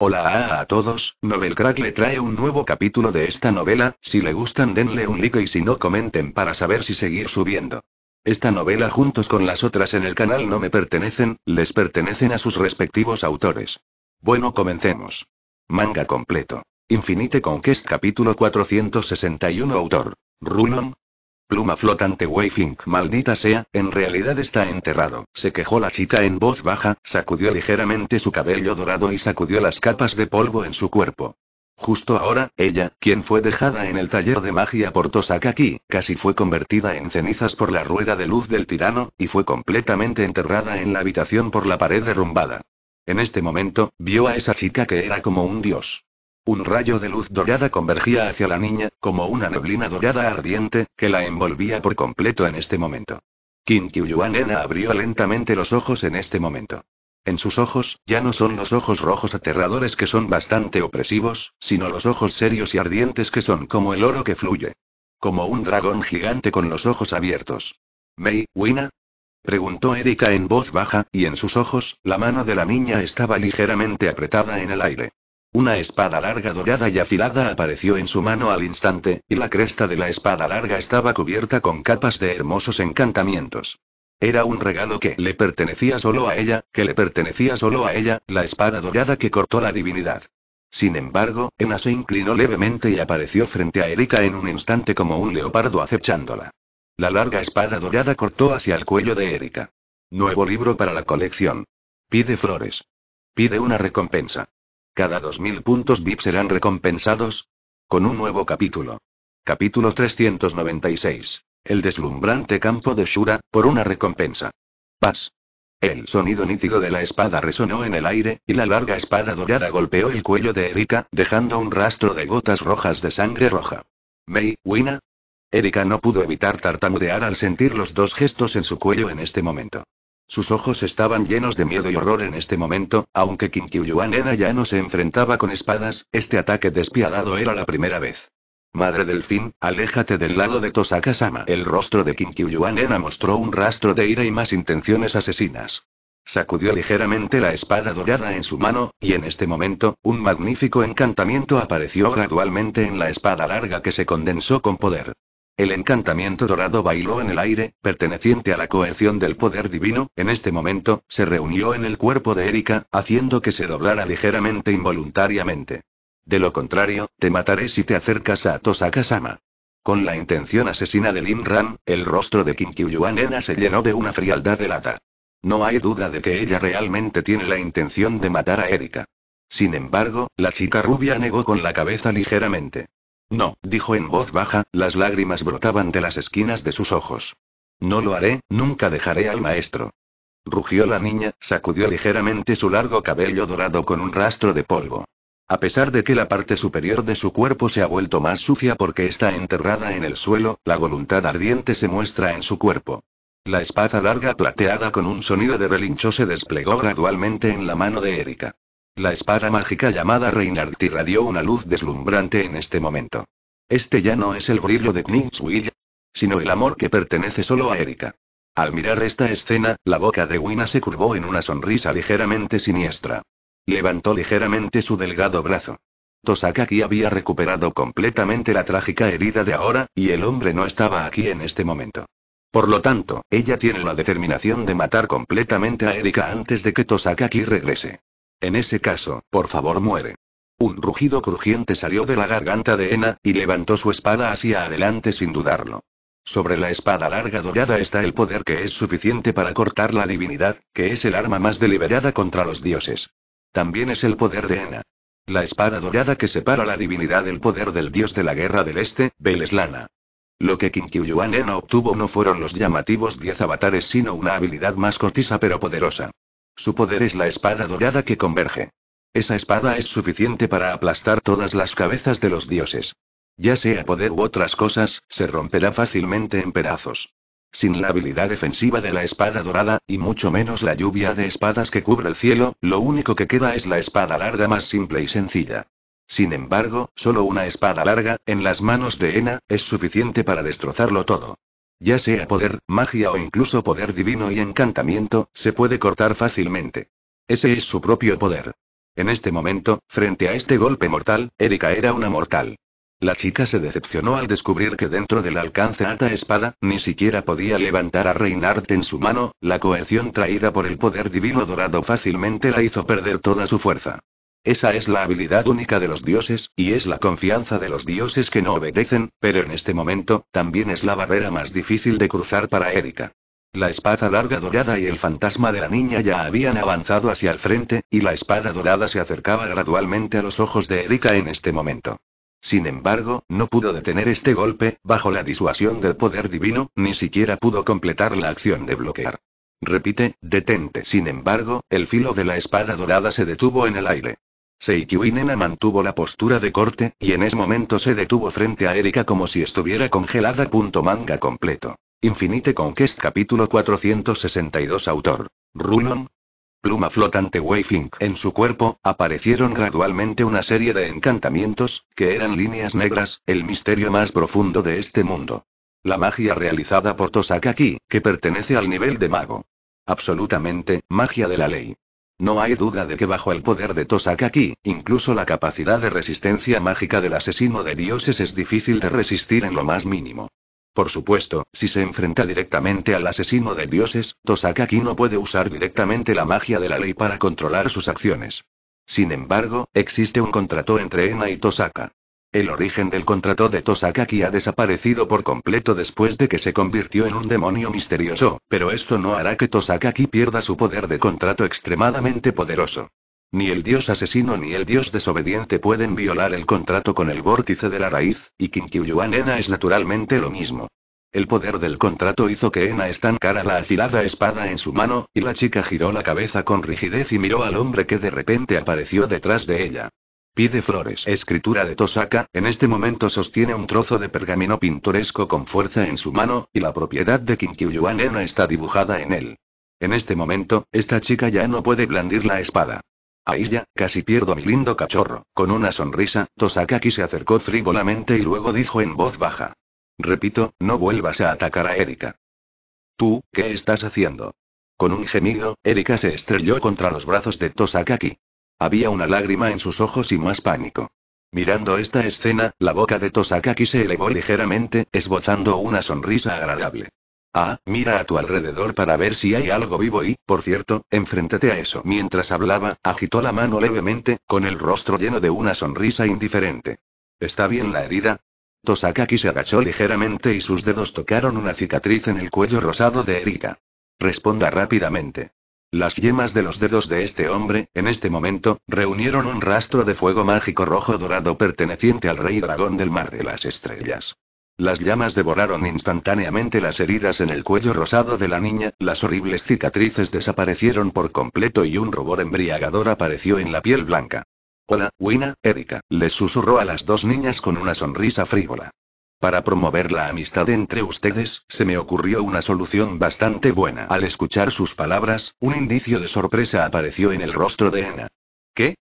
Hola a, todos, Novel Crack le trae un nuevo capítulo de esta novela, si le gustan denle un like y si no comenten para saber si seguir subiendo. Esta novela juntos con las otras en el canal no me pertenecen, les pertenecen a sus respectivos autores. Bueno comencemos. Manga completo. Infinite Conquest capítulo 461 autor. Rulon, Pluma flotante Wayfink, maldita sea, en realidad está enterrado, se quejó la chica en voz baja, sacudió ligeramente su cabello dorado y sacudió las capas de polvo en su cuerpo. Justo ahora, ella, quien fue dejada en el taller de magia por Tosakaki, casi fue convertida en cenizas por la rueda de luz del tirano, y fue completamente enterrada en la habitación por la pared derrumbada. En este momento, vio a esa chica que era como un dios. Un rayo de luz dorada convergía hacia la niña, como una neblina dorada ardiente, que la envolvía por completo en este momento. Yuan Nena abrió lentamente los ojos en este momento. En sus ojos, ya no son los ojos rojos aterradores que son bastante opresivos, sino los ojos serios y ardientes que son como el oro que fluye. Como un dragón gigante con los ojos abiertos. Mei, Wina, Preguntó Erika en voz baja, y en sus ojos, la mano de la niña estaba ligeramente apretada en el aire. Una espada larga dorada y afilada apareció en su mano al instante, y la cresta de la espada larga estaba cubierta con capas de hermosos encantamientos. Era un regalo que le pertenecía solo a ella, que le pertenecía solo a ella, la espada dorada que cortó la divinidad. Sin embargo, Ena se inclinó levemente y apareció frente a Erika en un instante como un leopardo acechándola. La larga espada dorada cortó hacia el cuello de Erika. Nuevo libro para la colección. Pide flores. Pide una recompensa. Cada 2.000 puntos VIP serán recompensados con un nuevo capítulo. Capítulo 396. El deslumbrante campo de Shura, por una recompensa. Paz. El sonido nítido de la espada resonó en el aire, y la larga espada dorada golpeó el cuello de Erika, dejando un rastro de gotas rojas de sangre roja. Mei, Wina. Erika no pudo evitar tartamudear al sentir los dos gestos en su cuello en este momento. Sus ojos estaban llenos de miedo y horror en este momento, aunque Kinkyuan era ya no se enfrentaba con espadas, este ataque despiadado era la primera vez. Madre del fin, aléjate del lado de Tosaka-sama. El rostro de Kinkyuan Ena mostró un rastro de ira y más intenciones asesinas. Sacudió ligeramente la espada dorada en su mano, y en este momento, un magnífico encantamiento apareció gradualmente en la espada larga que se condensó con poder. El encantamiento dorado bailó en el aire, perteneciente a la cohesión del poder divino, en este momento, se reunió en el cuerpo de Erika, haciendo que se doblara ligeramente involuntariamente. De lo contrario, te mataré si te acercas a Tosakasama. Con la intención asesina de Lin Ran, el rostro de Kinkiyuan se llenó de una frialdad helada. No hay duda de que ella realmente tiene la intención de matar a Erika. Sin embargo, la chica rubia negó con la cabeza ligeramente. No, dijo en voz baja, las lágrimas brotaban de las esquinas de sus ojos. No lo haré, nunca dejaré al maestro. Rugió la niña, sacudió ligeramente su largo cabello dorado con un rastro de polvo. A pesar de que la parte superior de su cuerpo se ha vuelto más sucia porque está enterrada en el suelo, la voluntad ardiente se muestra en su cuerpo. La espada larga plateada con un sonido de relincho se desplegó gradualmente en la mano de Erika. La espada mágica llamada Reinhardt irradió una luz deslumbrante en este momento. Este ya no es el brillo de Will, sino el amor que pertenece solo a Erika. Al mirar esta escena, la boca de Wina se curvó en una sonrisa ligeramente siniestra. Levantó ligeramente su delgado brazo. Tosakaki había recuperado completamente la trágica herida de ahora, y el hombre no estaba aquí en este momento. Por lo tanto, ella tiene la determinación de matar completamente a Erika antes de que Tosakaki regrese. En ese caso, por favor muere. Un rugido crujiente salió de la garganta de Ena, y levantó su espada hacia adelante sin dudarlo. Sobre la espada larga dorada está el poder que es suficiente para cortar la divinidad, que es el arma más deliberada contra los dioses. También es el poder de Ena. La espada dorada que separa la divinidad del poder del dios de la guerra del este, Beleslana. Lo que Kinkiyuan Ena obtuvo no fueron los llamativos diez avatares, sino una habilidad más cortisa pero poderosa. Su poder es la espada dorada que converge. Esa espada es suficiente para aplastar todas las cabezas de los dioses. Ya sea poder u otras cosas, se romperá fácilmente en pedazos. Sin la habilidad defensiva de la espada dorada, y mucho menos la lluvia de espadas que cubre el cielo, lo único que queda es la espada larga más simple y sencilla. Sin embargo, solo una espada larga, en las manos de Ena, es suficiente para destrozarlo todo. Ya sea poder, magia o incluso poder divino y encantamiento, se puede cortar fácilmente. Ese es su propio poder. En este momento, frente a este golpe mortal, Erika era una mortal. La chica se decepcionó al descubrir que dentro del alcance alta espada, ni siquiera podía levantar a Reinhardt en su mano, la cohesión traída por el poder divino dorado fácilmente la hizo perder toda su fuerza. Esa es la habilidad única de los dioses, y es la confianza de los dioses que no obedecen, pero en este momento, también es la barrera más difícil de cruzar para Erika. La espada larga dorada y el fantasma de la niña ya habían avanzado hacia el frente, y la espada dorada se acercaba gradualmente a los ojos de Erika en este momento. Sin embargo, no pudo detener este golpe, bajo la disuasión del poder divino, ni siquiera pudo completar la acción de bloquear. Repite, detente. Sin embargo, el filo de la espada dorada se detuvo en el aire. Seikyu Nena mantuvo la postura de corte, y en ese momento se detuvo frente a Erika como si estuviera congelada. manga completo. Infinite Conquest capítulo 462 Autor. Rulon. Pluma flotante Weifink. En su cuerpo, aparecieron gradualmente una serie de encantamientos, que eran líneas negras, el misterio más profundo de este mundo. La magia realizada por Tosakaki, que pertenece al nivel de mago. Absolutamente, magia de la ley. No hay duda de que bajo el poder de Tosakaki, incluso la capacidad de resistencia mágica del asesino de dioses es difícil de resistir en lo más mínimo. Por supuesto, si se enfrenta directamente al asesino de dioses, Tosakaki no puede usar directamente la magia de la ley para controlar sus acciones. Sin embargo, existe un contrato entre Ena y Tosaka. El origen del contrato de Tosakaki ha desaparecido por completo después de que se convirtió en un demonio misterioso, pero esto no hará que Tosakaki pierda su poder de contrato extremadamente poderoso. Ni el dios asesino ni el dios desobediente pueden violar el contrato con el vórtice de la raíz, y Kinkyuan Ena es naturalmente lo mismo. El poder del contrato hizo que Ena estancara la afilada espada en su mano, y la chica giró la cabeza con rigidez y miró al hombre que de repente apareció detrás de ella. Pide flores. Escritura de Tosaka, en este momento sostiene un trozo de pergamino pintoresco con fuerza en su mano, y la propiedad de Kinkiyuan está dibujada en él. En este momento, esta chica ya no puede blandir la espada. Ahí ya, casi pierdo mi lindo cachorro. Con una sonrisa, Tosakaki se acercó frívolamente y luego dijo en voz baja. Repito, no vuelvas a atacar a Erika. ¿Tú, qué estás haciendo? Con un gemido, Erika se estrelló contra los brazos de Tosakaki. Había una lágrima en sus ojos y más pánico. Mirando esta escena, la boca de Tosakaki se elevó ligeramente, esbozando una sonrisa agradable. Ah, mira a tu alrededor para ver si hay algo vivo y, por cierto, enfréntate a eso. Mientras hablaba, agitó la mano levemente, con el rostro lleno de una sonrisa indiferente. ¿Está bien la herida? Tosakaki se agachó ligeramente y sus dedos tocaron una cicatriz en el cuello rosado de Erika. Responda rápidamente. Las yemas de los dedos de este hombre, en este momento, reunieron un rastro de fuego mágico rojo dorado perteneciente al rey dragón del mar de las estrellas. Las llamas devoraron instantáneamente las heridas en el cuello rosado de la niña, las horribles cicatrices desaparecieron por completo y un rubor embriagador apareció en la piel blanca. Hola, Wina, Erika, les susurró a las dos niñas con una sonrisa frívola. Para promover la amistad entre ustedes, se me ocurrió una solución bastante buena. Al escuchar sus palabras, un indicio de sorpresa apareció en el rostro de Ena. ¿Qué?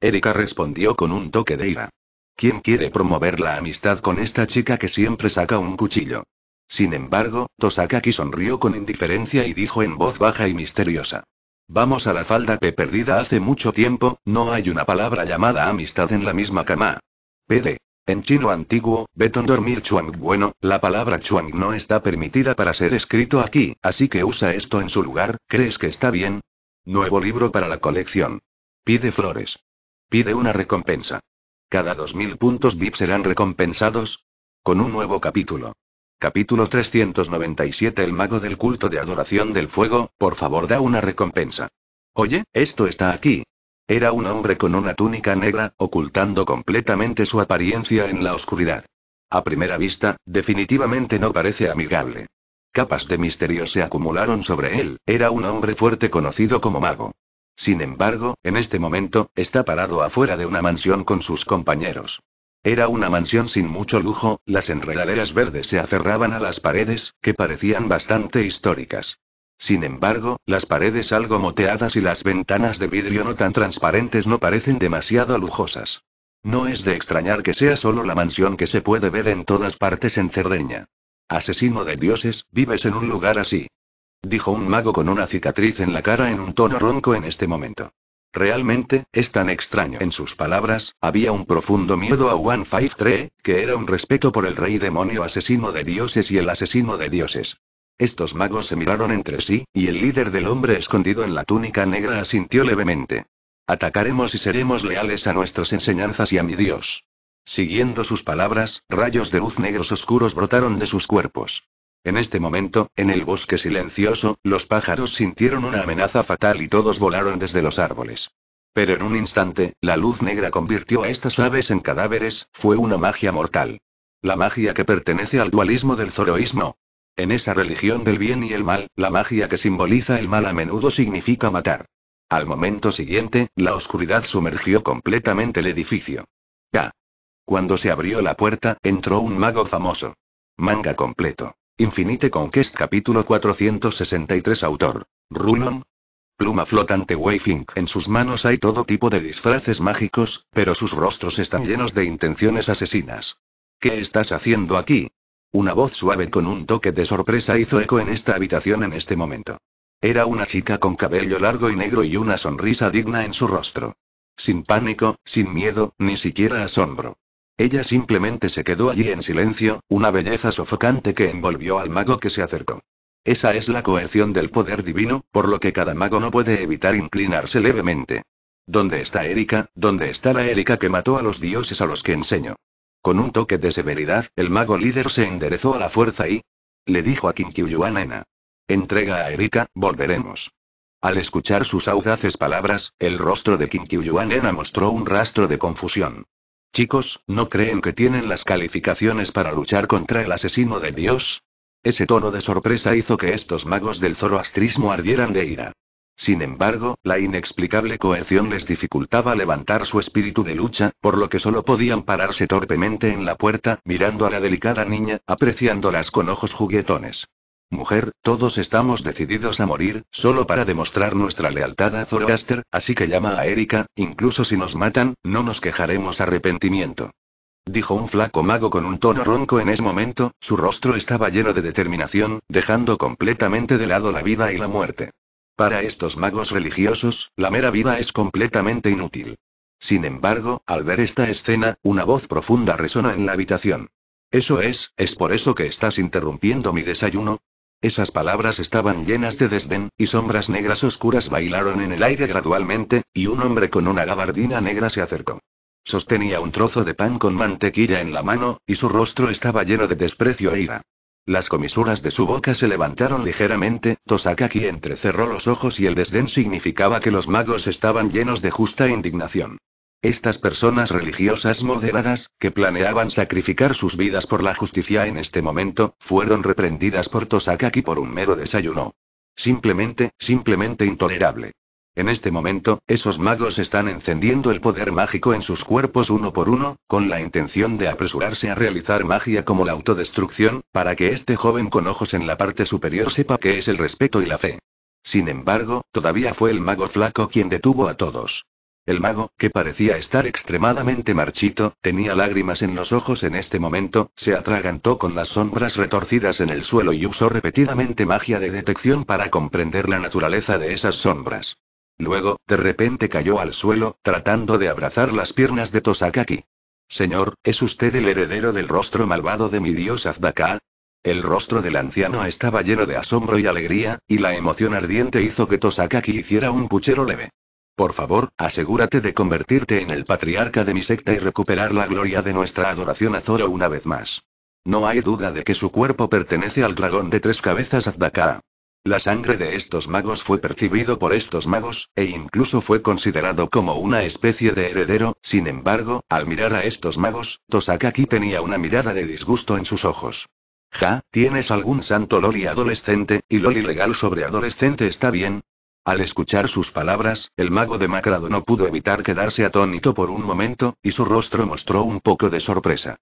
Erika respondió con un toque de ira. ¿Quién quiere promover la amistad con esta chica que siempre saca un cuchillo? Sin embargo, Tosakaki sonrió con indiferencia y dijo en voz baja y misteriosa. Vamos a la falda que perdida hace mucho tiempo, no hay una palabra llamada amistad en la misma cama. Pede. En chino antiguo, Beton dormir Chuang. Bueno, la palabra Chuang no está permitida para ser escrito aquí, así que usa esto en su lugar, ¿crees que está bien? Nuevo libro para la colección. Pide flores. Pide una recompensa. Cada 2000 puntos VIP serán recompensados. Con un nuevo capítulo. Capítulo 397 El mago del culto de adoración del fuego, por favor da una recompensa. Oye, esto está aquí, era un hombre con una túnica negra, ocultando completamente su apariencia en la oscuridad. A primera vista, definitivamente no parece amigable. Capas de misterio se acumularon sobre él, era un hombre fuerte conocido como mago. Sin embargo, en este momento, está parado afuera de una mansión con sus compañeros. Era una mansión sin mucho lujo, las enredaderas verdes se aferraban a las paredes, que parecían bastante históricas. Sin embargo, las paredes algo moteadas y las ventanas de vidrio no tan transparentes no parecen demasiado lujosas. No es de extrañar que sea solo la mansión que se puede ver en todas partes en Cerdeña. Asesino de dioses, vives en un lugar así. Dijo un mago con una cicatriz en la cara en un tono ronco en este momento. Realmente, es tan extraño. En sus palabras, había un profundo miedo a One Five cree que era un respeto por el rey demonio asesino de dioses y el asesino de dioses. Estos magos se miraron entre sí, y el líder del hombre escondido en la túnica negra asintió levemente. Atacaremos y seremos leales a nuestras enseñanzas y a mi Dios. Siguiendo sus palabras, rayos de luz negros oscuros brotaron de sus cuerpos. En este momento, en el bosque silencioso, los pájaros sintieron una amenaza fatal y todos volaron desde los árboles. Pero en un instante, la luz negra convirtió a estas aves en cadáveres, fue una magia mortal. La magia que pertenece al dualismo del zoroísmo. En esa religión del bien y el mal, la magia que simboliza el mal a menudo significa matar. Al momento siguiente, la oscuridad sumergió completamente el edificio. Ya, Cuando se abrió la puerta, entró un mago famoso. Manga completo. Infinite Conquest capítulo 463 autor. Rulon. Pluma flotante Wayfink. En sus manos hay todo tipo de disfraces mágicos, pero sus rostros están llenos de intenciones asesinas. ¿Qué estás haciendo aquí? Una voz suave con un toque de sorpresa hizo eco en esta habitación en este momento. Era una chica con cabello largo y negro y una sonrisa digna en su rostro. Sin pánico, sin miedo, ni siquiera asombro. Ella simplemente se quedó allí en silencio, una belleza sofocante que envolvió al mago que se acercó. Esa es la coerción del poder divino, por lo que cada mago no puede evitar inclinarse levemente. ¿Dónde está Erika? ¿Dónde está la Erika que mató a los dioses a los que enseño? Con un toque de severidad, el mago líder se enderezó a la fuerza y le dijo a Kinkiyuanena. Entrega a Erika, volveremos. Al escuchar sus audaces palabras, el rostro de Kinkiyuanena mostró un rastro de confusión. Chicos, ¿no creen que tienen las calificaciones para luchar contra el asesino de dios? Ese tono de sorpresa hizo que estos magos del zoroastrismo ardieran de ira. Sin embargo, la inexplicable coerción les dificultaba levantar su espíritu de lucha, por lo que solo podían pararse torpemente en la puerta, mirando a la delicada niña, apreciándolas con ojos juguetones. Mujer, todos estamos decididos a morir, solo para demostrar nuestra lealtad a Zoroaster, así que llama a Erika, incluso si nos matan, no nos quejaremos arrepentimiento. Dijo un flaco mago con un tono ronco en ese momento, su rostro estaba lleno de determinación, dejando completamente de lado la vida y la muerte. Para estos magos religiosos, la mera vida es completamente inútil. Sin embargo, al ver esta escena, una voz profunda resona en la habitación. Eso es, es por eso que estás interrumpiendo mi desayuno. Esas palabras estaban llenas de desdén, y sombras negras oscuras bailaron en el aire gradualmente, y un hombre con una gabardina negra se acercó. Sostenía un trozo de pan con mantequilla en la mano, y su rostro estaba lleno de desprecio e ira. Las comisuras de su boca se levantaron ligeramente, Tosakaki entrecerró los ojos y el desdén significaba que los magos estaban llenos de justa indignación. Estas personas religiosas moderadas, que planeaban sacrificar sus vidas por la justicia en este momento, fueron reprendidas por Tosakaki por un mero desayuno. Simplemente, simplemente intolerable. En este momento, esos magos están encendiendo el poder mágico en sus cuerpos uno por uno, con la intención de apresurarse a realizar magia como la autodestrucción, para que este joven con ojos en la parte superior sepa qué es el respeto y la fe. Sin embargo, todavía fue el mago flaco quien detuvo a todos. El mago, que parecía estar extremadamente marchito, tenía lágrimas en los ojos en este momento, se atragantó con las sombras retorcidas en el suelo y usó repetidamente magia de detección para comprender la naturaleza de esas sombras. Luego, de repente cayó al suelo, tratando de abrazar las piernas de Tosakaki. Señor, ¿es usted el heredero del rostro malvado de mi dios Azdaka? El rostro del anciano estaba lleno de asombro y alegría, y la emoción ardiente hizo que Tosakaki hiciera un puchero leve. Por favor, asegúrate de convertirte en el patriarca de mi secta y recuperar la gloria de nuestra adoración a Zoro una vez más. No hay duda de que su cuerpo pertenece al dragón de tres cabezas Azdaka. La sangre de estos magos fue percibido por estos magos, e incluso fue considerado como una especie de heredero, sin embargo, al mirar a estos magos, Tosakaki tenía una mirada de disgusto en sus ojos. Ja, tienes algún santo loli adolescente, y loli legal sobre adolescente está bien. Al escuchar sus palabras, el mago demacrado no pudo evitar quedarse atónito por un momento, y su rostro mostró un poco de sorpresa.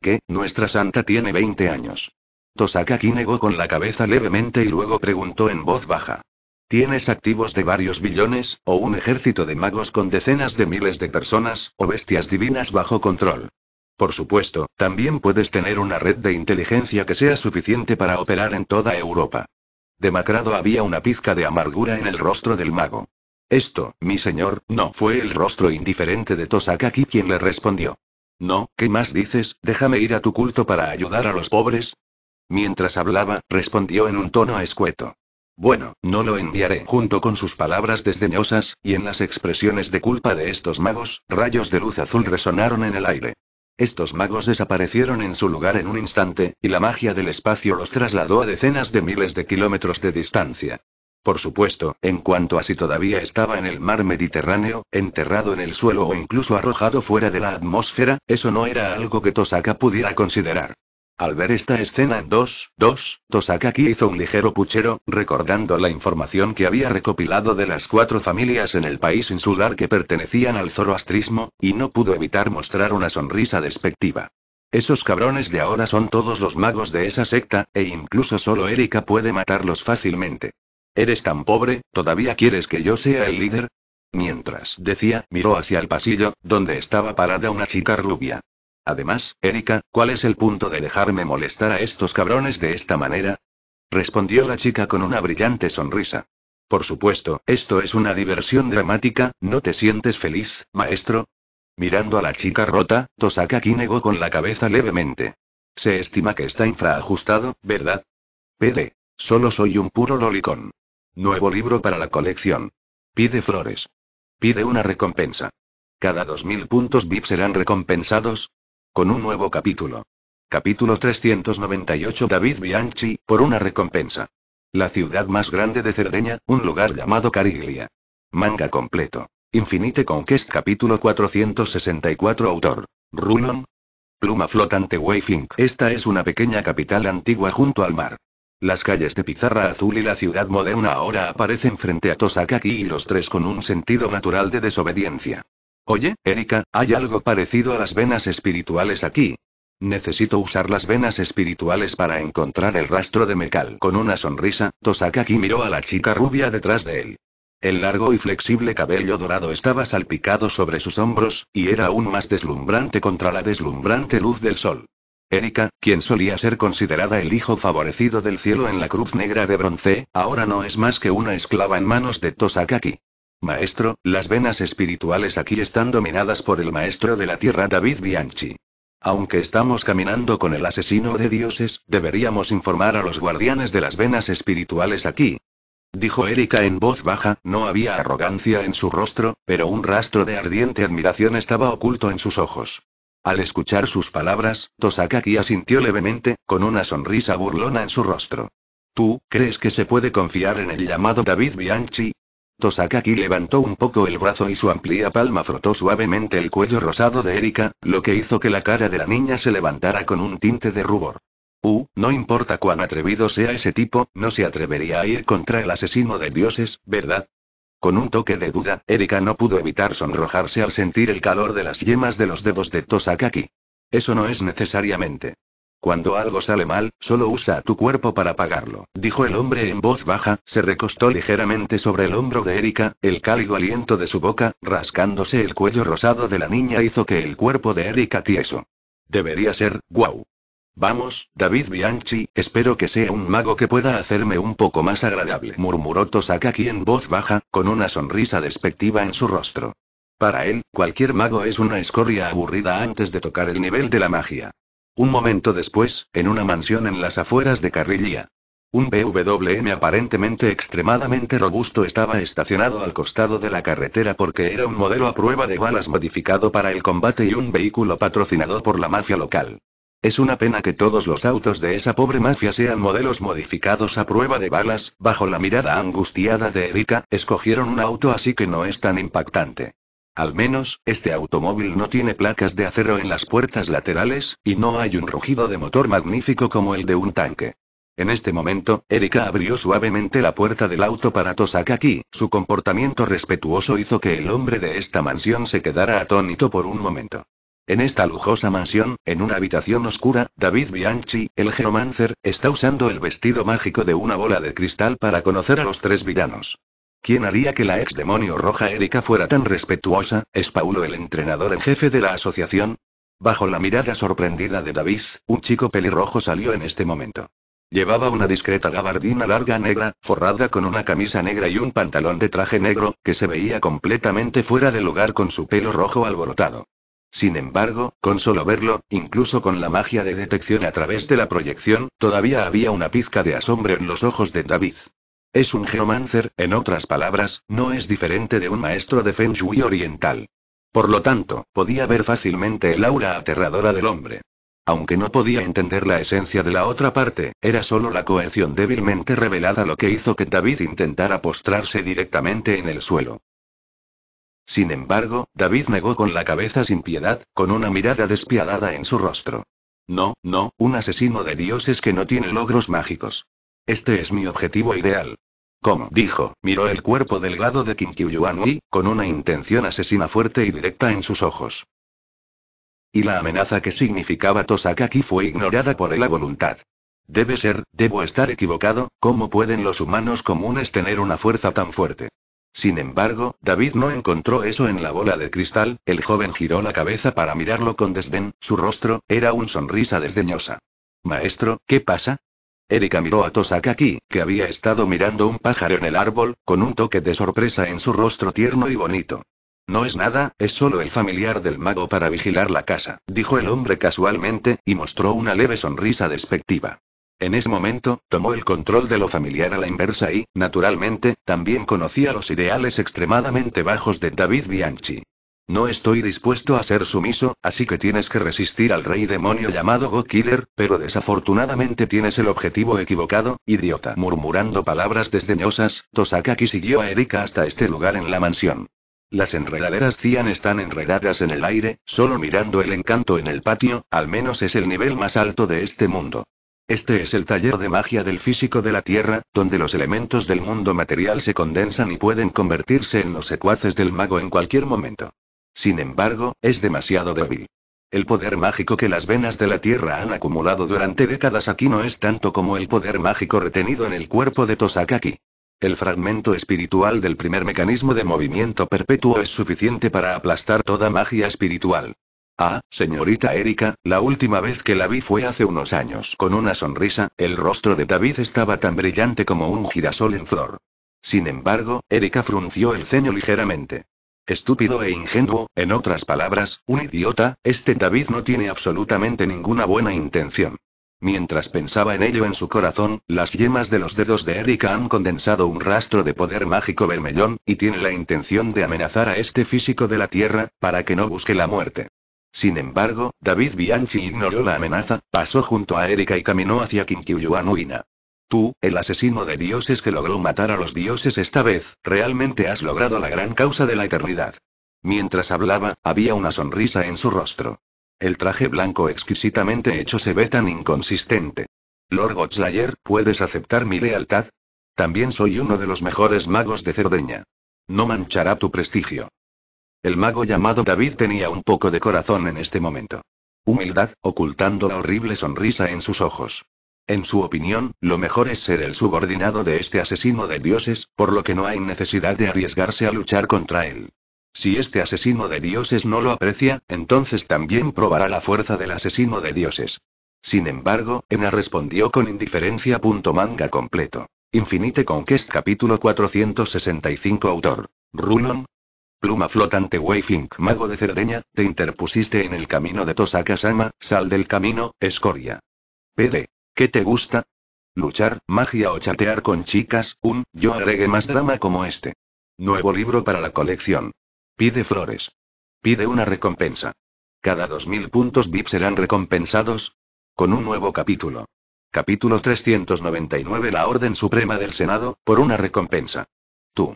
¿Qué? Nuestra santa tiene 20 años. Tosakaki negó con la cabeza levemente y luego preguntó en voz baja. ¿Tienes activos de varios billones, o un ejército de magos con decenas de miles de personas, o bestias divinas bajo control? Por supuesto, también puedes tener una red de inteligencia que sea suficiente para operar en toda Europa. Demacrado había una pizca de amargura en el rostro del mago. Esto, mi señor, no fue el rostro indiferente de Tosakaki quien le respondió. No, ¿qué más dices? Déjame ir a tu culto para ayudar a los pobres, Mientras hablaba, respondió en un tono escueto. Bueno, no lo enviaré. Junto con sus palabras desdeñosas, y en las expresiones de culpa de estos magos, rayos de luz azul resonaron en el aire. Estos magos desaparecieron en su lugar en un instante, y la magia del espacio los trasladó a decenas de miles de kilómetros de distancia. Por supuesto, en cuanto a si todavía estaba en el mar Mediterráneo, enterrado en el suelo o incluso arrojado fuera de la atmósfera, eso no era algo que Tosaka pudiera considerar. Al ver esta escena 2, 2, Tosakaki hizo un ligero puchero, recordando la información que había recopilado de las cuatro familias en el país insular que pertenecían al zoroastrismo, y no pudo evitar mostrar una sonrisa despectiva. Esos cabrones de ahora son todos los magos de esa secta, e incluso solo Erika puede matarlos fácilmente. ¿Eres tan pobre, todavía quieres que yo sea el líder? Mientras decía, miró hacia el pasillo, donde estaba parada una chica rubia. Además, Erika, ¿cuál es el punto de dejarme molestar a estos cabrones de esta manera? respondió la chica con una brillante sonrisa. Por supuesto, esto es una diversión dramática, ¿no te sientes feliz, maestro? Mirando a la chica rota, Tosaka negó con la cabeza levemente. Se estima que está infraajustado, ¿verdad? Pede. Solo soy un puro lolicón. Nuevo libro para la colección. Pide flores. Pide una recompensa. Cada 2.000 puntos VIP serán recompensados, con un nuevo capítulo. Capítulo 398 David Bianchi, por una recompensa. La ciudad más grande de Cerdeña, un lugar llamado Cariglia. Manga completo. Infinite Conquest capítulo 464 Autor. Rulon. Pluma flotante Weifink. Esta es una pequeña capital antigua junto al mar. Las calles de pizarra azul y la ciudad moderna ahora aparecen frente a Tosakaki y los tres con un sentido natural de desobediencia. Oye, Erika, hay algo parecido a las venas espirituales aquí. Necesito usar las venas espirituales para encontrar el rastro de Mekal. Con una sonrisa, Tosakaki miró a la chica rubia detrás de él. El largo y flexible cabello dorado estaba salpicado sobre sus hombros, y era aún más deslumbrante contra la deslumbrante luz del sol. Erika, quien solía ser considerada el hijo favorecido del cielo en la cruz negra de bronce, ahora no es más que una esclava en manos de Tosakaki. Maestro, las venas espirituales aquí están dominadas por el maestro de la tierra David Bianchi. Aunque estamos caminando con el asesino de dioses, deberíamos informar a los guardianes de las venas espirituales aquí. Dijo Erika en voz baja, no había arrogancia en su rostro, pero un rastro de ardiente admiración estaba oculto en sus ojos. Al escuchar sus palabras, Tosakaki asintió levemente, con una sonrisa burlona en su rostro. ¿Tú crees que se puede confiar en el llamado David Bianchi? Tosakaki levantó un poco el brazo y su amplia palma frotó suavemente el cuello rosado de Erika, lo que hizo que la cara de la niña se levantara con un tinte de rubor. Uh, no importa cuán atrevido sea ese tipo, no se atrevería a ir contra el asesino de dioses, ¿verdad? Con un toque de duda, Erika no pudo evitar sonrojarse al sentir el calor de las yemas de los dedos de Tosakaki. Eso no es necesariamente cuando algo sale mal, solo usa tu cuerpo para pagarlo, dijo el hombre en voz baja, se recostó ligeramente sobre el hombro de Erika, el cálido aliento de su boca, rascándose el cuello rosado de la niña hizo que el cuerpo de Erika tieso. Debería ser, guau. Vamos, David Bianchi, espero que sea un mago que pueda hacerme un poco más agradable, murmuró Tosakaki en voz baja, con una sonrisa despectiva en su rostro. Para él, cualquier mago es una escoria aburrida antes de tocar el nivel de la magia. Un momento después, en una mansión en las afueras de Carrillía. Un BWM aparentemente extremadamente robusto estaba estacionado al costado de la carretera porque era un modelo a prueba de balas modificado para el combate y un vehículo patrocinado por la mafia local. Es una pena que todos los autos de esa pobre mafia sean modelos modificados a prueba de balas, bajo la mirada angustiada de Erika, escogieron un auto así que no es tan impactante. Al menos, este automóvil no tiene placas de acero en las puertas laterales, y no hay un rugido de motor magnífico como el de un tanque. En este momento, Erika abrió suavemente la puerta del auto para Tosakaki, su comportamiento respetuoso hizo que el hombre de esta mansión se quedara atónito por un momento. En esta lujosa mansión, en una habitación oscura, David Bianchi, el geomancer, está usando el vestido mágico de una bola de cristal para conocer a los tres villanos. ¿Quién haría que la ex demonio roja Erika fuera tan respetuosa? ¿Es Paulo el entrenador en jefe de la asociación? Bajo la mirada sorprendida de David, un chico pelirrojo salió en este momento. Llevaba una discreta gabardina larga negra, forrada con una camisa negra y un pantalón de traje negro, que se veía completamente fuera de lugar con su pelo rojo alborotado. Sin embargo, con solo verlo, incluso con la magia de detección a través de la proyección, todavía había una pizca de asombro en los ojos de David. Es un geomancer, en otras palabras, no es diferente de un maestro de Feng Shui oriental. Por lo tanto, podía ver fácilmente el aura aterradora del hombre. Aunque no podía entender la esencia de la otra parte, era solo la coerción débilmente revelada lo que hizo que David intentara postrarse directamente en el suelo. Sin embargo, David negó con la cabeza sin piedad, con una mirada despiadada en su rostro. No, no, un asesino de dioses que no tiene logros mágicos. Este es mi objetivo ideal. ¿Cómo? dijo, miró el cuerpo delgado de Yuan con una intención asesina fuerte y directa en sus ojos. Y la amenaza que significaba Tosakaki fue ignorada por él a voluntad. Debe ser, debo estar equivocado, ¿cómo pueden los humanos comunes tener una fuerza tan fuerte? Sin embargo, David no encontró eso en la bola de cristal, el joven giró la cabeza para mirarlo con desdén, su rostro, era una sonrisa desdeñosa. Maestro, ¿qué pasa? Erika miró a Tosakaki, que había estado mirando un pájaro en el árbol, con un toque de sorpresa en su rostro tierno y bonito. No es nada, es solo el familiar del mago para vigilar la casa, dijo el hombre casualmente, y mostró una leve sonrisa despectiva. En ese momento, tomó el control de lo familiar a la inversa y, naturalmente, también conocía los ideales extremadamente bajos de David Bianchi. No estoy dispuesto a ser sumiso, así que tienes que resistir al rey demonio llamado God Killer, pero desafortunadamente tienes el objetivo equivocado, idiota. Murmurando palabras desdeñosas, Tosakaki siguió a Erika hasta este lugar en la mansión. Las enredaderas Cian están enredadas en el aire, solo mirando el encanto en el patio, al menos es el nivel más alto de este mundo. Este es el taller de magia del físico de la Tierra, donde los elementos del mundo material se condensan y pueden convertirse en los secuaces del mago en cualquier momento. Sin embargo, es demasiado débil. El poder mágico que las venas de la Tierra han acumulado durante décadas aquí no es tanto como el poder mágico retenido en el cuerpo de Tosakaki. El fragmento espiritual del primer mecanismo de movimiento perpetuo es suficiente para aplastar toda magia espiritual. Ah, señorita Erika, la última vez que la vi fue hace unos años. Con una sonrisa, el rostro de David estaba tan brillante como un girasol en flor. Sin embargo, Erika frunció el ceño ligeramente. Estúpido e ingenuo, en otras palabras, un idiota, este David no tiene absolutamente ninguna buena intención. Mientras pensaba en ello en su corazón, las yemas de los dedos de Erika han condensado un rastro de poder mágico vermellón, y tiene la intención de amenazar a este físico de la Tierra, para que no busque la muerte. Sin embargo, David Bianchi ignoró la amenaza, pasó junto a Erika y caminó hacia Anuina. Tú, el asesino de dioses que logró matar a los dioses esta vez, realmente has logrado la gran causa de la eternidad. Mientras hablaba, había una sonrisa en su rostro. El traje blanco exquisitamente hecho se ve tan inconsistente. Lord Godslayer, ¿puedes aceptar mi lealtad? También soy uno de los mejores magos de Cerdeña. No manchará tu prestigio. El mago llamado David tenía un poco de corazón en este momento. Humildad, ocultando la horrible sonrisa en sus ojos. En su opinión, lo mejor es ser el subordinado de este asesino de dioses, por lo que no hay necesidad de arriesgarse a luchar contra él. Si este asesino de dioses no lo aprecia, entonces también probará la fuerza del asesino de dioses. Sin embargo, Ena respondió con indiferencia. Manga completo. Infinite Conquest capítulo 465 autor. Rulon. Pluma flotante Weifink mago de Cerdeña, te interpusiste en el camino de tosaka sal del camino, escoria. PD. ¿Qué te gusta? Luchar, magia o chatear con chicas, un, yo agregué más drama como este. Nuevo libro para la colección. Pide flores. Pide una recompensa. Cada 2.000 puntos VIP serán recompensados con un nuevo capítulo. Capítulo 399 La Orden Suprema del Senado, por una recompensa. Tú.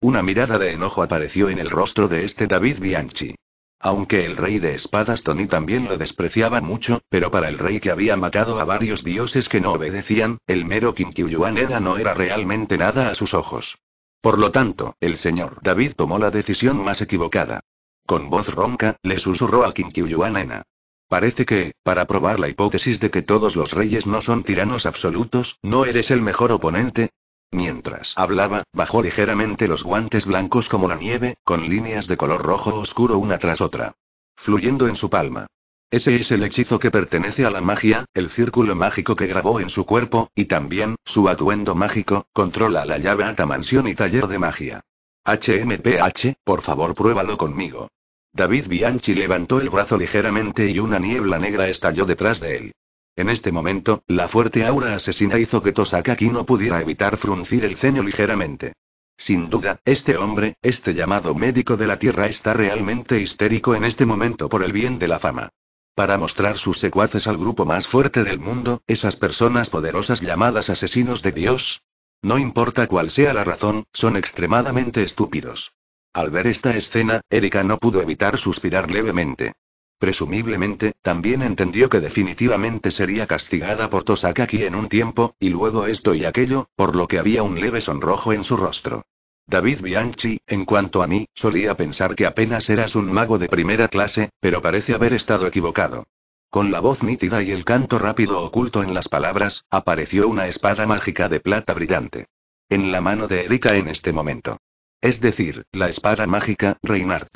Una mirada de enojo apareció en el rostro de este David Bianchi. Aunque el rey de espadas Tony también lo despreciaba mucho, pero para el rey que había matado a varios dioses que no obedecían, el mero Kinkiyuan era no era realmente nada a sus ojos. Por lo tanto, el señor David tomó la decisión más equivocada. Con voz ronca, le susurró a Kinkiyuan Parece que, para probar la hipótesis de que todos los reyes no son tiranos absolutos, no eres el mejor oponente, Mientras hablaba, bajó ligeramente los guantes blancos como la nieve, con líneas de color rojo oscuro una tras otra, fluyendo en su palma. Ese es el hechizo que pertenece a la magia, el círculo mágico que grabó en su cuerpo, y también, su atuendo mágico, controla la llave alta mansión y taller de magia. HMPH, por favor pruébalo conmigo. David Bianchi levantó el brazo ligeramente y una niebla negra estalló detrás de él. En este momento, la fuerte aura asesina hizo que Tosakaki no pudiera evitar fruncir el ceño ligeramente. Sin duda, este hombre, este llamado médico de la Tierra está realmente histérico en este momento por el bien de la fama. Para mostrar sus secuaces al grupo más fuerte del mundo, esas personas poderosas llamadas asesinos de Dios. No importa cuál sea la razón, son extremadamente estúpidos. Al ver esta escena, Erika no pudo evitar suspirar levemente. Presumiblemente, también entendió que definitivamente sería castigada por Tosakaki en un tiempo, y luego esto y aquello, por lo que había un leve sonrojo en su rostro. David Bianchi, en cuanto a mí, solía pensar que apenas eras un mago de primera clase, pero parece haber estado equivocado. Con la voz nítida y el canto rápido oculto en las palabras, apareció una espada mágica de plata brillante. En la mano de Erika en este momento. Es decir, la espada mágica, Reinhardt.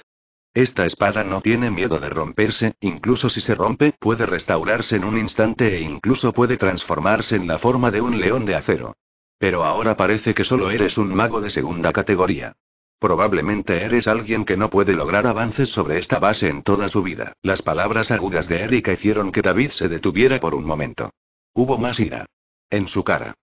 Esta espada no tiene miedo de romperse, incluso si se rompe, puede restaurarse en un instante e incluso puede transformarse en la forma de un león de acero. Pero ahora parece que solo eres un mago de segunda categoría. Probablemente eres alguien que no puede lograr avances sobre esta base en toda su vida. Las palabras agudas de Erika hicieron que David se detuviera por un momento. Hubo más ira. En su cara.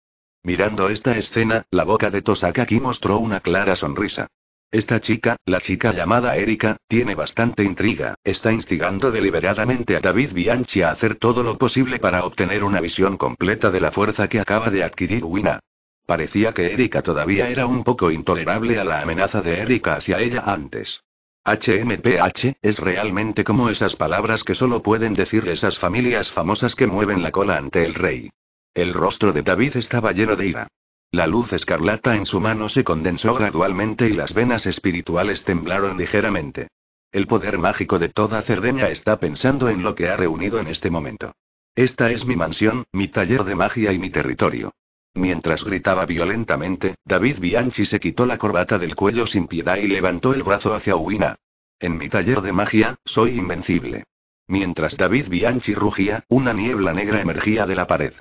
Mirando esta escena, la boca de Tosakaki mostró una clara sonrisa. Esta chica, la chica llamada Erika, tiene bastante intriga, está instigando deliberadamente a David Bianchi a hacer todo lo posible para obtener una visión completa de la fuerza que acaba de adquirir Wina. Parecía que Erika todavía era un poco intolerable a la amenaza de Erika hacia ella antes. HMPH, es realmente como esas palabras que solo pueden decir esas familias famosas que mueven la cola ante el rey. El rostro de David estaba lleno de ira. La luz escarlata en su mano se condensó gradualmente y las venas espirituales temblaron ligeramente. El poder mágico de toda Cerdeña está pensando en lo que ha reunido en este momento. Esta es mi mansión, mi taller de magia y mi territorio. Mientras gritaba violentamente, David Bianchi se quitó la corbata del cuello sin piedad y levantó el brazo hacia Uina. En mi taller de magia, soy invencible. Mientras David Bianchi rugía, una niebla negra emergía de la pared.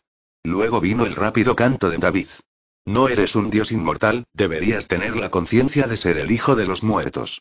Luego vino el rápido canto de David. No eres un dios inmortal, deberías tener la conciencia de ser el hijo de los muertos.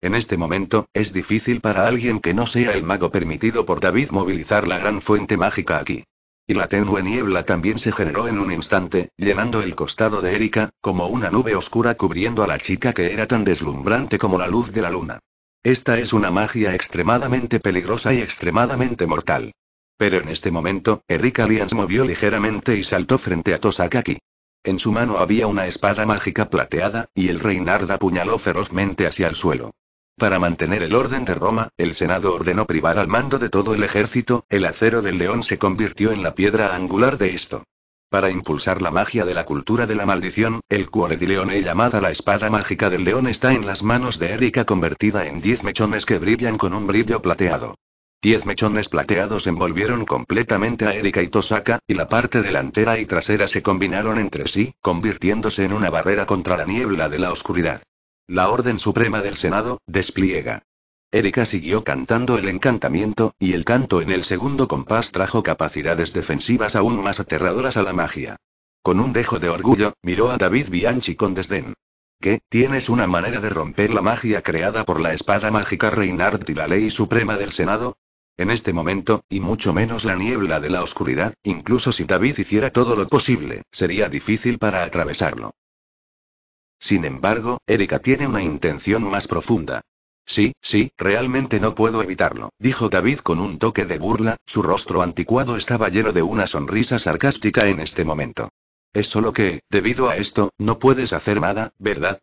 En este momento, es difícil para alguien que no sea el mago permitido por David movilizar la gran fuente mágica aquí. Y la tenue niebla también se generó en un instante, llenando el costado de Erika, como una nube oscura cubriendo a la chica que era tan deslumbrante como la luz de la luna. Esta es una magia extremadamente peligrosa y extremadamente mortal. Pero en este momento, Erika Lians movió ligeramente y saltó frente a Tosakaki. En su mano había una espada mágica plateada, y el rey Narda apuñaló ferozmente hacia el suelo. Para mantener el orden de Roma, el Senado ordenó privar al mando de todo el ejército, el acero del león se convirtió en la piedra angular de esto. Para impulsar la magia de la cultura de la maldición, el cuore de león llamada la espada mágica del león está en las manos de Erika convertida en diez mechones que brillan con un brillo plateado. Diez mechones plateados envolvieron completamente a Erika y Tosaka, y la parte delantera y trasera se combinaron entre sí, convirtiéndose en una barrera contra la niebla de la oscuridad. La Orden Suprema del Senado, despliega. Erika siguió cantando el encantamiento, y el canto en el segundo compás trajo capacidades defensivas aún más aterradoras a la magia. Con un dejo de orgullo, miró a David Bianchi con desdén. ¿Qué? ¿Tienes una manera de romper la magia creada por la espada mágica Reinhardt y la ley suprema del Senado? En este momento, y mucho menos la niebla de la oscuridad, incluso si David hiciera todo lo posible, sería difícil para atravesarlo. Sin embargo, Erika tiene una intención más profunda. Sí, sí, realmente no puedo evitarlo, dijo David con un toque de burla, su rostro anticuado estaba lleno de una sonrisa sarcástica en este momento. Es solo que, debido a esto, no puedes hacer nada, ¿verdad?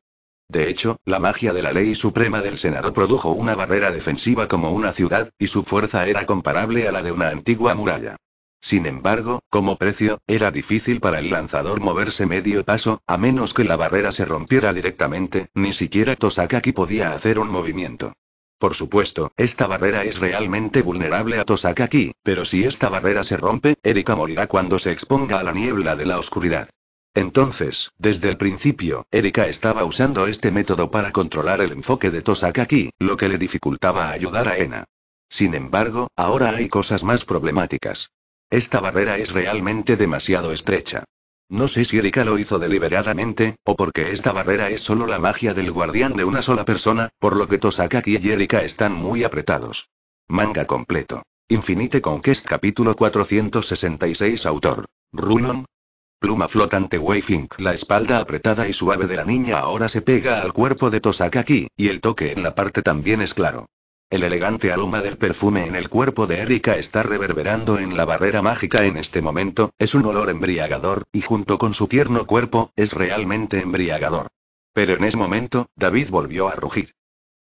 De hecho, la magia de la ley suprema del Senado produjo una barrera defensiva como una ciudad, y su fuerza era comparable a la de una antigua muralla. Sin embargo, como precio, era difícil para el lanzador moverse medio paso, a menos que la barrera se rompiera directamente, ni siquiera Tosakaki podía hacer un movimiento. Por supuesto, esta barrera es realmente vulnerable a Tosakaki, pero si esta barrera se rompe, Erika morirá cuando se exponga a la niebla de la oscuridad. Entonces, desde el principio, Erika estaba usando este método para controlar el enfoque de Tosakaki, lo que le dificultaba ayudar a Ena. Sin embargo, ahora hay cosas más problemáticas. Esta barrera es realmente demasiado estrecha. No sé si Erika lo hizo deliberadamente, o porque esta barrera es solo la magia del guardián de una sola persona, por lo que Tosakaki y Erika están muy apretados. Manga completo. Infinite Conquest capítulo 466 autor. Rulon, Pluma flotante Wayfink La espalda apretada y suave de la niña ahora se pega al cuerpo de aquí, y el toque en la parte también es claro. El elegante aroma del perfume en el cuerpo de Erika está reverberando en la barrera mágica en este momento, es un olor embriagador, y junto con su tierno cuerpo, es realmente embriagador. Pero en ese momento, David volvió a rugir.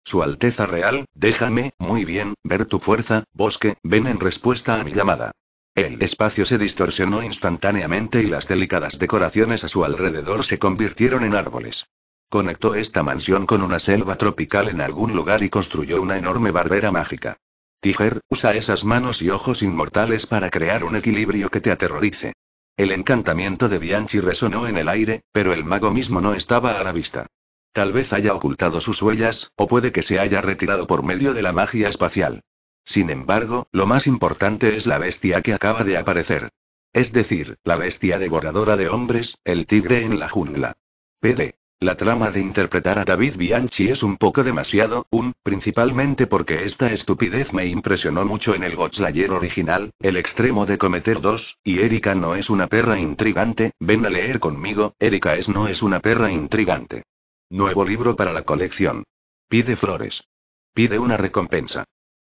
Su Alteza Real, déjame, muy bien, ver tu fuerza, bosque, ven en respuesta a mi llamada. El espacio se distorsionó instantáneamente y las delicadas decoraciones a su alrededor se convirtieron en árboles. Conectó esta mansión con una selva tropical en algún lugar y construyó una enorme barrera mágica. Tiger, usa esas manos y ojos inmortales para crear un equilibrio que te aterrorice. El encantamiento de Bianchi resonó en el aire, pero el mago mismo no estaba a la vista. Tal vez haya ocultado sus huellas, o puede que se haya retirado por medio de la magia espacial. Sin embargo, lo más importante es la bestia que acaba de aparecer. Es decir, la bestia devoradora de hombres, el tigre en la jungla. PD. La trama de interpretar a David Bianchi es un poco demasiado, un, principalmente porque esta estupidez me impresionó mucho en el Godslayer original, el extremo de cometer dos, y Erika no es una perra intrigante, ven a leer conmigo, Erika es no es una perra intrigante. Nuevo libro para la colección. Pide flores. Pide una recompensa.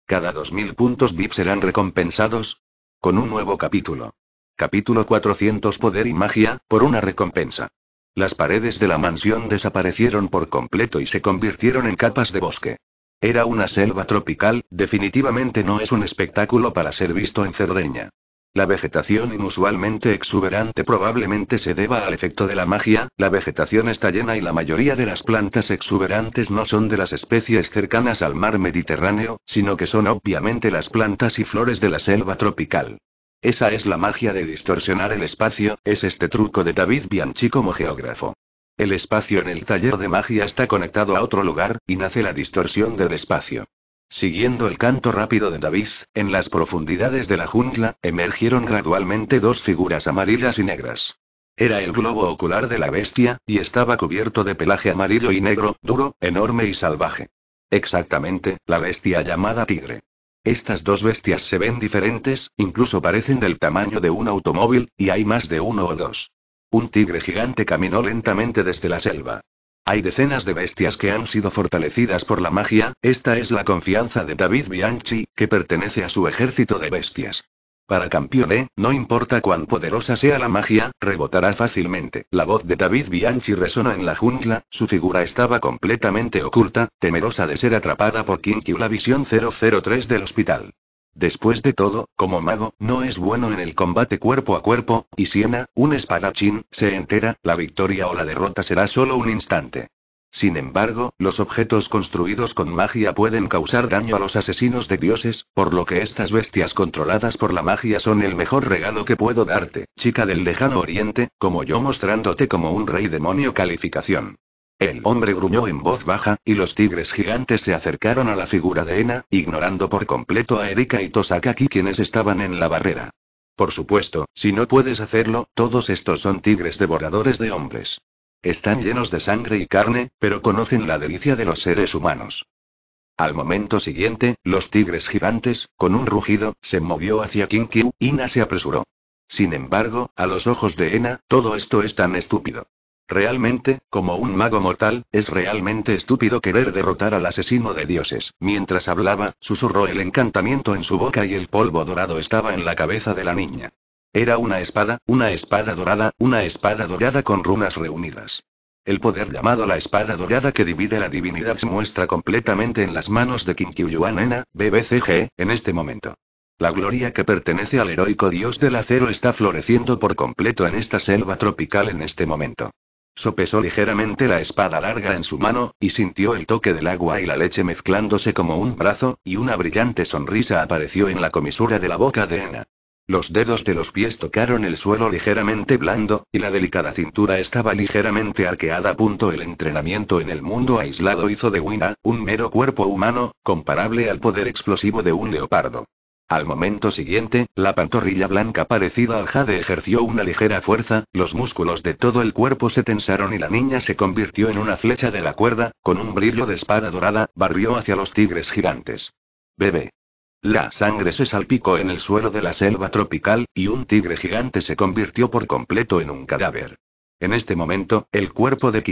Cada 2000 puntos VIP serán recompensados con un nuevo capítulo. Capítulo 400 Poder y magia, por una recompensa. Las paredes de la mansión desaparecieron por completo y se convirtieron en capas de bosque. Era una selva tropical, definitivamente no es un espectáculo para ser visto en Cerdeña. La vegetación inusualmente exuberante probablemente se deba al efecto de la magia, la vegetación está llena y la mayoría de las plantas exuberantes no son de las especies cercanas al mar Mediterráneo, sino que son obviamente las plantas y flores de la selva tropical. Esa es la magia de distorsionar el espacio, es este truco de David Bianchi como geógrafo. El espacio en el taller de magia está conectado a otro lugar, y nace la distorsión del espacio. Siguiendo el canto rápido de David, en las profundidades de la jungla, emergieron gradualmente dos figuras amarillas y negras. Era el globo ocular de la bestia, y estaba cubierto de pelaje amarillo y negro, duro, enorme y salvaje. Exactamente, la bestia llamada tigre. Estas dos bestias se ven diferentes, incluso parecen del tamaño de un automóvil, y hay más de uno o dos. Un tigre gigante caminó lentamente desde la selva. Hay decenas de bestias que han sido fortalecidas por la magia, esta es la confianza de David Bianchi, que pertenece a su ejército de bestias. Para Campione, no importa cuán poderosa sea la magia, rebotará fácilmente. La voz de David Bianchi resona en la jungla, su figura estaba completamente oculta, temerosa de ser atrapada por Kinky la visión 003 del hospital. Después de todo, como mago, no es bueno en el combate cuerpo a cuerpo, y si Siena, un espadachín, se entera, la victoria o la derrota será solo un instante. Sin embargo, los objetos construidos con magia pueden causar daño a los asesinos de dioses, por lo que estas bestias controladas por la magia son el mejor regalo que puedo darte, chica del lejano oriente, como yo mostrándote como un rey demonio calificación. El hombre gruñó en voz baja, y los tigres gigantes se acercaron a la figura de Ena, ignorando por completo a Erika y Tosakaki quienes estaban en la barrera. Por supuesto, si no puedes hacerlo, todos estos son tigres devoradores de hombres. Están llenos de sangre y carne, pero conocen la delicia de los seres humanos. Al momento siguiente, los tigres gigantes, con un rugido, se movió hacia Kinkyu, Ina se apresuró. Sin embargo, a los ojos de Ena, todo esto es tan estúpido. Realmente, como un mago mortal, es realmente estúpido querer derrotar al asesino de dioses. Mientras hablaba, susurró el encantamiento en su boca y el polvo dorado estaba en la cabeza de la niña. Era una espada, una espada dorada, una espada dorada con runas reunidas. El poder llamado la espada dorada que divide la divinidad se muestra completamente en las manos de yuan BBCG, en este momento. La gloria que pertenece al heroico dios del acero está floreciendo por completo en esta selva tropical en este momento. Sopesó ligeramente la espada larga en su mano, y sintió el toque del agua y la leche mezclándose como un brazo, y una brillante sonrisa apareció en la comisura de la boca de Ena. Los dedos de los pies tocaron el suelo ligeramente blando, y la delicada cintura estaba ligeramente arqueada. Punto El entrenamiento en el mundo aislado hizo de Wina, un mero cuerpo humano, comparable al poder explosivo de un leopardo. Al momento siguiente, la pantorrilla blanca parecida al jade ejerció una ligera fuerza, los músculos de todo el cuerpo se tensaron y la niña se convirtió en una flecha de la cuerda, con un brillo de espada dorada, barrió hacia los tigres gigantes. Bebé. La sangre se salpicó en el suelo de la selva tropical, y un tigre gigante se convirtió por completo en un cadáver. En este momento, el cuerpo de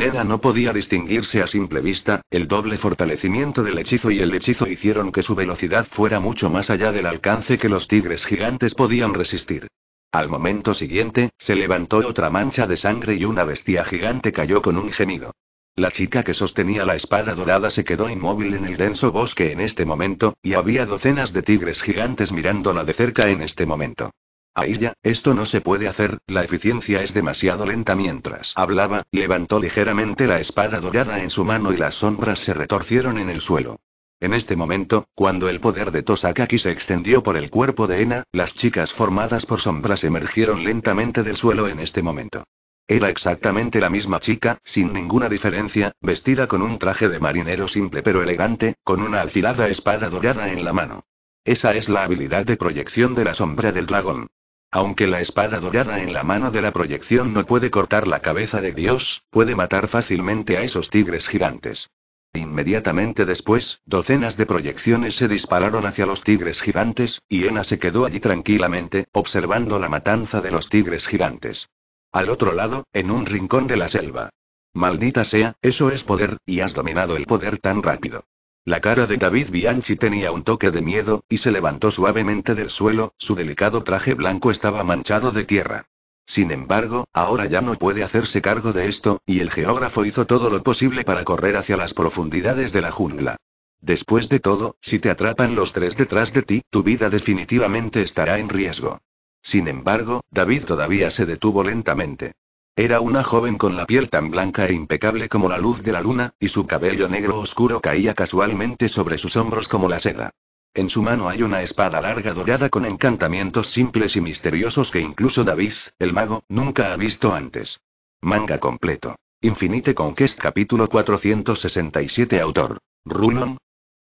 era no podía distinguirse a simple vista, el doble fortalecimiento del hechizo y el hechizo hicieron que su velocidad fuera mucho más allá del alcance que los tigres gigantes podían resistir. Al momento siguiente, se levantó otra mancha de sangre y una bestia gigante cayó con un gemido. La chica que sostenía la espada dorada se quedó inmóvil en el denso bosque en este momento, y había docenas de tigres gigantes mirándola de cerca en este momento. Ahí ya, esto no se puede hacer, la eficiencia es demasiado lenta. Mientras hablaba, levantó ligeramente la espada dorada en su mano y las sombras se retorcieron en el suelo. En este momento, cuando el poder de Tosakaki se extendió por el cuerpo de Ena, las chicas formadas por sombras emergieron lentamente del suelo en este momento. Era exactamente la misma chica, sin ninguna diferencia, vestida con un traje de marinero simple pero elegante, con una alfilada espada dorada en la mano. Esa es la habilidad de proyección de la sombra del dragón. Aunque la espada dorada en la mano de la proyección no puede cortar la cabeza de Dios, puede matar fácilmente a esos tigres gigantes. Inmediatamente después, docenas de proyecciones se dispararon hacia los tigres gigantes, y Ena se quedó allí tranquilamente, observando la matanza de los tigres gigantes. Al otro lado, en un rincón de la selva. Maldita sea, eso es poder, y has dominado el poder tan rápido. La cara de David Bianchi tenía un toque de miedo, y se levantó suavemente del suelo, su delicado traje blanco estaba manchado de tierra. Sin embargo, ahora ya no puede hacerse cargo de esto, y el geógrafo hizo todo lo posible para correr hacia las profundidades de la jungla. Después de todo, si te atrapan los tres detrás de ti, tu vida definitivamente estará en riesgo. Sin embargo, David todavía se detuvo lentamente. Era una joven con la piel tan blanca e impecable como la luz de la luna, y su cabello negro oscuro caía casualmente sobre sus hombros como la seda. En su mano hay una espada larga dorada con encantamientos simples y misteriosos que incluso David, el mago, nunca ha visto antes. Manga completo. Infinite Conquest capítulo 467 autor. Rulon.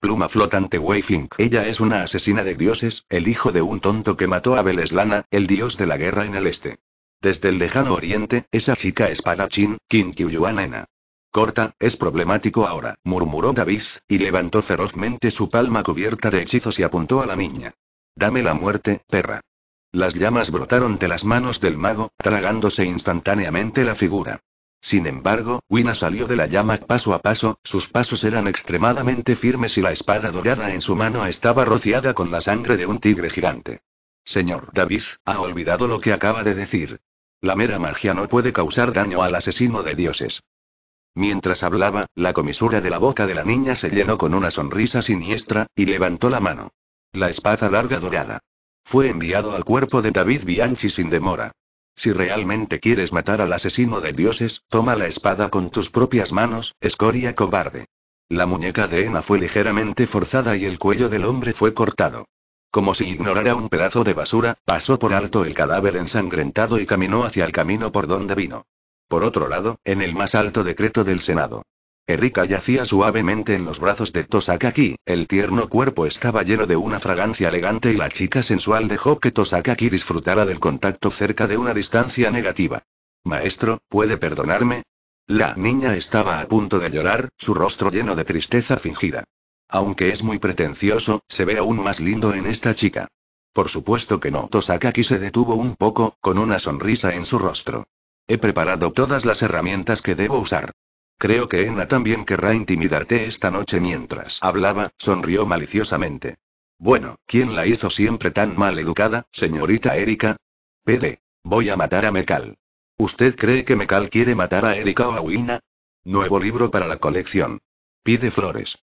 Pluma flotante Wayfink. Ella es una asesina de dioses, el hijo de un tonto que mató a Beleslana, el dios de la guerra en el este. Desde el lejano oriente, esa chica es espadachín, Yuanena. Corta, es problemático ahora, murmuró David, y levantó ferozmente su palma cubierta de hechizos y apuntó a la niña. Dame la muerte, perra. Las llamas brotaron de las manos del mago, tragándose instantáneamente la figura. Sin embargo, Wina salió de la llama paso a paso, sus pasos eran extremadamente firmes y la espada dorada en su mano estaba rociada con la sangre de un tigre gigante. Señor David, ¿ha olvidado lo que acaba de decir? La mera magia no puede causar daño al asesino de dioses. Mientras hablaba, la comisura de la boca de la niña se llenó con una sonrisa siniestra, y levantó la mano. La espada larga dorada. Fue enviado al cuerpo de David Bianchi sin demora. Si realmente quieres matar al asesino de dioses, toma la espada con tus propias manos, escoria cobarde. La muñeca de Ena fue ligeramente forzada y el cuello del hombre fue cortado. Como si ignorara un pedazo de basura, pasó por alto el cadáver ensangrentado y caminó hacia el camino por donde vino. Por otro lado, en el más alto decreto del Senado. Erika yacía suavemente en los brazos de Tosakaki, el tierno cuerpo estaba lleno de una fragancia elegante y la chica sensual dejó que Tosakaki disfrutara del contacto cerca de una distancia negativa. Maestro, ¿puede perdonarme? La niña estaba a punto de llorar, su rostro lleno de tristeza fingida. Aunque es muy pretencioso, se ve aún más lindo en esta chica. Por supuesto que no. Tosakaki se detuvo un poco, con una sonrisa en su rostro. He preparado todas las herramientas que debo usar. Creo que Ena también querrá intimidarte esta noche mientras hablaba, sonrió maliciosamente. Bueno, ¿quién la hizo siempre tan mal educada, señorita Erika? PD. Voy a matar a Mekal. ¿Usted cree que Mekal quiere matar a Erika o a Wina? Nuevo libro para la colección. Pide flores.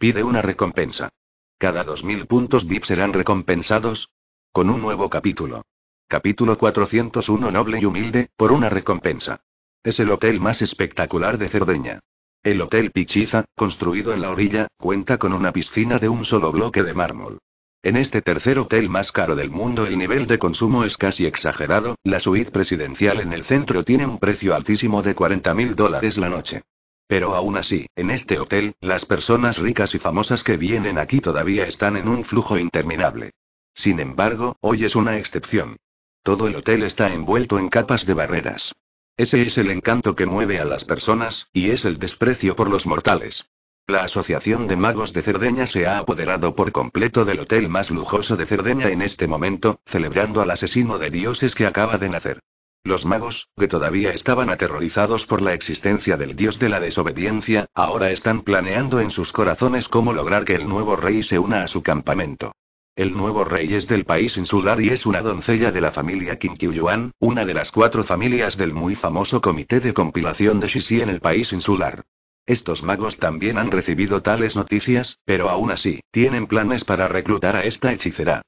Pide una recompensa. Cada 2.000 puntos VIP serán recompensados con un nuevo capítulo. Capítulo 401 Noble y Humilde, por una recompensa. Es el hotel más espectacular de Cerdeña. El Hotel Pichiza, construido en la orilla, cuenta con una piscina de un solo bloque de mármol. En este tercer hotel más caro del mundo el nivel de consumo es casi exagerado, la suite presidencial en el centro tiene un precio altísimo de 40.000 dólares la noche. Pero aún así, en este hotel, las personas ricas y famosas que vienen aquí todavía están en un flujo interminable. Sin embargo, hoy es una excepción. Todo el hotel está envuelto en capas de barreras. Ese es el encanto que mueve a las personas, y es el desprecio por los mortales. La Asociación de Magos de Cerdeña se ha apoderado por completo del hotel más lujoso de Cerdeña en este momento, celebrando al asesino de dioses que acaba de nacer. Los magos, que todavía estaban aterrorizados por la existencia del dios de la desobediencia, ahora están planeando en sus corazones cómo lograr que el nuevo rey se una a su campamento. El nuevo rey es del país insular y es una doncella de la familia Yuan, una de las cuatro familias del muy famoso comité de compilación de Shishi en el país insular. Estos magos también han recibido tales noticias, pero aún así, tienen planes para reclutar a esta hechicera.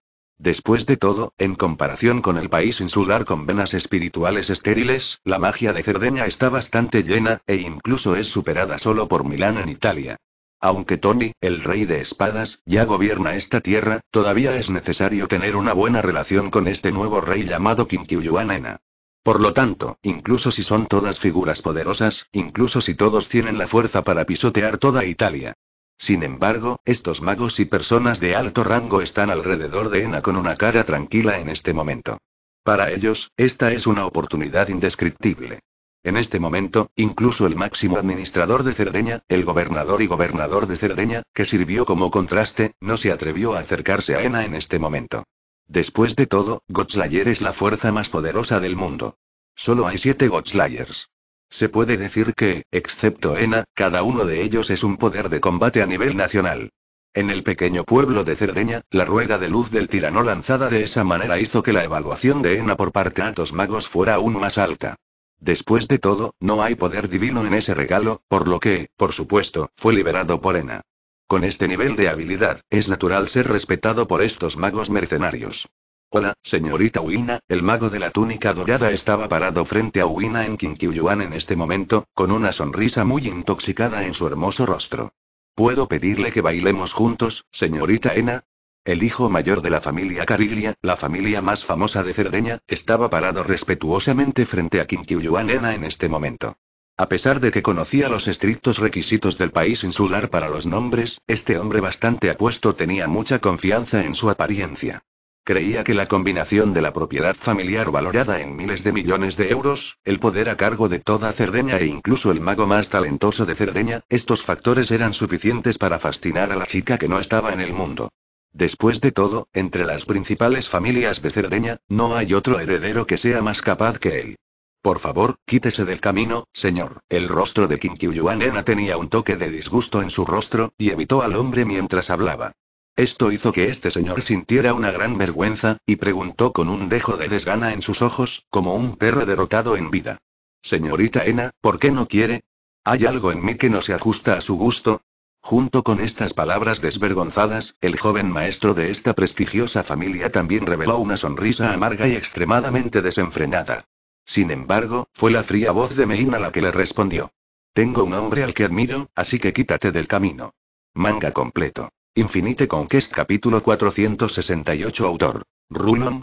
Después de todo, en comparación con el país insular con venas espirituales estériles, la magia de Cerdeña está bastante llena, e incluso es superada solo por Milán en Italia. Aunque Tony, el rey de espadas, ya gobierna esta tierra, todavía es necesario tener una buena relación con este nuevo rey llamado Yuanena. Por lo tanto, incluso si son todas figuras poderosas, incluso si todos tienen la fuerza para pisotear toda Italia, sin embargo, estos magos y personas de alto rango están alrededor de Ena con una cara tranquila en este momento. Para ellos, esta es una oportunidad indescriptible. En este momento, incluso el máximo administrador de Cerdeña, el gobernador y gobernador de Cerdeña, que sirvió como contraste, no se atrevió a acercarse a Ena en este momento. Después de todo, Godslayer es la fuerza más poderosa del mundo. Solo hay siete Godslayers. Se puede decir que, excepto ENA, cada uno de ellos es un poder de combate a nivel nacional. En el pequeño pueblo de Cerdeña, la rueda de luz del tirano lanzada de esa manera hizo que la evaluación de ENA por parte de altos magos fuera aún más alta. Después de todo, no hay poder divino en ese regalo, por lo que, por supuesto, fue liberado por ENA. Con este nivel de habilidad, es natural ser respetado por estos magos mercenarios. Hola, señorita Uina, el mago de la túnica dorada estaba parado frente a Uina en Yuan en este momento, con una sonrisa muy intoxicada en su hermoso rostro. ¿Puedo pedirle que bailemos juntos, señorita Ena? El hijo mayor de la familia Carilia, la familia más famosa de Cerdeña, estaba parado respetuosamente frente a Yuan Ena en este momento. A pesar de que conocía los estrictos requisitos del país insular para los nombres, este hombre bastante apuesto tenía mucha confianza en su apariencia. Creía que la combinación de la propiedad familiar valorada en miles de millones de euros, el poder a cargo de toda Cerdeña e incluso el mago más talentoso de Cerdeña, estos factores eran suficientes para fascinar a la chica que no estaba en el mundo. Después de todo, entre las principales familias de Cerdeña, no hay otro heredero que sea más capaz que él. Por favor, quítese del camino, señor. El rostro de Yuan Ena tenía un toque de disgusto en su rostro, y evitó al hombre mientras hablaba. Esto hizo que este señor sintiera una gran vergüenza, y preguntó con un dejo de desgana en sus ojos, como un perro derrotado en vida. Señorita Ena, ¿por qué no quiere? ¿Hay algo en mí que no se ajusta a su gusto? Junto con estas palabras desvergonzadas, el joven maestro de esta prestigiosa familia también reveló una sonrisa amarga y extremadamente desenfrenada. Sin embargo, fue la fría voz de Meina la que le respondió. Tengo un hombre al que admiro, así que quítate del camino. Manga completo. Infinite Conquest capítulo 468 Autor. Rulon.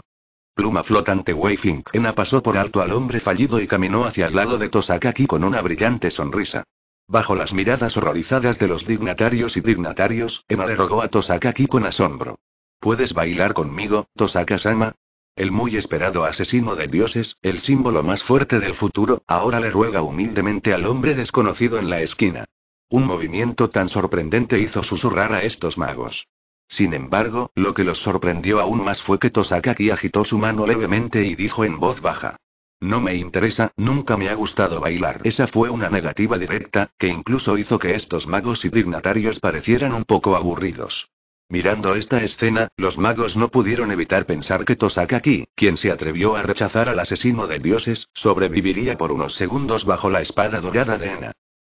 Pluma flotante Weifink Ena pasó por alto al hombre fallido y caminó hacia el lado de Tosakaki con una brillante sonrisa. Bajo las miradas horrorizadas de los dignatarios y dignatarios, Ena le rogó a Tosakaki con asombro. ¿Puedes bailar conmigo, Tosaka-sama? El muy esperado asesino de dioses, el símbolo más fuerte del futuro, ahora le ruega humildemente al hombre desconocido en la esquina. Un movimiento tan sorprendente hizo susurrar a estos magos. Sin embargo, lo que los sorprendió aún más fue que Tosakaki agitó su mano levemente y dijo en voz baja. No me interesa, nunca me ha gustado bailar. Esa fue una negativa directa, que incluso hizo que estos magos y dignatarios parecieran un poco aburridos. Mirando esta escena, los magos no pudieron evitar pensar que Tosakaki, quien se atrevió a rechazar al asesino de dioses, sobreviviría por unos segundos bajo la espada dorada de Ana.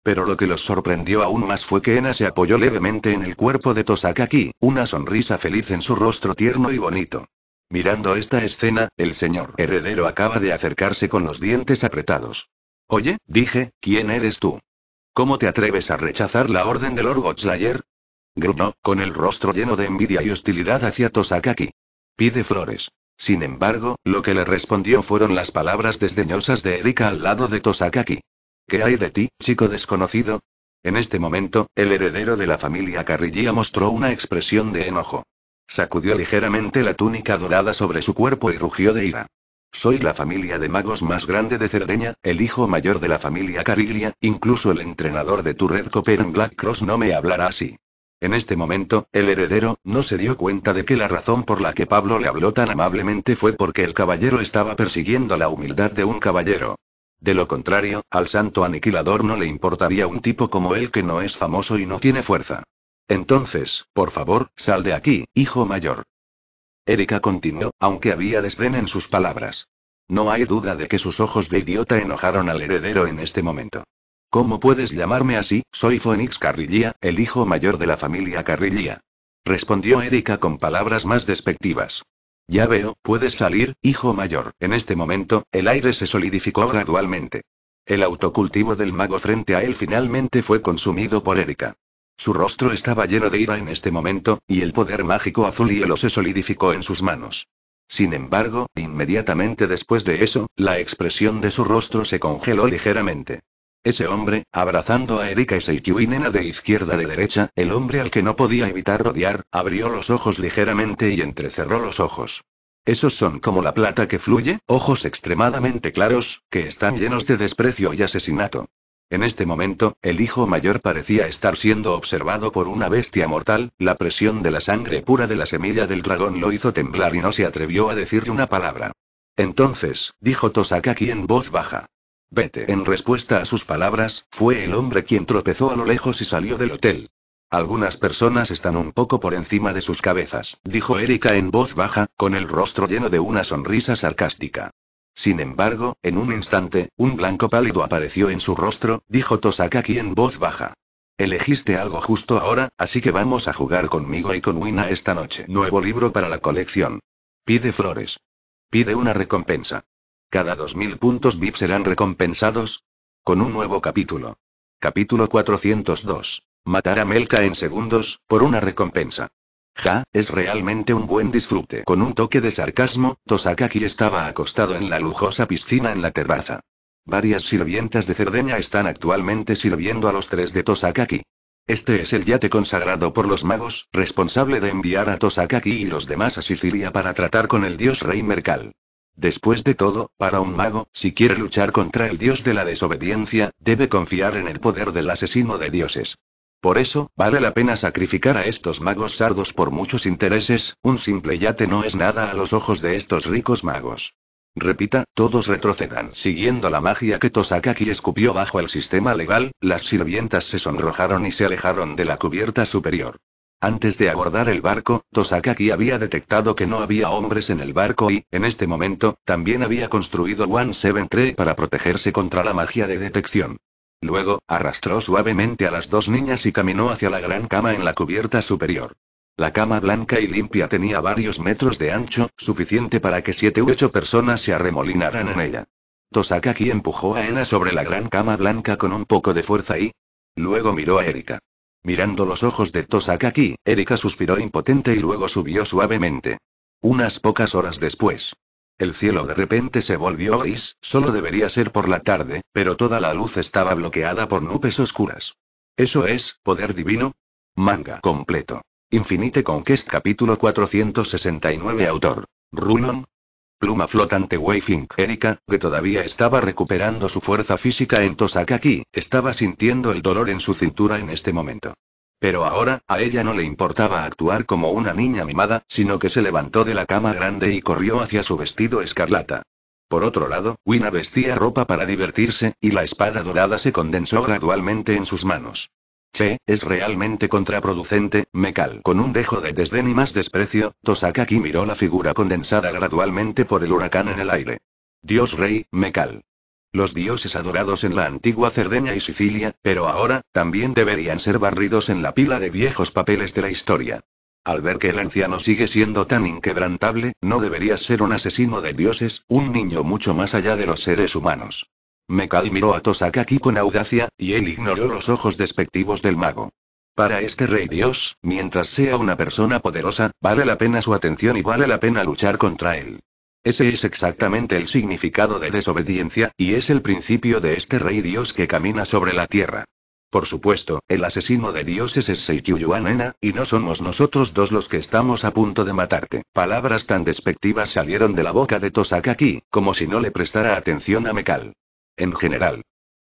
Pero lo que los sorprendió aún más fue que Ena se apoyó levemente en el cuerpo de Tosakaki, una sonrisa feliz en su rostro tierno y bonito. Mirando esta escena, el señor heredero acaba de acercarse con los dientes apretados. Oye, dije, ¿quién eres tú? ¿Cómo te atreves a rechazar la orden del Lord Godslayer? Gruñó, con el rostro lleno de envidia y hostilidad hacia Tosakaki. Pide flores. Sin embargo, lo que le respondió fueron las palabras desdeñosas de Erika al lado de Tosakaki. ¿Qué hay de ti, chico desconocido? En este momento, el heredero de la familia Carrillía mostró una expresión de enojo. Sacudió ligeramente la túnica dorada sobre su cuerpo y rugió de ira. Soy la familia de magos más grande de Cerdeña, el hijo mayor de la familia carrillía incluso el entrenador de tu red Copper en Black Cross no me hablará así. En este momento, el heredero no se dio cuenta de que la razón por la que Pablo le habló tan amablemente fue porque el caballero estaba persiguiendo la humildad de un caballero. De lo contrario, al santo aniquilador no le importaría un tipo como él que no es famoso y no tiene fuerza. Entonces, por favor, sal de aquí, hijo mayor. Erika continuó, aunque había desdén en sus palabras. No hay duda de que sus ojos de idiota enojaron al heredero en este momento. ¿Cómo puedes llamarme así? Soy Phoenix Carrillía, el hijo mayor de la familia Carrillía. Respondió Erika con palabras más despectivas. Ya veo, puedes salir, hijo mayor. En este momento, el aire se solidificó gradualmente. El autocultivo del mago frente a él finalmente fue consumido por Erika. Su rostro estaba lleno de ira en este momento, y el poder mágico azul hielo se solidificó en sus manos. Sin embargo, inmediatamente después de eso, la expresión de su rostro se congeló ligeramente. Ese hombre, abrazando a Erika y y Nena de izquierda de derecha, el hombre al que no podía evitar rodear, abrió los ojos ligeramente y entrecerró los ojos. Esos son como la plata que fluye, ojos extremadamente claros, que están llenos de desprecio y asesinato. En este momento, el hijo mayor parecía estar siendo observado por una bestia mortal, la presión de la sangre pura de la semilla del dragón lo hizo temblar y no se atrevió a decirle una palabra. Entonces, dijo Tosakaki en voz baja, Vete. En respuesta a sus palabras, fue el hombre quien tropezó a lo lejos y salió del hotel. Algunas personas están un poco por encima de sus cabezas, dijo Erika en voz baja, con el rostro lleno de una sonrisa sarcástica. Sin embargo, en un instante, un blanco pálido apareció en su rostro, dijo Tosakaki en voz baja. Elegiste algo justo ahora, así que vamos a jugar conmigo y con Wina esta noche. Nuevo libro para la colección. Pide flores. Pide una recompensa. Cada 2.000 puntos VIP serán recompensados con un nuevo capítulo. Capítulo 402. Matar a Melka en segundos, por una recompensa. Ja, es realmente un buen disfrute. Con un toque de sarcasmo, Tosakaki estaba acostado en la lujosa piscina en la terraza. Varias sirvientas de Cerdeña están actualmente sirviendo a los tres de Tosakaki. Este es el yate consagrado por los magos, responsable de enviar a Tosakaki y los demás a Sicilia para tratar con el dios rey Merkal. Después de todo, para un mago, si quiere luchar contra el dios de la desobediencia, debe confiar en el poder del asesino de dioses. Por eso, vale la pena sacrificar a estos magos sardos por muchos intereses, un simple yate no es nada a los ojos de estos ricos magos. Repita, todos retrocedan siguiendo la magia que Tosakaki escupió bajo el sistema legal, las sirvientas se sonrojaron y se alejaron de la cubierta superior. Antes de abordar el barco, Tosakaki había detectado que no había hombres en el barco y, en este momento, también había construido One Seven Tree para protegerse contra la magia de detección. Luego, arrastró suavemente a las dos niñas y caminó hacia la gran cama en la cubierta superior. La cama blanca y limpia tenía varios metros de ancho, suficiente para que siete u ocho personas se arremolinaran en ella. Tosakaki empujó a Ena sobre la gran cama blanca con un poco de fuerza y... Luego miró a Erika. Mirando los ojos de aquí, Erika suspiró impotente y luego subió suavemente. Unas pocas horas después. El cielo de repente se volvió gris, solo debería ser por la tarde, pero toda la luz estaba bloqueada por nubes oscuras. Eso es, poder divino. Manga completo. Infinite Conquest capítulo 469 autor. Rulon, Pluma flotante Wayfink Erika, que todavía estaba recuperando su fuerza física en Tosakaki, estaba sintiendo el dolor en su cintura en este momento. Pero ahora, a ella no le importaba actuar como una niña mimada, sino que se levantó de la cama grande y corrió hacia su vestido escarlata. Por otro lado, Wina vestía ropa para divertirse, y la espada dorada se condensó gradualmente en sus manos. Che, es realmente contraproducente, Mecal. Con un dejo de desdén y más desprecio, Tosakaki miró la figura condensada gradualmente por el huracán en el aire. Dios rey, Mecal. Los dioses adorados en la antigua Cerdeña y Sicilia, pero ahora, también deberían ser barridos en la pila de viejos papeles de la historia. Al ver que el anciano sigue siendo tan inquebrantable, no debería ser un asesino de dioses, un niño mucho más allá de los seres humanos. Mekal miró a Tosakaki con audacia, y él ignoró los ojos despectivos del mago. Para este rey dios, mientras sea una persona poderosa, vale la pena su atención y vale la pena luchar contra él. Ese es exactamente el significado de desobediencia, y es el principio de este rey dios que camina sobre la tierra. Por supuesto, el asesino de dioses es Seiyuyuanena, y no somos nosotros dos los que estamos a punto de matarte. Palabras tan despectivas salieron de la boca de Tosakaki, como si no le prestara atención a Mekal en general.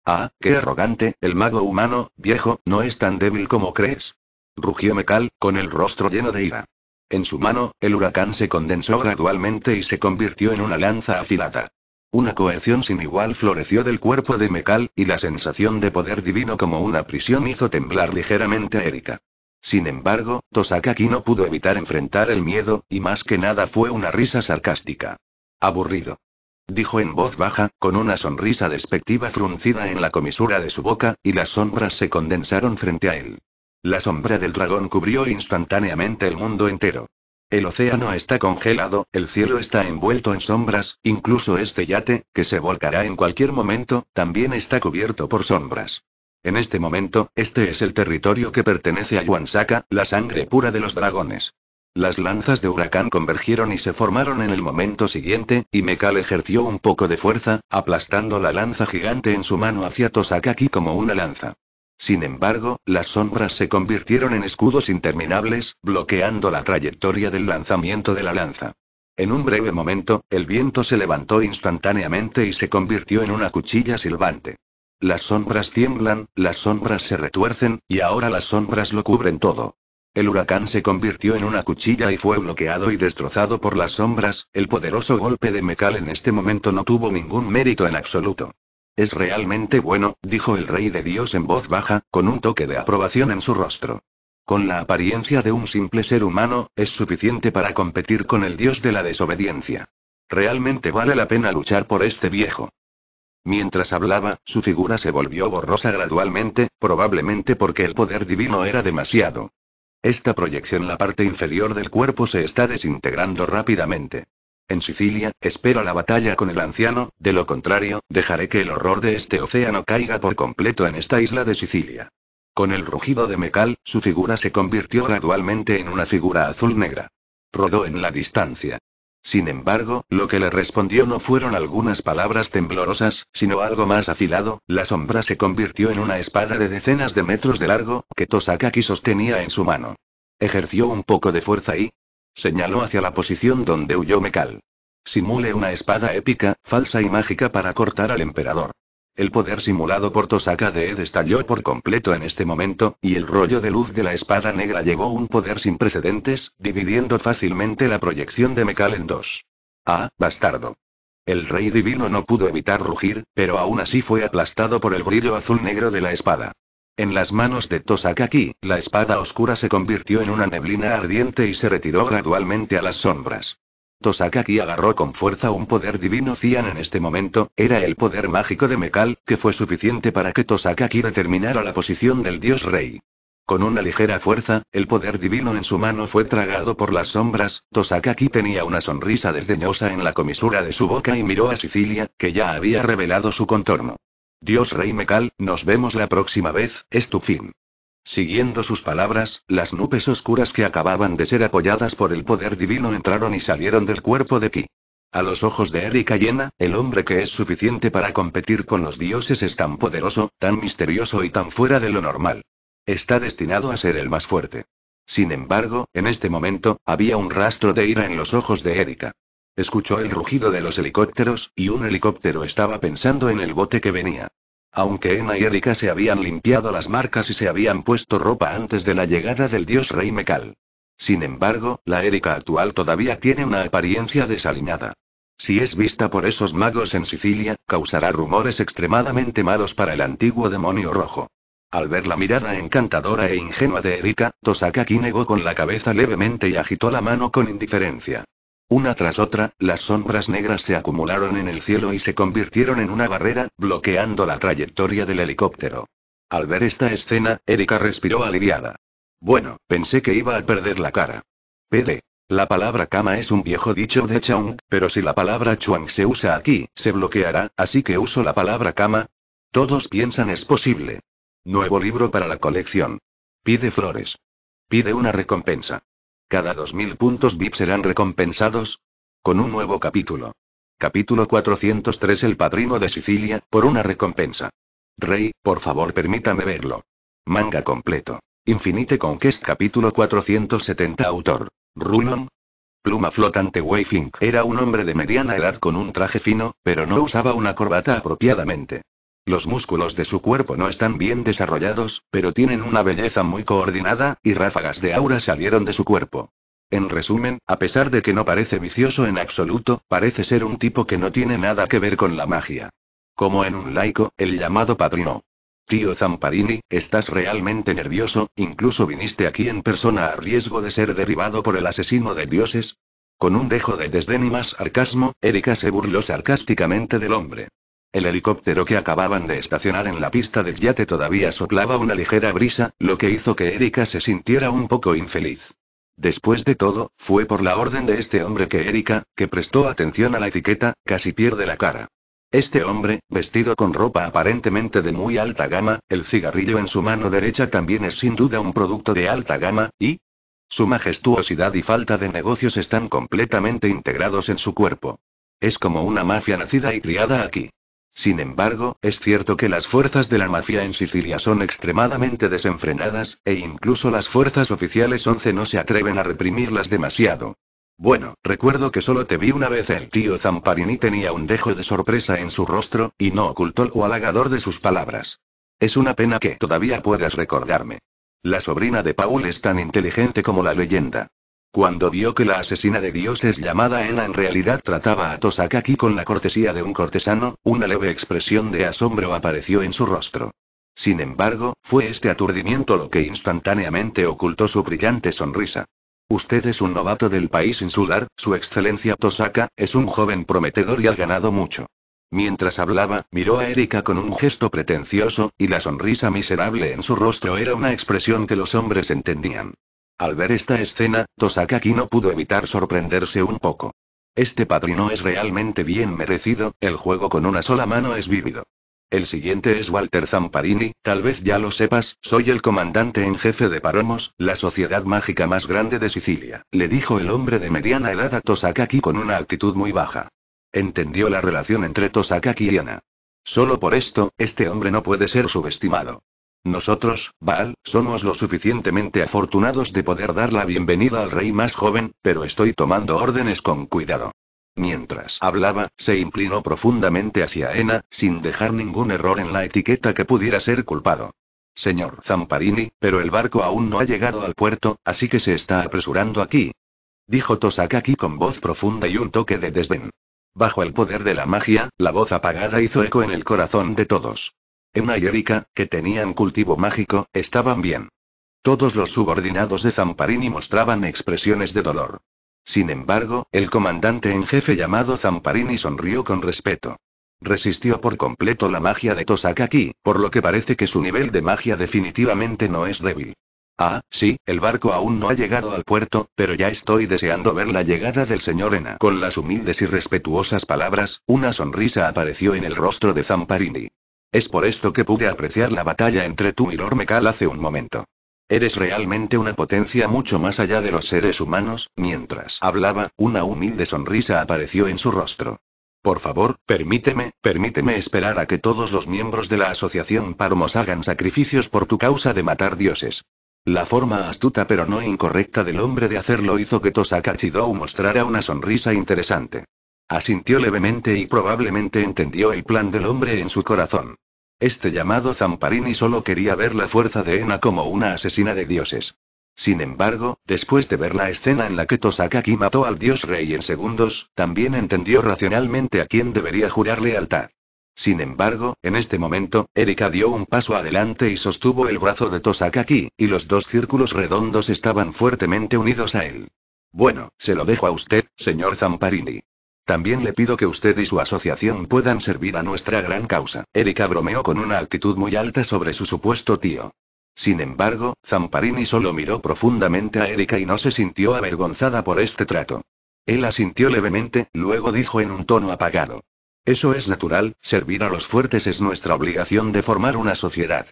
Ah, qué arrogante, el mago humano, viejo, no es tan débil como crees. Rugió Mecal, con el rostro lleno de ira. En su mano, el huracán se condensó gradualmente y se convirtió en una lanza afilada. Una coerción sin igual floreció del cuerpo de Mecal, y la sensación de poder divino como una prisión hizo temblar ligeramente a Erika. Sin embargo, Tosakaki no pudo evitar enfrentar el miedo, y más que nada fue una risa sarcástica. Aburrido dijo en voz baja, con una sonrisa despectiva fruncida en la comisura de su boca, y las sombras se condensaron frente a él. La sombra del dragón cubrió instantáneamente el mundo entero. El océano está congelado, el cielo está envuelto en sombras, incluso este yate, que se volcará en cualquier momento, también está cubierto por sombras. En este momento, este es el territorio que pertenece a Yuansaka, la sangre pura de los dragones. Las lanzas de huracán convergieron y se formaron en el momento siguiente, y Mekal ejerció un poco de fuerza, aplastando la lanza gigante en su mano hacia Tosakaki como una lanza. Sin embargo, las sombras se convirtieron en escudos interminables, bloqueando la trayectoria del lanzamiento de la lanza. En un breve momento, el viento se levantó instantáneamente y se convirtió en una cuchilla silbante. Las sombras tiemblan, las sombras se retuercen, y ahora las sombras lo cubren todo. El huracán se convirtió en una cuchilla y fue bloqueado y destrozado por las sombras, el poderoso golpe de Mecal en este momento no tuvo ningún mérito en absoluto. Es realmente bueno, dijo el rey de Dios en voz baja, con un toque de aprobación en su rostro. Con la apariencia de un simple ser humano, es suficiente para competir con el dios de la desobediencia. Realmente vale la pena luchar por este viejo. Mientras hablaba, su figura se volvió borrosa gradualmente, probablemente porque el poder divino era demasiado. Esta proyección la parte inferior del cuerpo se está desintegrando rápidamente. En Sicilia, espero la batalla con el anciano, de lo contrario, dejaré que el horror de este océano caiga por completo en esta isla de Sicilia. Con el rugido de Mecal, su figura se convirtió gradualmente en una figura azul negra. Rodó en la distancia. Sin embargo, lo que le respondió no fueron algunas palabras temblorosas, sino algo más afilado, la sombra se convirtió en una espada de decenas de metros de largo, que Tosakaki sostenía en su mano. Ejerció un poco de fuerza y... señaló hacia la posición donde huyó Mekal. Simule una espada épica, falsa y mágica para cortar al emperador. El poder simulado por Tosaka de Ed estalló por completo en este momento, y el rollo de luz de la espada negra llevó un poder sin precedentes, dividiendo fácilmente la proyección de Mekal en dos. ¡Ah, bastardo! El rey divino no pudo evitar rugir, pero aún así fue aplastado por el brillo azul negro de la espada. En las manos de Tosakaki, la espada oscura se convirtió en una neblina ardiente y se retiró gradualmente a las sombras. Tosakaki agarró con fuerza un poder divino Cian en este momento, era el poder mágico de Mekal, que fue suficiente para que Tosakaki determinara la posición del dios rey. Con una ligera fuerza, el poder divino en su mano fue tragado por las sombras, Tosakaki tenía una sonrisa desdeñosa en la comisura de su boca y miró a Sicilia, que ya había revelado su contorno. Dios Rey Mekal, nos vemos la próxima vez, es tu fin. Siguiendo sus palabras, las nubes oscuras que acababan de ser apoyadas por el poder divino entraron y salieron del cuerpo de Ki. A los ojos de Erika Llena, el hombre que es suficiente para competir con los dioses es tan poderoso, tan misterioso y tan fuera de lo normal. Está destinado a ser el más fuerte. Sin embargo, en este momento, había un rastro de ira en los ojos de Erika. Escuchó el rugido de los helicópteros, y un helicóptero estaba pensando en el bote que venía. Aunque Ena y Erika se habían limpiado las marcas y se habían puesto ropa antes de la llegada del dios rey Mecal. Sin embargo, la Erika actual todavía tiene una apariencia desaliñada. Si es vista por esos magos en Sicilia, causará rumores extremadamente malos para el antiguo demonio rojo. Al ver la mirada encantadora e ingenua de Erika, Tosaka negó con la cabeza levemente y agitó la mano con indiferencia. Una tras otra, las sombras negras se acumularon en el cielo y se convirtieron en una barrera, bloqueando la trayectoria del helicóptero. Al ver esta escena, Erika respiró aliviada. Bueno, pensé que iba a perder la cara. PD. La palabra cama es un viejo dicho de Chong, pero si la palabra Chuang se usa aquí, se bloqueará, así que uso la palabra cama. Todos piensan es posible. Nuevo libro para la colección. Pide flores. Pide una recompensa. Cada 2.000 puntos VIP serán recompensados con un nuevo capítulo. Capítulo 403 El Padrino de Sicilia, por una recompensa. Rey, por favor permítame verlo. Manga completo. Infinite Conquest capítulo 470 Autor. Rulon. Pluma flotante Wayfink. era un hombre de mediana edad con un traje fino, pero no usaba una corbata apropiadamente. Los músculos de su cuerpo no están bien desarrollados, pero tienen una belleza muy coordinada, y ráfagas de aura salieron de su cuerpo. En resumen, a pesar de que no parece vicioso en absoluto, parece ser un tipo que no tiene nada que ver con la magia. Como en un laico, el llamado padrino. Tío Zamparini, estás realmente nervioso, incluso viniste aquí en persona a riesgo de ser derribado por el asesino de dioses. Con un dejo de desdén y más sarcasmo, Erika se burló sarcásticamente del hombre. El helicóptero que acababan de estacionar en la pista del yate todavía soplaba una ligera brisa, lo que hizo que Erika se sintiera un poco infeliz. Después de todo, fue por la orden de este hombre que Erika, que prestó atención a la etiqueta, casi pierde la cara. Este hombre, vestido con ropa aparentemente de muy alta gama, el cigarrillo en su mano derecha también es sin duda un producto de alta gama, y... Su majestuosidad y falta de negocios están completamente integrados en su cuerpo. Es como una mafia nacida y criada aquí. Sin embargo, es cierto que las fuerzas de la mafia en Sicilia son extremadamente desenfrenadas, e incluso las fuerzas oficiales 11 no se atreven a reprimirlas demasiado. Bueno, recuerdo que solo te vi una vez el tío Zamparini tenía un dejo de sorpresa en su rostro, y no ocultó el halagador de sus palabras. Es una pena que todavía puedas recordarme. La sobrina de Paul es tan inteligente como la leyenda. Cuando vio que la asesina de dioses llamada Ena en realidad trataba a aquí con la cortesía de un cortesano, una leve expresión de asombro apareció en su rostro. Sin embargo, fue este aturdimiento lo que instantáneamente ocultó su brillante sonrisa. Usted es un novato del país insular, Su Excelencia Tosaka, es un joven prometedor y ha ganado mucho. Mientras hablaba, miró a Erika con un gesto pretencioso, y la sonrisa miserable en su rostro era una expresión que los hombres entendían. Al ver esta escena, Tosakaki no pudo evitar sorprenderse un poco. Este padrino es realmente bien merecido, el juego con una sola mano es vívido. El siguiente es Walter Zamparini, tal vez ya lo sepas, soy el comandante en jefe de Paromos, la sociedad mágica más grande de Sicilia, le dijo el hombre de mediana edad a Tosakaki con una actitud muy baja. Entendió la relación entre Tosakaki y Ana. Solo por esto, este hombre no puede ser subestimado. Nosotros, Baal, somos lo suficientemente afortunados de poder dar la bienvenida al rey más joven, pero estoy tomando órdenes con cuidado. Mientras hablaba, se inclinó profundamente hacia Ena, sin dejar ningún error en la etiqueta que pudiera ser culpado. Señor Zamparini, pero el barco aún no ha llegado al puerto, así que se está apresurando aquí. Dijo Tosakaki con voz profunda y un toque de desdén. Bajo el poder de la magia, la voz apagada hizo eco en el corazón de todos. Emma y Erika, que tenían cultivo mágico, estaban bien. Todos los subordinados de Zamparini mostraban expresiones de dolor. Sin embargo, el comandante en jefe llamado Zamparini sonrió con respeto. Resistió por completo la magia de Tosakaki, por lo que parece que su nivel de magia definitivamente no es débil. Ah, sí, el barco aún no ha llegado al puerto, pero ya estoy deseando ver la llegada del señor Ena. Con las humildes y respetuosas palabras, una sonrisa apareció en el rostro de Zamparini. Es por esto que pude apreciar la batalla entre tú y Lord hace un momento. Eres realmente una potencia mucho más allá de los seres humanos, mientras hablaba, una humilde sonrisa apareció en su rostro. Por favor, permíteme, permíteme esperar a que todos los miembros de la asociación Parmos hagan sacrificios por tu causa de matar dioses. La forma astuta pero no incorrecta del hombre de hacerlo hizo que Tosaka mostrara una sonrisa interesante. Asintió levemente y probablemente entendió el plan del hombre en su corazón. Este llamado Zamparini solo quería ver la fuerza de Ena como una asesina de dioses. Sin embargo, después de ver la escena en la que Tosakaki mató al dios rey en segundos, también entendió racionalmente a quién debería jurar lealtad. Sin embargo, en este momento, Erika dio un paso adelante y sostuvo el brazo de Tosakaki, y los dos círculos redondos estaban fuertemente unidos a él. Bueno, se lo dejo a usted, señor Zamparini. También le pido que usted y su asociación puedan servir a nuestra gran causa. Erika bromeó con una actitud muy alta sobre su supuesto tío. Sin embargo, Zamparini solo miró profundamente a Erika y no se sintió avergonzada por este trato. Él asintió levemente, luego dijo en un tono apagado. Eso es natural, servir a los fuertes es nuestra obligación de formar una sociedad.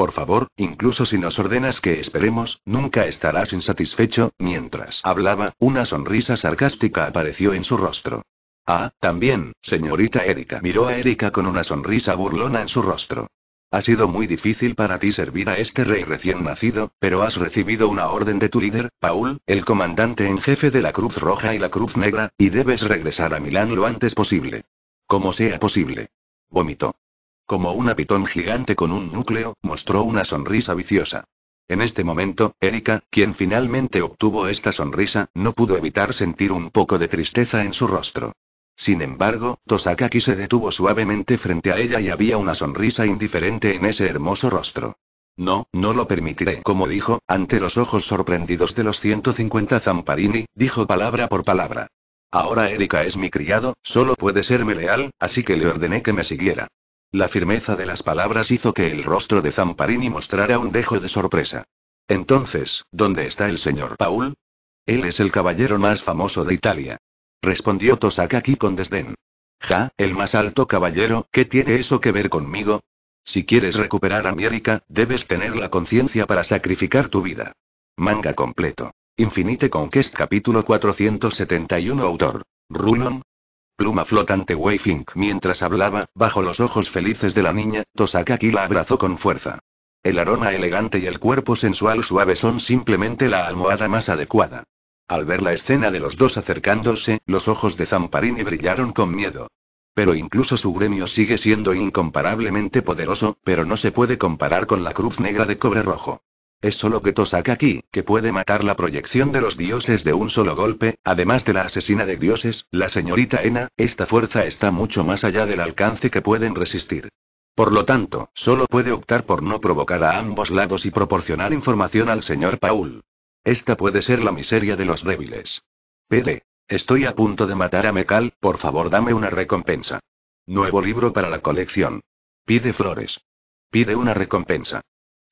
Por favor, incluso si nos ordenas que esperemos, nunca estarás insatisfecho. Mientras hablaba, una sonrisa sarcástica apareció en su rostro. Ah, también, señorita Erika. Miró a Erika con una sonrisa burlona en su rostro. Ha sido muy difícil para ti servir a este rey recién nacido, pero has recibido una orden de tu líder, Paul, el comandante en jefe de la Cruz Roja y la Cruz Negra, y debes regresar a Milán lo antes posible. Como sea posible. Vomitó. Como una pitón gigante con un núcleo, mostró una sonrisa viciosa. En este momento, Erika, quien finalmente obtuvo esta sonrisa, no pudo evitar sentir un poco de tristeza en su rostro. Sin embargo, Tosakaki se detuvo suavemente frente a ella y había una sonrisa indiferente en ese hermoso rostro. No, no lo permitiré, como dijo, ante los ojos sorprendidos de los 150 Zamparini, dijo palabra por palabra. Ahora Erika es mi criado, solo puede serme leal, así que le ordené que me siguiera. La firmeza de las palabras hizo que el rostro de Zamparini mostrara un dejo de sorpresa. Entonces, ¿dónde está el señor Paul? Él es el caballero más famoso de Italia. Respondió Tosakaki con desdén. Ja, el más alto caballero, ¿qué tiene eso que ver conmigo? Si quieres recuperar a debes tener la conciencia para sacrificar tu vida. Manga completo. Infinite Conquest capítulo 471 autor. Rulon, Pluma flotante Weifink mientras hablaba, bajo los ojos felices de la niña, Tosakaki la abrazó con fuerza. El aroma elegante y el cuerpo sensual suave son simplemente la almohada más adecuada. Al ver la escena de los dos acercándose, los ojos de Zamparini brillaron con miedo. Pero incluso su gremio sigue siendo incomparablemente poderoso, pero no se puede comparar con la cruz negra de cobre rojo. Es solo que aquí que puede matar la proyección de los dioses de un solo golpe, además de la asesina de dioses, la señorita Ena, esta fuerza está mucho más allá del alcance que pueden resistir. Por lo tanto, solo puede optar por no provocar a ambos lados y proporcionar información al señor Paul. Esta puede ser la miseria de los débiles. PD. Estoy a punto de matar a Mekal, por favor dame una recompensa. Nuevo libro para la colección. Pide flores. Pide una recompensa.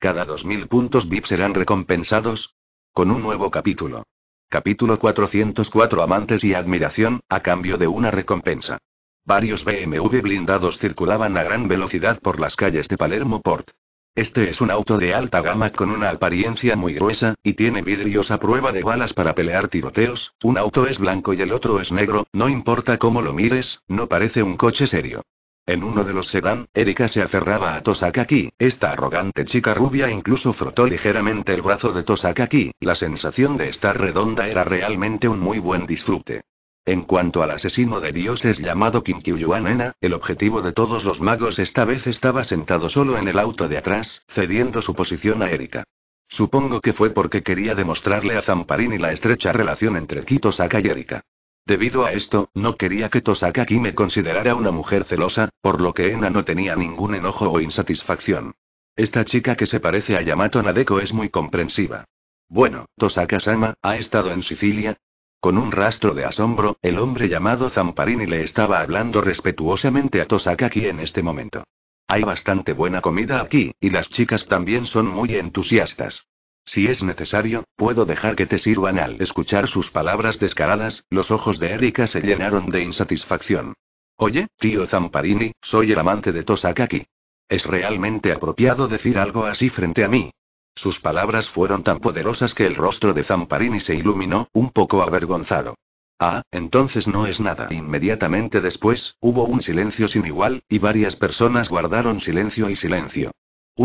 Cada 2000 puntos VIP serán recompensados con un nuevo capítulo. Capítulo 404 Amantes y admiración, a cambio de una recompensa. Varios BMW blindados circulaban a gran velocidad por las calles de Palermo Port. Este es un auto de alta gama con una apariencia muy gruesa, y tiene vidrios a prueba de balas para pelear tiroteos, un auto es blanco y el otro es negro, no importa cómo lo mires, no parece un coche serio. En uno de los sedán, Erika se aferraba a Tosakaki, esta arrogante chica rubia incluso frotó ligeramente el brazo de Tosakaki, la sensación de estar redonda era realmente un muy buen disfrute. En cuanto al asesino de dioses llamado Kinkiyuan el objetivo de todos los magos esta vez estaba sentado solo en el auto de atrás, cediendo su posición a Erika. Supongo que fue porque quería demostrarle a Zamparini la estrecha relación entre Kitosaka y Erika. Debido a esto, no quería que Tosakaki me considerara una mujer celosa, por lo que Ena no tenía ningún enojo o insatisfacción. Esta chica que se parece a Yamato Nadeko es muy comprensiva. Bueno, Tosaka-sama, ¿ha estado en Sicilia? Con un rastro de asombro, el hombre llamado Zamparini le estaba hablando respetuosamente a Tosakaki en este momento. Hay bastante buena comida aquí, y las chicas también son muy entusiastas. Si es necesario, puedo dejar que te sirvan al escuchar sus palabras descaradas, los ojos de Erika se llenaron de insatisfacción. Oye, tío Zamparini, soy el amante de Tosakaki. ¿Es realmente apropiado decir algo así frente a mí? Sus palabras fueron tan poderosas que el rostro de Zamparini se iluminó, un poco avergonzado. Ah, entonces no es nada. Inmediatamente después, hubo un silencio sin igual, y varias personas guardaron silencio y silencio.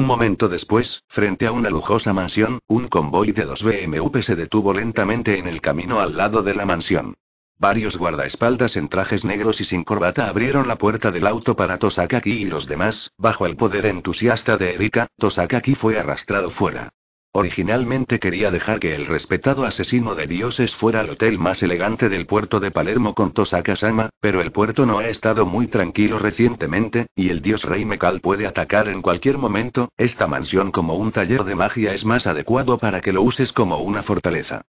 Un momento después, frente a una lujosa mansión, un convoy de dos BMW se detuvo lentamente en el camino al lado de la mansión. Varios guardaespaldas en trajes negros y sin corbata abrieron la puerta del auto para Tosakaki y los demás, bajo el poder entusiasta de Erika, Tosakaki fue arrastrado fuera. Originalmente quería dejar que el respetado asesino de dioses fuera el hotel más elegante del puerto de Palermo con Tosakasama, pero el puerto no ha estado muy tranquilo recientemente, y el dios rey Mekal puede atacar en cualquier momento, esta mansión como un taller de magia es más adecuado para que lo uses como una fortaleza.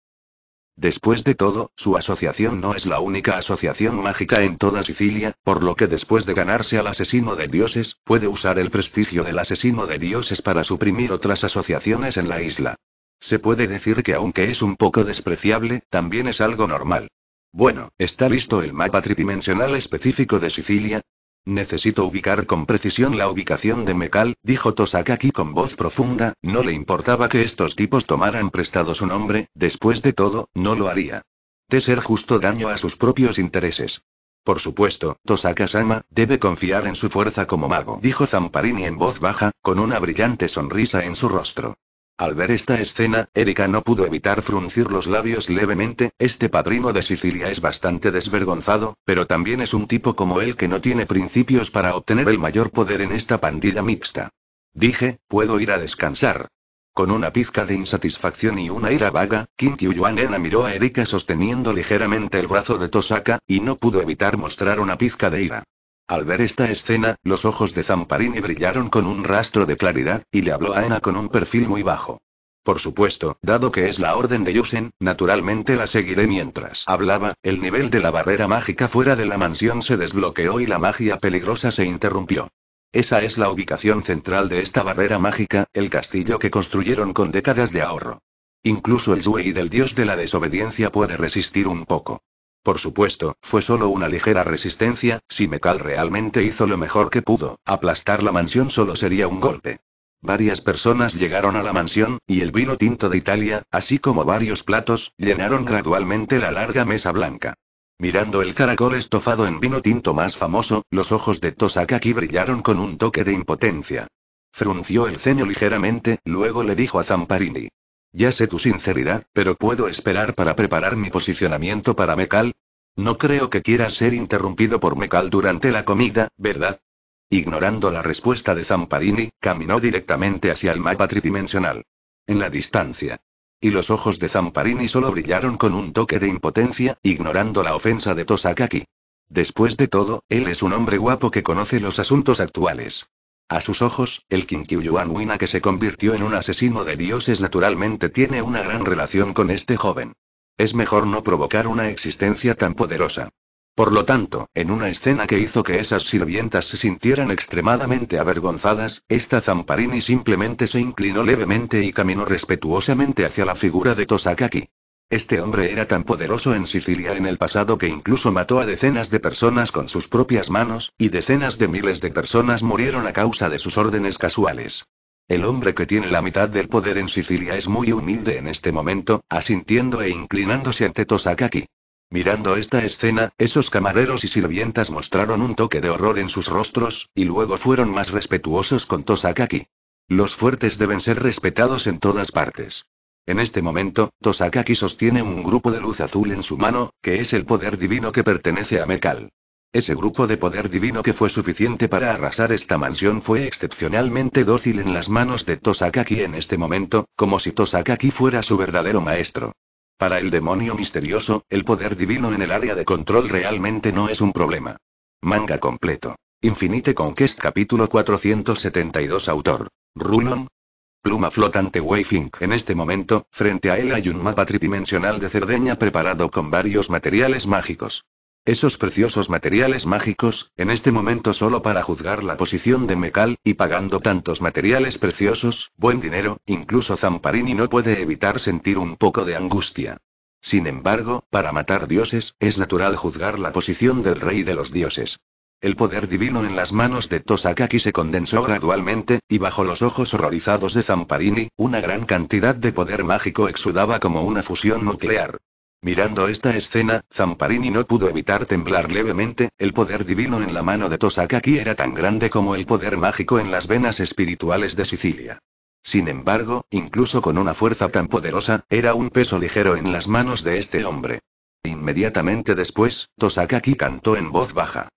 Después de todo, su asociación no es la única asociación mágica en toda Sicilia, por lo que después de ganarse al asesino de dioses, puede usar el prestigio del asesino de dioses para suprimir otras asociaciones en la isla. Se puede decir que aunque es un poco despreciable, también es algo normal. Bueno, ¿está listo el mapa tridimensional específico de Sicilia? Necesito ubicar con precisión la ubicación de Mekal, dijo Tosakaki con voz profunda, no le importaba que estos tipos tomaran prestado su nombre, después de todo, no lo haría. De ser justo daño a sus propios intereses. Por supuesto, Tosaka-sama, debe confiar en su fuerza como mago, dijo Zamparini en voz baja, con una brillante sonrisa en su rostro. Al ver esta escena, Erika no pudo evitar fruncir los labios levemente, este padrino de Sicilia es bastante desvergonzado, pero también es un tipo como él que no tiene principios para obtener el mayor poder en esta pandilla mixta. Dije, puedo ir a descansar. Con una pizca de insatisfacción y una ira vaga, Kim Kyuyuanena miró a Erika sosteniendo ligeramente el brazo de Tosaka, y no pudo evitar mostrar una pizca de ira. Al ver esta escena, los ojos de Zamparini brillaron con un rastro de claridad, y le habló a Ena con un perfil muy bajo. Por supuesto, dado que es la orden de Yusen, naturalmente la seguiré mientras hablaba, el nivel de la barrera mágica fuera de la mansión se desbloqueó y la magia peligrosa se interrumpió. Esa es la ubicación central de esta barrera mágica, el castillo que construyeron con décadas de ahorro. Incluso el Zui del dios de la desobediencia puede resistir un poco. Por supuesto, fue solo una ligera resistencia, si Mekal realmente hizo lo mejor que pudo, aplastar la mansión solo sería un golpe. Varias personas llegaron a la mansión, y el vino tinto de Italia, así como varios platos, llenaron gradualmente la larga mesa blanca. Mirando el caracol estofado en vino tinto más famoso, los ojos de Tosakaki brillaron con un toque de impotencia. Frunció el ceño ligeramente, luego le dijo a Zamparini. Ya sé tu sinceridad, pero ¿puedo esperar para preparar mi posicionamiento para Mecal? No creo que quieras ser interrumpido por Mecal durante la comida, ¿verdad? Ignorando la respuesta de Zamparini, caminó directamente hacia el mapa tridimensional. En la distancia. Y los ojos de Zamparini solo brillaron con un toque de impotencia, ignorando la ofensa de Tosakaki. Después de todo, él es un hombre guapo que conoce los asuntos actuales. A sus ojos, el Yuan Wina que se convirtió en un asesino de dioses naturalmente tiene una gran relación con este joven. Es mejor no provocar una existencia tan poderosa. Por lo tanto, en una escena que hizo que esas sirvientas se sintieran extremadamente avergonzadas, esta Zamparini simplemente se inclinó levemente y caminó respetuosamente hacia la figura de Tosakaki. Este hombre era tan poderoso en Sicilia en el pasado que incluso mató a decenas de personas con sus propias manos, y decenas de miles de personas murieron a causa de sus órdenes casuales. El hombre que tiene la mitad del poder en Sicilia es muy humilde en este momento, asintiendo e inclinándose ante Tosakaki. Mirando esta escena, esos camareros y sirvientas mostraron un toque de horror en sus rostros, y luego fueron más respetuosos con Tosakaki. Los fuertes deben ser respetados en todas partes. En este momento, Tosakaki sostiene un grupo de luz azul en su mano, que es el poder divino que pertenece a Mekal. Ese grupo de poder divino que fue suficiente para arrasar esta mansión fue excepcionalmente dócil en las manos de Tosakaki en este momento, como si Tosakaki fuera su verdadero maestro. Para el demonio misterioso, el poder divino en el área de control realmente no es un problema. Manga completo. Infinite Conquest capítulo 472 autor. Rulon, Pluma flotante Wayfink. En este momento, frente a él hay un mapa tridimensional de Cerdeña preparado con varios materiales mágicos. Esos preciosos materiales mágicos, en este momento solo para juzgar la posición de Mecal, y pagando tantos materiales preciosos, buen dinero, incluso Zamparini no puede evitar sentir un poco de angustia. Sin embargo, para matar dioses, es natural juzgar la posición del rey de los dioses. El poder divino en las manos de Tosakaki se condensó gradualmente, y bajo los ojos horrorizados de Zamparini, una gran cantidad de poder mágico exudaba como una fusión nuclear. Mirando esta escena, Zamparini no pudo evitar temblar levemente, el poder divino en la mano de Tosakaki era tan grande como el poder mágico en las venas espirituales de Sicilia. Sin embargo, incluso con una fuerza tan poderosa, era un peso ligero en las manos de este hombre. Inmediatamente después, Tosakaki cantó en voz baja.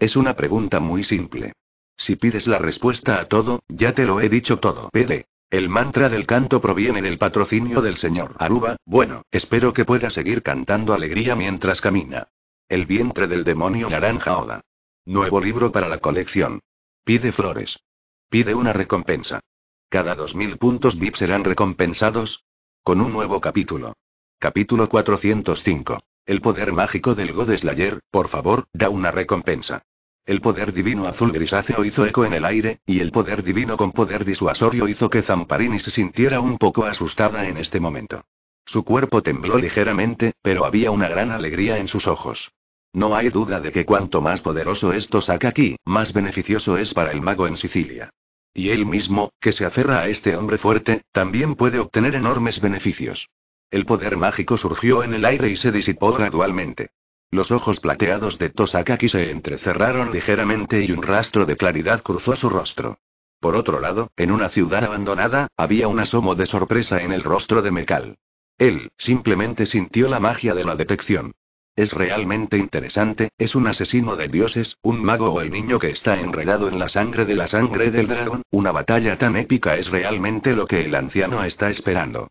Es una pregunta muy simple. Si pides la respuesta a todo, ya te lo he dicho todo. Pede. El mantra del canto proviene del patrocinio del señor Aruba. Bueno, espero que pueda seguir cantando alegría mientras camina. El vientre del demonio naranja Oda. Nuevo libro para la colección. Pide flores. Pide una recompensa. Cada 2.000 puntos VIP serán recompensados. Con un nuevo capítulo. Capítulo 405. El poder mágico del God Slayer, por favor, da una recompensa. El poder divino azul grisáceo hizo eco en el aire, y el poder divino con poder disuasorio hizo que Zamparini se sintiera un poco asustada en este momento. Su cuerpo tembló ligeramente, pero había una gran alegría en sus ojos. No hay duda de que cuanto más poderoso esto saca aquí, más beneficioso es para el mago en Sicilia. Y él mismo, que se aferra a este hombre fuerte, también puede obtener enormes beneficios. El poder mágico surgió en el aire y se disipó gradualmente. Los ojos plateados de Tosakaki se entrecerraron ligeramente y un rastro de claridad cruzó su rostro. Por otro lado, en una ciudad abandonada, había un asomo de sorpresa en el rostro de Mekal. Él, simplemente sintió la magia de la detección. Es realmente interesante, es un asesino de dioses, un mago o el niño que está enredado en la sangre de la sangre del dragón, una batalla tan épica es realmente lo que el anciano está esperando.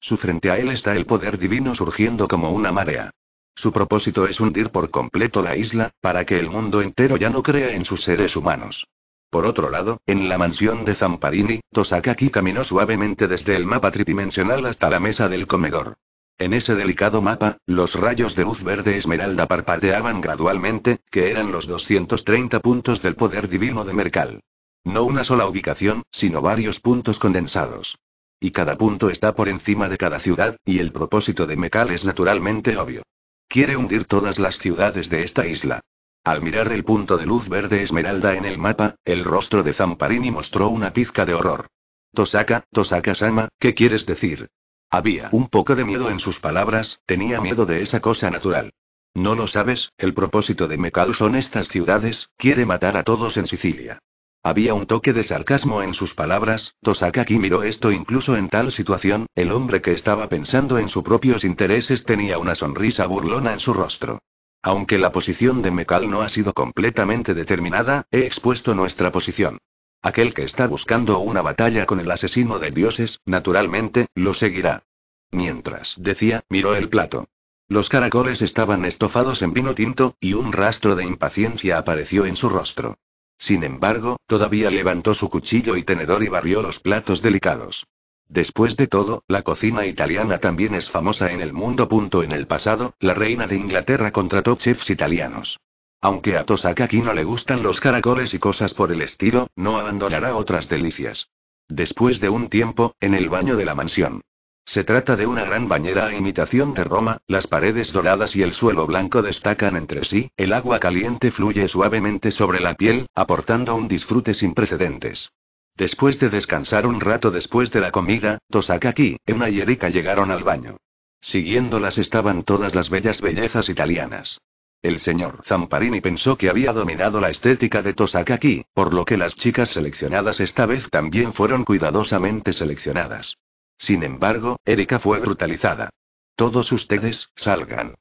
Su frente a él está el poder divino surgiendo como una marea. Su propósito es hundir por completo la isla, para que el mundo entero ya no crea en sus seres humanos. Por otro lado, en la mansión de Zamparini, Tosakaki caminó suavemente desde el mapa tridimensional hasta la mesa del comedor. En ese delicado mapa, los rayos de luz verde esmeralda parpadeaban gradualmente, que eran los 230 puntos del poder divino de Merkal. No una sola ubicación, sino varios puntos condensados. Y cada punto está por encima de cada ciudad, y el propósito de Mekal es naturalmente obvio. Quiere hundir todas las ciudades de esta isla. Al mirar el punto de luz verde esmeralda en el mapa, el rostro de Zamparini mostró una pizca de horror. Tosaka, Tosaka-sama, ¿qué quieres decir? Había un poco de miedo en sus palabras, tenía miedo de esa cosa natural. No lo sabes, el propósito de Mekal son estas ciudades, quiere matar a todos en Sicilia. Había un toque de sarcasmo en sus palabras, Tosakaki miró esto incluso en tal situación, el hombre que estaba pensando en sus propios intereses tenía una sonrisa burlona en su rostro. Aunque la posición de Mekal no ha sido completamente determinada, he expuesto nuestra posición. Aquel que está buscando una batalla con el asesino de dioses, naturalmente, lo seguirá. Mientras decía, miró el plato. Los caracoles estaban estofados en vino tinto, y un rastro de impaciencia apareció en su rostro. Sin embargo, todavía levantó su cuchillo y tenedor y barrió los platos delicados. Después de todo, la cocina italiana también es famosa en el mundo. En el pasado, la reina de Inglaterra contrató chefs italianos. Aunque a Tosakaki no le gustan los caracoles y cosas por el estilo, no abandonará otras delicias. Después de un tiempo, en el baño de la mansión, se trata de una gran bañera a imitación de Roma, las paredes doradas y el suelo blanco destacan entre sí, el agua caliente fluye suavemente sobre la piel, aportando un disfrute sin precedentes. Después de descansar un rato después de la comida, Tosakaki, Emma y Erika llegaron al baño. Siguiéndolas estaban todas las bellas bellezas italianas. El señor Zamparini pensó que había dominado la estética de Tosakaki, por lo que las chicas seleccionadas esta vez también fueron cuidadosamente seleccionadas. Sin embargo, Erika fue brutalizada. Todos ustedes, salgan.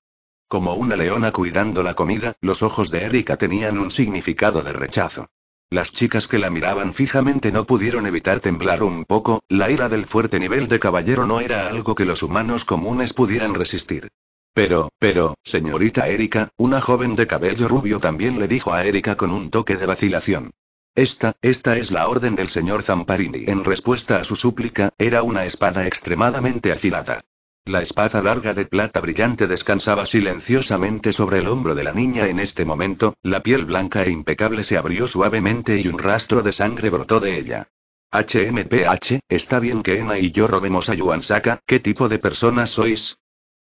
Como una leona cuidando la comida, los ojos de Erika tenían un significado de rechazo. Las chicas que la miraban fijamente no pudieron evitar temblar un poco, la ira del fuerte nivel de caballero no era algo que los humanos comunes pudieran resistir. Pero, pero, señorita Erika, una joven de cabello rubio también le dijo a Erika con un toque de vacilación. Esta, esta es la orden del señor Zamparini. En respuesta a su súplica, era una espada extremadamente afilada. La espada larga de plata brillante descansaba silenciosamente sobre el hombro de la niña en este momento, la piel blanca e impecable se abrió suavemente y un rastro de sangre brotó de ella. HMPH, está bien que Emma y yo robemos a Yuansaka, ¿qué tipo de personas sois?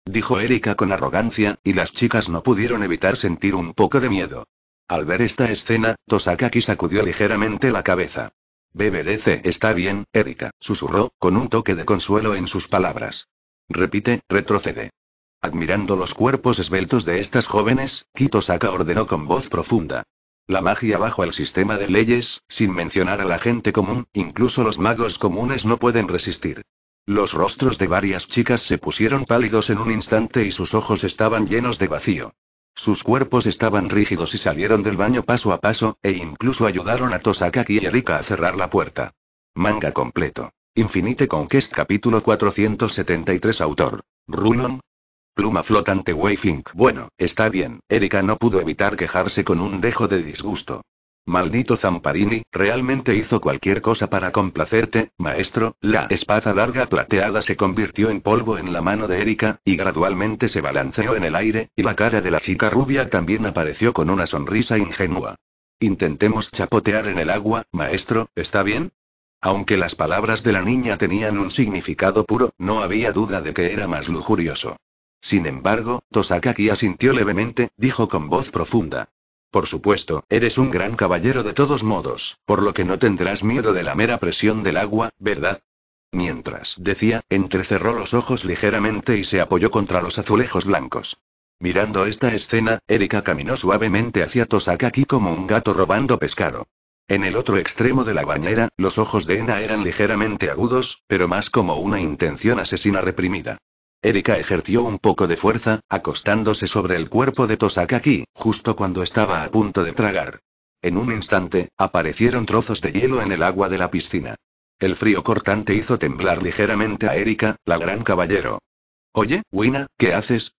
Dijo Erika con arrogancia, y las chicas no pudieron evitar sentir un poco de miedo. Al ver esta escena, Tosakaki sacudió ligeramente la cabeza. BBDC está bien, Erika, susurró, con un toque de consuelo en sus palabras. Repite, retrocede. Admirando los cuerpos esbeltos de estas jóvenes, Kitosaka ordenó con voz profunda. La magia bajo el sistema de leyes, sin mencionar a la gente común, incluso los magos comunes no pueden resistir. Los rostros de varias chicas se pusieron pálidos en un instante y sus ojos estaban llenos de vacío. Sus cuerpos estaban rígidos y salieron del baño paso a paso, e incluso ayudaron a Tosaka y Erika a cerrar la puerta. Manga completo. Infinite Conquest capítulo 473 autor. Rulon. Pluma flotante Wayfink. Bueno, está bien, Erika no pudo evitar quejarse con un dejo de disgusto. Maldito Zamparini, realmente hizo cualquier cosa para complacerte, maestro. La espada larga plateada se convirtió en polvo en la mano de Erika, y gradualmente se balanceó en el aire, y la cara de la chica rubia también apareció con una sonrisa ingenua. Intentemos chapotear en el agua, maestro, ¿está bien? Aunque las palabras de la niña tenían un significado puro, no había duda de que era más lujurioso. Sin embargo, Tosakaki asintió levemente, dijo con voz profunda. Por supuesto, eres un gran caballero de todos modos, por lo que no tendrás miedo de la mera presión del agua, ¿verdad? Mientras decía, entrecerró los ojos ligeramente y se apoyó contra los azulejos blancos. Mirando esta escena, Erika caminó suavemente hacia Tosakaki como un gato robando pescado. En el otro extremo de la bañera, los ojos de Ena eran ligeramente agudos, pero más como una intención asesina reprimida. Erika ejerció un poco de fuerza, acostándose sobre el cuerpo de Tosakaki, justo cuando estaba a punto de tragar. En un instante, aparecieron trozos de hielo en el agua de la piscina. El frío cortante hizo temblar ligeramente a Erika, la gran caballero. Oye, Wina, ¿qué haces?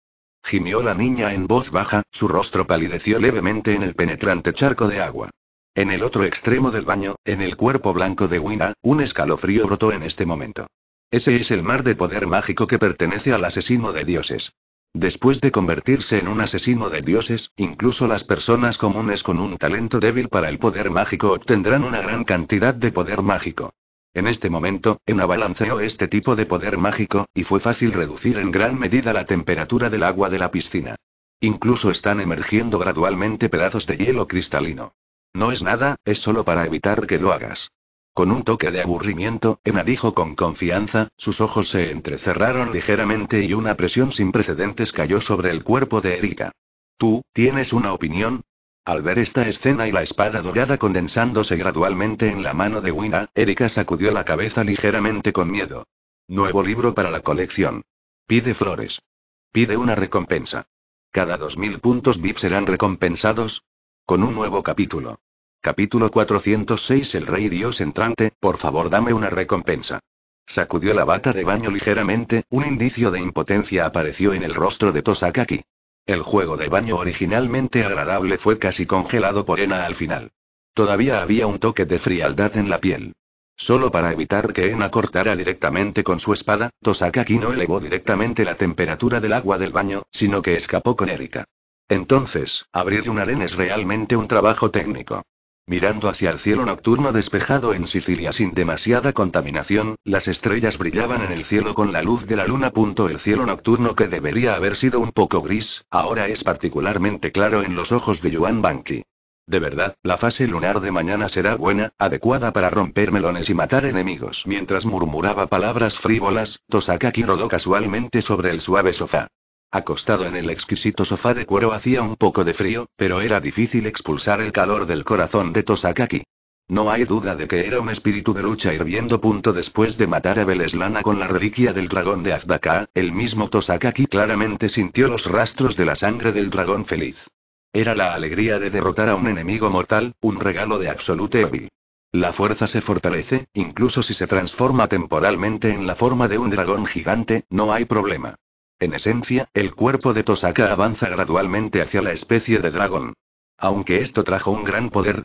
Gimió la niña en voz baja, su rostro palideció levemente en el penetrante charco de agua. En el otro extremo del baño, en el cuerpo blanco de Wina, un escalofrío brotó en este momento. Ese es el mar de poder mágico que pertenece al asesino de dioses. Después de convertirse en un asesino de dioses, incluso las personas comunes con un talento débil para el poder mágico obtendrán una gran cantidad de poder mágico. En este momento, Ena balanceó este tipo de poder mágico, y fue fácil reducir en gran medida la temperatura del agua de la piscina. Incluso están emergiendo gradualmente pedazos de hielo cristalino. No es nada, es solo para evitar que lo hagas. Con un toque de aburrimiento, Emma dijo con confianza, sus ojos se entrecerraron ligeramente y una presión sin precedentes cayó sobre el cuerpo de Erika. ¿Tú, tienes una opinión? Al ver esta escena y la espada dorada condensándose gradualmente en la mano de Wina, Erika sacudió la cabeza ligeramente con miedo. Nuevo libro para la colección. Pide flores. Pide una recompensa. Cada 2.000 puntos VIP serán recompensados. Con un nuevo capítulo. Capítulo 406 El rey Dios entrante, por favor dame una recompensa. Sacudió la bata de baño ligeramente, un indicio de impotencia apareció en el rostro de Tosakaki. El juego de baño originalmente agradable fue casi congelado por Ena al final. Todavía había un toque de frialdad en la piel. Solo para evitar que Ena cortara directamente con su espada, Tosakaki no elevó directamente la temperatura del agua del baño, sino que escapó con Erika. Entonces, abrir un arena es realmente un trabajo técnico. Mirando hacia el cielo nocturno despejado en Sicilia sin demasiada contaminación, las estrellas brillaban en el cielo con la luz de la luna. El cielo nocturno que debería haber sido un poco gris, ahora es particularmente claro en los ojos de Yuan Banqui. De verdad, la fase lunar de mañana será buena, adecuada para romper melones y matar enemigos. Mientras murmuraba palabras frívolas, Tosakaki rodó casualmente sobre el suave sofá. Acostado en el exquisito sofá de cuero hacía un poco de frío, pero era difícil expulsar el calor del corazón de Tosakaki. No hay duda de que era un espíritu de lucha hirviendo. Punto después de matar a Beleslana con la reliquia del dragón de Azdaka, el mismo Tosakaki claramente sintió los rastros de la sangre del dragón feliz. Era la alegría de derrotar a un enemigo mortal, un regalo de absoluto evil. La fuerza se fortalece, incluso si se transforma temporalmente en la forma de un dragón gigante, no hay problema. En esencia, el cuerpo de Tosaka avanza gradualmente hacia la especie de dragón. Aunque esto trajo un gran poder,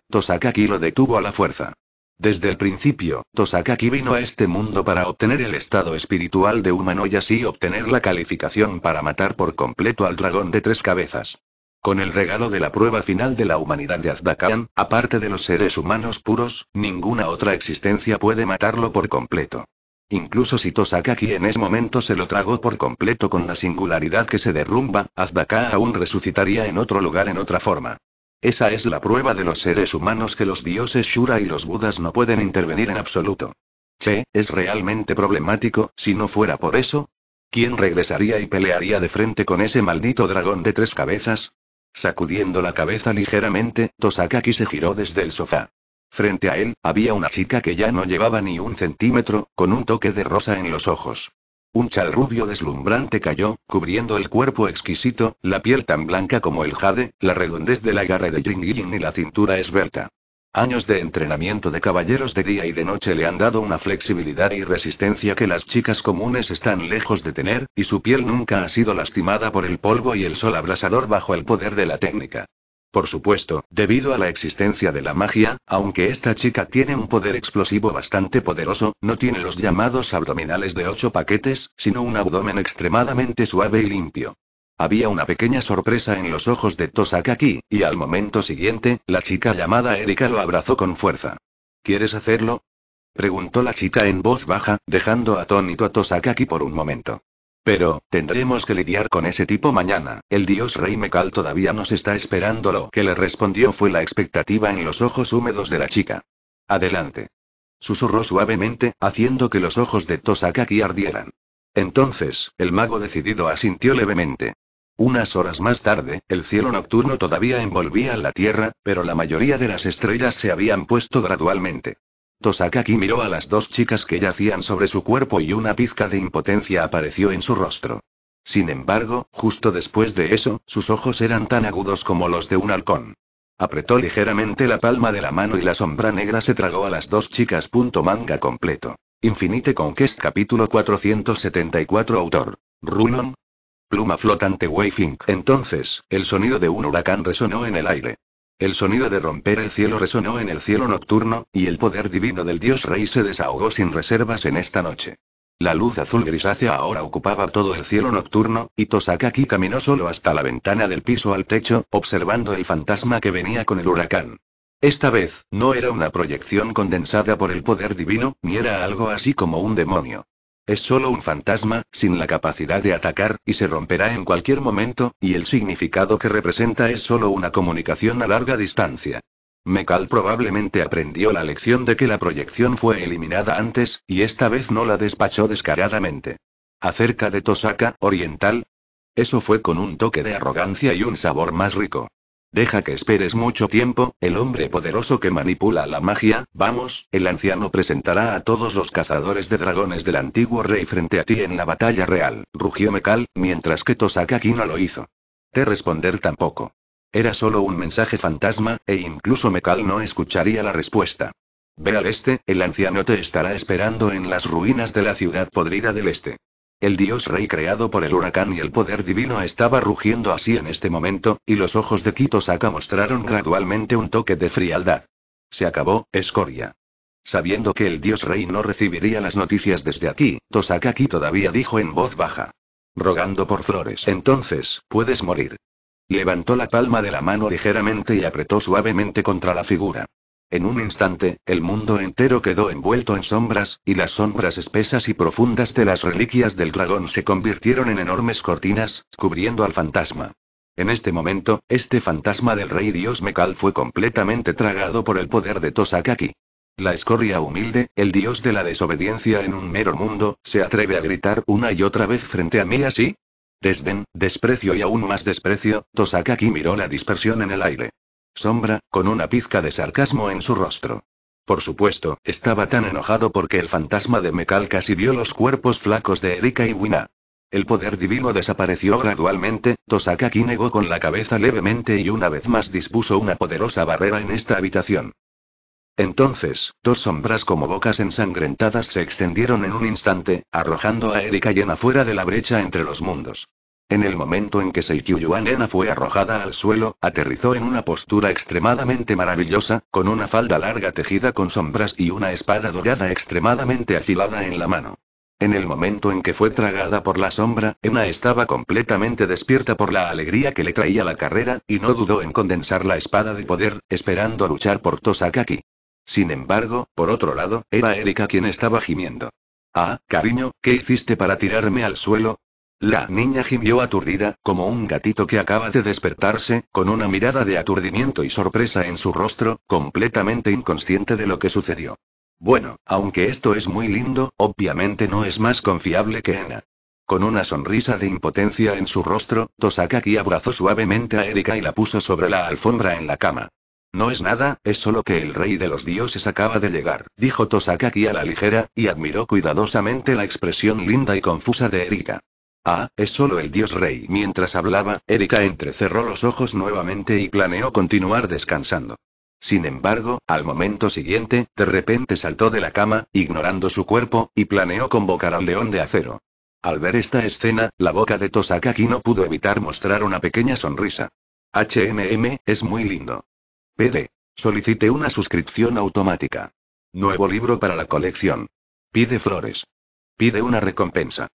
Ki lo detuvo a la fuerza. Desde el principio, Ki vino a este mundo para obtener el estado espiritual de humano y así obtener la calificación para matar por completo al dragón de tres cabezas. Con el regalo de la prueba final de la humanidad de Azdakan, aparte de los seres humanos puros, ninguna otra existencia puede matarlo por completo. Incluso si Tosakaki en ese momento se lo tragó por completo con la singularidad que se derrumba, Azdaka aún resucitaría en otro lugar en otra forma. Esa es la prueba de los seres humanos que los dioses Shura y los Budas no pueden intervenir en absoluto. Che, es realmente problemático, si no fuera por eso. ¿Quién regresaría y pelearía de frente con ese maldito dragón de tres cabezas? Sacudiendo la cabeza ligeramente, Tosakaki se giró desde el sofá. Frente a él, había una chica que ya no llevaba ni un centímetro, con un toque de rosa en los ojos. Un chal rubio deslumbrante cayó, cubriendo el cuerpo exquisito, la piel tan blanca como el jade, la redondez la garra de Jing y la cintura esbelta. Años de entrenamiento de caballeros de día y de noche le han dado una flexibilidad y resistencia que las chicas comunes están lejos de tener, y su piel nunca ha sido lastimada por el polvo y el sol abrasador bajo el poder de la técnica. Por supuesto, debido a la existencia de la magia, aunque esta chica tiene un poder explosivo bastante poderoso, no tiene los llamados abdominales de ocho paquetes, sino un abdomen extremadamente suave y limpio. Había una pequeña sorpresa en los ojos de Tosakaki, y al momento siguiente, la chica llamada Erika lo abrazó con fuerza. ¿Quieres hacerlo? Preguntó la chica en voz baja, dejando atónito a Tosakaki por un momento. Pero, tendremos que lidiar con ese tipo mañana. El dios Rey Mecal todavía nos está esperando. Lo que le respondió fue la expectativa en los ojos húmedos de la chica. Adelante. Susurró suavemente, haciendo que los ojos de Tosakaki ardieran. Entonces, el mago decidido asintió levemente. Unas horas más tarde, el cielo nocturno todavía envolvía la Tierra, pero la mayoría de las estrellas se habían puesto gradualmente. Tosakaki miró a las dos chicas que yacían sobre su cuerpo y una pizca de impotencia apareció en su rostro. Sin embargo, justo después de eso, sus ojos eran tan agudos como los de un halcón. Apretó ligeramente la palma de la mano y la sombra negra se tragó a las dos chicas. Punto manga completo. Infinite Conquest capítulo 474 autor. Rulon. Pluma flotante Waving. Entonces, el sonido de un huracán resonó en el aire. El sonido de romper el cielo resonó en el cielo nocturno, y el poder divino del dios rey se desahogó sin reservas en esta noche. La luz azul grisácea ahora ocupaba todo el cielo nocturno, y Tosakaki caminó solo hasta la ventana del piso al techo, observando el fantasma que venía con el huracán. Esta vez, no era una proyección condensada por el poder divino, ni era algo así como un demonio. Es solo un fantasma, sin la capacidad de atacar, y se romperá en cualquier momento, y el significado que representa es solo una comunicación a larga distancia. Mecal probablemente aprendió la lección de que la proyección fue eliminada antes, y esta vez no la despachó descaradamente. Acerca de Tosaka, oriental. Eso fue con un toque de arrogancia y un sabor más rico. Deja que esperes mucho tiempo, el hombre poderoso que manipula la magia, vamos, el anciano presentará a todos los cazadores de dragones del antiguo rey frente a ti en la batalla real, rugió Mekal, mientras que Tosaka no lo hizo. Te responder tampoco. Era solo un mensaje fantasma, e incluso Mekal no escucharía la respuesta. Ve al este, el anciano te estará esperando en las ruinas de la ciudad podrida del este. El dios rey creado por el huracán y el poder divino estaba rugiendo así en este momento, y los ojos de Kito Saka mostraron gradualmente un toque de frialdad. Se acabó, escoria. Sabiendo que el dios rey no recibiría las noticias desde aquí, Tosakaki todavía dijo en voz baja. Rogando por flores. Entonces, puedes morir. Levantó la palma de la mano ligeramente y apretó suavemente contra la figura. En un instante, el mundo entero quedó envuelto en sombras, y las sombras espesas y profundas de las reliquias del dragón se convirtieron en enormes cortinas, cubriendo al fantasma. En este momento, este fantasma del rey dios Mekal fue completamente tragado por el poder de Tosakaki. La escoria humilde, el dios de la desobediencia en un mero mundo, se atreve a gritar una y otra vez frente a mí así. Desdén, desprecio y aún más desprecio, Tosakaki miró la dispersión en el aire sombra, con una pizca de sarcasmo en su rostro. Por supuesto, estaba tan enojado porque el fantasma de Mekal casi vio los cuerpos flacos de Erika y Wina. El poder divino desapareció gradualmente, Tosakaki negó con la cabeza levemente y una vez más dispuso una poderosa barrera en esta habitación. Entonces, dos sombras como bocas ensangrentadas se extendieron en un instante, arrojando a Erika llena fuera de la brecha entre los mundos. En el momento en que Seikyu Ena fue arrojada al suelo, aterrizó en una postura extremadamente maravillosa, con una falda larga tejida con sombras y una espada dorada extremadamente afilada en la mano. En el momento en que fue tragada por la sombra, Ena estaba completamente despierta por la alegría que le traía la carrera, y no dudó en condensar la espada de poder, esperando luchar por Tosakaki. Sin embargo, por otro lado, era Erika quien estaba gimiendo. Ah, cariño, ¿qué hiciste para tirarme al suelo? La niña gimió aturdida, como un gatito que acaba de despertarse, con una mirada de aturdimiento y sorpresa en su rostro, completamente inconsciente de lo que sucedió. Bueno, aunque esto es muy lindo, obviamente no es más confiable que Ana. Con una sonrisa de impotencia en su rostro, Tosakaki abrazó suavemente a Erika y la puso sobre la alfombra en la cama. No es nada, es solo que el rey de los dioses acaba de llegar, dijo Tosakaki a la ligera, y admiró cuidadosamente la expresión linda y confusa de Erika. Ah, es solo el dios rey. Mientras hablaba, Erika entrecerró los ojos nuevamente y planeó continuar descansando. Sin embargo, al momento siguiente, de repente saltó de la cama, ignorando su cuerpo, y planeó convocar al león de acero. Al ver esta escena, la boca de Tosakaki no pudo evitar mostrar una pequeña sonrisa. HMM, es muy lindo. PD. Solicite una suscripción automática. Nuevo libro para la colección. Pide flores. Pide una recompensa.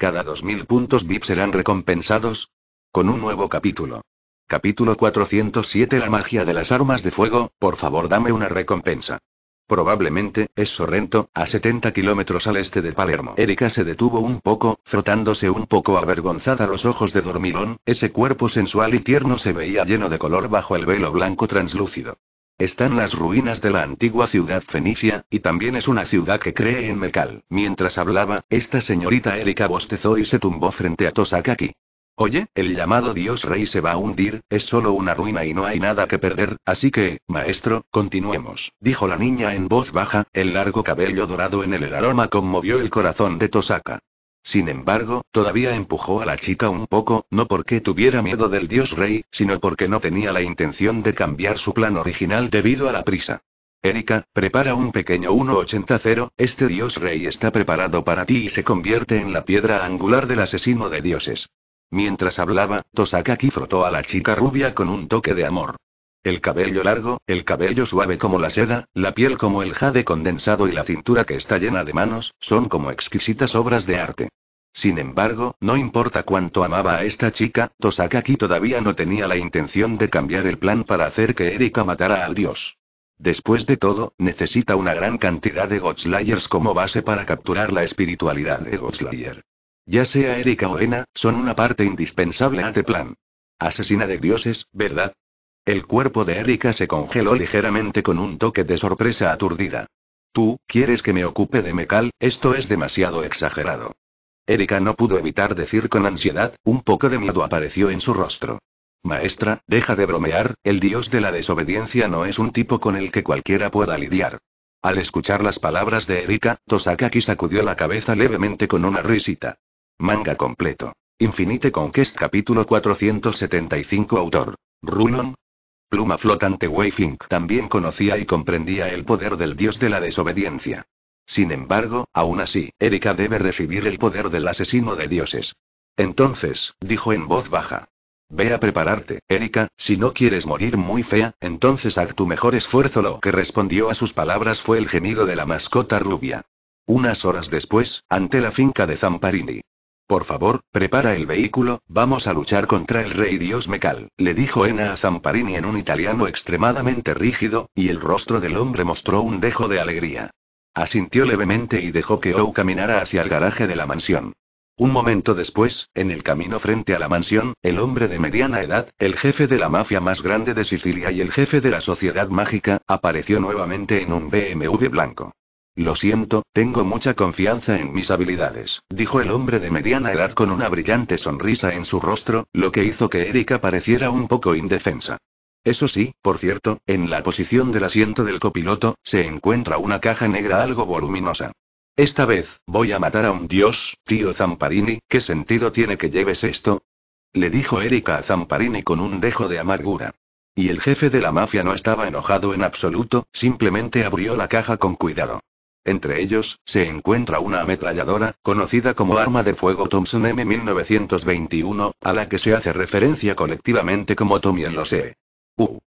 Cada 2.000 puntos VIP serán recompensados con un nuevo capítulo. Capítulo 407 La magia de las armas de fuego, por favor dame una recompensa. Probablemente, es Sorrento, a 70 kilómetros al este de Palermo. Erika se detuvo un poco, frotándose un poco avergonzada los ojos de dormilón, ese cuerpo sensual y tierno se veía lleno de color bajo el velo blanco translúcido. Están las ruinas de la antigua ciudad fenicia, y también es una ciudad que cree en Mecal. Mientras hablaba, esta señorita Erika bostezó y se tumbó frente a Tosaka aquí. Oye, el llamado Dios Rey se va a hundir, es solo una ruina y no hay nada que perder, así que, maestro, continuemos, dijo la niña en voz baja, el largo cabello dorado en el aroma conmovió el corazón de Tosaka. Sin embargo, todavía empujó a la chica un poco, no porque tuviera miedo del dios rey, sino porque no tenía la intención de cambiar su plan original debido a la prisa. Erika, prepara un pequeño 180 este dios rey está preparado para ti y se convierte en la piedra angular del asesino de dioses. Mientras hablaba, Tosakaki frotó a la chica rubia con un toque de amor. El cabello largo, el cabello suave como la seda, la piel como el jade condensado y la cintura que está llena de manos, son como exquisitas obras de arte. Sin embargo, no importa cuánto amaba a esta chica, Tosakaki todavía no tenía la intención de cambiar el plan para hacer que Erika matara al dios. Después de todo, necesita una gran cantidad de Godslayers como base para capturar la espiritualidad de Godslayer. Ya sea Erika o Ena, son una parte indispensable a este plan. Asesina de dioses, ¿verdad? El cuerpo de Erika se congeló ligeramente con un toque de sorpresa aturdida. Tú, ¿quieres que me ocupe de Mecal? Esto es demasiado exagerado. Erika no pudo evitar decir con ansiedad, un poco de miedo apareció en su rostro. Maestra, deja de bromear, el dios de la desobediencia no es un tipo con el que cualquiera pueda lidiar. Al escuchar las palabras de Erika, Tosakaki sacudió la cabeza levemente con una risita. Manga completo. Infinite Conquest capítulo 475 autor. Rulon, Pluma flotante Weifink también conocía y comprendía el poder del dios de la desobediencia. Sin embargo, aún así, Erika debe recibir el poder del asesino de dioses. Entonces, dijo en voz baja. Ve a prepararte, Erika, si no quieres morir muy fea, entonces haz tu mejor esfuerzo. Lo que respondió a sus palabras fue el gemido de la mascota rubia. Unas horas después, ante la finca de Zamparini, por favor, prepara el vehículo, vamos a luchar contra el rey Dios Mecal, le dijo Ena a Zamparini en un italiano extremadamente rígido, y el rostro del hombre mostró un dejo de alegría. Asintió levemente y dejó que O caminara hacia el garaje de la mansión. Un momento después, en el camino frente a la mansión, el hombre de mediana edad, el jefe de la mafia más grande de Sicilia y el jefe de la sociedad mágica, apareció nuevamente en un BMW blanco. Lo siento, tengo mucha confianza en mis habilidades, dijo el hombre de mediana edad con una brillante sonrisa en su rostro, lo que hizo que Erika pareciera un poco indefensa. Eso sí, por cierto, en la posición del asiento del copiloto, se encuentra una caja negra algo voluminosa. Esta vez, voy a matar a un dios, tío Zamparini, ¿qué sentido tiene que lleves esto? Le dijo Erika a Zamparini con un dejo de amargura. Y el jefe de la mafia no estaba enojado en absoluto, simplemente abrió la caja con cuidado. Entre ellos, se encuentra una ametralladora, conocida como arma de fuego Thompson M1921, a la que se hace referencia colectivamente como Tommy en los E. U.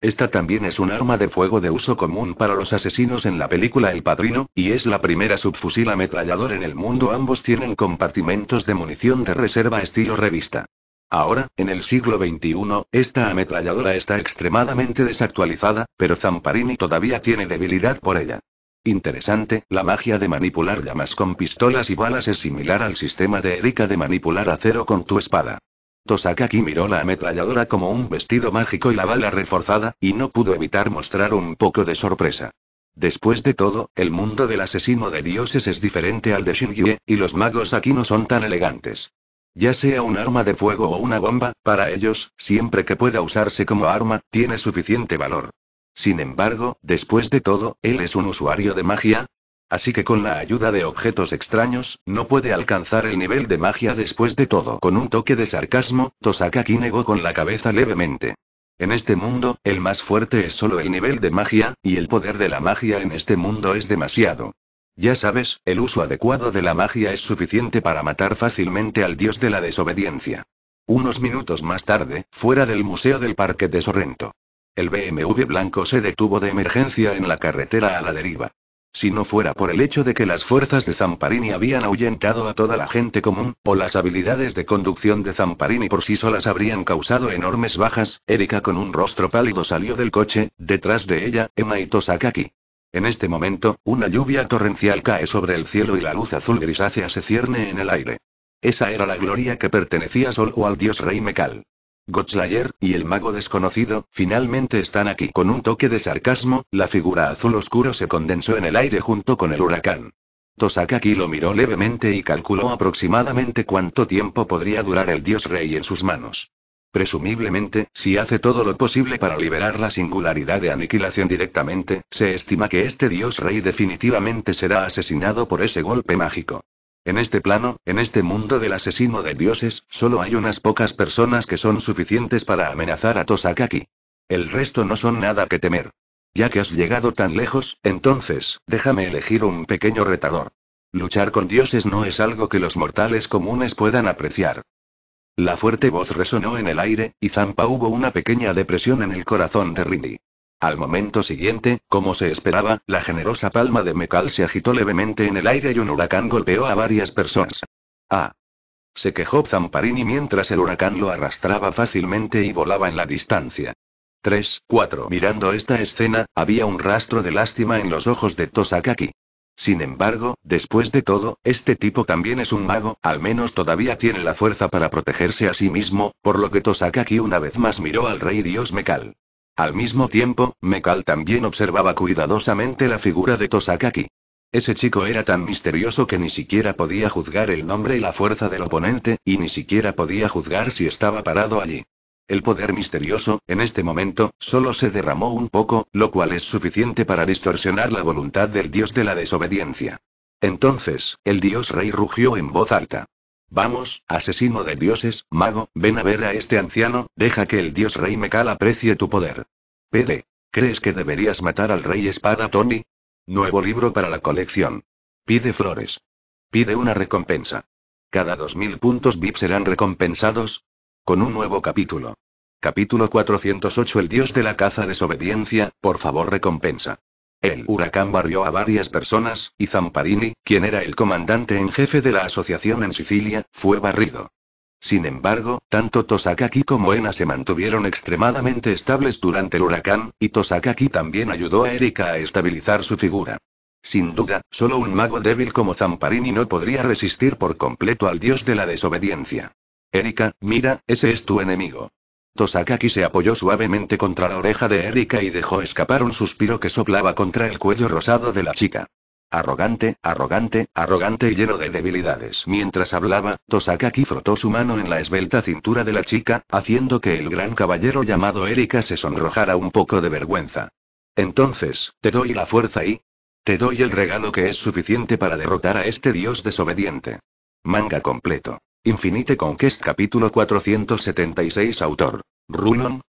Esta también es un arma de fuego de uso común para los asesinos en la película El Padrino, y es la primera subfusil ametrallador en el mundo. Ambos tienen compartimentos de munición de reserva estilo revista. Ahora, en el siglo XXI, esta ametralladora está extremadamente desactualizada, pero Zamparini todavía tiene debilidad por ella. Interesante, la magia de manipular llamas con pistolas y balas es similar al sistema de Erika de manipular acero con tu espada. Tosakaki miró la ametralladora como un vestido mágico y la bala reforzada, y no pudo evitar mostrar un poco de sorpresa. Después de todo, el mundo del asesino de dioses es diferente al de Shingyue, y los magos aquí no son tan elegantes. Ya sea un arma de fuego o una bomba, para ellos, siempre que pueda usarse como arma, tiene suficiente valor. Sin embargo, después de todo, él es un usuario de magia. Así que con la ayuda de objetos extraños, no puede alcanzar el nivel de magia después de todo. Con un toque de sarcasmo, Tosakaki negó con la cabeza levemente. En este mundo, el más fuerte es solo el nivel de magia, y el poder de la magia en este mundo es demasiado. Ya sabes, el uso adecuado de la magia es suficiente para matar fácilmente al dios de la desobediencia. Unos minutos más tarde, fuera del Museo del Parque de Sorrento. El BMW blanco se detuvo de emergencia en la carretera a la deriva. Si no fuera por el hecho de que las fuerzas de Zamparini habían ahuyentado a toda la gente común, o las habilidades de conducción de Zamparini por sí solas habrían causado enormes bajas, Erika con un rostro pálido salió del coche, detrás de ella, Emma y Tosakaki. En este momento, una lluvia torrencial cae sobre el cielo y la luz azul grisácea se cierne en el aire. Esa era la gloria que pertenecía solo al dios rey Mekal. Gotslayer, y el mago desconocido, finalmente están aquí. Con un toque de sarcasmo, la figura azul oscuro se condensó en el aire junto con el huracán. Tosakaki lo miró levemente y calculó aproximadamente cuánto tiempo podría durar el dios rey en sus manos. Presumiblemente, si hace todo lo posible para liberar la singularidad de aniquilación directamente, se estima que este dios rey definitivamente será asesinado por ese golpe mágico. En este plano, en este mundo del asesino de dioses, solo hay unas pocas personas que son suficientes para amenazar a Tosakaki. El resto no son nada que temer. Ya que has llegado tan lejos, entonces, déjame elegir un pequeño retador. Luchar con dioses no es algo que los mortales comunes puedan apreciar. La fuerte voz resonó en el aire, y Zampa hubo una pequeña depresión en el corazón de Rini. Al momento siguiente, como se esperaba, la generosa palma de Mecal se agitó levemente en el aire y un huracán golpeó a varias personas. ¡Ah! Se quejó Zamparini mientras el huracán lo arrastraba fácilmente y volaba en la distancia. 3, 4. Mirando esta escena, había un rastro de lástima en los ojos de Tosakaki. Sin embargo, después de todo, este tipo también es un mago, al menos todavía tiene la fuerza para protegerse a sí mismo, por lo que Tosakaki una vez más miró al rey dios Mekal. Al mismo tiempo, Mekal también observaba cuidadosamente la figura de Tosakaki. Ese chico era tan misterioso que ni siquiera podía juzgar el nombre y la fuerza del oponente, y ni siquiera podía juzgar si estaba parado allí. El poder misterioso, en este momento, solo se derramó un poco, lo cual es suficiente para distorsionar la voluntad del dios de la desobediencia. Entonces, el dios rey rugió en voz alta. Vamos, asesino de dioses, mago, ven a ver a este anciano, deja que el dios rey Mecal aprecie tu poder. Pede. ¿Crees que deberías matar al rey espada Tony? Nuevo libro para la colección. Pide flores. Pide una recompensa. Cada 2000 puntos VIP serán recompensados con un nuevo capítulo. Capítulo 408 El dios de la caza desobediencia, por favor recompensa. El huracán barrió a varias personas, y Zamparini, quien era el comandante en jefe de la asociación en Sicilia, fue barrido. Sin embargo, tanto Tosakaki como Ena se mantuvieron extremadamente estables durante el huracán, y Tosakaki también ayudó a Erika a estabilizar su figura. Sin duda, solo un mago débil como Zamparini no podría resistir por completo al dios de la desobediencia. Erika, mira, ese es tu enemigo. Tosakaki se apoyó suavemente contra la oreja de Erika y dejó escapar un suspiro que soplaba contra el cuello rosado de la chica. Arrogante, arrogante, arrogante y lleno de debilidades. Mientras hablaba, Tosakaki frotó su mano en la esbelta cintura de la chica, haciendo que el gran caballero llamado Erika se sonrojara un poco de vergüenza. Entonces, te doy la fuerza y... Te doy el regalo que es suficiente para derrotar a este dios desobediente. Manga completo. Infinite Conquest capítulo 476 Autor. Rulon.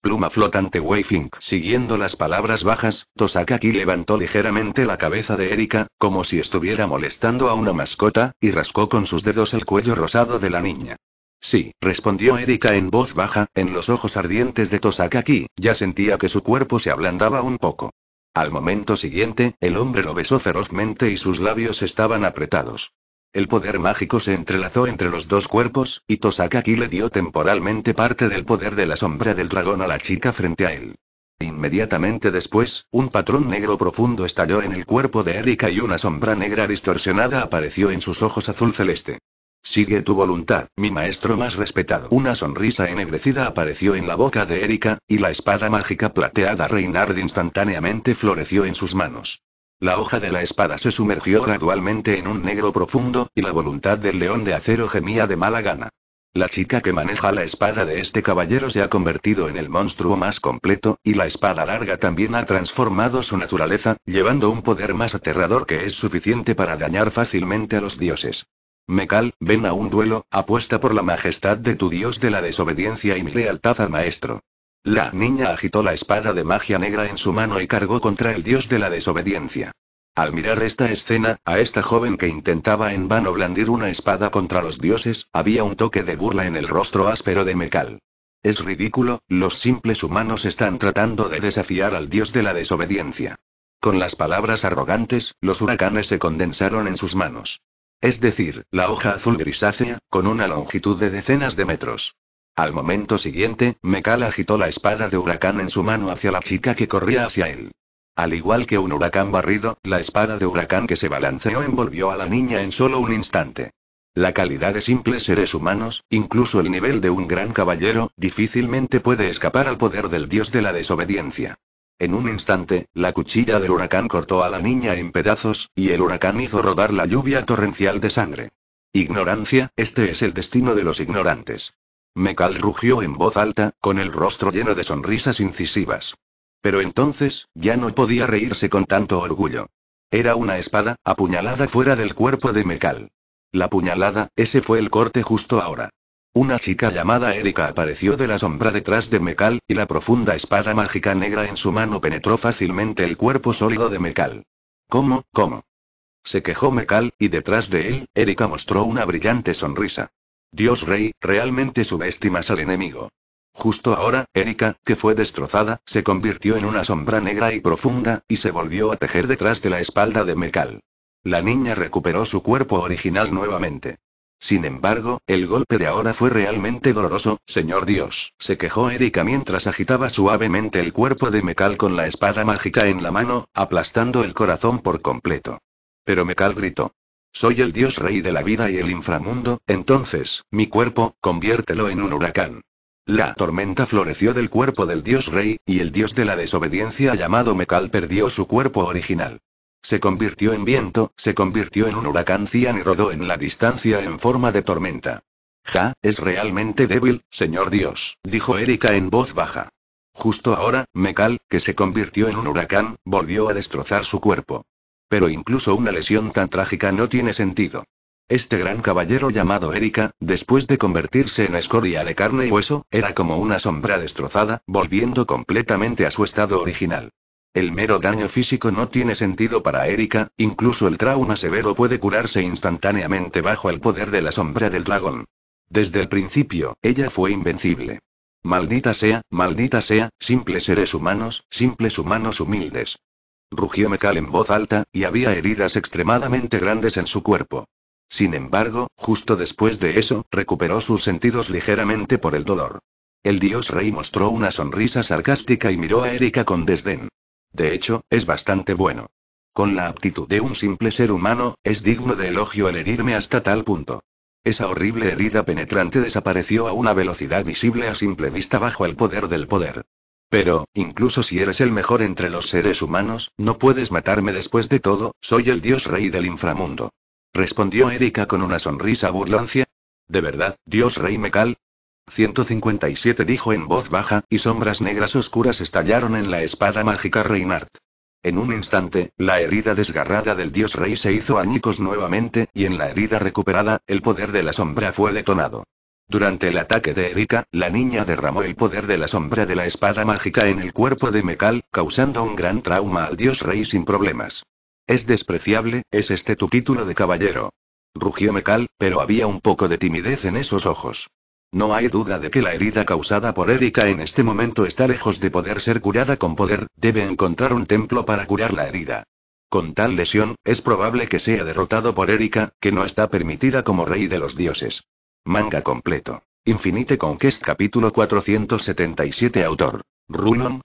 Pluma flotante Wayfink Siguiendo las palabras bajas, Tosakaki levantó ligeramente la cabeza de Erika, como si estuviera molestando a una mascota, y rascó con sus dedos el cuello rosado de la niña. Sí, respondió Erika en voz baja, en los ojos ardientes de Tosakaki, ya sentía que su cuerpo se ablandaba un poco. Al momento siguiente, el hombre lo besó ferozmente y sus labios estaban apretados. El poder mágico se entrelazó entre los dos cuerpos, y Tosakaki le dio temporalmente parte del poder de la sombra del dragón a la chica frente a él. Inmediatamente después, un patrón negro profundo estalló en el cuerpo de Erika y una sombra negra distorsionada apareció en sus ojos azul celeste. Sigue tu voluntad, mi maestro más respetado. Una sonrisa ennegrecida apareció en la boca de Erika, y la espada mágica plateada Reinard instantáneamente floreció en sus manos. La hoja de la espada se sumergió gradualmente en un negro profundo, y la voluntad del león de acero gemía de mala gana. La chica que maneja la espada de este caballero se ha convertido en el monstruo más completo, y la espada larga también ha transformado su naturaleza, llevando un poder más aterrador que es suficiente para dañar fácilmente a los dioses. Mecal, ven a un duelo, apuesta por la majestad de tu dios de la desobediencia y mi lealtad al maestro. La niña agitó la espada de magia negra en su mano y cargó contra el dios de la desobediencia. Al mirar esta escena, a esta joven que intentaba en vano blandir una espada contra los dioses, había un toque de burla en el rostro áspero de Mekal. Es ridículo, los simples humanos están tratando de desafiar al dios de la desobediencia. Con las palabras arrogantes, los huracanes se condensaron en sus manos. Es decir, la hoja azul grisácea, con una longitud de decenas de metros. Al momento siguiente, Mekal agitó la espada de huracán en su mano hacia la chica que corría hacia él. Al igual que un huracán barrido, la espada de huracán que se balanceó envolvió a la niña en solo un instante. La calidad de simples seres humanos, incluso el nivel de un gran caballero, difícilmente puede escapar al poder del dios de la desobediencia. En un instante, la cuchilla del huracán cortó a la niña en pedazos, y el huracán hizo rodar la lluvia torrencial de sangre. Ignorancia, este es el destino de los ignorantes. Mecal rugió en voz alta, con el rostro lleno de sonrisas incisivas. Pero entonces, ya no podía reírse con tanto orgullo. Era una espada, apuñalada fuera del cuerpo de Mecal. La puñalada, ese fue el corte justo ahora. Una chica llamada Erika apareció de la sombra detrás de Mecal, y la profunda espada mágica negra en su mano penetró fácilmente el cuerpo sólido de Mecal. ¿Cómo, cómo? Se quejó Mecal, y detrás de él, Erika mostró una brillante sonrisa. Dios rey, realmente subestimas al enemigo. Justo ahora, Erika, que fue destrozada, se convirtió en una sombra negra y profunda, y se volvió a tejer detrás de la espalda de Mekal. La niña recuperó su cuerpo original nuevamente. Sin embargo, el golpe de ahora fue realmente doloroso, Señor Dios, se quejó Erika mientras agitaba suavemente el cuerpo de Mekal con la espada mágica en la mano, aplastando el corazón por completo. Pero Mekal gritó. Soy el dios rey de la vida y el inframundo, entonces, mi cuerpo, conviértelo en un huracán. La tormenta floreció del cuerpo del dios rey, y el dios de la desobediencia llamado Mecal perdió su cuerpo original. Se convirtió en viento, se convirtió en un huracán cian y rodó en la distancia en forma de tormenta. Ja, es realmente débil, señor dios, dijo Erika en voz baja. Justo ahora, Mecal, que se convirtió en un huracán, volvió a destrozar su cuerpo. Pero incluso una lesión tan trágica no tiene sentido. Este gran caballero llamado Erika, después de convertirse en escoria de carne y hueso, era como una sombra destrozada, volviendo completamente a su estado original. El mero daño físico no tiene sentido para Erika, incluso el trauma severo puede curarse instantáneamente bajo el poder de la sombra del dragón. Desde el principio, ella fue invencible. Maldita sea, maldita sea, simples seres humanos, simples humanos humildes rugió Mecal en voz alta, y había heridas extremadamente grandes en su cuerpo. Sin embargo, justo después de eso, recuperó sus sentidos ligeramente por el dolor. El dios rey mostró una sonrisa sarcástica y miró a Erika con desdén. De hecho, es bastante bueno. Con la aptitud de un simple ser humano, es digno de elogio el herirme hasta tal punto. Esa horrible herida penetrante desapareció a una velocidad visible a simple vista bajo el poder del poder. Pero, incluso si eres el mejor entre los seres humanos, no puedes matarme después de todo, soy el dios rey del inframundo. Respondió Erika con una sonrisa burlancia. ¿De verdad, dios rey Mecal? 157 dijo en voz baja, y sombras negras oscuras estallaron en la espada mágica Reinhardt. En un instante, la herida desgarrada del dios rey se hizo añicos nuevamente, y en la herida recuperada, el poder de la sombra fue detonado. Durante el ataque de Erika, la niña derramó el poder de la sombra de la espada mágica en el cuerpo de Mekal, causando un gran trauma al dios rey sin problemas. Es despreciable, es este tu título de caballero. Rugió Mekal, pero había un poco de timidez en esos ojos. No hay duda de que la herida causada por Erika en este momento está lejos de poder ser curada con poder, debe encontrar un templo para curar la herida. Con tal lesión, es probable que sea derrotado por Erika, que no está permitida como rey de los dioses. Manga completo. Infinite Conquest capítulo 477 autor. Rulon.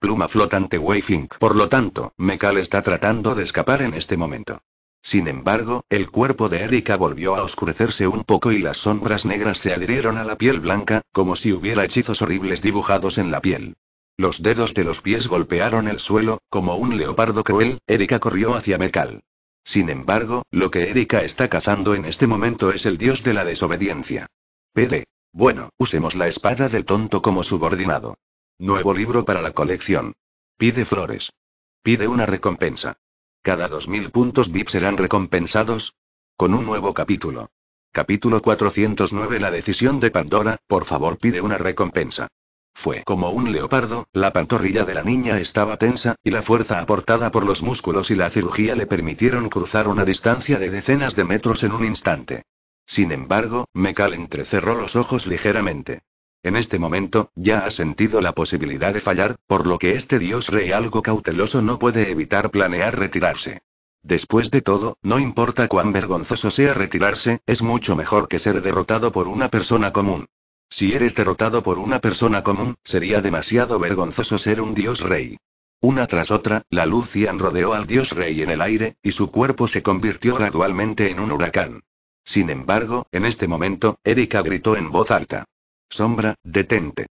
Pluma flotante Wayfink. Por lo tanto, Mecal está tratando de escapar en este momento. Sin embargo, el cuerpo de Erika volvió a oscurecerse un poco y las sombras negras se adhirieron a la piel blanca, como si hubiera hechizos horribles dibujados en la piel. Los dedos de los pies golpearon el suelo, como un leopardo cruel, Erika corrió hacia Mecal. Sin embargo, lo que Erika está cazando en este momento es el dios de la desobediencia. PD. Bueno, usemos la espada del tonto como subordinado. Nuevo libro para la colección. Pide flores. Pide una recompensa. Cada 2000 puntos VIP serán recompensados. Con un nuevo capítulo. Capítulo 409 La decisión de Pandora, por favor pide una recompensa. Fue como un leopardo, la pantorrilla de la niña estaba tensa, y la fuerza aportada por los músculos y la cirugía le permitieron cruzar una distancia de decenas de metros en un instante. Sin embargo, Mecal entrecerró los ojos ligeramente. En este momento, ya ha sentido la posibilidad de fallar, por lo que este dios rey algo cauteloso no puede evitar planear retirarse. Después de todo, no importa cuán vergonzoso sea retirarse, es mucho mejor que ser derrotado por una persona común. Si eres derrotado por una persona común, sería demasiado vergonzoso ser un dios rey. Una tras otra, la Lucian rodeó al dios rey en el aire, y su cuerpo se convirtió gradualmente en un huracán. Sin embargo, en este momento, Erika gritó en voz alta. Sombra, detente.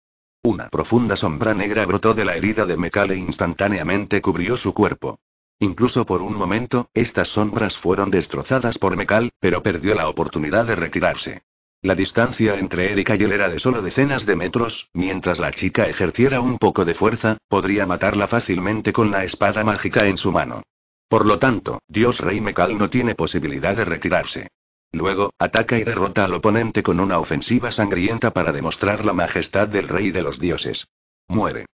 Una profunda sombra negra brotó de la herida de Mekal e instantáneamente cubrió su cuerpo. Incluso por un momento, estas sombras fueron destrozadas por Mekal, pero perdió la oportunidad de retirarse. La distancia entre Erika y él era de solo decenas de metros, mientras la chica ejerciera un poco de fuerza, podría matarla fácilmente con la espada mágica en su mano. Por lo tanto, Dios Rey Mecal no tiene posibilidad de retirarse. Luego, ataca y derrota al oponente con una ofensiva sangrienta para demostrar la majestad del rey de los dioses. Muere.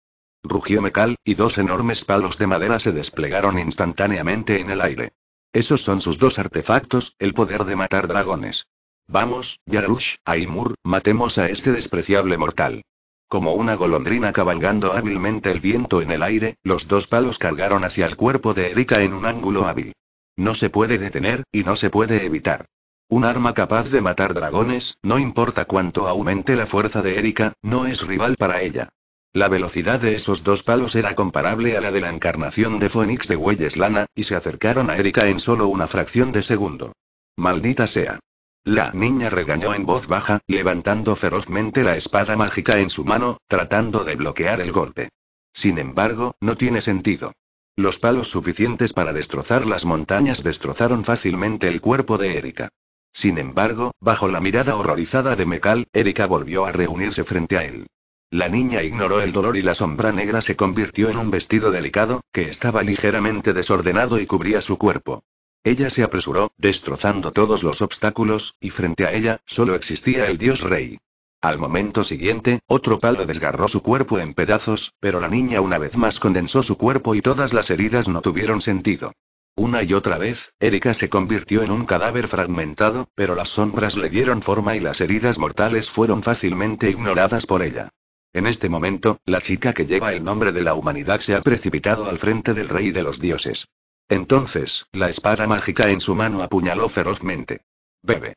Rugió Mecal, y dos enormes palos de madera se desplegaron instantáneamente en el aire. Esos son sus dos artefactos, el poder de matar dragones. Vamos, Yarush, Aymur, matemos a este despreciable mortal. Como una golondrina cabalgando hábilmente el viento en el aire, los dos palos cargaron hacia el cuerpo de Erika en un ángulo hábil. No se puede detener, y no se puede evitar. Un arma capaz de matar dragones, no importa cuánto aumente la fuerza de Erika, no es rival para ella. La velocidad de esos dos palos era comparable a la de la encarnación de Fénix de Huelles Lana, y se acercaron a Erika en solo una fracción de segundo. Maldita sea. La niña regañó en voz baja, levantando ferozmente la espada mágica en su mano, tratando de bloquear el golpe. Sin embargo, no tiene sentido. Los palos suficientes para destrozar las montañas destrozaron fácilmente el cuerpo de Erika. Sin embargo, bajo la mirada horrorizada de Mekal, Erika volvió a reunirse frente a él. La niña ignoró el dolor y la sombra negra se convirtió en un vestido delicado, que estaba ligeramente desordenado y cubría su cuerpo. Ella se apresuró, destrozando todos los obstáculos, y frente a ella, solo existía el dios rey. Al momento siguiente, otro palo desgarró su cuerpo en pedazos, pero la niña una vez más condensó su cuerpo y todas las heridas no tuvieron sentido. Una y otra vez, Erika se convirtió en un cadáver fragmentado, pero las sombras le dieron forma y las heridas mortales fueron fácilmente ignoradas por ella. En este momento, la chica que lleva el nombre de la humanidad se ha precipitado al frente del rey de los dioses. Entonces, la espada mágica en su mano apuñaló ferozmente. Bebe.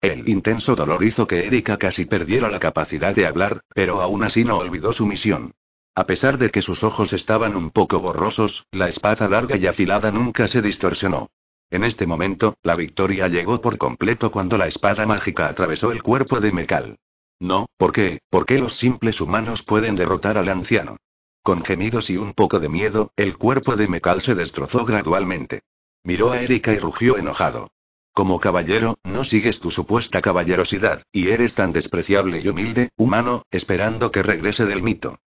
El intenso dolor hizo que Erika casi perdiera la capacidad de hablar, pero aún así no olvidó su misión. A pesar de que sus ojos estaban un poco borrosos, la espada larga y afilada nunca se distorsionó. En este momento, la victoria llegó por completo cuando la espada mágica atravesó el cuerpo de Mecal. No, ¿por qué? ¿Por qué los simples humanos pueden derrotar al anciano? Con gemidos y un poco de miedo, el cuerpo de Mecal se destrozó gradualmente. Miró a Erika y rugió enojado. Como caballero, no sigues tu supuesta caballerosidad, y eres tan despreciable y humilde, humano, esperando que regrese del mito.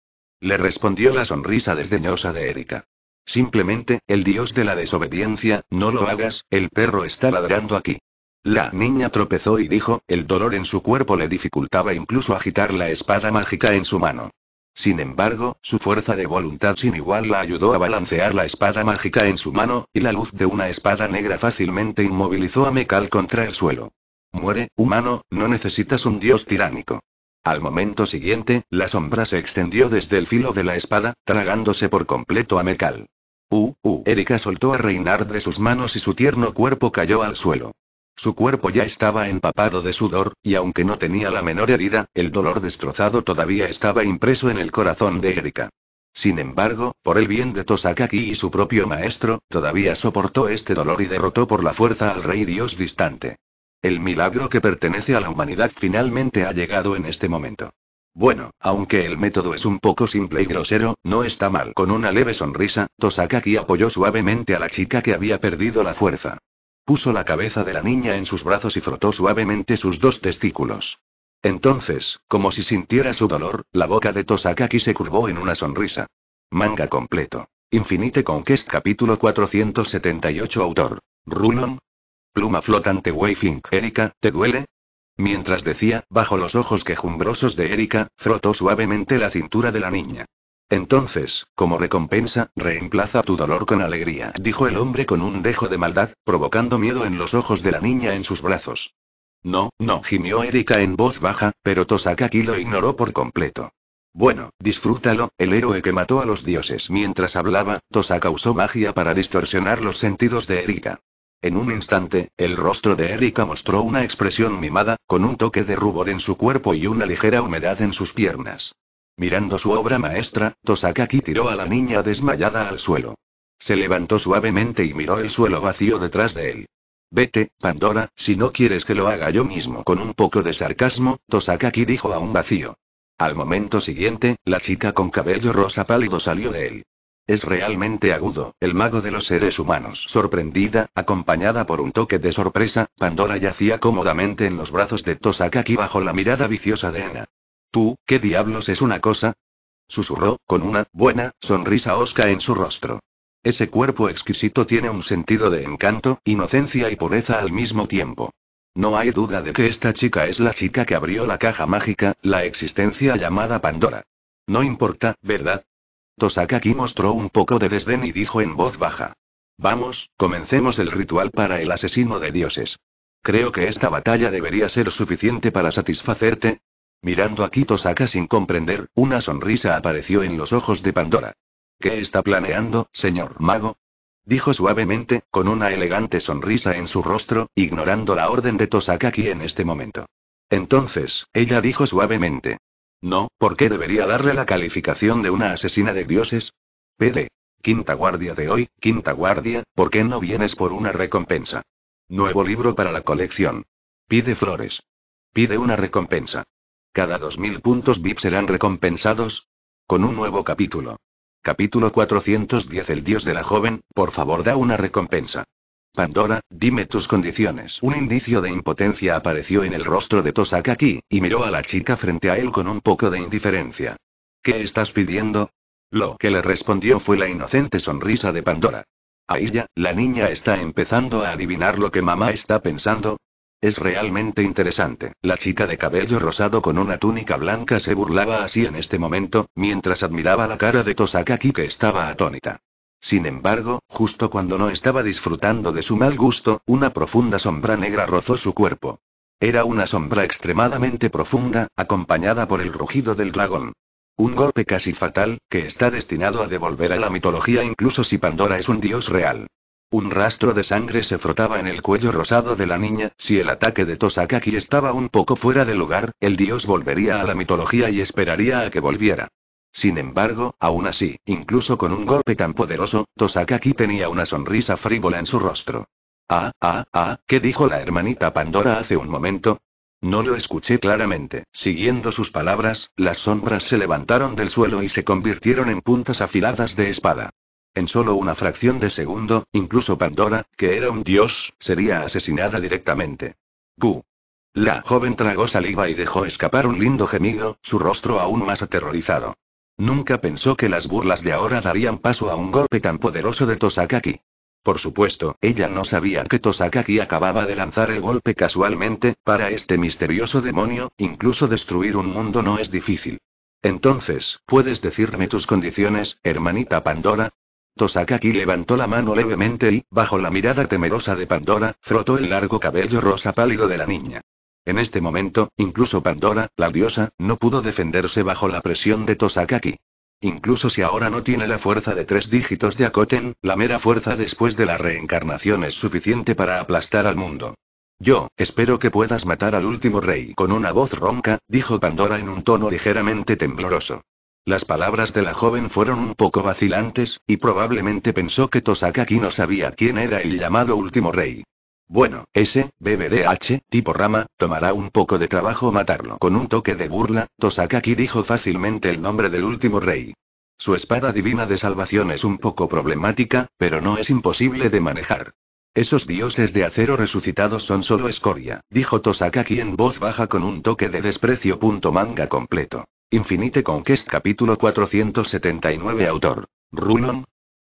Le respondió la sonrisa desdeñosa de Erika. Simplemente, el dios de la desobediencia, no lo hagas, el perro está ladrando aquí. La niña tropezó y dijo, el dolor en su cuerpo le dificultaba incluso agitar la espada mágica en su mano. Sin embargo, su fuerza de voluntad sin igual la ayudó a balancear la espada mágica en su mano, y la luz de una espada negra fácilmente inmovilizó a Mecal contra el suelo. Muere, humano, no necesitas un dios tiránico. Al momento siguiente, la sombra se extendió desde el filo de la espada, tragándose por completo a Mecal. Uh, uh, Erika soltó a Reinar de sus manos y su tierno cuerpo cayó al suelo. Su cuerpo ya estaba empapado de sudor, y aunque no tenía la menor herida, el dolor destrozado todavía estaba impreso en el corazón de Erika. Sin embargo, por el bien de Tosakaki y su propio maestro, todavía soportó este dolor y derrotó por la fuerza al rey dios distante. El milagro que pertenece a la humanidad finalmente ha llegado en este momento. Bueno, aunque el método es un poco simple y grosero, no está mal. Con una leve sonrisa, Tosakaki apoyó suavemente a la chica que había perdido la fuerza. Puso la cabeza de la niña en sus brazos y frotó suavemente sus dos testículos. Entonces, como si sintiera su dolor, la boca de Tosakaki se curvó en una sonrisa. Manga completo. Infinite Conquest capítulo 478 autor. Rulon. Pluma flotante Wayfink. Erika, ¿te duele? Mientras decía, bajo los ojos quejumbrosos de Erika, frotó suavemente la cintura de la niña. Entonces, como recompensa, reemplaza tu dolor con alegría, dijo el hombre con un dejo de maldad, provocando miedo en los ojos de la niña en sus brazos. No, no, gimió Erika en voz baja, pero Tosakaki lo ignoró por completo. Bueno, disfrútalo, el héroe que mató a los dioses mientras hablaba, Tosaka usó magia para distorsionar los sentidos de Erika. En un instante, el rostro de Erika mostró una expresión mimada, con un toque de rubor en su cuerpo y una ligera humedad en sus piernas. Mirando su obra maestra, Tosakaki tiró a la niña desmayada al suelo. Se levantó suavemente y miró el suelo vacío detrás de él. Vete, Pandora, si no quieres que lo haga yo mismo. Con un poco de sarcasmo, Tosakaki dijo a un vacío. Al momento siguiente, la chica con cabello rosa pálido salió de él. Es realmente agudo, el mago de los seres humanos. Sorprendida, acompañada por un toque de sorpresa, Pandora yacía cómodamente en los brazos de Tosakaki bajo la mirada viciosa de Ana. ¿Tú, qué diablos es una cosa? Susurró, con una buena sonrisa osca en su rostro. Ese cuerpo exquisito tiene un sentido de encanto, inocencia y pureza al mismo tiempo. No hay duda de que esta chica es la chica que abrió la caja mágica, la existencia llamada Pandora. No importa, ¿verdad? Tosakaki mostró un poco de desdén y dijo en voz baja. Vamos, comencemos el ritual para el asesino de dioses. Creo que esta batalla debería ser suficiente para satisfacerte, Mirando a Tosaka sin comprender, una sonrisa apareció en los ojos de Pandora. ¿Qué está planeando, señor mago? Dijo suavemente, con una elegante sonrisa en su rostro, ignorando la orden de aquí en este momento. Entonces, ella dijo suavemente. No, ¿por qué debería darle la calificación de una asesina de dioses? Pede. Quinta guardia de hoy, quinta guardia, ¿por qué no vienes por una recompensa? Nuevo libro para la colección. Pide flores. Pide una recompensa. Cada 2.000 puntos VIP serán recompensados con un nuevo capítulo. Capítulo 410 El dios de la joven, por favor da una recompensa. Pandora, dime tus condiciones. Un indicio de impotencia apareció en el rostro de Tosakaki, y miró a la chica frente a él con un poco de indiferencia. ¿Qué estás pidiendo? Lo que le respondió fue la inocente sonrisa de Pandora. A ella, la niña está empezando a adivinar lo que mamá está pensando, es realmente interesante. La chica de cabello rosado con una túnica blanca se burlaba así en este momento, mientras admiraba la cara de Tosakaki que estaba atónita. Sin embargo, justo cuando no estaba disfrutando de su mal gusto, una profunda sombra negra rozó su cuerpo. Era una sombra extremadamente profunda, acompañada por el rugido del dragón. Un golpe casi fatal, que está destinado a devolver a la mitología incluso si Pandora es un dios real. Un rastro de sangre se frotaba en el cuello rosado de la niña, si el ataque de Tosakaki estaba un poco fuera de lugar, el dios volvería a la mitología y esperaría a que volviera. Sin embargo, aún así, incluso con un golpe tan poderoso, Tosakaki tenía una sonrisa frívola en su rostro. Ah, ah, ah, ¿qué dijo la hermanita Pandora hace un momento? No lo escuché claramente. Siguiendo sus palabras, las sombras se levantaron del suelo y se convirtieron en puntas afiladas de espada. En solo una fracción de segundo, incluso Pandora, que era un dios, sería asesinada directamente. ¡Bu! La joven tragó saliva y dejó escapar un lindo gemido, su rostro aún más aterrorizado. Nunca pensó que las burlas de ahora darían paso a un golpe tan poderoso de Tosakaki. Por supuesto, ella no sabía que Tosakaki acababa de lanzar el golpe casualmente, para este misterioso demonio, incluso destruir un mundo no es difícil. Entonces, ¿puedes decirme tus condiciones, hermanita Pandora? Tosakaki levantó la mano levemente y, bajo la mirada temerosa de Pandora, frotó el largo cabello rosa pálido de la niña. En este momento, incluso Pandora, la diosa, no pudo defenderse bajo la presión de Tosakaki. Incluso si ahora no tiene la fuerza de tres dígitos de Akoten, la mera fuerza después de la reencarnación es suficiente para aplastar al mundo. Yo, espero que puedas matar al último rey. Con una voz ronca, dijo Pandora en un tono ligeramente tembloroso. Las palabras de la joven fueron un poco vacilantes, y probablemente pensó que Tosakaki no sabía quién era el llamado último rey. Bueno, ese, BBDH, tipo rama, tomará un poco de trabajo matarlo. Con un toque de burla, Tosakaki dijo fácilmente el nombre del último rey. Su espada divina de salvación es un poco problemática, pero no es imposible de manejar. Esos dioses de acero resucitados son solo escoria, dijo Tosakaki en voz baja con un toque de desprecio. manga completo. Infinite Conquest capítulo 479 autor. Rulon.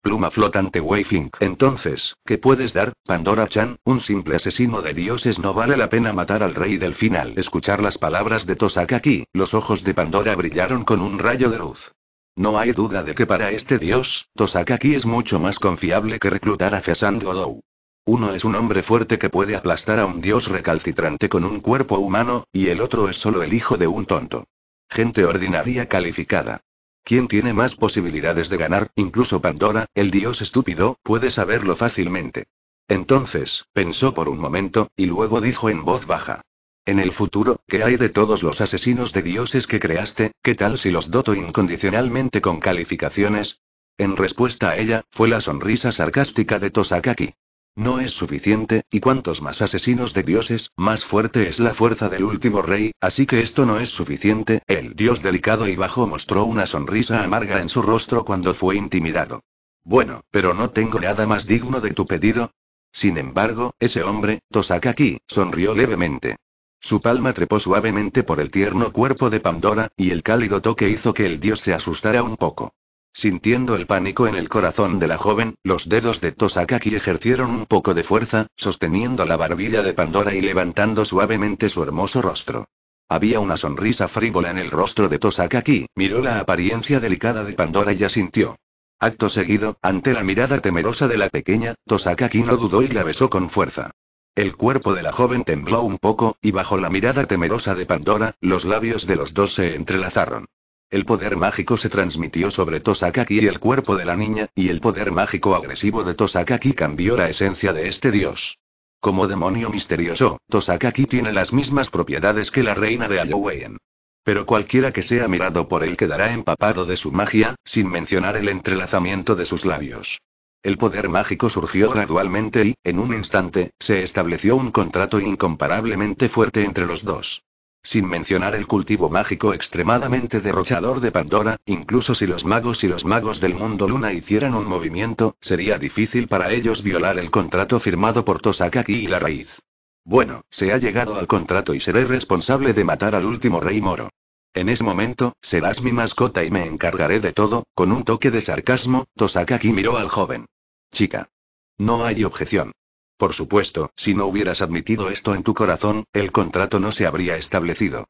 Pluma flotante Wayfink. Entonces, ¿qué puedes dar, Pandora Chan? Un simple asesino de dioses no vale la pena matar al rey del final. Escuchar las palabras de Tosakaki, los ojos de Pandora brillaron con un rayo de luz. No hay duda de que para este dios, Tosakaki es mucho más confiable que reclutar a Fesan Godou. Uno es un hombre fuerte que puede aplastar a un dios recalcitrante con un cuerpo humano, y el otro es solo el hijo de un tonto. Gente ordinaria calificada. ¿Quién tiene más posibilidades de ganar? Incluso Pandora, el dios estúpido, puede saberlo fácilmente. Entonces, pensó por un momento, y luego dijo en voz baja. En el futuro, ¿qué hay de todos los asesinos de dioses que creaste? ¿Qué tal si los doto incondicionalmente con calificaciones? En respuesta a ella, fue la sonrisa sarcástica de Tosakaki. No es suficiente, y cuantos más asesinos de dioses, más fuerte es la fuerza del último rey, así que esto no es suficiente. El dios delicado y bajo mostró una sonrisa amarga en su rostro cuando fue intimidado. Bueno, pero no tengo nada más digno de tu pedido. Sin embargo, ese hombre, Tosakaki, sonrió levemente. Su palma trepó suavemente por el tierno cuerpo de Pandora, y el cálido toque hizo que el dios se asustara un poco. Sintiendo el pánico en el corazón de la joven, los dedos de Tosakaki ejercieron un poco de fuerza, sosteniendo la barbilla de Pandora y levantando suavemente su hermoso rostro. Había una sonrisa frívola en el rostro de Tosakaki, miró la apariencia delicada de Pandora y asintió. Acto seguido, ante la mirada temerosa de la pequeña, Tosakaki no dudó y la besó con fuerza. El cuerpo de la joven tembló un poco, y bajo la mirada temerosa de Pandora, los labios de los dos se entrelazaron. El poder mágico se transmitió sobre Tosakaki y el cuerpo de la niña, y el poder mágico agresivo de Tosakaki cambió la esencia de este dios. Como demonio misterioso, Tosakaki tiene las mismas propiedades que la reina de Allowayen. Pero cualquiera que sea mirado por él quedará empapado de su magia, sin mencionar el entrelazamiento de sus labios. El poder mágico surgió gradualmente y, en un instante, se estableció un contrato incomparablemente fuerte entre los dos. Sin mencionar el cultivo mágico extremadamente derrochador de Pandora, incluso si los magos y los magos del mundo luna hicieran un movimiento, sería difícil para ellos violar el contrato firmado por Tosakaki y la raíz. Bueno, se ha llegado al contrato y seré responsable de matar al último rey moro. En ese momento, serás mi mascota y me encargaré de todo, con un toque de sarcasmo, Tosakaki miró al joven. Chica. No hay objeción. Por supuesto, si no hubieras admitido esto en tu corazón, el contrato no se habría establecido.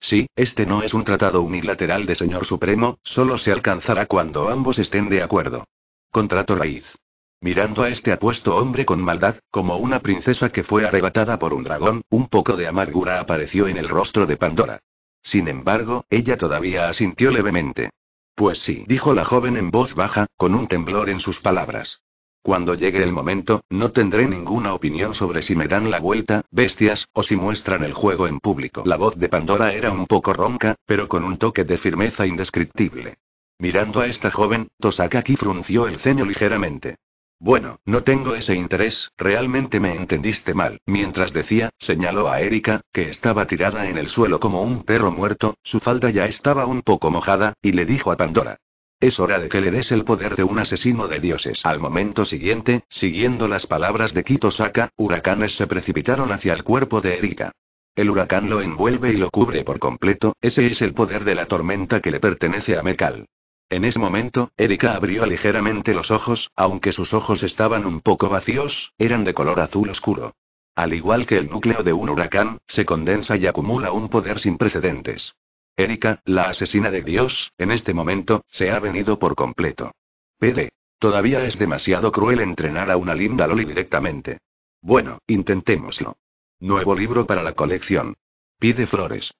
Sí, este no es un tratado unilateral de señor supremo, solo se alcanzará cuando ambos estén de acuerdo. Contrato raíz. Mirando a este apuesto hombre con maldad, como una princesa que fue arrebatada por un dragón, un poco de amargura apareció en el rostro de Pandora. Sin embargo, ella todavía asintió levemente. Pues sí, dijo la joven en voz baja, con un temblor en sus palabras. Cuando llegue el momento, no tendré ninguna opinión sobre si me dan la vuelta, bestias, o si muestran el juego en público. La voz de Pandora era un poco ronca, pero con un toque de firmeza indescriptible. Mirando a esta joven, Tosakaki frunció el ceño ligeramente. Bueno, no tengo ese interés, realmente me entendiste mal. Mientras decía, señaló a Erika, que estaba tirada en el suelo como un perro muerto, su falda ya estaba un poco mojada, y le dijo a Pandora, es hora de que le des el poder de un asesino de dioses. Al momento siguiente, siguiendo las palabras de Kitosaka, huracanes se precipitaron hacia el cuerpo de Erika. El huracán lo envuelve y lo cubre por completo, ese es el poder de la tormenta que le pertenece a Mekal. En ese momento, Erika abrió ligeramente los ojos, aunque sus ojos estaban un poco vacíos, eran de color azul oscuro. Al igual que el núcleo de un huracán, se condensa y acumula un poder sin precedentes. Erika, la asesina de Dios, en este momento, se ha venido por completo. PD. Todavía es demasiado cruel entrenar a una linda Loli directamente. Bueno, intentémoslo. Nuevo libro para la colección. Pide flores.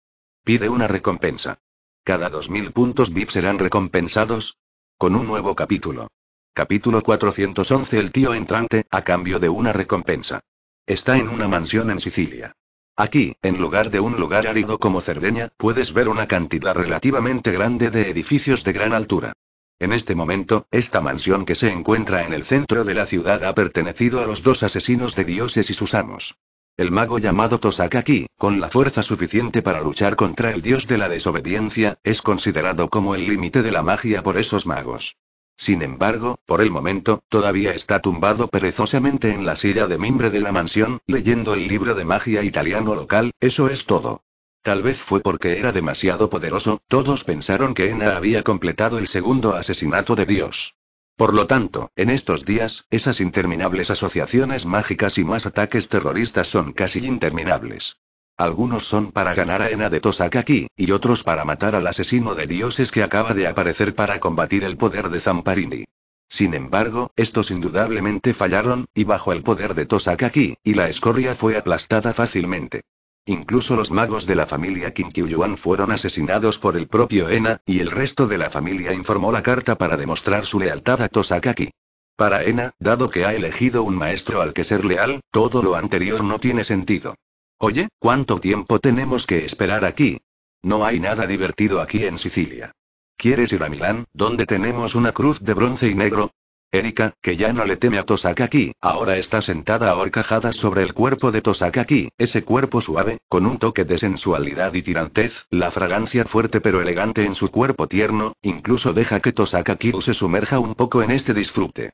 Pide una recompensa. Cada 2.000 puntos VIP serán recompensados. Con un nuevo capítulo. Capítulo 411 El tío entrante, a cambio de una recompensa. Está en una mansión en Sicilia. Aquí, en lugar de un lugar árido como Cerdeña, puedes ver una cantidad relativamente grande de edificios de gran altura. En este momento, esta mansión que se encuentra en el centro de la ciudad ha pertenecido a los dos asesinos de dioses y sus amos. El mago llamado Tosakaki, con la fuerza suficiente para luchar contra el dios de la desobediencia, es considerado como el límite de la magia por esos magos. Sin embargo, por el momento, todavía está tumbado perezosamente en la silla de mimbre de la mansión, leyendo el libro de magia italiano local, eso es todo. Tal vez fue porque era demasiado poderoso, todos pensaron que Ena había completado el segundo asesinato de Dios. Por lo tanto, en estos días, esas interminables asociaciones mágicas y más ataques terroristas son casi interminables. Algunos son para ganar a Ena de Tosakaki, y otros para matar al asesino de dioses que acaba de aparecer para combatir el poder de Zamparini. Sin embargo, estos indudablemente fallaron, y bajo el poder de Tosakaki, y la escoria fue aplastada fácilmente. Incluso los magos de la familia Kinkyuyuan fueron asesinados por el propio Ena, y el resto de la familia informó la carta para demostrar su lealtad a Tosakaki. Para Ena, dado que ha elegido un maestro al que ser leal, todo lo anterior no tiene sentido. Oye, ¿cuánto tiempo tenemos que esperar aquí? No hay nada divertido aquí en Sicilia. ¿Quieres ir a Milán, donde tenemos una cruz de bronce y negro? Erika, que ya no le teme a Tosakaki, ahora está sentada ahorcajada sobre el cuerpo de Tosakaki, ese cuerpo suave, con un toque de sensualidad y tirantez, la fragancia fuerte pero elegante en su cuerpo tierno, incluso deja que Tosakaki se sumerja un poco en este disfrute.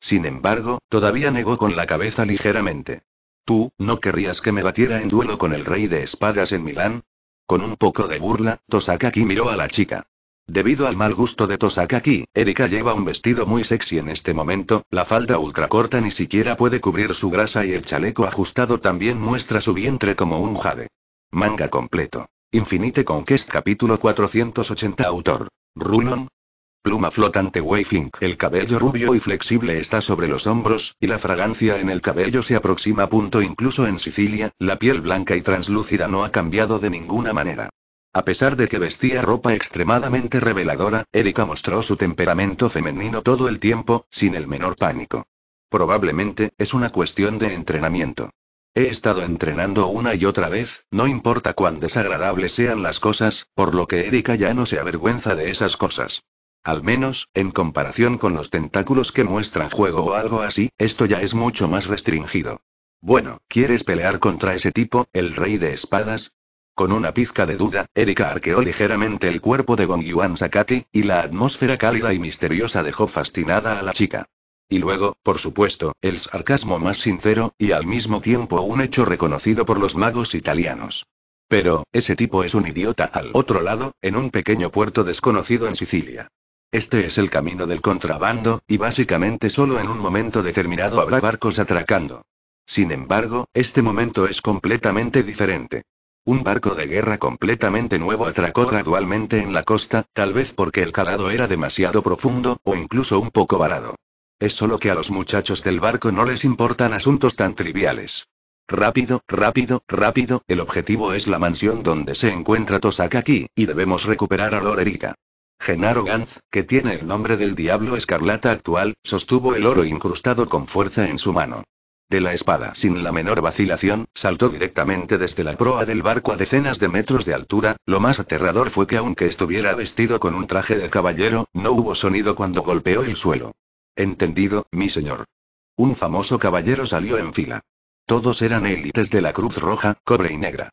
Sin embargo, todavía negó con la cabeza ligeramente. ¿Tú, no querrías que me batiera en duelo con el rey de espadas en Milán? Con un poco de burla, Tosakaki miró a la chica. Debido al mal gusto de Tosakaki, Erika lleva un vestido muy sexy en este momento, la falda ultracorta ni siquiera puede cubrir su grasa y el chaleco ajustado también muestra su vientre como un jade. Manga completo. Infinite Conquest capítulo 480 autor. Rulon, Pluma flotante waving. El cabello rubio y flexible está sobre los hombros, y la fragancia en el cabello se aproxima. Punto incluso en Sicilia, la piel blanca y translúcida no ha cambiado de ninguna manera. A pesar de que vestía ropa extremadamente reveladora, Erika mostró su temperamento femenino todo el tiempo, sin el menor pánico. Probablemente, es una cuestión de entrenamiento. He estado entrenando una y otra vez, no importa cuán desagradables sean las cosas, por lo que Erika ya no se avergüenza de esas cosas. Al menos, en comparación con los tentáculos que muestran juego o algo así, esto ya es mucho más restringido. Bueno, ¿quieres pelear contra ese tipo, el rey de espadas? Con una pizca de duda, Erika arqueó ligeramente el cuerpo de Yuan Sakati, y la atmósfera cálida y misteriosa dejó fascinada a la chica. Y luego, por supuesto, el sarcasmo más sincero, y al mismo tiempo un hecho reconocido por los magos italianos. Pero, ese tipo es un idiota al otro lado, en un pequeño puerto desconocido en Sicilia. Este es el camino del contrabando, y básicamente solo en un momento determinado habrá barcos atracando. Sin embargo, este momento es completamente diferente. Un barco de guerra completamente nuevo atracó gradualmente en la costa, tal vez porque el calado era demasiado profundo, o incluso un poco varado. Es solo que a los muchachos del barco no les importan asuntos tan triviales. Rápido, rápido, rápido, el objetivo es la mansión donde se encuentra aquí, y debemos recuperar a Lorerica. Genaro Ganz, que tiene el nombre del diablo escarlata actual, sostuvo el oro incrustado con fuerza en su mano. De la espada, sin la menor vacilación, saltó directamente desde la proa del barco a decenas de metros de altura. Lo más aterrador fue que aunque estuviera vestido con un traje de caballero, no hubo sonido cuando golpeó el suelo. Entendido, mi señor. Un famoso caballero salió en fila. Todos eran élites de la Cruz Roja, cobre y negra.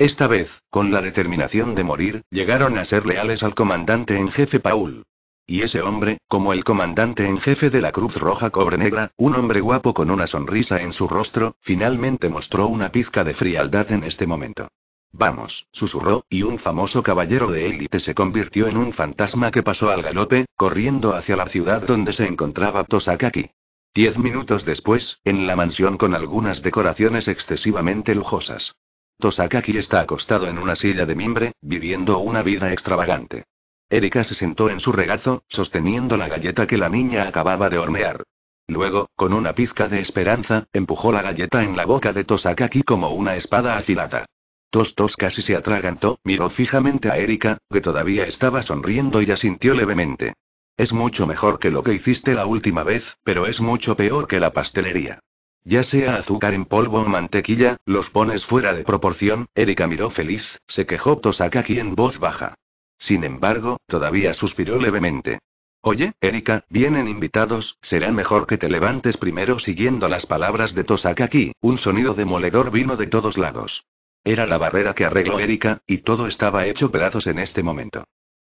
Esta vez, con la determinación de morir, llegaron a ser leales al comandante en jefe Paul. Y ese hombre, como el comandante en jefe de la Cruz Roja Cobre Negra, un hombre guapo con una sonrisa en su rostro, finalmente mostró una pizca de frialdad en este momento. Vamos, susurró, y un famoso caballero de élite se convirtió en un fantasma que pasó al galope, corriendo hacia la ciudad donde se encontraba Tosakaki. Diez minutos después, en la mansión con algunas decoraciones excesivamente lujosas. Tosakaki está acostado en una silla de mimbre, viviendo una vida extravagante. Erika se sentó en su regazo, sosteniendo la galleta que la niña acababa de hornear. Luego, con una pizca de esperanza, empujó la galleta en la boca de Tosakaki como una espada afilada. Tos casi se atragantó, miró fijamente a Erika, que todavía estaba sonriendo y asintió levemente. Es mucho mejor que lo que hiciste la última vez, pero es mucho peor que la pastelería. Ya sea azúcar en polvo o mantequilla, los pones fuera de proporción, Erika miró feliz, se quejó Tosakaki en voz baja. Sin embargo, todavía suspiró levemente. Oye, Erika, vienen invitados, será mejor que te levantes primero siguiendo las palabras de Tosakaki, un sonido demoledor vino de todos lados. Era la barrera que arregló Erika, y todo estaba hecho pedazos en este momento.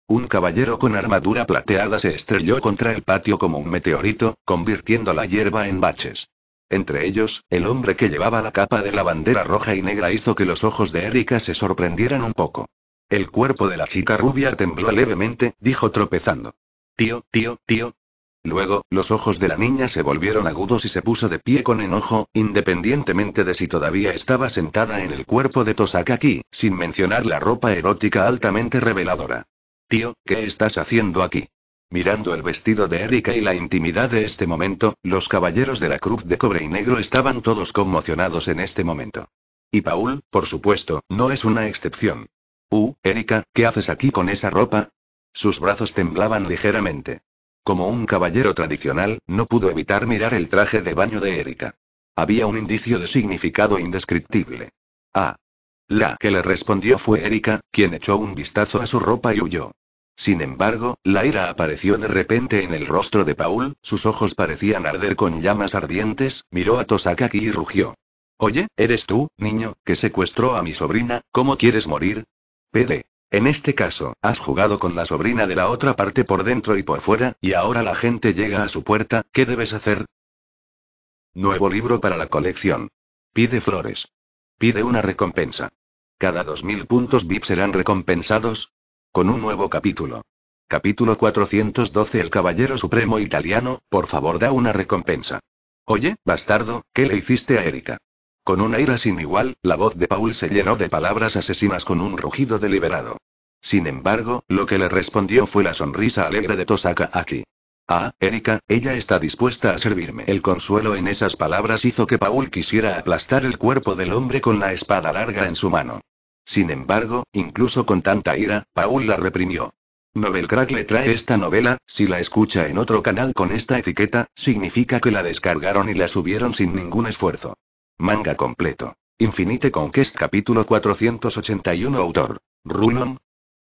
Un caballero con armadura plateada se estrelló contra el patio como un meteorito, convirtiendo la hierba en baches. Entre ellos, el hombre que llevaba la capa de la bandera roja y negra hizo que los ojos de Erika se sorprendieran un poco. El cuerpo de la chica rubia tembló levemente, dijo tropezando. Tío, tío, tío. Luego, los ojos de la niña se volvieron agudos y se puso de pie con enojo, independientemente de si todavía estaba sentada en el cuerpo de Tosakaki, sin mencionar la ropa erótica altamente reveladora. Tío, ¿qué estás haciendo aquí? Mirando el vestido de Erika y la intimidad de este momento, los caballeros de la Cruz de Cobre y Negro estaban todos conmocionados en este momento. Y Paul, por supuesto, no es una excepción. Uh, Erika, ¿qué haces aquí con esa ropa? Sus brazos temblaban ligeramente. Como un caballero tradicional, no pudo evitar mirar el traje de baño de Erika. Había un indicio de significado indescriptible. Ah. La que le respondió fue Erika, quien echó un vistazo a su ropa y huyó. Sin embargo, la ira apareció de repente en el rostro de Paul, sus ojos parecían arder con llamas ardientes, miró a Tosakaki y rugió. Oye, eres tú, niño, que secuestró a mi sobrina, ¿cómo quieres morir? PD. En este caso, has jugado con la sobrina de la otra parte por dentro y por fuera, y ahora la gente llega a su puerta, ¿qué debes hacer? Nuevo libro para la colección. Pide flores. Pide una recompensa. Cada 2.000 puntos VIP serán recompensados, con un nuevo capítulo. Capítulo 412 El Caballero Supremo Italiano, por favor da una recompensa. Oye, bastardo, ¿qué le hiciste a Erika? Con una ira sin igual, la voz de Paul se llenó de palabras asesinas con un rugido deliberado. Sin embargo, lo que le respondió fue la sonrisa alegre de Tosaka Aki. Ah, Erika, ella está dispuesta a servirme. El consuelo en esas palabras hizo que Paul quisiera aplastar el cuerpo del hombre con la espada larga en su mano. Sin embargo, incluso con tanta ira, Paul la reprimió. Novelcrack le trae esta novela, si la escucha en otro canal con esta etiqueta, significa que la descargaron y la subieron sin ningún esfuerzo. Manga completo. Infinite Conquest capítulo 481 autor. Rulon.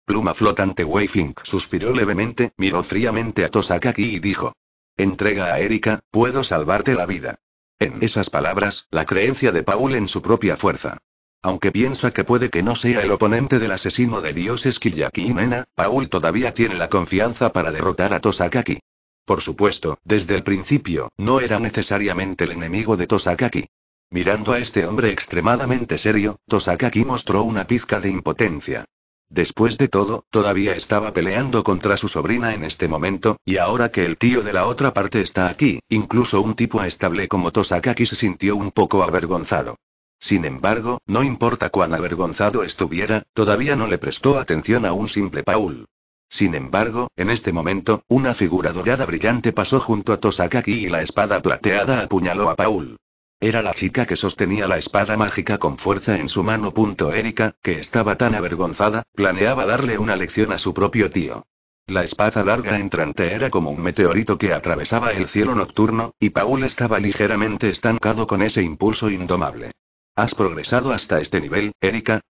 Pluma flotante Wayfink suspiró levemente, miró fríamente a Tosakaki y dijo. Entrega a Erika, puedo salvarte la vida. En esas palabras, la creencia de Paul en su propia fuerza, aunque piensa que puede que no sea el oponente del asesino de dioses Kiyaki Mena, Paul todavía tiene la confianza para derrotar a Tosakaki. Por supuesto, desde el principio, no era necesariamente el enemigo de Tosakaki. Mirando a este hombre extremadamente serio, Tosakaki mostró una pizca de impotencia. Después de todo, todavía estaba peleando contra su sobrina en este momento, y ahora que el tío de la otra parte está aquí, incluso un tipo estable como Tosakaki se sintió un poco avergonzado. Sin embargo, no importa cuán avergonzado estuviera, todavía no le prestó atención a un simple Paul. Sin embargo, en este momento, una figura dorada brillante pasó junto a Tosakaki y la espada plateada apuñaló a Paul. Era la chica que sostenía la espada mágica con fuerza en su mano. Erika, que estaba tan avergonzada, planeaba darle una lección a su propio tío. La espada larga entrante era como un meteorito que atravesaba el cielo nocturno, y Paul estaba ligeramente estancado con ese impulso indomable. ¿Has progresado hasta este nivel, Erika?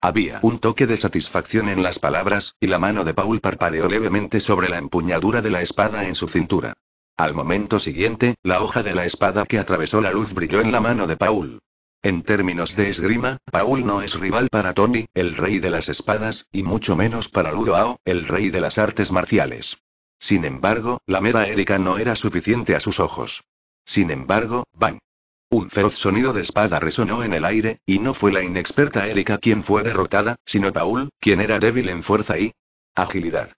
Había un toque de satisfacción en las palabras, y la mano de Paul parpadeó levemente sobre la empuñadura de la espada en su cintura. Al momento siguiente, la hoja de la espada que atravesó la luz brilló en la mano de Paul. En términos de esgrima, Paul no es rival para Tony, el rey de las espadas, y mucho menos para Ludoao, el rey de las artes marciales. Sin embargo, la mera Erika no era suficiente a sus ojos. Sin embargo, Van un feroz sonido de espada resonó en el aire, y no fue la inexperta Erika quien fue derrotada, sino Paul, quien era débil en fuerza y agilidad.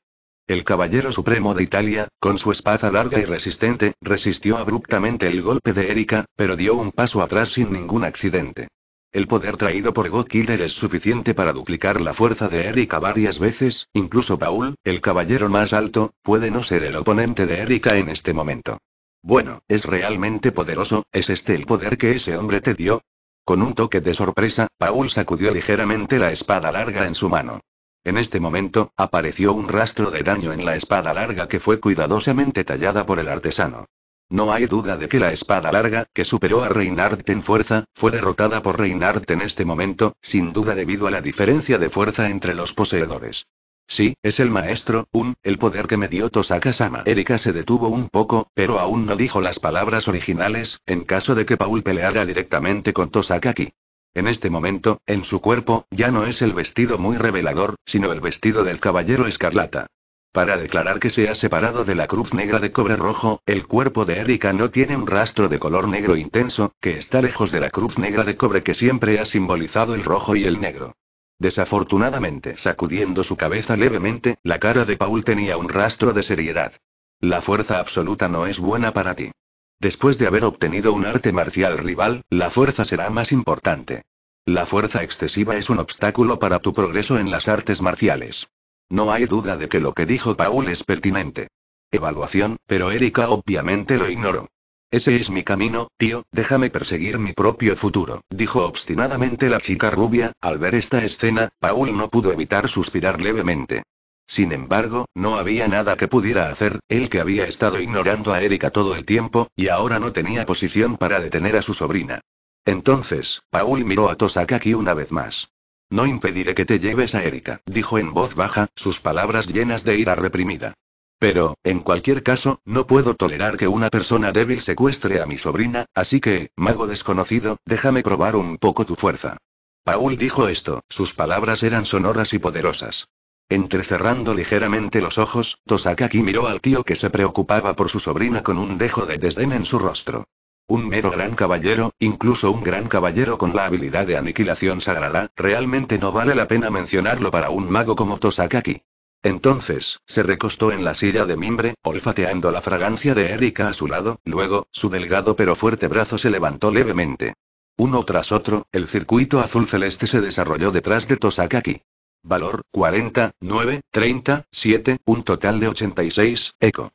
El caballero supremo de Italia, con su espada larga y resistente, resistió abruptamente el golpe de Erika, pero dio un paso atrás sin ningún accidente. El poder traído por God Killer es suficiente para duplicar la fuerza de Erika varias veces, incluso Paul, el caballero más alto, puede no ser el oponente de Erika en este momento. Bueno, es realmente poderoso, ¿es este el poder que ese hombre te dio? Con un toque de sorpresa, Paul sacudió ligeramente la espada larga en su mano. En este momento, apareció un rastro de daño en la espada larga que fue cuidadosamente tallada por el artesano. No hay duda de que la espada larga, que superó a Reinhardt en fuerza, fue derrotada por Reinhardt en este momento, sin duda debido a la diferencia de fuerza entre los poseedores. Sí, es el maestro, un, el poder que me dio Tosaka-sama. Erika se detuvo un poco, pero aún no dijo las palabras originales, en caso de que Paul peleara directamente con tosaka aquí. En este momento, en su cuerpo, ya no es el vestido muy revelador, sino el vestido del caballero escarlata. Para declarar que se ha separado de la cruz negra de cobre rojo, el cuerpo de Erika no tiene un rastro de color negro intenso, que está lejos de la cruz negra de cobre que siempre ha simbolizado el rojo y el negro. Desafortunadamente, sacudiendo su cabeza levemente, la cara de Paul tenía un rastro de seriedad. La fuerza absoluta no es buena para ti. Después de haber obtenido un arte marcial rival, la fuerza será más importante. La fuerza excesiva es un obstáculo para tu progreso en las artes marciales. No hay duda de que lo que dijo Paul es pertinente. Evaluación, pero Erika obviamente lo ignoró. Ese es mi camino, tío, déjame perseguir mi propio futuro, dijo obstinadamente la chica rubia, al ver esta escena, Paul no pudo evitar suspirar levemente. Sin embargo, no había nada que pudiera hacer, él que había estado ignorando a Erika todo el tiempo, y ahora no tenía posición para detener a su sobrina. Entonces, Paul miró a Tosakaki una vez más. No impediré que te lleves a Erika, dijo en voz baja, sus palabras llenas de ira reprimida. Pero, en cualquier caso, no puedo tolerar que una persona débil secuestre a mi sobrina, así que, mago desconocido, déjame probar un poco tu fuerza. Paul dijo esto, sus palabras eran sonoras y poderosas. Entrecerrando ligeramente los ojos, Tosakaki miró al tío que se preocupaba por su sobrina con un dejo de desdén en su rostro. Un mero gran caballero, incluso un gran caballero con la habilidad de aniquilación sagrada, realmente no vale la pena mencionarlo para un mago como Tosakaki. Entonces, se recostó en la silla de mimbre, olfateando la fragancia de Erika a su lado, luego, su delgado pero fuerte brazo se levantó levemente. Uno tras otro, el circuito azul celeste se desarrolló detrás de Tosakaki. Valor, 40, 9, 30, 7, un total de 86, eco.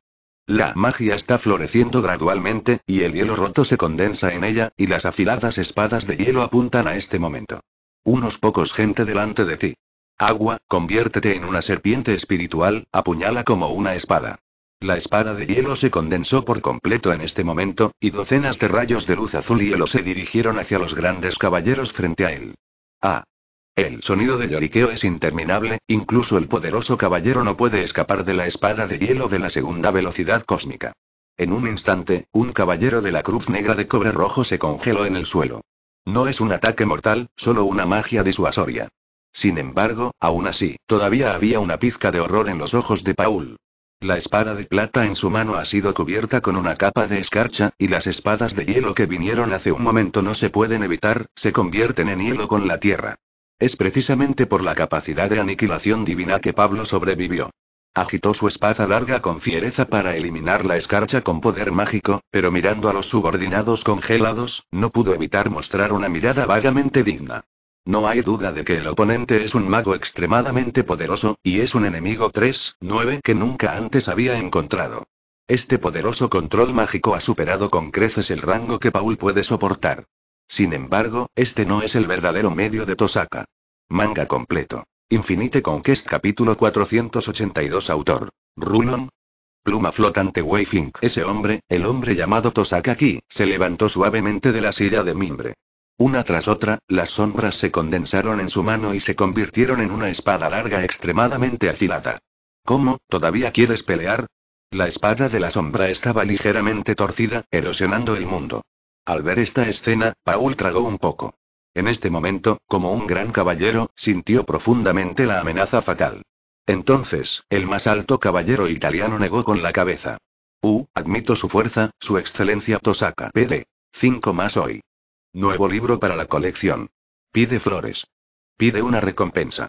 La magia está floreciendo gradualmente, y el hielo roto se condensa en ella, y las afiladas espadas de hielo apuntan a este momento. Unos pocos gente delante de ti. Agua, conviértete en una serpiente espiritual, apuñala como una espada. La espada de hielo se condensó por completo en este momento, y docenas de rayos de luz azul y hielo se dirigieron hacia los grandes caballeros frente a él. Ah. El sonido del lloriqueo es interminable, incluso el poderoso caballero no puede escapar de la espada de hielo de la segunda velocidad cósmica. En un instante, un caballero de la cruz negra de cobre rojo se congeló en el suelo. No es un ataque mortal, solo una magia disuasoria. Sin embargo, aún así, todavía había una pizca de horror en los ojos de Paul. La espada de plata en su mano ha sido cubierta con una capa de escarcha, y las espadas de hielo que vinieron hace un momento no se pueden evitar, se convierten en hielo con la tierra. Es precisamente por la capacidad de aniquilación divina que Pablo sobrevivió. Agitó su espada larga con fiereza para eliminar la escarcha con poder mágico, pero mirando a los subordinados congelados, no pudo evitar mostrar una mirada vagamente digna. No hay duda de que el oponente es un mago extremadamente poderoso, y es un enemigo 3-9 que nunca antes había encontrado. Este poderoso control mágico ha superado con creces el rango que Paul puede soportar. Sin embargo, este no es el verdadero medio de Tosaka. Manga completo. Infinite Conquest capítulo 482 autor. Rulon. Pluma flotante Wayfink. Ese hombre, el hombre llamado Tosaka aquí, se levantó suavemente de la silla de mimbre. Una tras otra, las sombras se condensaron en su mano y se convirtieron en una espada larga extremadamente afilada. ¿Cómo, todavía quieres pelear? La espada de la sombra estaba ligeramente torcida, erosionando el mundo. Al ver esta escena, Paul tragó un poco. En este momento, como un gran caballero, sintió profundamente la amenaza fatal. Entonces, el más alto caballero italiano negó con la cabeza. Uh, admito su fuerza, su excelencia Tosaka PD. 5 más hoy. Nuevo libro para la colección. Pide flores. Pide una recompensa.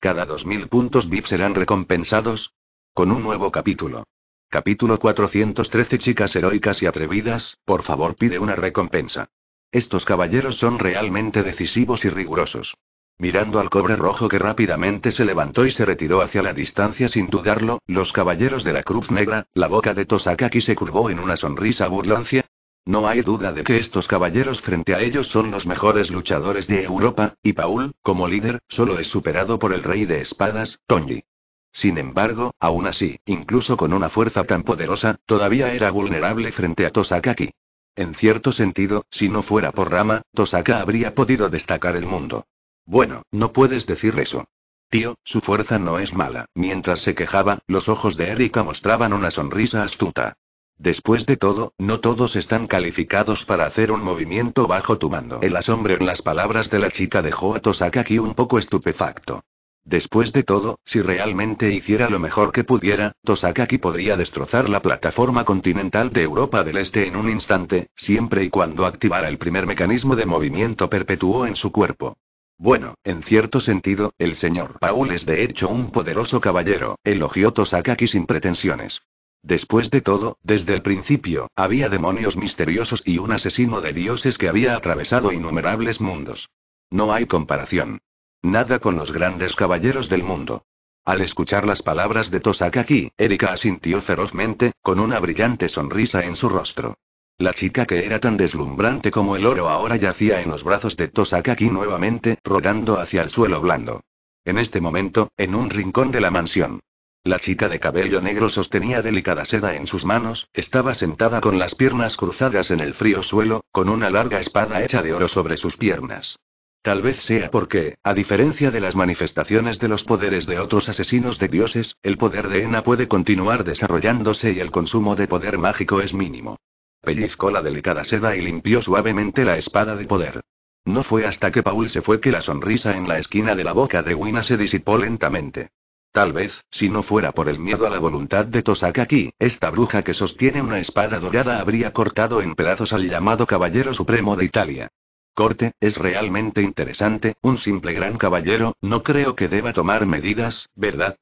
Cada 2.000 puntos VIP serán recompensados con un nuevo capítulo. Capítulo 413 Chicas heroicas y atrevidas, por favor pide una recompensa. Estos caballeros son realmente decisivos y rigurosos. Mirando al cobre rojo que rápidamente se levantó y se retiró hacia la distancia sin dudarlo, los caballeros de la Cruz Negra, la boca de Tosakaki se curvó en una sonrisa burlancia, no hay duda de que estos caballeros frente a ellos son los mejores luchadores de Europa, y Paul, como líder, solo es superado por el rey de espadas, Tonji. Sin embargo, aún así, incluso con una fuerza tan poderosa, todavía era vulnerable frente a Tosakaki. En cierto sentido, si no fuera por Rama, Tosaka habría podido destacar el mundo. Bueno, no puedes decir eso. Tío, su fuerza no es mala. Mientras se quejaba, los ojos de Erika mostraban una sonrisa astuta. Después de todo, no todos están calificados para hacer un movimiento bajo tu mando. El asombro en las palabras de la chica dejó a Tosakaki un poco estupefacto. Después de todo, si realmente hiciera lo mejor que pudiera, Tosakaki podría destrozar la plataforma continental de Europa del Este en un instante, siempre y cuando activara el primer mecanismo de movimiento perpetuo en su cuerpo. Bueno, en cierto sentido, el señor Paul es de hecho un poderoso caballero, elogió Tosakaki sin pretensiones. Después de todo, desde el principio, había demonios misteriosos y un asesino de dioses que había atravesado innumerables mundos. No hay comparación. Nada con los grandes caballeros del mundo. Al escuchar las palabras de Tosakaki, Erika asintió ferozmente, con una brillante sonrisa en su rostro. La chica que era tan deslumbrante como el oro ahora yacía en los brazos de Tosakaki nuevamente, rodando hacia el suelo blando. En este momento, en un rincón de la mansión. La chica de cabello negro sostenía delicada seda en sus manos, estaba sentada con las piernas cruzadas en el frío suelo, con una larga espada hecha de oro sobre sus piernas. Tal vez sea porque, a diferencia de las manifestaciones de los poderes de otros asesinos de dioses, el poder de Ena puede continuar desarrollándose y el consumo de poder mágico es mínimo. Pellizcó la delicada seda y limpió suavemente la espada de poder. No fue hasta que Paul se fue que la sonrisa en la esquina de la boca de Wina se disipó lentamente. Tal vez, si no fuera por el miedo a la voluntad de Tosakaki, esta bruja que sostiene una espada dorada habría cortado en pedazos al llamado Caballero Supremo de Italia. Corte, es realmente interesante, un simple gran caballero, no creo que deba tomar medidas, ¿verdad?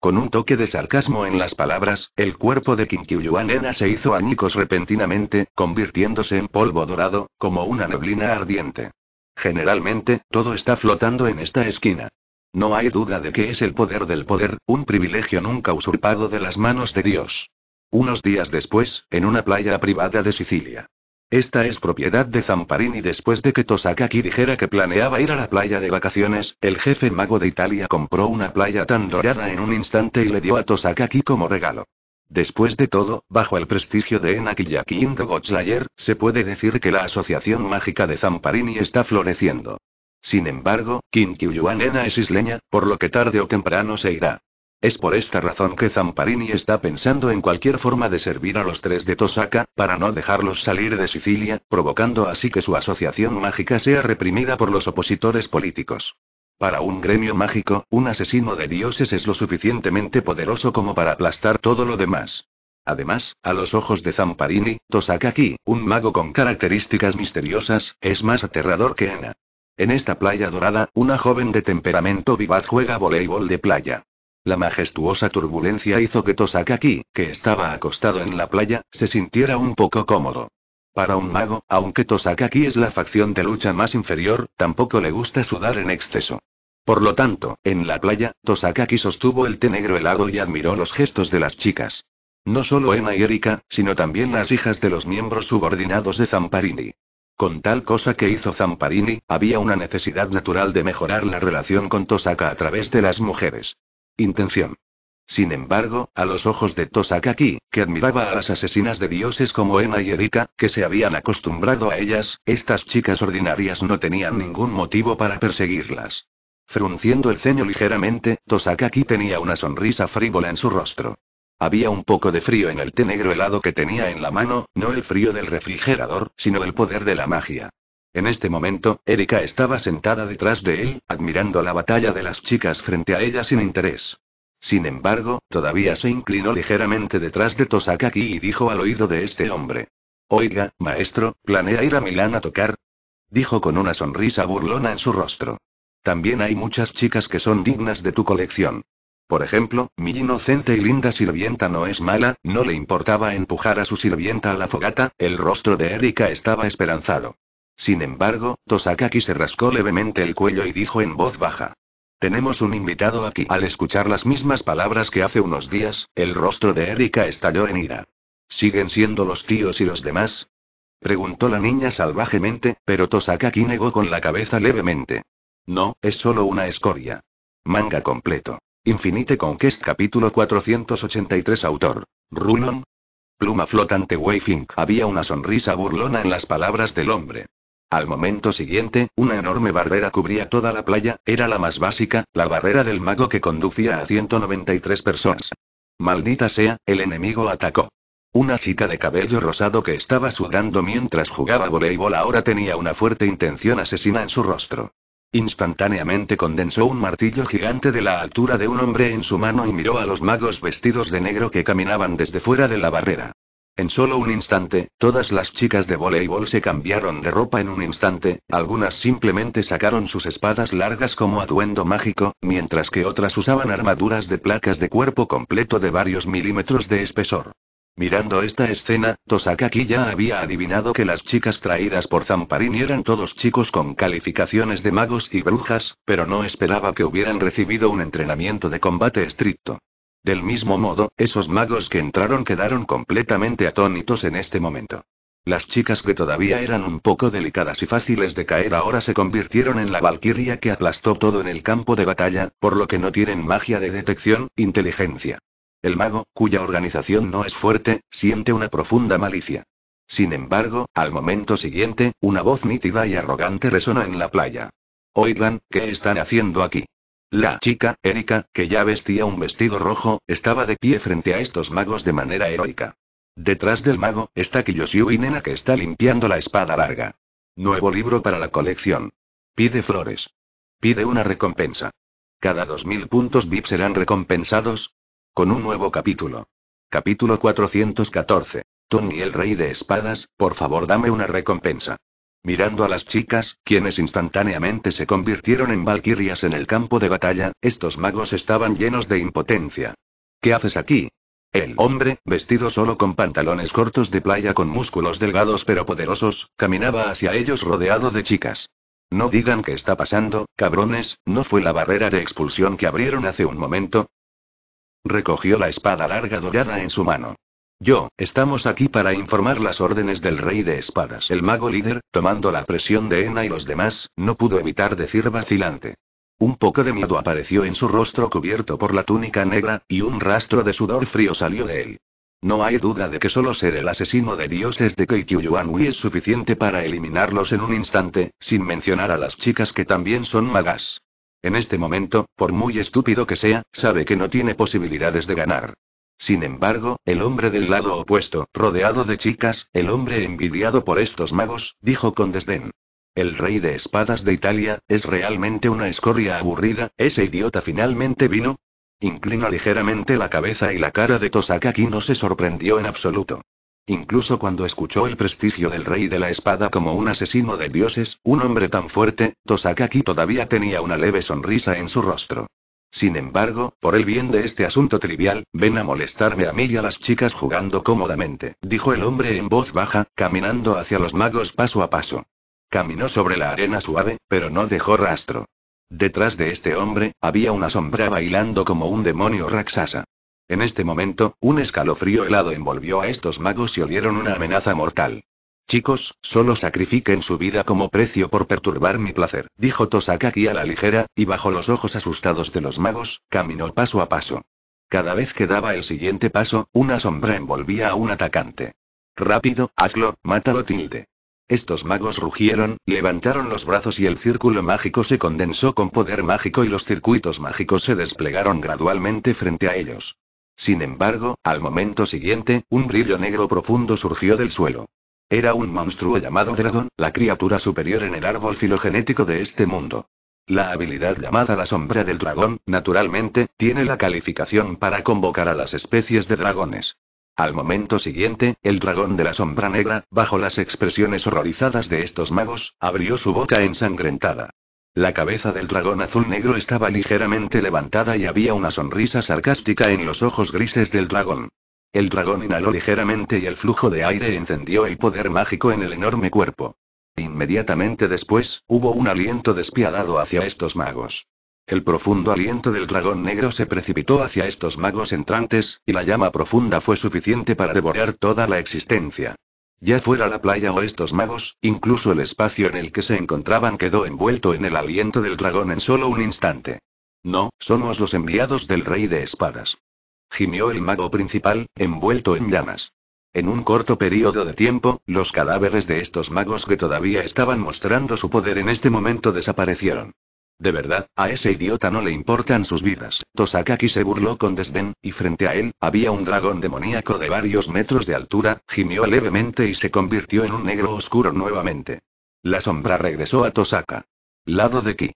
Con un toque de sarcasmo en las palabras, el cuerpo de Kinkyu Ena se hizo añicos repentinamente, convirtiéndose en polvo dorado, como una neblina ardiente. Generalmente, todo está flotando en esta esquina. No hay duda de que es el poder del poder, un privilegio nunca usurpado de las manos de Dios. Unos días después, en una playa privada de Sicilia. Esta es propiedad de Zamparini después de que Tosakaki dijera que planeaba ir a la playa de vacaciones, el jefe mago de Italia compró una playa tan dorada en un instante y le dio a Tosakaki como regalo. Después de todo, bajo el prestigio de Enakiyaki Indo se puede decir que la asociación mágica de Zamparini está floreciendo. Sin embargo, Ena es isleña, por lo que tarde o temprano se irá. Es por esta razón que Zamparini está pensando en cualquier forma de servir a los tres de Tosaka, para no dejarlos salir de Sicilia, provocando así que su asociación mágica sea reprimida por los opositores políticos. Para un gremio mágico, un asesino de dioses es lo suficientemente poderoso como para aplastar todo lo demás. Además, a los ojos de Zamparini, Tosaka Ki, un mago con características misteriosas, es más aterrador que Ena. En esta playa dorada, una joven de temperamento vivaz juega voleibol de playa. La majestuosa turbulencia hizo que Tosakaki, que estaba acostado en la playa, se sintiera un poco cómodo. Para un mago, aunque Tosakaki es la facción de lucha más inferior, tampoco le gusta sudar en exceso. Por lo tanto, en la playa, Tosakaki sostuvo el té negro helado y admiró los gestos de las chicas. No solo Ena y Erika, sino también las hijas de los miembros subordinados de Zamparini. Con tal cosa que hizo Zamparini, había una necesidad natural de mejorar la relación con Tosaka a través de las mujeres. Intención. Sin embargo, a los ojos de Tosakaki, que admiraba a las asesinas de dioses como Ena y Erika, que se habían acostumbrado a ellas, estas chicas ordinarias no tenían ningún motivo para perseguirlas. Frunciendo el ceño ligeramente, Tosakaki tenía una sonrisa frívola en su rostro. Había un poco de frío en el té negro helado que tenía en la mano, no el frío del refrigerador, sino el poder de la magia. En este momento, Erika estaba sentada detrás de él, admirando la batalla de las chicas frente a ella sin interés. Sin embargo, todavía se inclinó ligeramente detrás de Tosakaki y dijo al oído de este hombre. Oiga, maestro, ¿planea ir a Milán a tocar? Dijo con una sonrisa burlona en su rostro. También hay muchas chicas que son dignas de tu colección. Por ejemplo, mi inocente y linda sirvienta no es mala, no le importaba empujar a su sirvienta a la fogata, el rostro de Erika estaba esperanzado. Sin embargo, Tosakaki se rascó levemente el cuello y dijo en voz baja. Tenemos un invitado aquí. Al escuchar las mismas palabras que hace unos días, el rostro de Erika estalló en ira. ¿Siguen siendo los tíos y los demás? Preguntó la niña salvajemente, pero Tosakaki negó con la cabeza levemente. No, es solo una escoria. Manga completo. Infinite Conquest capítulo 483 autor. Rulon. Pluma flotante Wayfink. Había una sonrisa burlona en las palabras del hombre. Al momento siguiente, una enorme barrera cubría toda la playa, era la más básica, la barrera del mago que conducía a 193 personas. Maldita sea, el enemigo atacó. Una chica de cabello rosado que estaba sudando mientras jugaba voleibol ahora tenía una fuerte intención asesina en su rostro. Instantáneamente condensó un martillo gigante de la altura de un hombre en su mano y miró a los magos vestidos de negro que caminaban desde fuera de la barrera. En solo un instante, todas las chicas de voleibol se cambiaron de ropa en un instante, algunas simplemente sacaron sus espadas largas como aduendo mágico, mientras que otras usaban armaduras de placas de cuerpo completo de varios milímetros de espesor. Mirando esta escena, Tosakaki ya había adivinado que las chicas traídas por Zamparini eran todos chicos con calificaciones de magos y brujas, pero no esperaba que hubieran recibido un entrenamiento de combate estricto. Del mismo modo, esos magos que entraron quedaron completamente atónitos en este momento. Las chicas que todavía eran un poco delicadas y fáciles de caer ahora se convirtieron en la valquiria que aplastó todo en el campo de batalla, por lo que no tienen magia de detección, inteligencia el mago, cuya organización no es fuerte, siente una profunda malicia. Sin embargo, al momento siguiente, una voz nítida y arrogante resona en la playa. Oigan, ¿qué están haciendo aquí? La chica, Erika, que ya vestía un vestido rojo, estaba de pie frente a estos magos de manera heroica. Detrás del mago, está Kiyoshiu y Nena que está limpiando la espada larga. Nuevo libro para la colección. Pide flores. Pide una recompensa. Cada 2.000 puntos VIP serán recompensados, con un nuevo capítulo. Capítulo 414. Tony el rey de espadas, por favor dame una recompensa. Mirando a las chicas, quienes instantáneamente se convirtieron en valquirias en el campo de batalla, estos magos estaban llenos de impotencia. ¿Qué haces aquí? El hombre, vestido solo con pantalones cortos de playa con músculos delgados pero poderosos, caminaba hacia ellos rodeado de chicas. No digan qué está pasando, cabrones, ¿no fue la barrera de expulsión que abrieron hace un momento? Recogió la espada larga dorada en su mano. Yo, estamos aquí para informar las órdenes del rey de espadas. El mago líder, tomando la presión de Ena y los demás, no pudo evitar decir vacilante. Un poco de miedo apareció en su rostro cubierto por la túnica negra, y un rastro de sudor frío salió de él. No hay duda de que solo ser el asesino de dioses de Keikyu es suficiente para eliminarlos en un instante, sin mencionar a las chicas que también son magas. En este momento, por muy estúpido que sea, sabe que no tiene posibilidades de ganar. Sin embargo, el hombre del lado opuesto, rodeado de chicas, el hombre envidiado por estos magos, dijo con desdén. El rey de espadas de Italia, es realmente una escoria aburrida, ese idiota finalmente vino. Inclina ligeramente la cabeza y la cara de Tosaka no se sorprendió en absoluto. Incluso cuando escuchó el prestigio del rey de la espada como un asesino de dioses, un hombre tan fuerte, Tosakaki todavía tenía una leve sonrisa en su rostro. Sin embargo, por el bien de este asunto trivial, ven a molestarme a mí y a las chicas jugando cómodamente, dijo el hombre en voz baja, caminando hacia los magos paso a paso. Caminó sobre la arena suave, pero no dejó rastro. Detrás de este hombre, había una sombra bailando como un demonio raksasa. En este momento, un escalofrío helado envolvió a estos magos y olieron una amenaza mortal. Chicos, solo sacrifiquen su vida como precio por perturbar mi placer, dijo Tosakaki a la ligera, y bajo los ojos asustados de los magos, caminó paso a paso. Cada vez que daba el siguiente paso, una sombra envolvía a un atacante. Rápido, hazlo, mátalo tilde. Estos magos rugieron, levantaron los brazos y el círculo mágico se condensó con poder mágico y los circuitos mágicos se desplegaron gradualmente frente a ellos. Sin embargo, al momento siguiente, un brillo negro profundo surgió del suelo. Era un monstruo llamado Dragón, la criatura superior en el árbol filogenético de este mundo. La habilidad llamada la sombra del dragón, naturalmente, tiene la calificación para convocar a las especies de dragones. Al momento siguiente, el dragón de la sombra negra, bajo las expresiones horrorizadas de estos magos, abrió su boca ensangrentada. La cabeza del dragón azul negro estaba ligeramente levantada y había una sonrisa sarcástica en los ojos grises del dragón. El dragón inhaló ligeramente y el flujo de aire encendió el poder mágico en el enorme cuerpo. Inmediatamente después, hubo un aliento despiadado hacia estos magos. El profundo aliento del dragón negro se precipitó hacia estos magos entrantes, y la llama profunda fue suficiente para devorar toda la existencia. Ya fuera la playa o estos magos, incluso el espacio en el que se encontraban quedó envuelto en el aliento del dragón en solo un instante. No, somos los enviados del rey de espadas. Gimió el mago principal, envuelto en llamas. En un corto periodo de tiempo, los cadáveres de estos magos que todavía estaban mostrando su poder en este momento desaparecieron. De verdad, a ese idiota no le importan sus vidas. Tosakaki se burló con desdén, y frente a él, había un dragón demoníaco de varios metros de altura, gimió levemente y se convirtió en un negro oscuro nuevamente. La sombra regresó a Tosaka. Lado de Ki.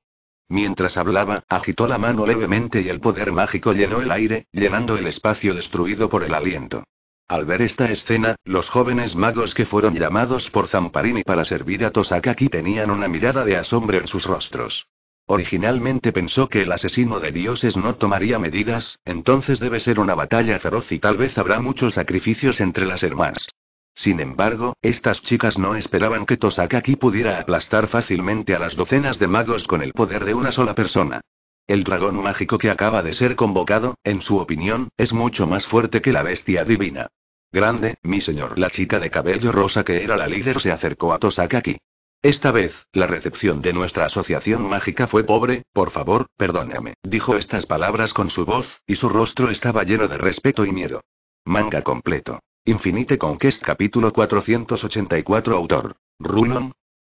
Mientras hablaba, agitó la mano levemente y el poder mágico llenó el aire, llenando el espacio destruido por el aliento. Al ver esta escena, los jóvenes magos que fueron llamados por Zamparini para servir a Tosakaki tenían una mirada de asombro en sus rostros. Originalmente pensó que el asesino de dioses no tomaría medidas, entonces debe ser una batalla feroz y tal vez habrá muchos sacrificios entre las hermanas. Sin embargo, estas chicas no esperaban que Tosakaki pudiera aplastar fácilmente a las docenas de magos con el poder de una sola persona. El dragón mágico que acaba de ser convocado, en su opinión, es mucho más fuerte que la bestia divina. Grande, mi señor. La chica de cabello rosa que era la líder se acercó a Tosakaki. Esta vez, la recepción de nuestra asociación mágica fue pobre, por favor, perdóname. Dijo estas palabras con su voz, y su rostro estaba lleno de respeto y miedo. Manga completo. Infinite Conquest capítulo 484 autor. Rulon.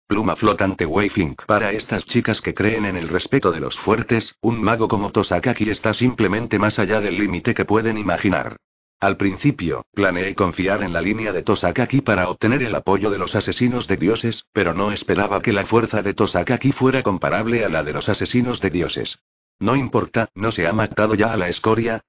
Pluma flotante Wayfink. Para estas chicas que creen en el respeto de los fuertes, un mago como Tosakaki está simplemente más allá del límite que pueden imaginar. Al principio, planeé confiar en la línea de Tosakaki para obtener el apoyo de los asesinos de dioses, pero no esperaba que la fuerza de Tosakaki fuera comparable a la de los asesinos de dioses. No importa, ¿no se ha matado ya a la escoria?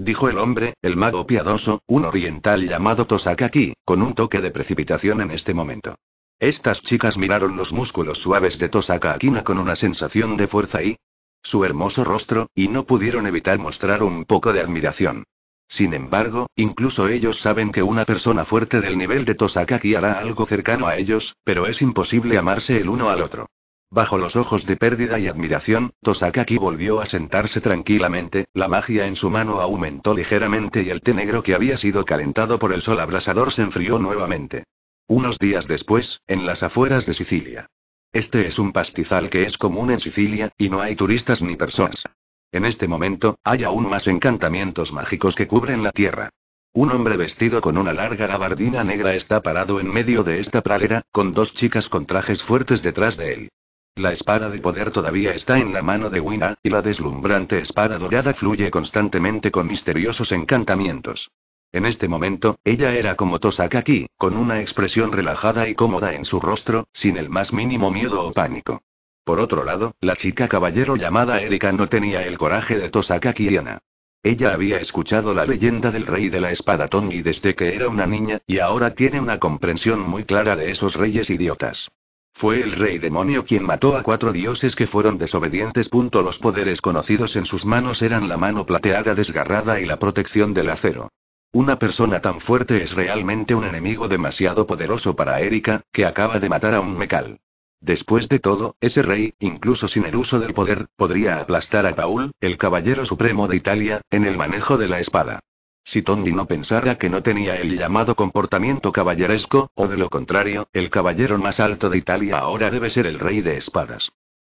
Dijo el hombre, el mago piadoso, un oriental llamado Tosakaki, con un toque de precipitación en este momento. Estas chicas miraron los músculos suaves de Tosaka con una sensación de fuerza y su hermoso rostro, y no pudieron evitar mostrar un poco de admiración. Sin embargo, incluso ellos saben que una persona fuerte del nivel de Tosakaki hará algo cercano a ellos, pero es imposible amarse el uno al otro. Bajo los ojos de pérdida y admiración, Tosakaki volvió a sentarse tranquilamente, la magia en su mano aumentó ligeramente y el té negro que había sido calentado por el sol abrasador se enfrió nuevamente. Unos días después, en las afueras de Sicilia. Este es un pastizal que es común en Sicilia, y no hay turistas ni personas. En este momento, hay aún más encantamientos mágicos que cubren la tierra. Un hombre vestido con una larga gabardina negra está parado en medio de esta pradera, con dos chicas con trajes fuertes detrás de él. La espada de poder todavía está en la mano de Wina, y la deslumbrante espada dorada fluye constantemente con misteriosos encantamientos. En este momento, ella era como Tosakaki, con una expresión relajada y cómoda en su rostro, sin el más mínimo miedo o pánico. Por otro lado, la chica caballero llamada Erika no tenía el coraje de Tosaka Kiriana. Ella había escuchado la leyenda del rey de la espada Tony desde que era una niña, y ahora tiene una comprensión muy clara de esos reyes idiotas. Fue el rey demonio quien mató a cuatro dioses que fueron desobedientes. Los poderes conocidos en sus manos eran la mano plateada desgarrada y la protección del acero. Una persona tan fuerte es realmente un enemigo demasiado poderoso para Erika, que acaba de matar a un mecal. Después de todo, ese rey, incluso sin el uso del poder, podría aplastar a Paul, el caballero supremo de Italia, en el manejo de la espada. Si Tondi no pensara que no tenía el llamado comportamiento caballeresco, o de lo contrario, el caballero más alto de Italia ahora debe ser el rey de espadas.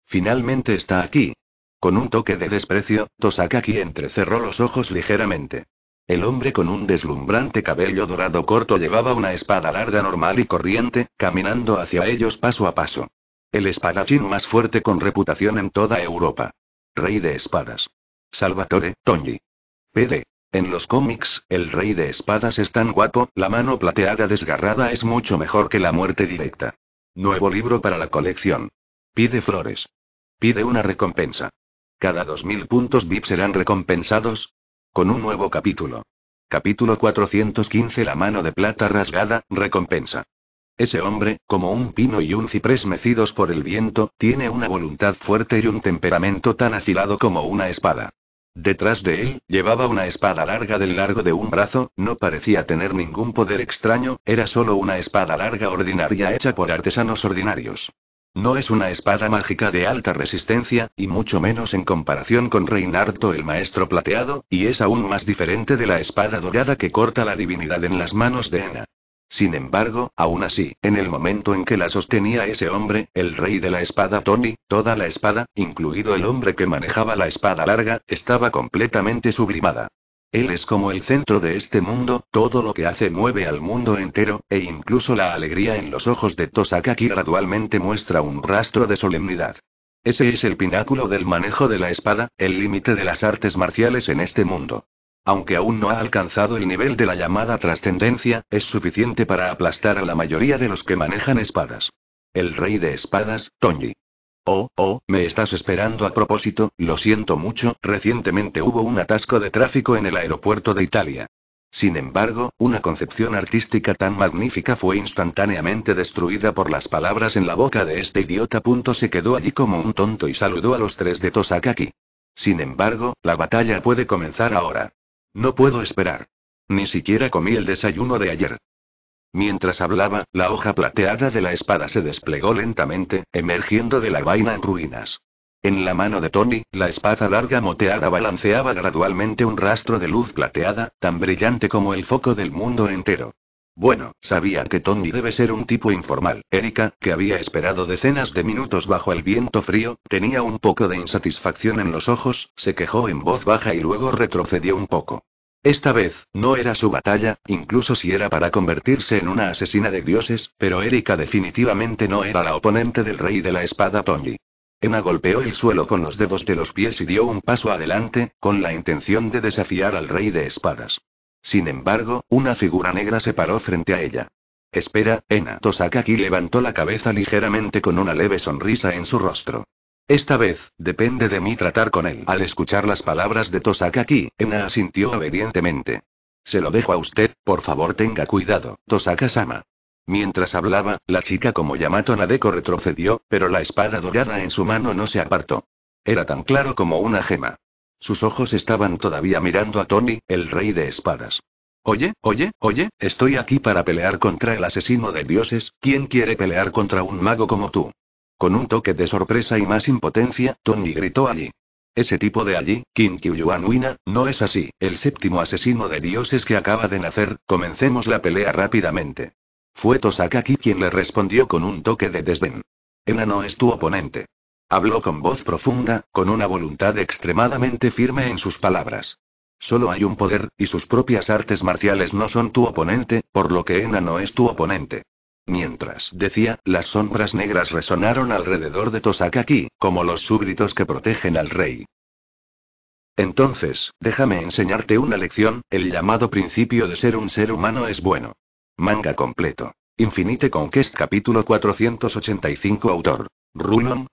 Finalmente está aquí. Con un toque de desprecio, Tosakaki entrecerró los ojos ligeramente. El hombre con un deslumbrante cabello dorado corto llevaba una espada larga normal y corriente, caminando hacia ellos paso a paso. El espadachín más fuerte con reputación en toda Europa. Rey de espadas. Salvatore, Tonji. PD. En los cómics, el rey de espadas es tan guapo, la mano plateada desgarrada es mucho mejor que la muerte directa. Nuevo libro para la colección. Pide flores. Pide una recompensa. Cada 2.000 puntos VIP serán recompensados, con un nuevo capítulo. Capítulo 415 La mano de plata rasgada, recompensa. Ese hombre, como un pino y un ciprés mecidos por el viento, tiene una voluntad fuerte y un temperamento tan afilado como una espada. Detrás de él, llevaba una espada larga del largo de un brazo, no parecía tener ningún poder extraño, era solo una espada larga ordinaria hecha por artesanos ordinarios. No es una espada mágica de alta resistencia, y mucho menos en comparación con Reinarto el Maestro Plateado, y es aún más diferente de la espada dorada que corta la divinidad en las manos de Ana. Sin embargo, aún así, en el momento en que la sostenía ese hombre, el rey de la espada Tony, toda la espada, incluido el hombre que manejaba la espada larga, estaba completamente sublimada. Él es como el centro de este mundo, todo lo que hace mueve al mundo entero, e incluso la alegría en los ojos de Tosakaki gradualmente muestra un rastro de solemnidad. Ese es el pináculo del manejo de la espada, el límite de las artes marciales en este mundo. Aunque aún no ha alcanzado el nivel de la llamada trascendencia, es suficiente para aplastar a la mayoría de los que manejan espadas. El rey de espadas, Tonji. Oh, oh, me estás esperando a propósito, lo siento mucho, recientemente hubo un atasco de tráfico en el aeropuerto de Italia. Sin embargo, una concepción artística tan magnífica fue instantáneamente destruida por las palabras en la boca de este idiota. Punto se quedó allí como un tonto y saludó a los tres de Tosakaki. Sin embargo, la batalla puede comenzar ahora. No puedo esperar. Ni siquiera comí el desayuno de ayer. Mientras hablaba, la hoja plateada de la espada se desplegó lentamente, emergiendo de la vaina en ruinas. En la mano de Tony, la espada larga moteada balanceaba gradualmente un rastro de luz plateada, tan brillante como el foco del mundo entero. Bueno, sabía que Tony debe ser un tipo informal. Erika, que había esperado decenas de minutos bajo el viento frío, tenía un poco de insatisfacción en los ojos, se quejó en voz baja y luego retrocedió un poco. Esta vez, no era su batalla, incluso si era para convertirse en una asesina de dioses, pero Erika definitivamente no era la oponente del rey de la espada Tony. Emma golpeó el suelo con los dedos de los pies y dio un paso adelante, con la intención de desafiar al rey de espadas. Sin embargo, una figura negra se paró frente a ella. Espera, Ena Tosakaki levantó la cabeza ligeramente con una leve sonrisa en su rostro. Esta vez, depende de mí tratar con él. Al escuchar las palabras de aquí, Ena asintió obedientemente. Se lo dejo a usted, por favor tenga cuidado, Tosaka-sama. Mientras hablaba, la chica como Yamato Nadeko retrocedió, pero la espada dorada en su mano no se apartó. Era tan claro como una gema. Sus ojos estaban todavía mirando a Tony, el rey de espadas. Oye, oye, oye, estoy aquí para pelear contra el asesino de dioses, ¿quién quiere pelear contra un mago como tú? Con un toque de sorpresa y más impotencia, Tony gritó allí. Ese tipo de allí, Wina, no es así, el séptimo asesino de dioses que acaba de nacer, comencemos la pelea rápidamente. Fue Tosakaki quien le respondió con un toque de desdén. Ena no es tu oponente. Habló con voz profunda, con una voluntad extremadamente firme en sus palabras. Solo hay un poder, y sus propias artes marciales no son tu oponente, por lo que Ena no es tu oponente. Mientras decía, las sombras negras resonaron alrededor de Tosakaki, como los súbditos que protegen al rey. Entonces, déjame enseñarte una lección, el llamado principio de ser un ser humano es bueno. Manga completo. Infinite Conquest capítulo 485 autor. Rulon.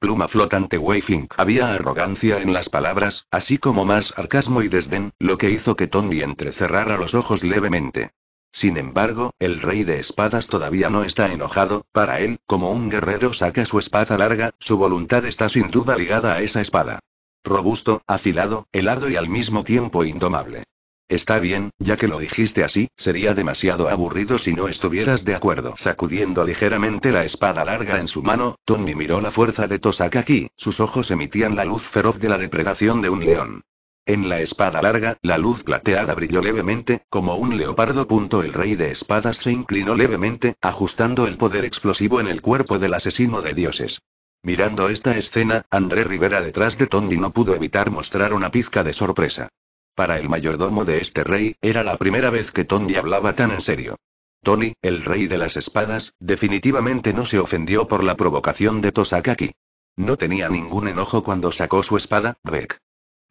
Pluma flotante Weifink. Había arrogancia en las palabras, así como más sarcasmo y desdén, lo que hizo que Tondi entrecerrara los ojos levemente. Sin embargo, el rey de espadas todavía no está enojado, para él, como un guerrero saca su espada larga, su voluntad está sin duda ligada a esa espada. Robusto, afilado, helado y al mismo tiempo indomable. Está bien, ya que lo dijiste así, sería demasiado aburrido si no estuvieras de acuerdo. Sacudiendo ligeramente la espada larga en su mano, Tony miró la fuerza de aquí, sus ojos emitían la luz feroz de la depredación de un león. En la espada larga, la luz plateada brilló levemente, como un leopardo. El rey de espadas se inclinó levemente, ajustando el poder explosivo en el cuerpo del asesino de dioses. Mirando esta escena, André Rivera detrás de Tony no pudo evitar mostrar una pizca de sorpresa. Para el mayordomo de este rey, era la primera vez que Tony hablaba tan en serio. Tony, el rey de las espadas, definitivamente no se ofendió por la provocación de Tosakaki. No tenía ningún enojo cuando sacó su espada, Beck.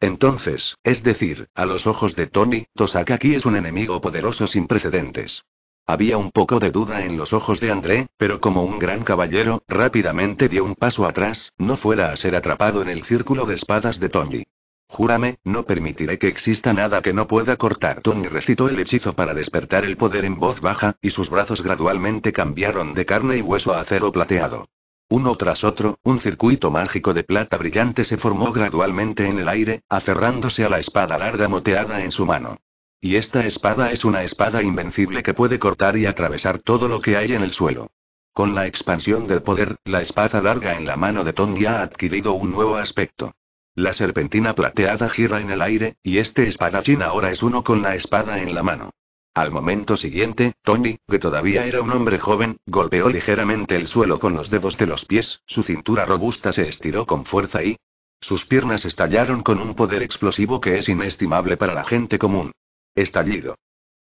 Entonces, es decir, a los ojos de Tony, Tosakaki es un enemigo poderoso sin precedentes. Había un poco de duda en los ojos de André, pero como un gran caballero, rápidamente dio un paso atrás, no fuera a ser atrapado en el círculo de espadas de Tony. Júrame, no permitiré que exista nada que no pueda cortar. Tony recitó el hechizo para despertar el poder en voz baja, y sus brazos gradualmente cambiaron de carne y hueso a acero plateado. Uno tras otro, un circuito mágico de plata brillante se formó gradualmente en el aire, aferrándose a la espada larga moteada en su mano. Y esta espada es una espada invencible que puede cortar y atravesar todo lo que hay en el suelo. Con la expansión del poder, la espada larga en la mano de ya ha adquirido un nuevo aspecto. La serpentina plateada gira en el aire, y este espadachín ahora es uno con la espada en la mano. Al momento siguiente, Tony, que todavía era un hombre joven, golpeó ligeramente el suelo con los dedos de los pies, su cintura robusta se estiró con fuerza y... Sus piernas estallaron con un poder explosivo que es inestimable para la gente común. Estallido.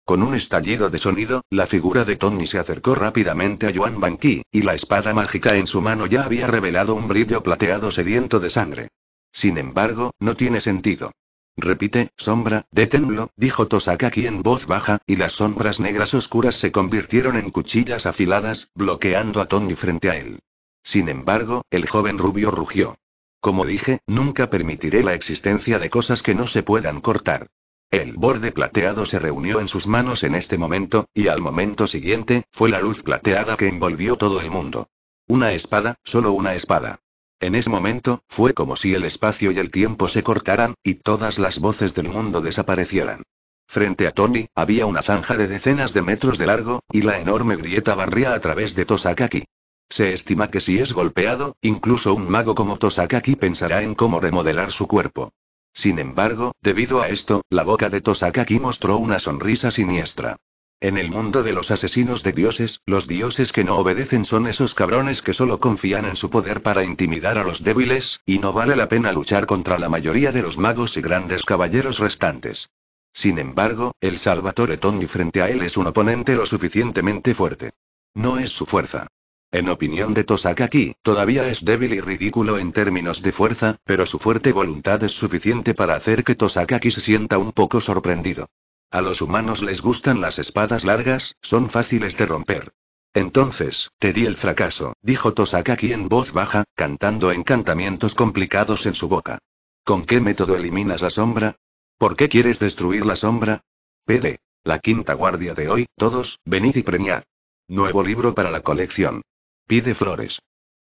Con un estallido de sonido, la figura de Tony se acercó rápidamente a Yuan Banqui, y la espada mágica en su mano ya había revelado un brillo plateado sediento de sangre. Sin embargo, no tiene sentido. Repite, sombra, deténlo, dijo Tosakaki en voz baja, y las sombras negras oscuras se convirtieron en cuchillas afiladas, bloqueando a Tony frente a él. Sin embargo, el joven rubio rugió. Como dije, nunca permitiré la existencia de cosas que no se puedan cortar. El borde plateado se reunió en sus manos en este momento, y al momento siguiente, fue la luz plateada que envolvió todo el mundo. Una espada, solo una espada. En ese momento, fue como si el espacio y el tiempo se cortaran, y todas las voces del mundo desaparecieran. Frente a Tony, había una zanja de decenas de metros de largo, y la enorme grieta barría a través de Tosakaki. Se estima que si es golpeado, incluso un mago como Tosakaki pensará en cómo remodelar su cuerpo. Sin embargo, debido a esto, la boca de Tosakaki mostró una sonrisa siniestra. En el mundo de los asesinos de dioses, los dioses que no obedecen son esos cabrones que solo confían en su poder para intimidar a los débiles, y no vale la pena luchar contra la mayoría de los magos y grandes caballeros restantes. Sin embargo, el Salvatore Tony frente a él es un oponente lo suficientemente fuerte. No es su fuerza. En opinión de Tosakaki, todavía es débil y ridículo en términos de fuerza, pero su fuerte voluntad es suficiente para hacer que Tosakaki se sienta un poco sorprendido. A los humanos les gustan las espadas largas, son fáciles de romper. Entonces, te di el fracaso, dijo Tosakaki en voz baja, cantando encantamientos complicados en su boca. ¿Con qué método eliminas la sombra? ¿Por qué quieres destruir la sombra? Pede La quinta guardia de hoy, todos, venid y premiad. Nuevo libro para la colección. Pide flores.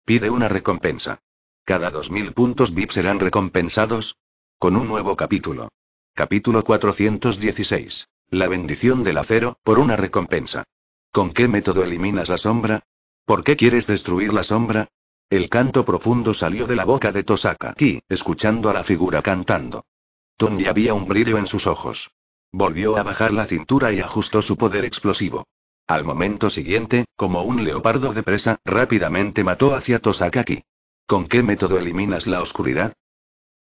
Pide una recompensa. Cada 2.000 puntos VIP serán recompensados. Con un nuevo capítulo. Capítulo 416. La bendición del acero, por una recompensa. ¿Con qué método eliminas la sombra? ¿Por qué quieres destruir la sombra? El canto profundo salió de la boca de Tosaka Ki, escuchando a la figura cantando. Tony había un brillo en sus ojos. Volvió a bajar la cintura y ajustó su poder explosivo. Al momento siguiente, como un leopardo de presa, rápidamente mató hacia Tosakaki. ¿Con qué método eliminas la oscuridad?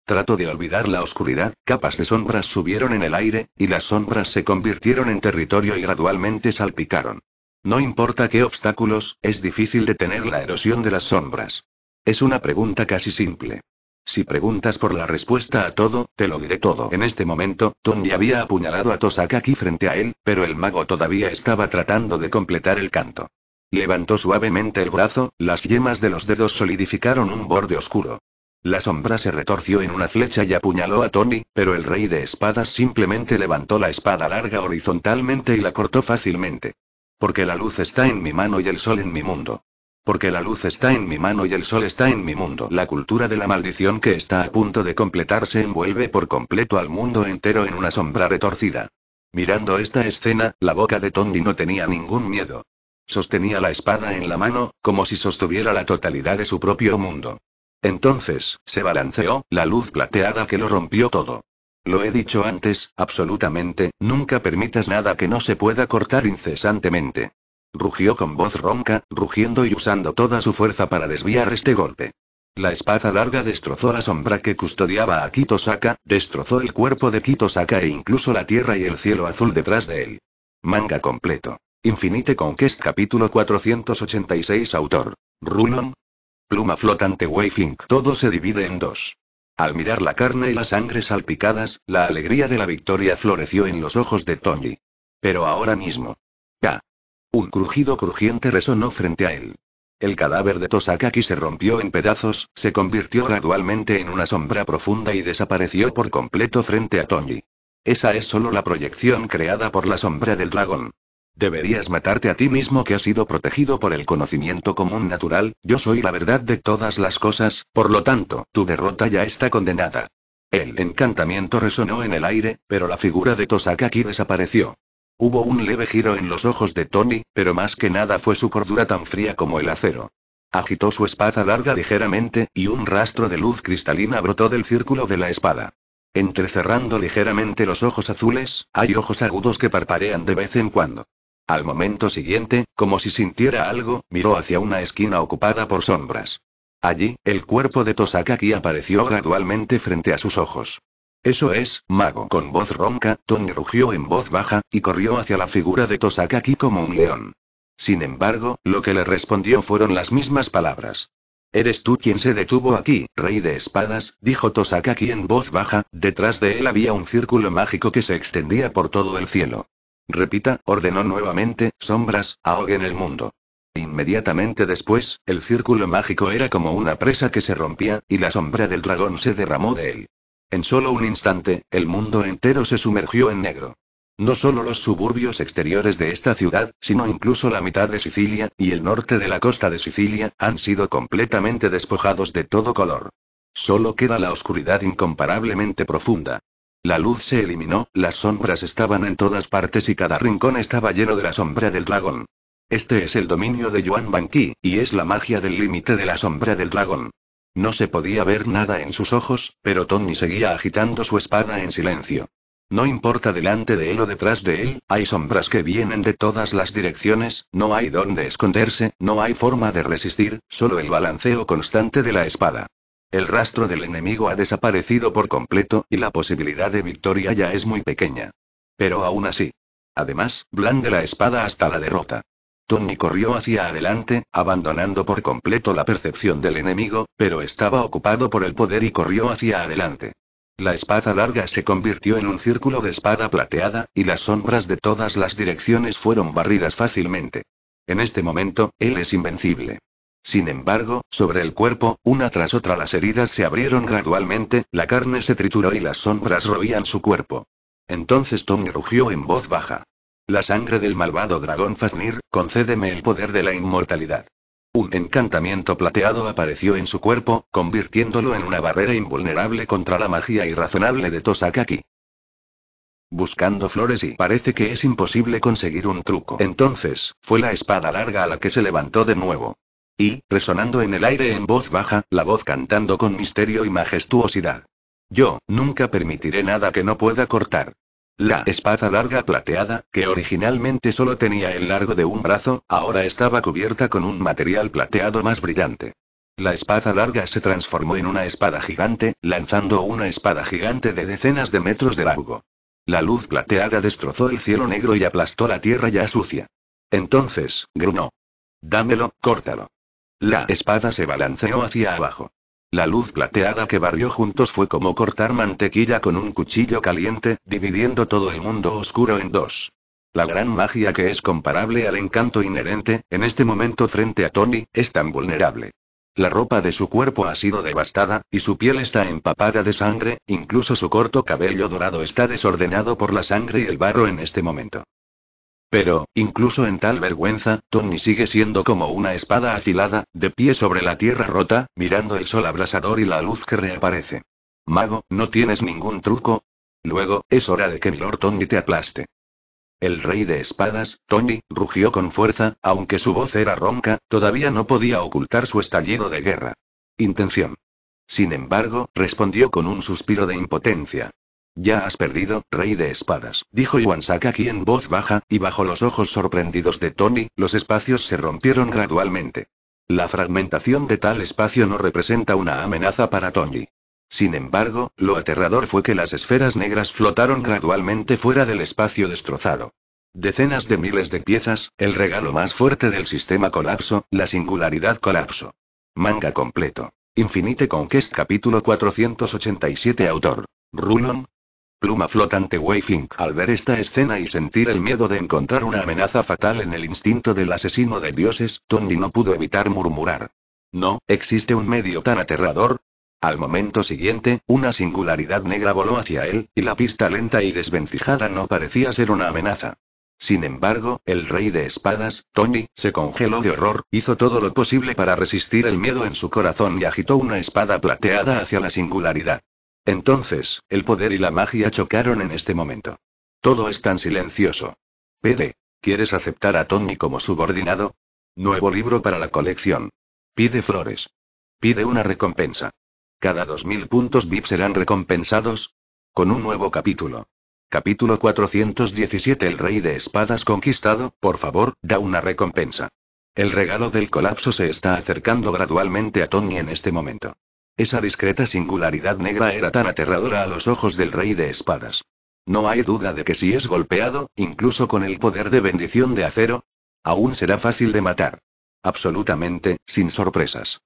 Trato de olvidar la oscuridad, capas de sombras subieron en el aire, y las sombras se convirtieron en territorio y gradualmente salpicaron. No importa qué obstáculos, es difícil detener la erosión de las sombras. Es una pregunta casi simple. Si preguntas por la respuesta a todo, te lo diré todo. En este momento, Tony había apuñalado a Tosaka aquí frente a él, pero el mago todavía estaba tratando de completar el canto. Levantó suavemente el brazo, las yemas de los dedos solidificaron un borde oscuro. La sombra se retorció en una flecha y apuñaló a Tony, pero el rey de espadas simplemente levantó la espada larga horizontalmente y la cortó fácilmente. Porque la luz está en mi mano y el sol en mi mundo. Porque la luz está en mi mano y el sol está en mi mundo. La cultura de la maldición que está a punto de completarse envuelve por completo al mundo entero en una sombra retorcida. Mirando esta escena, la boca de Tony no tenía ningún miedo. Sostenía la espada en la mano, como si sostuviera la totalidad de su propio mundo. Entonces, se balanceó, la luz plateada que lo rompió todo. Lo he dicho antes, absolutamente, nunca permitas nada que no se pueda cortar incesantemente. Rugió con voz ronca, rugiendo y usando toda su fuerza para desviar este golpe. La espada larga destrozó la sombra que custodiaba a Kitosaka, destrozó el cuerpo de Kitosaka e incluso la tierra y el cielo azul detrás de él. Manga completo. Infinite Conquest capítulo 486 autor. Rulon, Pluma flotante Wayfink. Todo se divide en dos. Al mirar la carne y la sangre salpicadas, la alegría de la victoria floreció en los ojos de Tony. Pero ahora mismo. ¡Ya! Un crujido crujiente resonó frente a él. El cadáver de Tosakaki se rompió en pedazos, se convirtió gradualmente en una sombra profunda y desapareció por completo frente a Tony. Esa es solo la proyección creada por la sombra del dragón. Deberías matarte a ti mismo que has sido protegido por el conocimiento común natural, yo soy la verdad de todas las cosas, por lo tanto, tu derrota ya está condenada. El encantamiento resonó en el aire, pero la figura de Tosakaki desapareció. Hubo un leve giro en los ojos de Tony, pero más que nada fue su cordura tan fría como el acero. Agitó su espada larga ligeramente, y un rastro de luz cristalina brotó del círculo de la espada. Entrecerrando ligeramente los ojos azules, hay ojos agudos que parparean de vez en cuando. Al momento siguiente, como si sintiera algo, miró hacia una esquina ocupada por sombras. Allí, el cuerpo de Tosakaki apareció gradualmente frente a sus ojos. Eso es, mago. Con voz ronca, Tong rugió en voz baja, y corrió hacia la figura de Tosakaki como un león. Sin embargo, lo que le respondió fueron las mismas palabras. Eres tú quien se detuvo aquí, rey de espadas, dijo Tosakaki en voz baja, detrás de él había un círculo mágico que se extendía por todo el cielo. Repita, ordenó nuevamente, sombras, ahoguen el mundo. Inmediatamente después, el círculo mágico era como una presa que se rompía, y la sombra del dragón se derramó de él. En solo un instante, el mundo entero se sumergió en negro. No solo los suburbios exteriores de esta ciudad, sino incluso la mitad de Sicilia, y el norte de la costa de Sicilia, han sido completamente despojados de todo color. Solo queda la oscuridad incomparablemente profunda. La luz se eliminó, las sombras estaban en todas partes y cada rincón estaba lleno de la sombra del dragón. Este es el dominio de Yuan Banqui, y es la magia del límite de la sombra del dragón. No se podía ver nada en sus ojos, pero Tony seguía agitando su espada en silencio. No importa delante de él o detrás de él, hay sombras que vienen de todas las direcciones, no hay dónde esconderse, no hay forma de resistir, solo el balanceo constante de la espada. El rastro del enemigo ha desaparecido por completo, y la posibilidad de victoria ya es muy pequeña. Pero aún así. Además, blande la espada hasta la derrota. Tony corrió hacia adelante, abandonando por completo la percepción del enemigo, pero estaba ocupado por el poder y corrió hacia adelante. La espada larga se convirtió en un círculo de espada plateada, y las sombras de todas las direcciones fueron barridas fácilmente. En este momento, él es invencible. Sin embargo, sobre el cuerpo, una tras otra las heridas se abrieron gradualmente, la carne se trituró y las sombras roían su cuerpo. Entonces Tom rugió en voz baja. La sangre del malvado dragón Faznir, concédeme el poder de la inmortalidad. Un encantamiento plateado apareció en su cuerpo, convirtiéndolo en una barrera invulnerable contra la magia irrazonable de Tosakaki buscando flores y parece que es imposible conseguir un truco. Entonces, fue la espada larga a la que se levantó de nuevo. Y, resonando en el aire en voz baja, la voz cantando con misterio y majestuosidad. Yo, nunca permitiré nada que no pueda cortar. La espada larga plateada, que originalmente solo tenía el largo de un brazo, ahora estaba cubierta con un material plateado más brillante. La espada larga se transformó en una espada gigante, lanzando una espada gigante de decenas de metros de largo. La luz plateada destrozó el cielo negro y aplastó la tierra ya sucia. Entonces, gruñó. Dámelo, córtalo. La espada se balanceó hacia abajo. La luz plateada que barrió juntos fue como cortar mantequilla con un cuchillo caliente, dividiendo todo el mundo oscuro en dos. La gran magia que es comparable al encanto inherente, en este momento frente a Tony, es tan vulnerable. La ropa de su cuerpo ha sido devastada, y su piel está empapada de sangre, incluso su corto cabello dorado está desordenado por la sangre y el barro en este momento. Pero, incluso en tal vergüenza, Tony sigue siendo como una espada afilada, de pie sobre la tierra rota, mirando el sol abrasador y la luz que reaparece. Mago, ¿no tienes ningún truco? Luego, es hora de que Lord Tony te aplaste. El rey de espadas, Tony, rugió con fuerza, aunque su voz era ronca, todavía no podía ocultar su estallido de guerra. Intención. Sin embargo, respondió con un suspiro de impotencia. Ya has perdido, rey de espadas, dijo aquí en voz baja, y bajo los ojos sorprendidos de Tony, los espacios se rompieron gradualmente. La fragmentación de tal espacio no representa una amenaza para Tony. Sin embargo, lo aterrador fue que las esferas negras flotaron gradualmente fuera del espacio destrozado. Decenas de miles de piezas, el regalo más fuerte del sistema colapso, la singularidad colapso. Manga completo. Infinite Conquest capítulo 487 autor. Rulon, Pluma flotante Wayfink al ver esta escena y sentir el miedo de encontrar una amenaza fatal en el instinto del asesino de dioses, Tony no pudo evitar murmurar. No, existe un medio tan aterrador. Al momento siguiente, una singularidad negra voló hacia él, y la pista lenta y desvencijada no parecía ser una amenaza. Sin embargo, el rey de espadas, Tony, se congeló de horror, hizo todo lo posible para resistir el miedo en su corazón y agitó una espada plateada hacia la singularidad. Entonces, el poder y la magia chocaron en este momento. Todo es tan silencioso. Pede, ¿quieres aceptar a Tony como subordinado? Nuevo libro para la colección. Pide flores. Pide una recompensa. Cada 2.000 puntos VIP serán recompensados con un nuevo capítulo. Capítulo 417 El rey de espadas conquistado, por favor, da una recompensa. El regalo del colapso se está acercando gradualmente a Tony en este momento. Esa discreta singularidad negra era tan aterradora a los ojos del rey de espadas. No hay duda de que si es golpeado, incluso con el poder de bendición de acero, aún será fácil de matar. Absolutamente, sin sorpresas.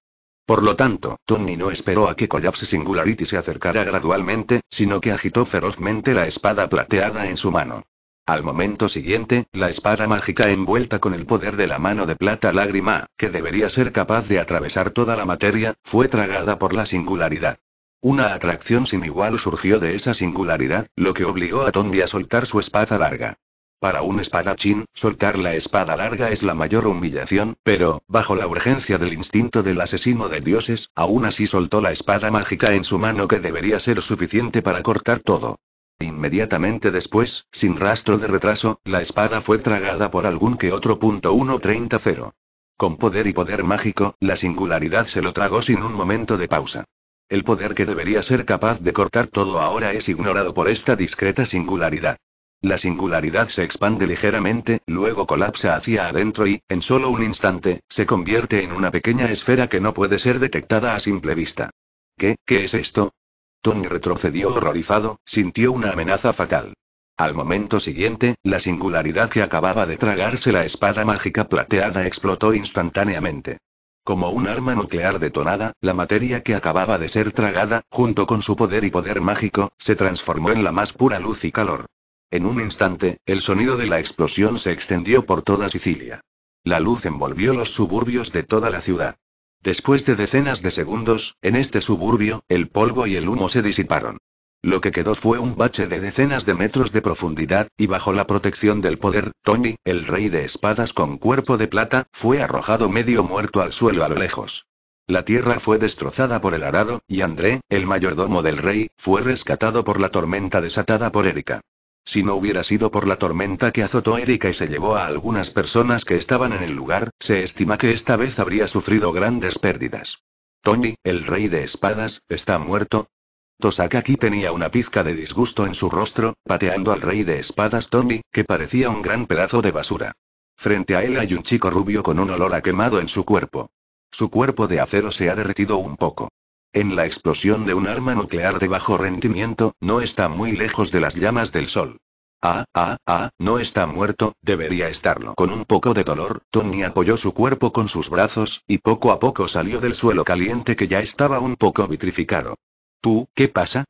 Por lo tanto, Tony no esperó a que Collapse Singularity se acercara gradualmente, sino que agitó ferozmente la espada plateada en su mano. Al momento siguiente, la espada mágica envuelta con el poder de la mano de plata lágrima, que debería ser capaz de atravesar toda la materia, fue tragada por la singularidad. Una atracción sin igual surgió de esa singularidad, lo que obligó a Tondi a soltar su espada larga. Para un espadachín, soltar la espada larga es la mayor humillación, pero, bajo la urgencia del instinto del asesino de dioses, aún así soltó la espada mágica en su mano que debería ser suficiente para cortar todo. Inmediatamente después, sin rastro de retraso, la espada fue tragada por algún que otro punto 130. Con poder y poder mágico, la singularidad se lo tragó sin un momento de pausa. El poder que debería ser capaz de cortar todo ahora es ignorado por esta discreta singularidad. La singularidad se expande ligeramente, luego colapsa hacia adentro y, en solo un instante, se convierte en una pequeña esfera que no puede ser detectada a simple vista. ¿Qué, qué es esto? Tony retrocedió horrorizado, sintió una amenaza fatal. Al momento siguiente, la singularidad que acababa de tragarse la espada mágica plateada explotó instantáneamente. Como un arma nuclear detonada, la materia que acababa de ser tragada, junto con su poder y poder mágico, se transformó en la más pura luz y calor. En un instante, el sonido de la explosión se extendió por toda Sicilia. La luz envolvió los suburbios de toda la ciudad. Después de decenas de segundos, en este suburbio, el polvo y el humo se disiparon. Lo que quedó fue un bache de decenas de metros de profundidad, y bajo la protección del poder, Tony, el rey de espadas con cuerpo de plata, fue arrojado medio muerto al suelo a lo lejos. La tierra fue destrozada por el arado, y André, el mayordomo del rey, fue rescatado por la tormenta desatada por Erika. Si no hubiera sido por la tormenta que azotó Erika y se llevó a algunas personas que estaban en el lugar, se estima que esta vez habría sufrido grandes pérdidas. Tony, el rey de espadas, está muerto. Tosakaki tenía una pizca de disgusto en su rostro, pateando al rey de espadas Tony, que parecía un gran pedazo de basura. Frente a él hay un chico rubio con un olor a quemado en su cuerpo. Su cuerpo de acero se ha derretido un poco en la explosión de un arma nuclear de bajo rendimiento, no está muy lejos de las llamas del sol. Ah, ah, ah, no está muerto, debería estarlo. Con un poco de dolor, Tony apoyó su cuerpo con sus brazos, y poco a poco salió del suelo caliente que ya estaba un poco vitrificado. ¿Tú, qué pasa?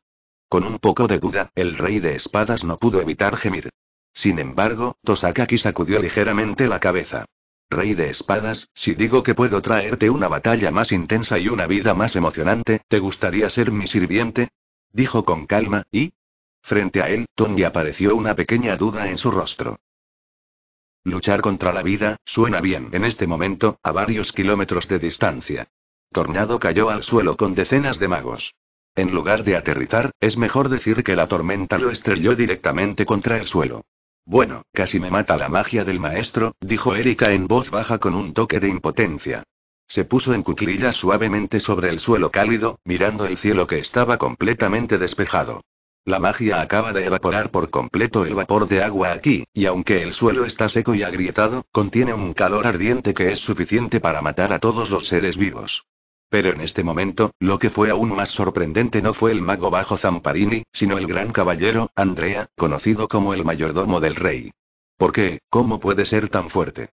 Con un poco de duda, el rey de espadas no pudo evitar gemir. Sin embargo, Tosakaki sacudió ligeramente la cabeza. Rey de espadas, si digo que puedo traerte una batalla más intensa y una vida más emocionante, ¿te gustaría ser mi sirviente? Dijo con calma, y... Frente a él, Tony apareció una pequeña duda en su rostro. Luchar contra la vida, suena bien en este momento, a varios kilómetros de distancia. Tornado cayó al suelo con decenas de magos. En lugar de aterrizar, es mejor decir que la tormenta lo estrelló directamente contra el suelo. Bueno, casi me mata la magia del maestro, dijo Erika en voz baja con un toque de impotencia. Se puso en cuclillas suavemente sobre el suelo cálido, mirando el cielo que estaba completamente despejado. La magia acaba de evaporar por completo el vapor de agua aquí, y aunque el suelo está seco y agrietado, contiene un calor ardiente que es suficiente para matar a todos los seres vivos. Pero en este momento, lo que fue aún más sorprendente no fue el mago bajo Zamparini, sino el gran caballero, Andrea, conocido como el mayordomo del rey. ¿Por qué? ¿Cómo puede ser tan fuerte?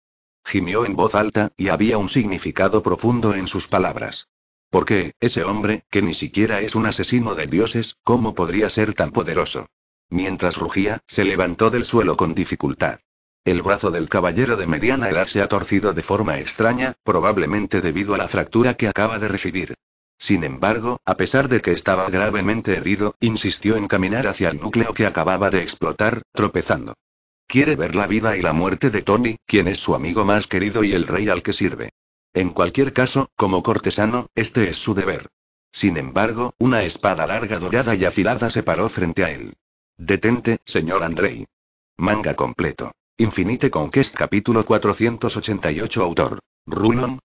Gimió en voz alta, y había un significado profundo en sus palabras. ¿Por qué, ese hombre, que ni siquiera es un asesino de dioses, cómo podría ser tan poderoso? Mientras rugía, se levantó del suelo con dificultad. El brazo del caballero de mediana edad se ha torcido de forma extraña, probablemente debido a la fractura que acaba de recibir. Sin embargo, a pesar de que estaba gravemente herido, insistió en caminar hacia el núcleo que acababa de explotar, tropezando. Quiere ver la vida y la muerte de Tony, quien es su amigo más querido y el rey al que sirve. En cualquier caso, como cortesano, este es su deber. Sin embargo, una espada larga dorada y afilada se paró frente a él. Detente, señor Andrei. Manga completo. Infinite Conquest capítulo 488 Autor. Rulon.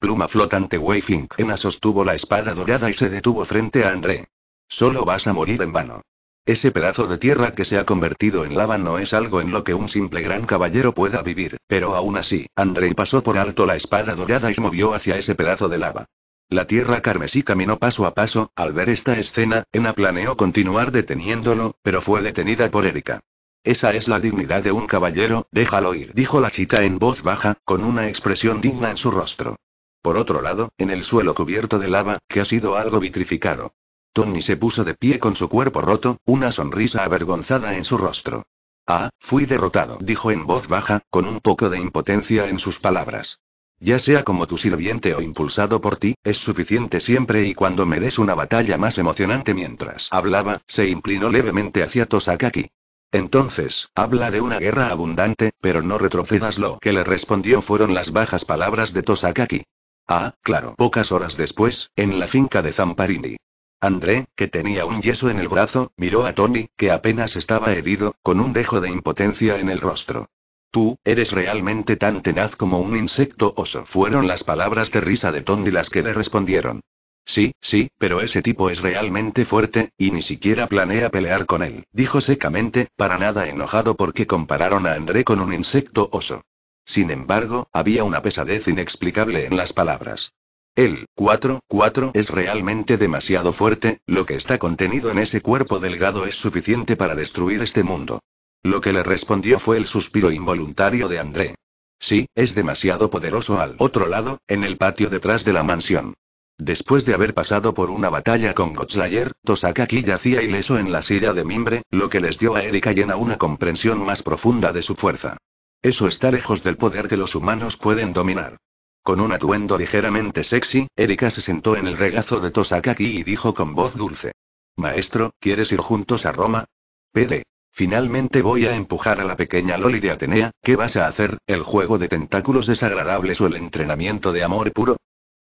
Pluma flotante Weifink Ena sostuvo la espada dorada y se detuvo frente a André. Solo vas a morir en vano. Ese pedazo de tierra que se ha convertido en lava no es algo en lo que un simple gran caballero pueda vivir, pero aún así, André pasó por alto la espada dorada y se movió hacia ese pedazo de lava. La tierra carmesí caminó paso a paso, al ver esta escena, Ena planeó continuar deteniéndolo, pero fue detenida por Erika. Esa es la dignidad de un caballero, déjalo ir, dijo la chica en voz baja, con una expresión digna en su rostro. Por otro lado, en el suelo cubierto de lava, que ha sido algo vitrificado. Tony se puso de pie con su cuerpo roto, una sonrisa avergonzada en su rostro. Ah, fui derrotado, dijo en voz baja, con un poco de impotencia en sus palabras. Ya sea como tu sirviente o impulsado por ti, es suficiente siempre y cuando me des una batalla más emocionante mientras hablaba, se inclinó levemente hacia Tosakaki. Entonces, habla de una guerra abundante, pero no retrocedas. Lo que le respondió fueron las bajas palabras de Tosakaki. Ah, claro. Pocas horas después, en la finca de Zamparini. André, que tenía un yeso en el brazo, miró a Tony, que apenas estaba herido, con un dejo de impotencia en el rostro. Tú, eres realmente tan tenaz como un insecto oso. Fueron las palabras de risa de Tony las que le respondieron. Sí, sí, pero ese tipo es realmente fuerte, y ni siquiera planea pelear con él, dijo secamente, para nada enojado porque compararon a André con un insecto oso. Sin embargo, había una pesadez inexplicable en las palabras. El 4-4 es realmente demasiado fuerte, lo que está contenido en ese cuerpo delgado es suficiente para destruir este mundo. Lo que le respondió fue el suspiro involuntario de André. Sí, es demasiado poderoso al otro lado, en el patio detrás de la mansión. Después de haber pasado por una batalla con Godslayer, Tosakaki yacía ileso en la silla de mimbre, lo que les dio a Erika y una comprensión más profunda de su fuerza. Eso está lejos del poder que los humanos pueden dominar. Con un atuendo ligeramente sexy, Erika se sentó en el regazo de Tosakaki y dijo con voz dulce. Maestro, ¿quieres ir juntos a Roma? Pede. Finalmente voy a empujar a la pequeña Loli de Atenea, ¿qué vas a hacer, el juego de tentáculos desagradables o el entrenamiento de amor puro?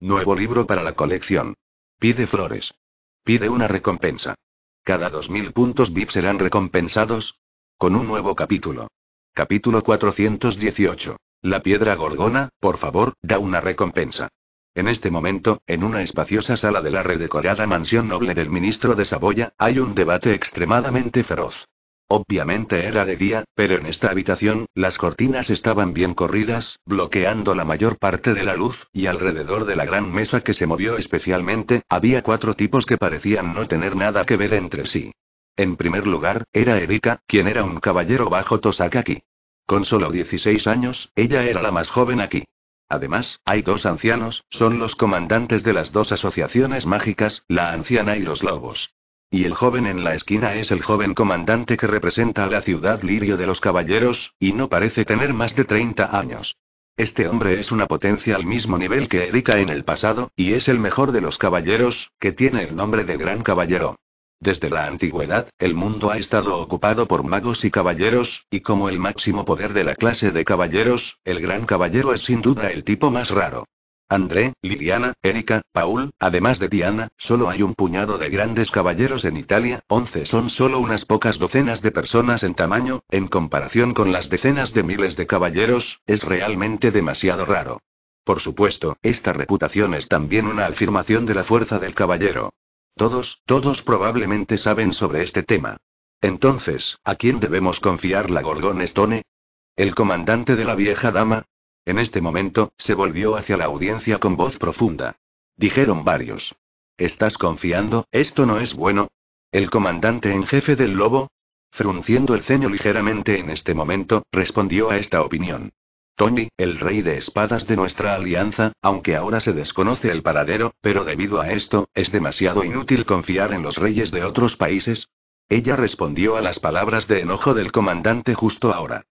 Nuevo libro para la colección. Pide flores. Pide una recompensa. Cada 2.000 puntos VIP serán recompensados con un nuevo capítulo. Capítulo 418. La piedra gorgona, por favor, da una recompensa. En este momento, en una espaciosa sala de la redecorada mansión noble del ministro de Saboya, hay un debate extremadamente feroz. Obviamente era de día, pero en esta habitación, las cortinas estaban bien corridas, bloqueando la mayor parte de la luz, y alrededor de la gran mesa que se movió especialmente, había cuatro tipos que parecían no tener nada que ver entre sí. En primer lugar, era Erika, quien era un caballero bajo Tosakaki. Con solo 16 años, ella era la más joven aquí. Además, hay dos ancianos, son los comandantes de las dos asociaciones mágicas, la anciana y los lobos. Y el joven en la esquina es el joven comandante que representa a la ciudad lirio de los caballeros, y no parece tener más de 30 años. Este hombre es una potencia al mismo nivel que Erika en el pasado, y es el mejor de los caballeros, que tiene el nombre de Gran Caballero. Desde la antigüedad, el mundo ha estado ocupado por magos y caballeros, y como el máximo poder de la clase de caballeros, el Gran Caballero es sin duda el tipo más raro. André, Liliana, Erika, Paul, además de Diana, solo hay un puñado de grandes caballeros en Italia, 11 son solo unas pocas docenas de personas en tamaño, en comparación con las decenas de miles de caballeros, es realmente demasiado raro. Por supuesto, esta reputación es también una afirmación de la fuerza del caballero. Todos, todos probablemente saben sobre este tema. Entonces, ¿a quién debemos confiar la Gorgon Stone? ¿El comandante de la vieja dama? En este momento, se volvió hacia la audiencia con voz profunda. Dijeron varios. ¿Estás confiando? ¿Esto no es bueno? ¿El comandante en jefe del lobo? Frunciendo el ceño ligeramente en este momento, respondió a esta opinión. Tony, el rey de espadas de nuestra alianza, aunque ahora se desconoce el paradero, pero debido a esto, es demasiado inútil confiar en los reyes de otros países. Ella respondió a las palabras de enojo del comandante justo ahora.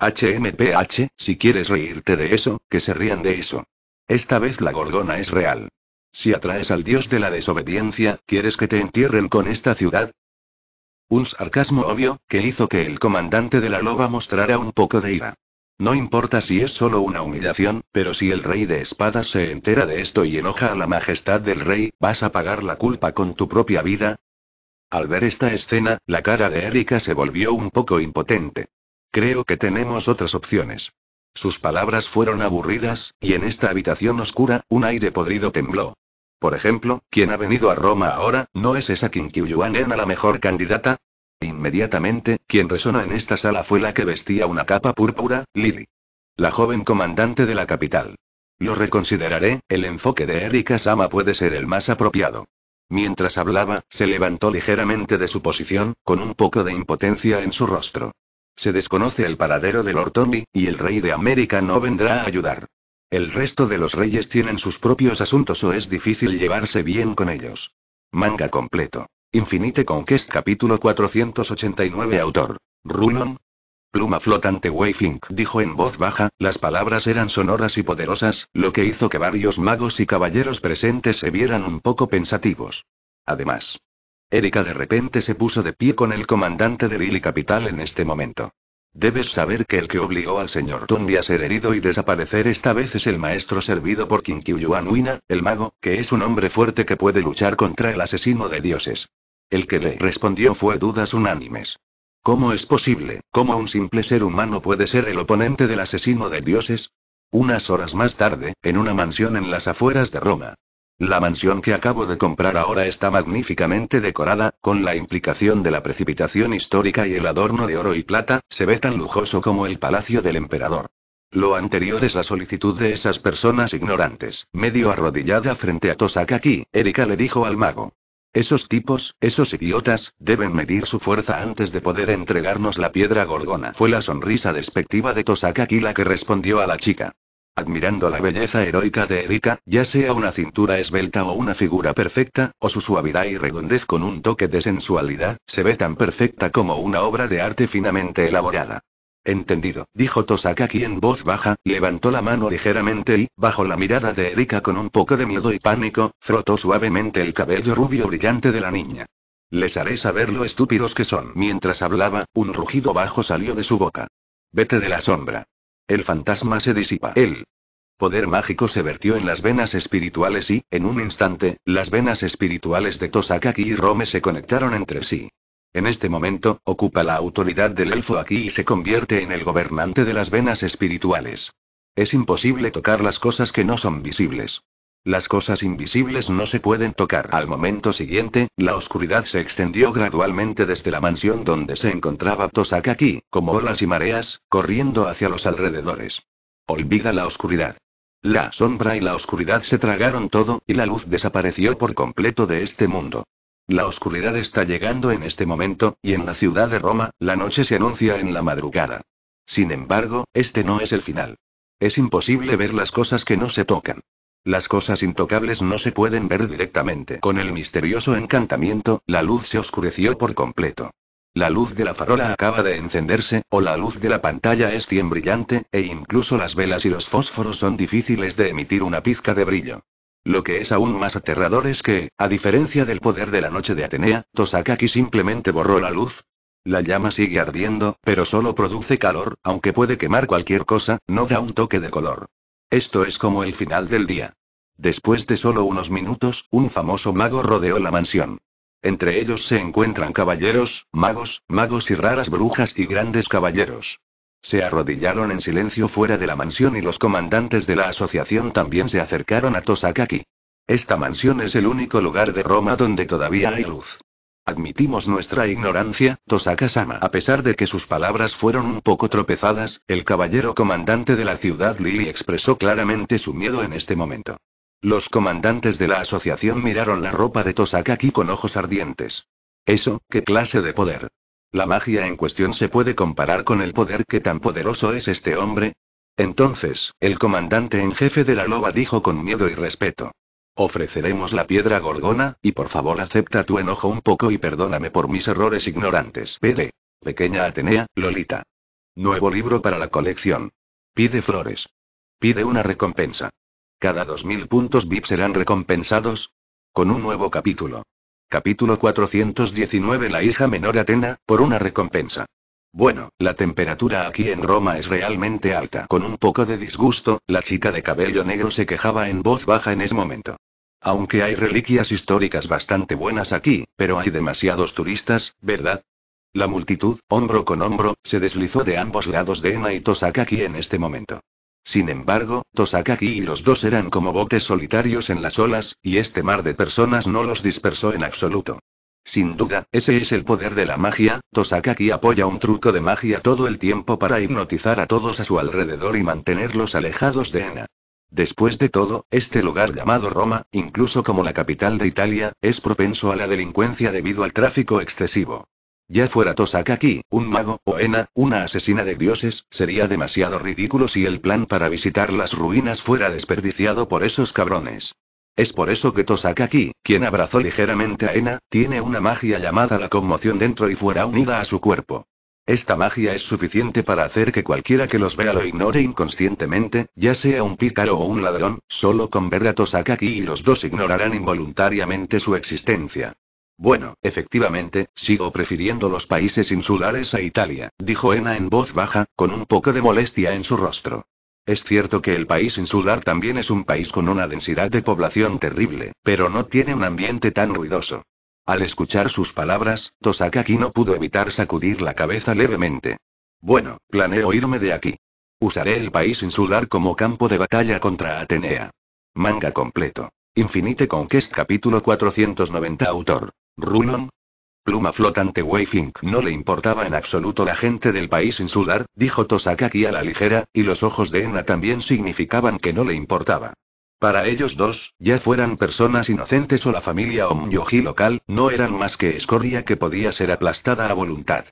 HMPH, si quieres reírte de eso, que se rían de eso. Esta vez la gorgona es real. Si atraes al dios de la desobediencia, ¿quieres que te entierren con esta ciudad? Un sarcasmo obvio, que hizo que el comandante de la loba mostrara un poco de ira. No importa si es solo una humillación, pero si el rey de espadas se entera de esto y enoja a la majestad del rey, ¿vas a pagar la culpa con tu propia vida? Al ver esta escena, la cara de Erika se volvió un poco impotente. Creo que tenemos otras opciones. Sus palabras fueron aburridas, y en esta habitación oscura, un aire podrido tembló. Por ejemplo, ¿quién ha venido a Roma ahora, ¿no es esa Yuan Ena la mejor candidata? Inmediatamente, quien resonó en esta sala fue la que vestía una capa púrpura, Lily. La joven comandante de la capital. Lo reconsideraré, el enfoque de Erika Sama puede ser el más apropiado. Mientras hablaba, se levantó ligeramente de su posición, con un poco de impotencia en su rostro. Se desconoce el paradero de Lord Tommy, y el rey de América no vendrá a ayudar. El resto de los reyes tienen sus propios asuntos o es difícil llevarse bien con ellos. Manga completo. Infinite Conquest capítulo 489 autor. Rulon. Pluma flotante Wayfink dijo en voz baja, las palabras eran sonoras y poderosas, lo que hizo que varios magos y caballeros presentes se vieran un poco pensativos. Además, Erika de repente se puso de pie con el comandante de Lily Capital en este momento. Debes saber que el que obligó al señor Tundi a ser herido y desaparecer esta vez es el maestro servido por Yuan Wina, el mago, que es un hombre fuerte que puede luchar contra el asesino de dioses. El que le respondió fue dudas unánimes. ¿Cómo es posible? ¿Cómo un simple ser humano puede ser el oponente del asesino de dioses? Unas horas más tarde, en una mansión en las afueras de Roma, la mansión que acabo de comprar ahora está magníficamente decorada, con la implicación de la precipitación histórica y el adorno de oro y plata, se ve tan lujoso como el palacio del emperador. Lo anterior es la solicitud de esas personas ignorantes. Medio arrodillada frente a Tosakaki, Erika le dijo al mago. Esos tipos, esos idiotas, deben medir su fuerza antes de poder entregarnos la piedra gorgona. Fue la sonrisa despectiva de Tosakaki la que respondió a la chica admirando la belleza heroica de Erika, ya sea una cintura esbelta o una figura perfecta, o su suavidad y redondez con un toque de sensualidad, se ve tan perfecta como una obra de arte finamente elaborada. Entendido, dijo Tosakaki en voz baja, levantó la mano ligeramente y, bajo la mirada de Erika con un poco de miedo y pánico, frotó suavemente el cabello rubio brillante de la niña. Les haré saber lo estúpidos que son. Mientras hablaba, un rugido bajo salió de su boca. Vete de la sombra. El fantasma se disipa. El poder mágico se vertió en las venas espirituales y, en un instante, las venas espirituales de Tosakaki y Rome se conectaron entre sí. En este momento, ocupa la autoridad del elfo aquí y se convierte en el gobernante de las venas espirituales. Es imposible tocar las cosas que no son visibles. Las cosas invisibles no se pueden tocar. Al momento siguiente, la oscuridad se extendió gradualmente desde la mansión donde se encontraba Tosakaki, como olas y mareas, corriendo hacia los alrededores. Olvida la oscuridad. La sombra y la oscuridad se tragaron todo, y la luz desapareció por completo de este mundo. La oscuridad está llegando en este momento, y en la ciudad de Roma, la noche se anuncia en la madrugada. Sin embargo, este no es el final. Es imposible ver las cosas que no se tocan. Las cosas intocables no se pueden ver directamente. Con el misterioso encantamiento, la luz se oscureció por completo. La luz de la farola acaba de encenderse, o la luz de la pantalla es cien brillante, e incluso las velas y los fósforos son difíciles de emitir una pizca de brillo. Lo que es aún más aterrador es que, a diferencia del poder de la noche de Atenea, Tosakaki simplemente borró la luz. La llama sigue ardiendo, pero solo produce calor, aunque puede quemar cualquier cosa, no da un toque de color. Esto es como el final del día. Después de solo unos minutos, un famoso mago rodeó la mansión. Entre ellos se encuentran caballeros, magos, magos y raras brujas y grandes caballeros. Se arrodillaron en silencio fuera de la mansión y los comandantes de la asociación también se acercaron a Tosakaki. Esta mansión es el único lugar de Roma donde todavía hay luz. Admitimos nuestra ignorancia, Tosaka-sama. A pesar de que sus palabras fueron un poco tropezadas, el caballero comandante de la ciudad Lily expresó claramente su miedo en este momento. Los comandantes de la asociación miraron la ropa de Tosaka-ki con ojos ardientes. ¿Eso, qué clase de poder? ¿La magia en cuestión se puede comparar con el poder que tan poderoso es este hombre? Entonces, el comandante en jefe de la loba dijo con miedo y respeto. Ofreceremos la piedra gorgona, y por favor acepta tu enojo un poco y perdóname por mis errores ignorantes. Pede. Pequeña Atenea, Lolita. Nuevo libro para la colección. Pide flores. Pide una recompensa. Cada 2.000 puntos VIP serán recompensados. Con un nuevo capítulo. Capítulo 419 La hija menor Atena, por una recompensa. Bueno, la temperatura aquí en Roma es realmente alta. Con un poco de disgusto, la chica de cabello negro se quejaba en voz baja en ese momento. Aunque hay reliquias históricas bastante buenas aquí, pero hay demasiados turistas, ¿verdad? La multitud, hombro con hombro, se deslizó de ambos lados de Ena y Tosakaki en este momento. Sin embargo, Tosakaki y los dos eran como botes solitarios en las olas, y este mar de personas no los dispersó en absoluto. Sin duda, ese es el poder de la magia, Tosakaki apoya un truco de magia todo el tiempo para hipnotizar a todos a su alrededor y mantenerlos alejados de Ena. Después de todo, este lugar llamado Roma, incluso como la capital de Italia, es propenso a la delincuencia debido al tráfico excesivo. Ya fuera Tosakaki, un mago, o Ena, una asesina de dioses, sería demasiado ridículo si el plan para visitar las ruinas fuera desperdiciado por esos cabrones. Es por eso que Tosakaki, quien abrazó ligeramente a Ena, tiene una magia llamada la conmoción dentro y fuera unida a su cuerpo. Esta magia es suficiente para hacer que cualquiera que los vea lo ignore inconscientemente, ya sea un pícaro o un ladrón, solo con ver a Tosakaki y los dos ignorarán involuntariamente su existencia. Bueno, efectivamente, sigo prefiriendo los países insulares a Italia, dijo Ena en voz baja, con un poco de molestia en su rostro. Es cierto que el país insular también es un país con una densidad de población terrible, pero no tiene un ambiente tan ruidoso. Al escuchar sus palabras, Tosakaki no pudo evitar sacudir la cabeza levemente. Bueno, planeo irme de aquí. Usaré el país insular como campo de batalla contra Atenea. Manga completo. Infinite Conquest capítulo 490 autor. Rulon, Pluma flotante Weifink no le importaba en absoluto la gente del país insular, dijo Tosaka aquí a la ligera, y los ojos de Ena también significaban que no le importaba. Para ellos dos, ya fueran personas inocentes o la familia Omyoji local, no eran más que escoria que podía ser aplastada a voluntad.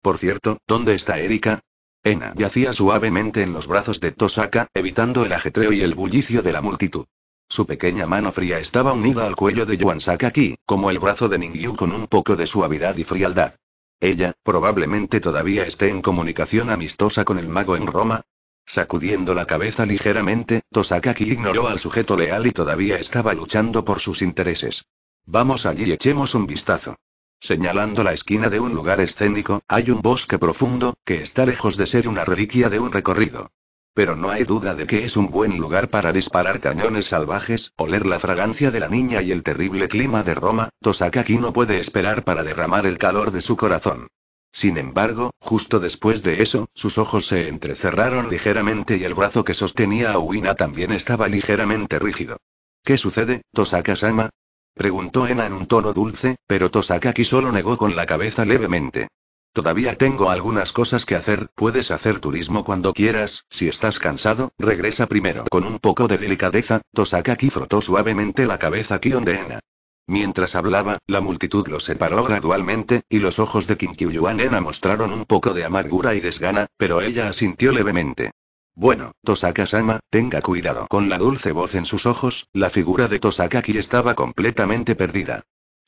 Por cierto, ¿dónde está Erika? Ena yacía suavemente en los brazos de Tosaka, evitando el ajetreo y el bullicio de la multitud. Su pequeña mano fría estaba unida al cuello de Yuan Sakaki, como el brazo de Ningyu con un poco de suavidad y frialdad. Ella, probablemente todavía esté en comunicación amistosa con el mago en Roma. Sacudiendo la cabeza ligeramente, Tosakaki ignoró al sujeto leal y todavía estaba luchando por sus intereses. Vamos allí y echemos un vistazo. Señalando la esquina de un lugar escénico, hay un bosque profundo, que está lejos de ser una reliquia de un recorrido. Pero no hay duda de que es un buen lugar para disparar cañones salvajes, oler la fragancia de la niña y el terrible clima de Roma, Tosakaki no puede esperar para derramar el calor de su corazón. Sin embargo, justo después de eso, sus ojos se entrecerraron ligeramente y el brazo que sostenía a Uina también estaba ligeramente rígido. ¿Qué sucede, Tosaka-sama? preguntó Ena en un tono dulce, pero Tosakaki solo negó con la cabeza levemente. Todavía tengo algunas cosas que hacer, puedes hacer turismo cuando quieras, si estás cansado, regresa primero. Con un poco de delicadeza, Tosakaki frotó suavemente la cabeza Kion-de-ena. Mientras hablaba, la multitud lo separó gradualmente, y los ojos de Kinkyuyuan ena mostraron un poco de amargura y desgana, pero ella asintió levemente. Bueno, Tosaka-sama, tenga cuidado. Con la dulce voz en sus ojos, la figura de Tosakaki estaba completamente perdida.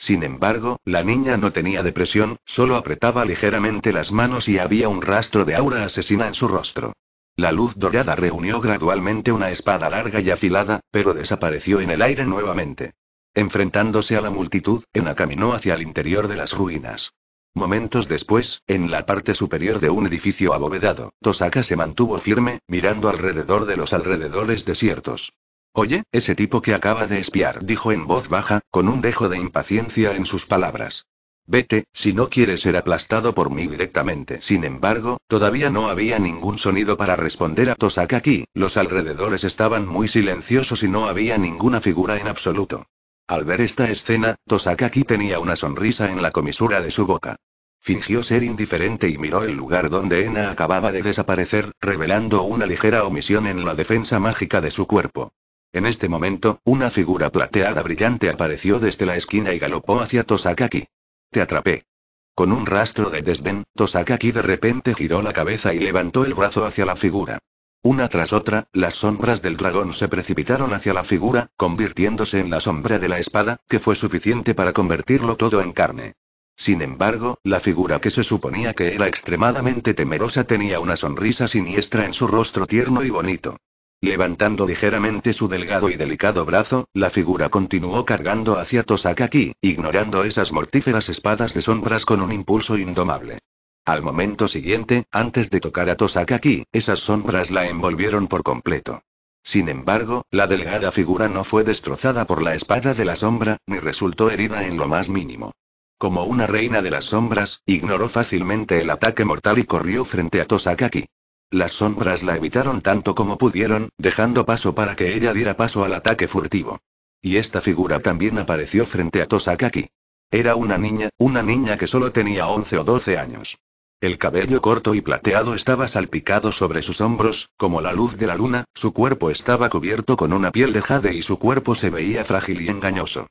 Sin embargo, la niña no tenía depresión, solo apretaba ligeramente las manos y había un rastro de aura asesina en su rostro. La luz dorada reunió gradualmente una espada larga y afilada, pero desapareció en el aire nuevamente. Enfrentándose a la multitud, Ena caminó hacia el interior de las ruinas. Momentos después, en la parte superior de un edificio abovedado, Tosaka se mantuvo firme, mirando alrededor de los alrededores desiertos. Oye, ese tipo que acaba de espiar, dijo en voz baja, con un dejo de impaciencia en sus palabras. Vete, si no quieres ser aplastado por mí directamente. Sin embargo, todavía no había ningún sonido para responder a Tosakaki, los alrededores estaban muy silenciosos y no había ninguna figura en absoluto. Al ver esta escena, Tosakaki tenía una sonrisa en la comisura de su boca. Fingió ser indiferente y miró el lugar donde Ena acababa de desaparecer, revelando una ligera omisión en la defensa mágica de su cuerpo. En este momento, una figura plateada brillante apareció desde la esquina y galopó hacia Tosakaki. Te atrapé. Con un rastro de desdén, Tosakaki de repente giró la cabeza y levantó el brazo hacia la figura. Una tras otra, las sombras del dragón se precipitaron hacia la figura, convirtiéndose en la sombra de la espada, que fue suficiente para convertirlo todo en carne. Sin embargo, la figura que se suponía que era extremadamente temerosa tenía una sonrisa siniestra en su rostro tierno y bonito. Levantando ligeramente su delgado y delicado brazo, la figura continuó cargando hacia Tosakaki, ignorando esas mortíferas espadas de sombras con un impulso indomable. Al momento siguiente, antes de tocar a Tosakaki, esas sombras la envolvieron por completo. Sin embargo, la delgada figura no fue destrozada por la espada de la sombra, ni resultó herida en lo más mínimo. Como una reina de las sombras, ignoró fácilmente el ataque mortal y corrió frente a Tosakaki. Las sombras la evitaron tanto como pudieron, dejando paso para que ella diera paso al ataque furtivo. Y esta figura también apareció frente a Tosakaki. Era una niña, una niña que solo tenía 11 o 12 años. El cabello corto y plateado estaba salpicado sobre sus hombros, como la luz de la luna, su cuerpo estaba cubierto con una piel de jade y su cuerpo se veía frágil y engañoso.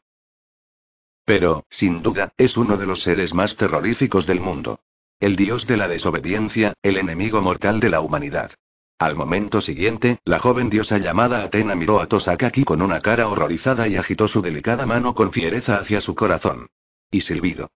Pero, sin duda, es uno de los seres más terroríficos del mundo. El dios de la desobediencia, el enemigo mortal de la humanidad. Al momento siguiente, la joven diosa llamada Atena miró a Tosakaki con una cara horrorizada y agitó su delicada mano con fiereza hacia su corazón. Y silbido.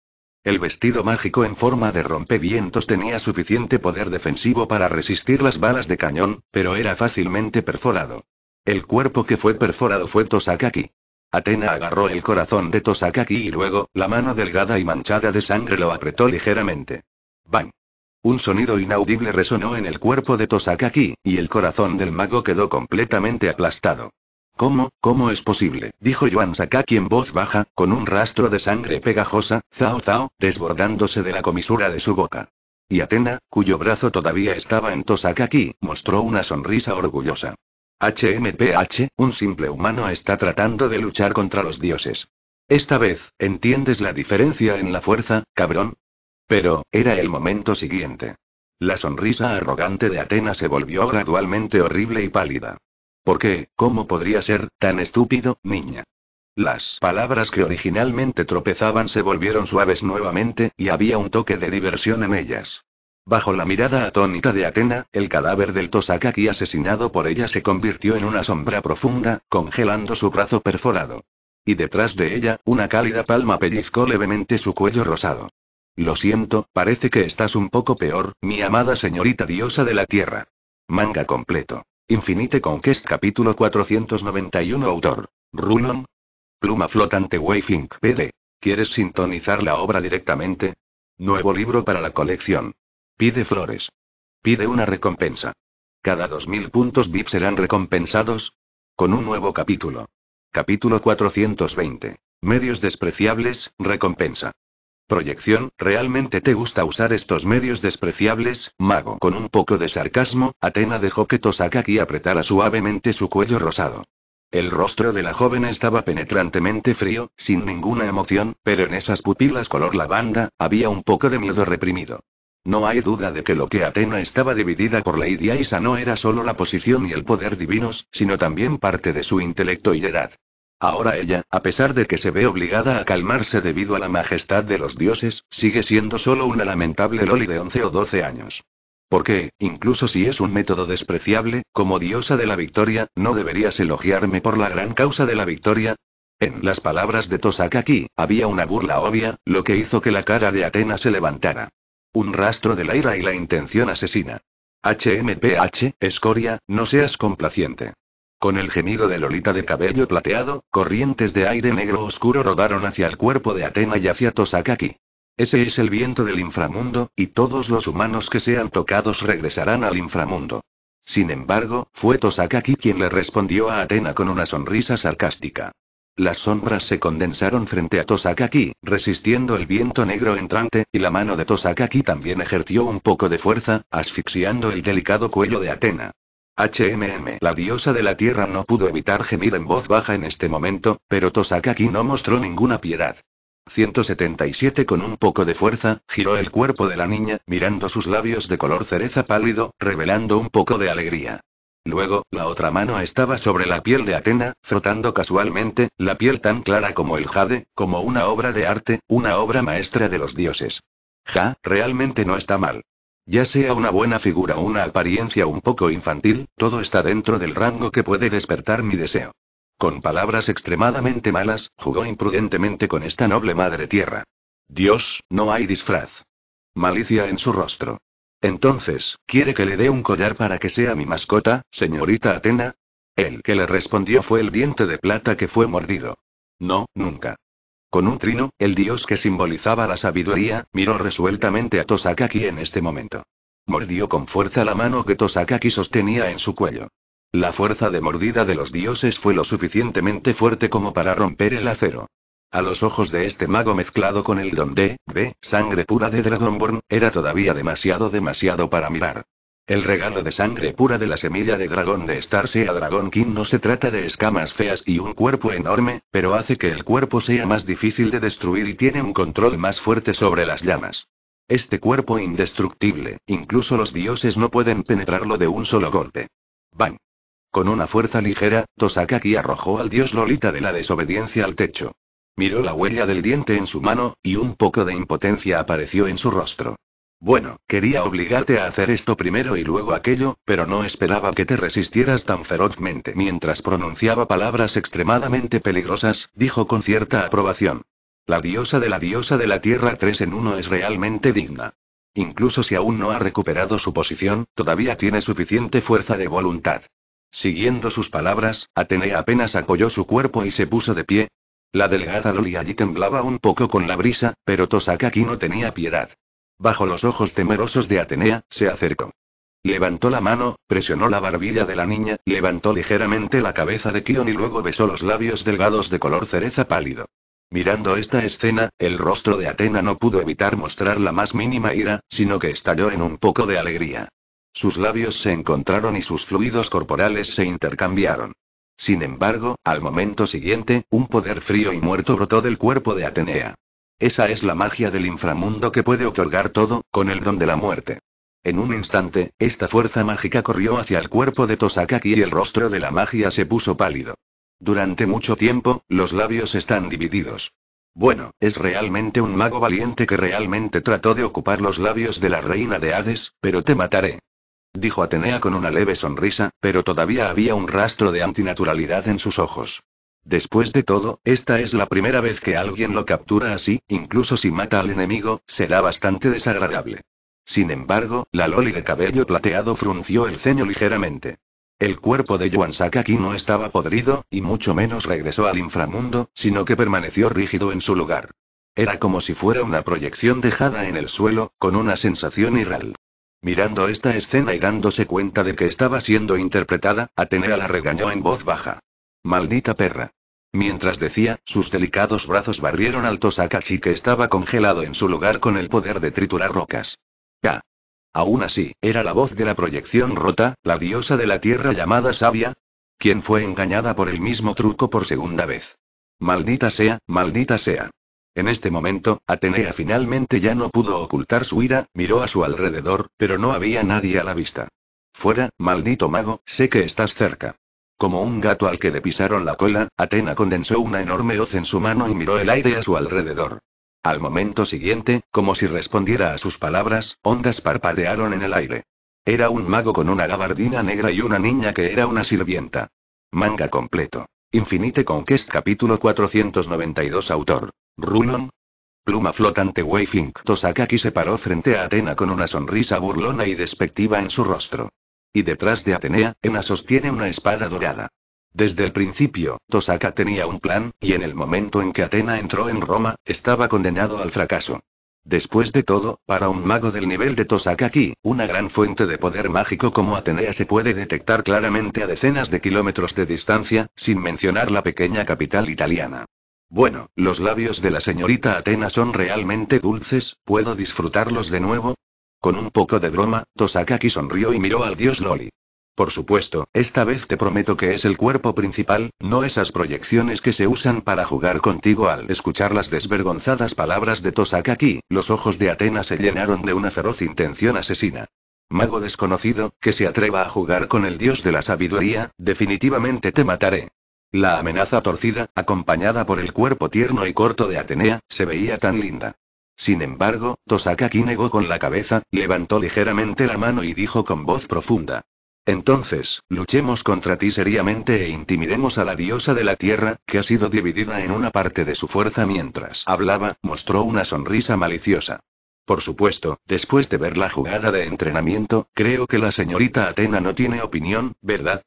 El vestido mágico en forma de rompevientos tenía suficiente poder defensivo para resistir las balas de cañón, pero era fácilmente perforado. El cuerpo que fue perforado fue Tosakaki. Atena agarró el corazón de Tosakaki y luego, la mano delgada y manchada de sangre lo apretó ligeramente. Bang. Un sonido inaudible resonó en el cuerpo de Tosakaki, y el corazón del mago quedó completamente aplastado. ¿Cómo, cómo es posible? dijo Yuan Sakaki en voz baja, con un rastro de sangre pegajosa, zao zao, desbordándose de la comisura de su boca. Y Atena, cuyo brazo todavía estaba en Tosakaki, mostró una sonrisa orgullosa. HMPH, un simple humano está tratando de luchar contra los dioses. Esta vez, ¿entiendes la diferencia en la fuerza, cabrón? Pero, era el momento siguiente. La sonrisa arrogante de Atena se volvió gradualmente horrible y pálida. ¿Por qué? ¿Cómo podría ser tan estúpido, niña? Las palabras que originalmente tropezaban se volvieron suaves nuevamente, y había un toque de diversión en ellas. Bajo la mirada atónita de Atena, el cadáver del Tosakaki asesinado por ella se convirtió en una sombra profunda, congelando su brazo perforado. Y detrás de ella, una cálida palma pellizcó levemente su cuello rosado. Lo siento, parece que estás un poco peor, mi amada señorita diosa de la Tierra. Manga completo. Infinite Conquest capítulo 491 autor. Rulon. Pluma flotante Wayfink PD. ¿Quieres sintonizar la obra directamente? Nuevo libro para la colección. Pide flores. Pide una recompensa. Cada 2.000 puntos VIP serán recompensados con un nuevo capítulo. Capítulo 420. Medios despreciables, recompensa. Proyección, ¿realmente te gusta usar estos medios despreciables, mago? Con un poco de sarcasmo, Atena dejó que Tosakaki apretara suavemente su cuello rosado. El rostro de la joven estaba penetrantemente frío, sin ninguna emoción, pero en esas pupilas color lavanda, había un poco de miedo reprimido. No hay duda de que lo que Atena estaba dividida por la Isa no era solo la posición y el poder divinos, sino también parte de su intelecto y edad. Ahora ella, a pesar de que se ve obligada a calmarse debido a la majestad de los dioses, sigue siendo solo una lamentable Loli de 11 o 12 años. Porque, incluso si es un método despreciable, como diosa de la victoria, ¿no deberías elogiarme por la gran causa de la victoria? En las palabras de Tosakaki, había una burla obvia, lo que hizo que la cara de Atena se levantara. Un rastro de la ira y la intención asesina. HMPH, escoria, no seas complaciente. Con el gemido de Lolita de cabello plateado, corrientes de aire negro oscuro rodaron hacia el cuerpo de Atena y hacia Tosakaki. Ese es el viento del inframundo, y todos los humanos que sean tocados regresarán al inframundo. Sin embargo, fue Tosakaki quien le respondió a Atena con una sonrisa sarcástica. Las sombras se condensaron frente a Tosakaki, resistiendo el viento negro entrante, y la mano de Tosakaki también ejerció un poco de fuerza, asfixiando el delicado cuello de Atena. HMM. La diosa de la tierra no pudo evitar gemir en voz baja en este momento, pero Tosakaki no mostró ninguna piedad. 177 Con un poco de fuerza, giró el cuerpo de la niña, mirando sus labios de color cereza pálido, revelando un poco de alegría. Luego, la otra mano estaba sobre la piel de Atena, frotando casualmente, la piel tan clara como el jade, como una obra de arte, una obra maestra de los dioses. Ja, realmente no está mal. Ya sea una buena figura o una apariencia un poco infantil, todo está dentro del rango que puede despertar mi deseo. Con palabras extremadamente malas, jugó imprudentemente con esta noble madre tierra. Dios, no hay disfraz. Malicia en su rostro. Entonces, ¿quiere que le dé un collar para que sea mi mascota, señorita Atena? El que le respondió fue el diente de plata que fue mordido. No, nunca. Con un trino, el dios que simbolizaba la sabiduría, miró resueltamente a Tosakaki en este momento. Mordió con fuerza la mano que Tosakaki sostenía en su cuello. La fuerza de mordida de los dioses fue lo suficientemente fuerte como para romper el acero. A los ojos de este mago mezclado con el don de, sangre pura de Dragonborn, era todavía demasiado demasiado para mirar. El regalo de sangre pura de la semilla de dragón de Star sea Dragon King no se trata de escamas feas y un cuerpo enorme, pero hace que el cuerpo sea más difícil de destruir y tiene un control más fuerte sobre las llamas. Este cuerpo indestructible, incluso los dioses no pueden penetrarlo de un solo golpe. Bang. Con una fuerza ligera, Tosakaki arrojó al dios Lolita de la desobediencia al techo. Miró la huella del diente en su mano, y un poco de impotencia apareció en su rostro. Bueno, quería obligarte a hacer esto primero y luego aquello, pero no esperaba que te resistieras tan ferozmente. Mientras pronunciaba palabras extremadamente peligrosas, dijo con cierta aprobación. La diosa de la diosa de la Tierra 3 en uno es realmente digna. Incluso si aún no ha recuperado su posición, todavía tiene suficiente fuerza de voluntad. Siguiendo sus palabras, Atenea apenas apoyó su cuerpo y se puso de pie. La delegada Loli allí temblaba un poco con la brisa, pero Tosaka no tenía piedad. Bajo los ojos temerosos de Atenea, se acercó. Levantó la mano, presionó la barbilla de la niña, levantó ligeramente la cabeza de Kion y luego besó los labios delgados de color cereza pálido. Mirando esta escena, el rostro de Atena no pudo evitar mostrar la más mínima ira, sino que estalló en un poco de alegría. Sus labios se encontraron y sus fluidos corporales se intercambiaron. Sin embargo, al momento siguiente, un poder frío y muerto brotó del cuerpo de Atenea. Esa es la magia del inframundo que puede otorgar todo, con el don de la muerte. En un instante, esta fuerza mágica corrió hacia el cuerpo de Tosakaki y el rostro de la magia se puso pálido. Durante mucho tiempo, los labios están divididos. Bueno, es realmente un mago valiente que realmente trató de ocupar los labios de la reina de Hades, pero te mataré. Dijo Atenea con una leve sonrisa, pero todavía había un rastro de antinaturalidad en sus ojos. Después de todo, esta es la primera vez que alguien lo captura así, incluso si mata al enemigo, será bastante desagradable. Sin embargo, la loli de cabello plateado frunció el ceño ligeramente. El cuerpo de Yuan Sakaki no estaba podrido, y mucho menos regresó al inframundo, sino que permaneció rígido en su lugar. Era como si fuera una proyección dejada en el suelo, con una sensación irreal. Mirando esta escena y dándose cuenta de que estaba siendo interpretada, Atenea la regañó en voz baja. Maldita perra. Mientras decía, sus delicados brazos barrieron al Tosakachi que estaba congelado en su lugar con el poder de triturar rocas. ¡Ah! Aún así, era la voz de la proyección rota, la diosa de la tierra llamada Sabia, quien fue engañada por el mismo truco por segunda vez. Maldita sea, maldita sea. En este momento, Atenea finalmente ya no pudo ocultar su ira, miró a su alrededor, pero no había nadie a la vista. Fuera, maldito mago, sé que estás cerca. Como un gato al que le pisaron la cola, Atena condensó una enorme hoz en su mano y miró el aire a su alrededor. Al momento siguiente, como si respondiera a sus palabras, ondas parpadearon en el aire. Era un mago con una gabardina negra y una niña que era una sirvienta. Manga completo. Infinite Conquest capítulo 492 autor. Rulon. Pluma flotante Weifink Tosakaki se paró frente a Atena con una sonrisa burlona y despectiva en su rostro. Y detrás de Atenea, Ena sostiene una espada dorada. Desde el principio, Tosaka tenía un plan, y en el momento en que Atena entró en Roma, estaba condenado al fracaso. Después de todo, para un mago del nivel de Tosaka aquí, una gran fuente de poder mágico como Atenea se puede detectar claramente a decenas de kilómetros de distancia, sin mencionar la pequeña capital italiana. Bueno, los labios de la señorita Atena son realmente dulces, ¿puedo disfrutarlos de nuevo? Con un poco de broma, Tosakaki sonrió y miró al dios Loli. Por supuesto, esta vez te prometo que es el cuerpo principal, no esas proyecciones que se usan para jugar contigo. Al escuchar las desvergonzadas palabras de Tosakaki, los ojos de Atena se llenaron de una feroz intención asesina. Mago desconocido, que se atreva a jugar con el dios de la sabiduría, definitivamente te mataré. La amenaza torcida, acompañada por el cuerpo tierno y corto de Atenea, se veía tan linda. Sin embargo, Tosakaki negó con la cabeza, levantó ligeramente la mano y dijo con voz profunda. Entonces, luchemos contra ti seriamente e intimidemos a la diosa de la tierra, que ha sido dividida en una parte de su fuerza mientras hablaba, mostró una sonrisa maliciosa. Por supuesto, después de ver la jugada de entrenamiento, creo que la señorita Atena no tiene opinión, ¿verdad?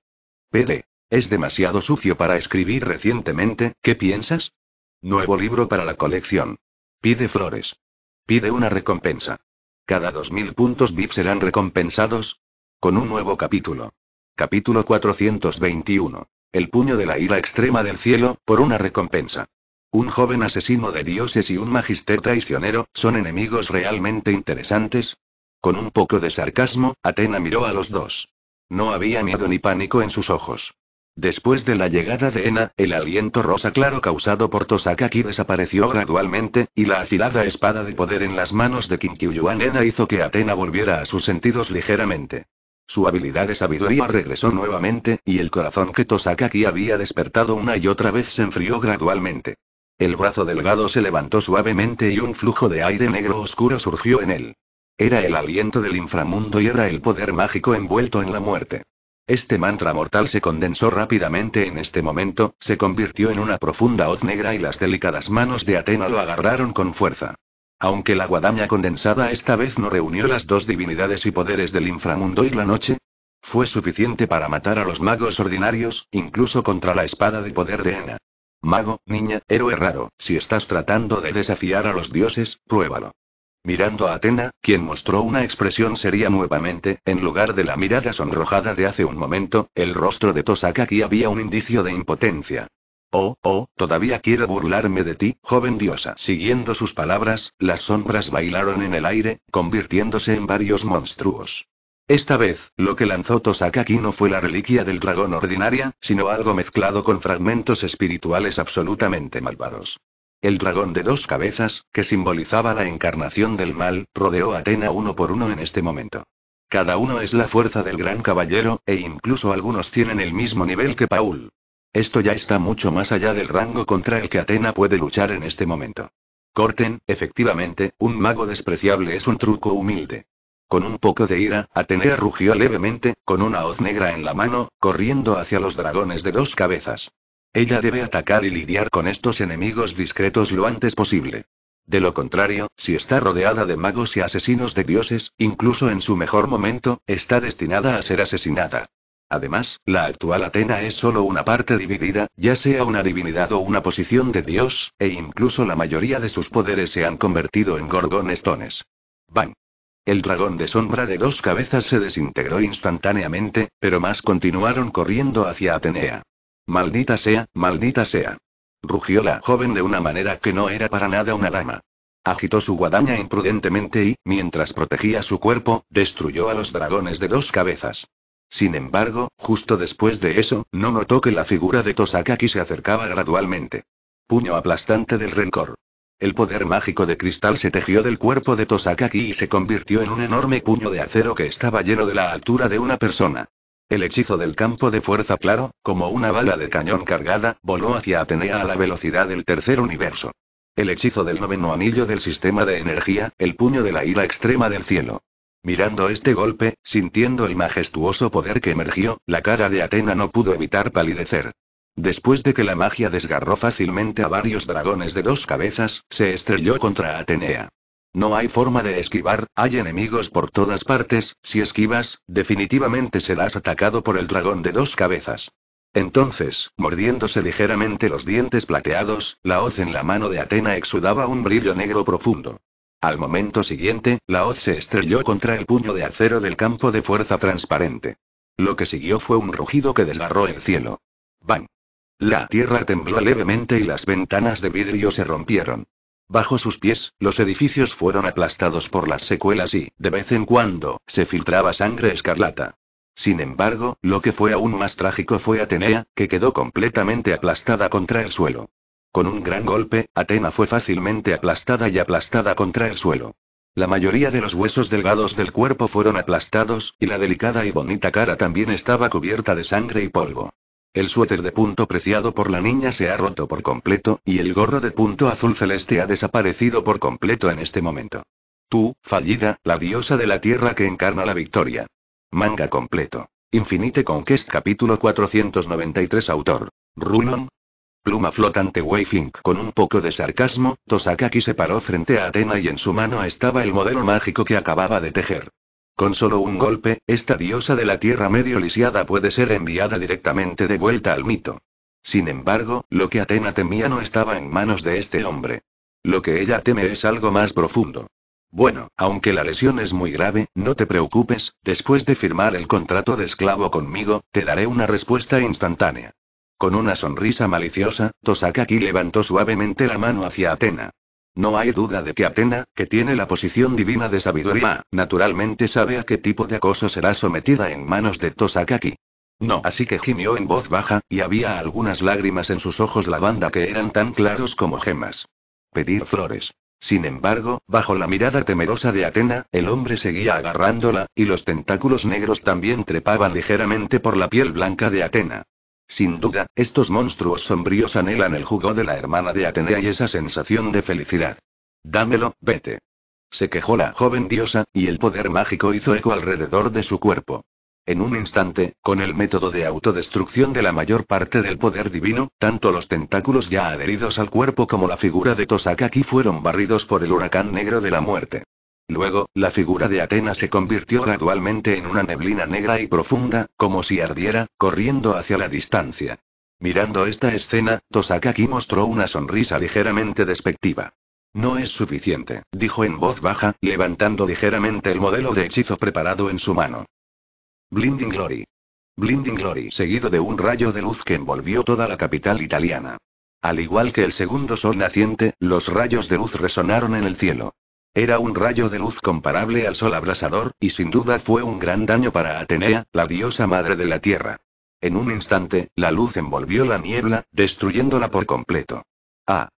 PD. Es demasiado sucio para escribir recientemente, ¿qué piensas? Nuevo libro para la colección. Pide flores. Pide una recompensa. Cada 2.000 puntos VIP serán recompensados. Con un nuevo capítulo. Capítulo 421. El puño de la ira extrema del cielo, por una recompensa. Un joven asesino de dioses y un magister traicionero, ¿son enemigos realmente interesantes? Con un poco de sarcasmo, Atena miró a los dos. No había miedo ni pánico en sus ojos. Después de la llegada de Ena, el aliento rosa claro causado por Tosakaki desapareció gradualmente, y la afilada espada de poder en las manos de Yuan Ena hizo que Atena volviera a sus sentidos ligeramente. Su habilidad de sabiduría regresó nuevamente, y el corazón que Tosakaki había despertado una y otra vez se enfrió gradualmente. El brazo delgado se levantó suavemente y un flujo de aire negro oscuro surgió en él. Era el aliento del inframundo y era el poder mágico envuelto en la muerte. Este mantra mortal se condensó rápidamente en este momento, se convirtió en una profunda hoz negra y las delicadas manos de Atena lo agarraron con fuerza. Aunque la guadaña condensada esta vez no reunió las dos divinidades y poderes del inframundo y la noche, fue suficiente para matar a los magos ordinarios, incluso contra la espada de poder de Ena. Mago, niña, héroe raro, si estás tratando de desafiar a los dioses, pruébalo. Mirando a Atena, quien mostró una expresión seria nuevamente, en lugar de la mirada sonrojada de hace un momento, el rostro de Tosakaki había un indicio de impotencia. Oh, oh, todavía quiero burlarme de ti, joven diosa. Siguiendo sus palabras, las sombras bailaron en el aire, convirtiéndose en varios monstruos. Esta vez, lo que lanzó Tosakaki no fue la reliquia del dragón ordinaria, sino algo mezclado con fragmentos espirituales absolutamente malvados. El dragón de dos cabezas, que simbolizaba la encarnación del mal, rodeó a Atena uno por uno en este momento. Cada uno es la fuerza del gran caballero, e incluso algunos tienen el mismo nivel que Paul. Esto ya está mucho más allá del rango contra el que Atena puede luchar en este momento. Corten, efectivamente, un mago despreciable es un truco humilde. Con un poco de ira, Atenea rugió levemente, con una hoz negra en la mano, corriendo hacia los dragones de dos cabezas. Ella debe atacar y lidiar con estos enemigos discretos lo antes posible. De lo contrario, si está rodeada de magos y asesinos de dioses, incluso en su mejor momento, está destinada a ser asesinada. Además, la actual Atena es solo una parte dividida, ya sea una divinidad o una posición de dios, e incluso la mayoría de sus poderes se han convertido en gorgonestones. Bang. El dragón de sombra de dos cabezas se desintegró instantáneamente, pero más continuaron corriendo hacia Atenea. Maldita sea, maldita sea. Rugió la joven de una manera que no era para nada una dama. Agitó su guadaña imprudentemente y, mientras protegía su cuerpo, destruyó a los dragones de dos cabezas. Sin embargo, justo después de eso, no notó que la figura de Tosakaki se acercaba gradualmente. Puño aplastante del rencor. El poder mágico de cristal se tejió del cuerpo de Tosakaki y se convirtió en un enorme puño de acero que estaba lleno de la altura de una persona. El hechizo del campo de fuerza claro, como una bala de cañón cargada, voló hacia Atenea a la velocidad del tercer universo. El hechizo del noveno anillo del sistema de energía, el puño de la ira extrema del cielo. Mirando este golpe, sintiendo el majestuoso poder que emergió, la cara de Atena no pudo evitar palidecer. Después de que la magia desgarró fácilmente a varios dragones de dos cabezas, se estrelló contra Atenea. No hay forma de esquivar, hay enemigos por todas partes, si esquivas, definitivamente serás atacado por el dragón de dos cabezas. Entonces, mordiéndose ligeramente los dientes plateados, la hoz en la mano de Atena exudaba un brillo negro profundo. Al momento siguiente, la hoz se estrelló contra el puño de acero del campo de fuerza transparente. Lo que siguió fue un rugido que desgarró el cielo. ¡Bang! La tierra tembló levemente y las ventanas de vidrio se rompieron. Bajo sus pies, los edificios fueron aplastados por las secuelas y, de vez en cuando, se filtraba sangre escarlata. Sin embargo, lo que fue aún más trágico fue Atenea, que quedó completamente aplastada contra el suelo. Con un gran golpe, Atena fue fácilmente aplastada y aplastada contra el suelo. La mayoría de los huesos delgados del cuerpo fueron aplastados, y la delicada y bonita cara también estaba cubierta de sangre y polvo. El suéter de punto preciado por la niña se ha roto por completo, y el gorro de punto azul celeste ha desaparecido por completo en este momento. Tú, fallida, la diosa de la tierra que encarna la victoria. Manga completo. Infinite Conquest capítulo 493 autor. Rulon. Pluma flotante Weifink con un poco de sarcasmo, Tosakaki se paró frente a Atena y en su mano estaba el modelo mágico que acababa de tejer. Con solo un golpe, esta diosa de la tierra medio lisiada puede ser enviada directamente de vuelta al mito. Sin embargo, lo que Atena temía no estaba en manos de este hombre. Lo que ella teme es algo más profundo. Bueno, aunque la lesión es muy grave, no te preocupes, después de firmar el contrato de esclavo conmigo, te daré una respuesta instantánea. Con una sonrisa maliciosa, Tosakaki levantó suavemente la mano hacia Atena. No hay duda de que Atena, que tiene la posición divina de sabiduría, naturalmente sabe a qué tipo de acoso será sometida en manos de Tosakaki. No, así que gimió en voz baja, y había algunas lágrimas en sus ojos lavanda que eran tan claros como gemas. Pedir flores. Sin embargo, bajo la mirada temerosa de Atena, el hombre seguía agarrándola, y los tentáculos negros también trepaban ligeramente por la piel blanca de Atena. Sin duda, estos monstruos sombríos anhelan el jugo de la hermana de Atenea y esa sensación de felicidad. Dámelo, vete. Se quejó la joven diosa, y el poder mágico hizo eco alrededor de su cuerpo. En un instante, con el método de autodestrucción de la mayor parte del poder divino, tanto los tentáculos ya adheridos al cuerpo como la figura de Tosakaki fueron barridos por el huracán negro de la muerte. Luego, la figura de Atena se convirtió gradualmente en una neblina negra y profunda, como si ardiera, corriendo hacia la distancia. Mirando esta escena, Tosakaki mostró una sonrisa ligeramente despectiva. No es suficiente, dijo en voz baja, levantando ligeramente el modelo de hechizo preparado en su mano. Blinding Glory. Blinding Glory, seguido de un rayo de luz que envolvió toda la capital italiana. Al igual que el segundo sol naciente, los rayos de luz resonaron en el cielo. Era un rayo de luz comparable al sol abrasador, y sin duda fue un gran daño para Atenea, la diosa madre de la tierra. En un instante, la luz envolvió la niebla, destruyéndola por completo. Ah.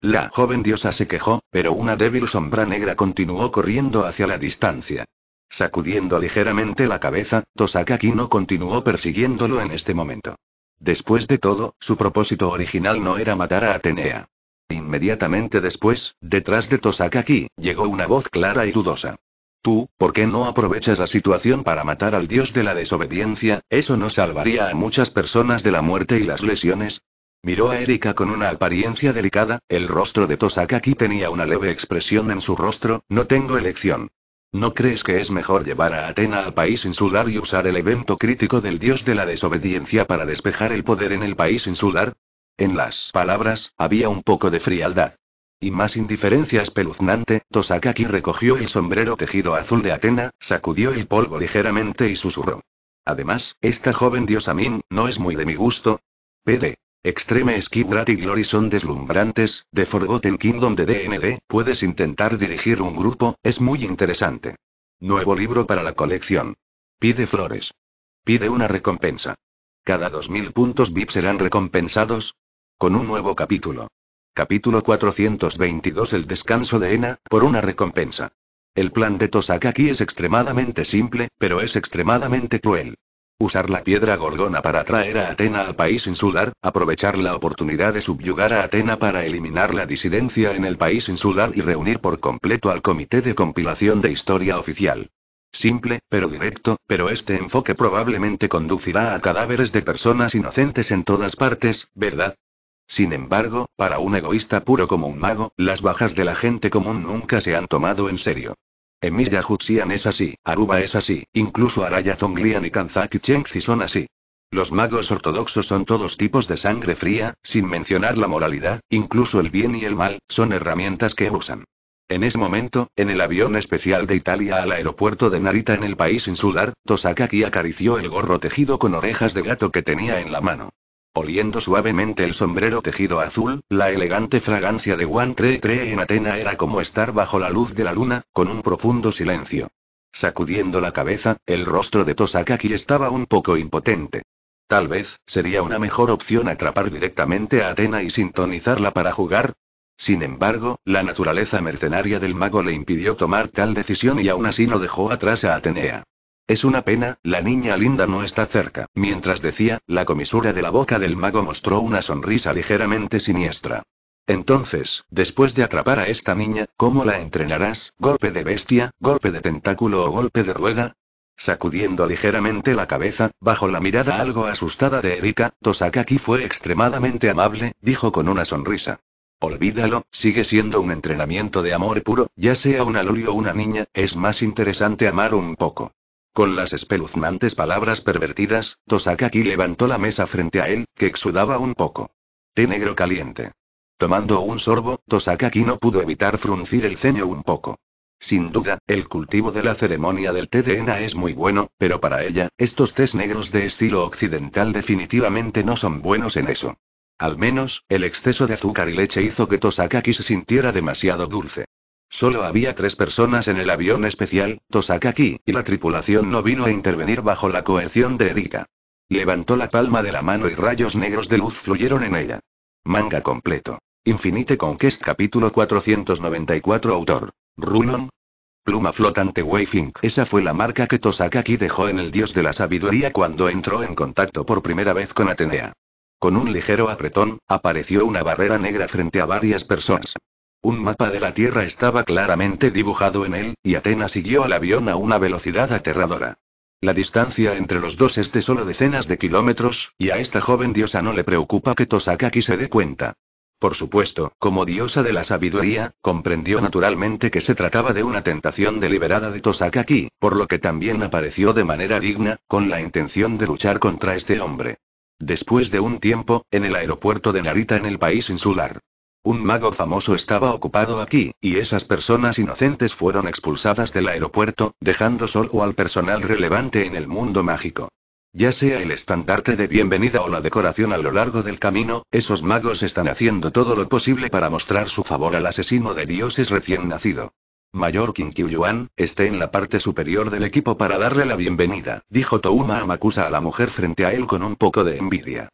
La joven diosa se quejó, pero una débil sombra negra continuó corriendo hacia la distancia. Sacudiendo ligeramente la cabeza, Tosaka Kino continuó persiguiéndolo en este momento. Después de todo, su propósito original no era matar a Atenea. Inmediatamente después, detrás de Tosakaki, llegó una voz clara y dudosa. Tú, ¿por qué no aprovechas la situación para matar al dios de la desobediencia? Eso no salvaría a muchas personas de la muerte y las lesiones. Miró a Erika con una apariencia delicada, el rostro de Tosakaki tenía una leve expresión en su rostro, no tengo elección. ¿No crees que es mejor llevar a Atena al país insular y usar el evento crítico del dios de la desobediencia para despejar el poder en el país insular? En las palabras, había un poco de frialdad. Y más indiferencia espeluznante, Tosakaki recogió el sombrero tejido azul de Atena, sacudió el polvo ligeramente y susurró. Además, esta joven diosa Min, no es muy de mi gusto. PD. Extreme Skibrat y Glory son deslumbrantes, de Forgotten Kingdom de DND, puedes intentar dirigir un grupo, es muy interesante. Nuevo libro para la colección. Pide flores. Pide una recompensa. Cada 2.000 puntos VIP serán recompensados, con un nuevo capítulo. Capítulo 422 El descanso de Ena, por una recompensa. El plan de aquí es extremadamente simple, pero es extremadamente cruel. Usar la piedra gorgona para atraer a Atena al país insular, aprovechar la oportunidad de subyugar a Atena para eliminar la disidencia en el país insular y reunir por completo al Comité de Compilación de Historia Oficial. Simple, pero directo, pero este enfoque probablemente conducirá a cadáveres de personas inocentes en todas partes, ¿verdad? Sin embargo, para un egoísta puro como un mago, las bajas de la gente común nunca se han tomado en serio. Emilia Huxian es así, Aruba es así, incluso Araya Zonglian y Kanzaki Chengzi son así. Los magos ortodoxos son todos tipos de sangre fría, sin mencionar la moralidad, incluso el bien y el mal, son herramientas que usan. En ese momento, en el avión especial de Italia al aeropuerto de Narita en el país insular, Tosakaki acarició el gorro tejido con orejas de gato que tenía en la mano. Oliendo suavemente el sombrero tejido azul, la elegante fragancia de One Tre Tre en Atena era como estar bajo la luz de la luna, con un profundo silencio. Sacudiendo la cabeza, el rostro de Tosakaki estaba un poco impotente. Tal vez, sería una mejor opción atrapar directamente a Atena y sintonizarla para jugar. Sin embargo, la naturaleza mercenaria del mago le impidió tomar tal decisión y aún así no dejó atrás a Atenea. Es una pena, la niña linda no está cerca. Mientras decía, la comisura de la boca del mago mostró una sonrisa ligeramente siniestra. Entonces, después de atrapar a esta niña, ¿cómo la entrenarás? ¿Golpe de bestia, golpe de tentáculo o golpe de rueda? Sacudiendo ligeramente la cabeza, bajo la mirada algo asustada de Erika, Tosakaki fue extremadamente amable, dijo con una sonrisa. Olvídalo, sigue siendo un entrenamiento de amor puro, ya sea un loli o una niña, es más interesante amar un poco. Con las espeluznantes palabras pervertidas, Tosakaki levantó la mesa frente a él, que exudaba un poco. Té negro caliente. Tomando un sorbo, Tosakaki no pudo evitar fruncir el ceño un poco. Sin duda, el cultivo de la ceremonia del té de Ena es muy bueno, pero para ella, estos tés negros de estilo occidental definitivamente no son buenos en eso. Al menos, el exceso de azúcar y leche hizo que Tosakaki se sintiera demasiado dulce. Solo había tres personas en el avión especial, Tosakaki, y la tripulación no vino a intervenir bajo la coerción de Erika. Levantó la palma de la mano y rayos negros de luz fluyeron en ella. Manga completo. Infinite Conquest capítulo 494 autor. Rulon. Pluma flotante Wayfink. Esa fue la marca que Tosakaki dejó en el dios de la sabiduría cuando entró en contacto por primera vez con Atenea. Con un ligero apretón, apareció una barrera negra frente a varias personas. Un mapa de la Tierra estaba claramente dibujado en él, y Atena siguió al avión a una velocidad aterradora. La distancia entre los dos es de solo decenas de kilómetros, y a esta joven diosa no le preocupa que Tosakaki se dé cuenta. Por supuesto, como diosa de la sabiduría, comprendió naturalmente que se trataba de una tentación deliberada de Tosakaki, por lo que también apareció de manera digna, con la intención de luchar contra este hombre. Después de un tiempo, en el aeropuerto de Narita en el país insular. Un mago famoso estaba ocupado aquí, y esas personas inocentes fueron expulsadas del aeropuerto, dejando solo al personal relevante en el mundo mágico. Ya sea el estandarte de bienvenida o la decoración a lo largo del camino, esos magos están haciendo todo lo posible para mostrar su favor al asesino de dioses recién nacido. Mayor Yuan, esté en la parte superior del equipo para darle la bienvenida, dijo Touma Amakusa a la mujer frente a él con un poco de envidia.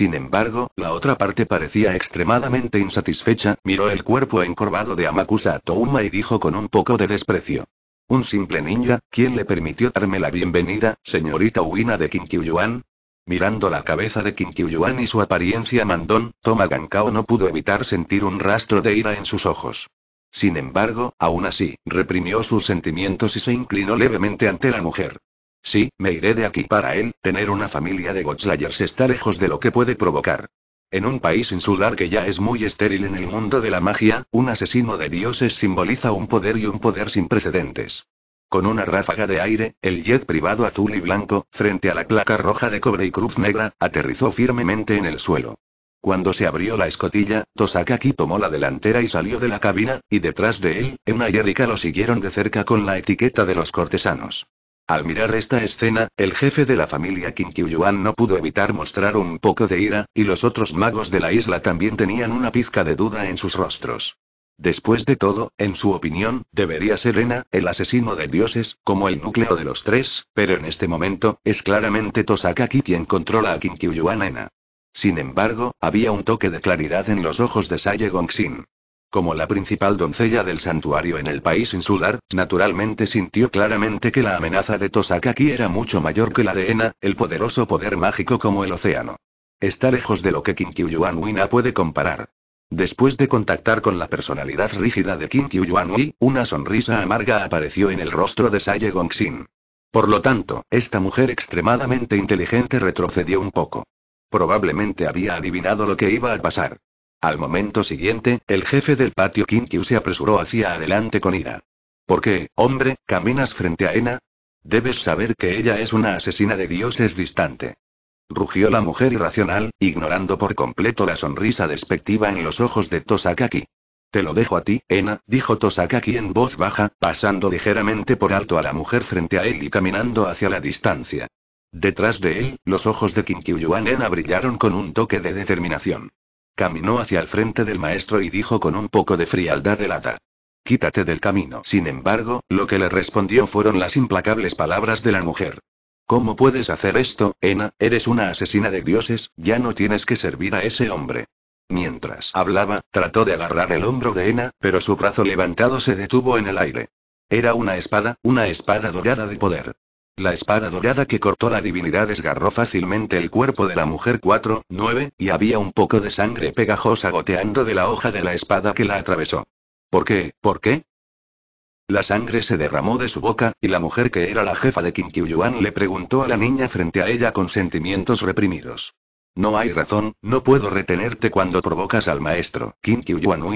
Sin embargo, la otra parte parecía extremadamente insatisfecha, miró el cuerpo encorvado de Amakusa Touma y dijo con un poco de desprecio. Un simple ninja, ¿quién le permitió darme la bienvenida, señorita Uina de Yuan? Mirando la cabeza de Yuan y su apariencia mandón, Toma Gankao no pudo evitar sentir un rastro de ira en sus ojos. Sin embargo, aún así, reprimió sus sentimientos y se inclinó levemente ante la mujer. Sí, me iré de aquí para él, tener una familia de Godslayers está lejos de lo que puede provocar. En un país insular que ya es muy estéril en el mundo de la magia, un asesino de dioses simboliza un poder y un poder sin precedentes. Con una ráfaga de aire, el jet privado azul y blanco, frente a la placa roja de cobre y cruz negra, aterrizó firmemente en el suelo. Cuando se abrió la escotilla, Tosakaki tomó la delantera y salió de la cabina, y detrás de él, Emma y Erika lo siguieron de cerca con la etiqueta de los cortesanos. Al mirar esta escena, el jefe de la familia Yuan no pudo evitar mostrar un poco de ira, y los otros magos de la isla también tenían una pizca de duda en sus rostros. Después de todo, en su opinión, debería ser Ena, el asesino de dioses, como el núcleo de los tres, pero en este momento, es claramente Tosakaki quien controla a Yuan Ena. Sin embargo, había un toque de claridad en los ojos de Saye como la principal doncella del santuario en el país insular, naturalmente sintió claramente que la amenaza de Tosakaki era mucho mayor que la de Ena, el poderoso poder mágico como el océano. Está lejos de lo que Yuan Wina puede comparar. Después de contactar con la personalidad rígida de Kim Wina, una sonrisa amarga apareció en el rostro de Saye Gongxin. Por lo tanto, esta mujer extremadamente inteligente retrocedió un poco. Probablemente había adivinado lo que iba a pasar. Al momento siguiente, el jefe del patio Kinkyu se apresuró hacia adelante con ira. ¿Por qué, hombre, caminas frente a Ena? Debes saber que ella es una asesina de dioses distante. Rugió la mujer irracional, ignorando por completo la sonrisa despectiva en los ojos de Tosakaki. Te lo dejo a ti, Ena, dijo Tosakaki en voz baja, pasando ligeramente por alto a la mujer frente a él y caminando hacia la distancia. Detrás de él, los ojos de Kinkyu Yuan Ena brillaron con un toque de determinación. Caminó hacia el frente del maestro y dijo con un poco de frialdad helada. Quítate del camino. Sin embargo, lo que le respondió fueron las implacables palabras de la mujer. ¿Cómo puedes hacer esto, Ena? Eres una asesina de dioses, ya no tienes que servir a ese hombre. Mientras hablaba, trató de agarrar el hombro de Ena, pero su brazo levantado se detuvo en el aire. Era una espada, una espada dorada de poder. La espada dorada que cortó la divinidad desgarró fácilmente el cuerpo de la mujer 4, 9, y había un poco de sangre pegajosa goteando de la hoja de la espada que la atravesó. ¿Por qué? ¿Por qué? La sangre se derramó de su boca, y la mujer que era la jefa de Yuan le preguntó a la niña frente a ella con sentimientos reprimidos. No hay razón, no puedo retenerte cuando provocas al maestro. Kim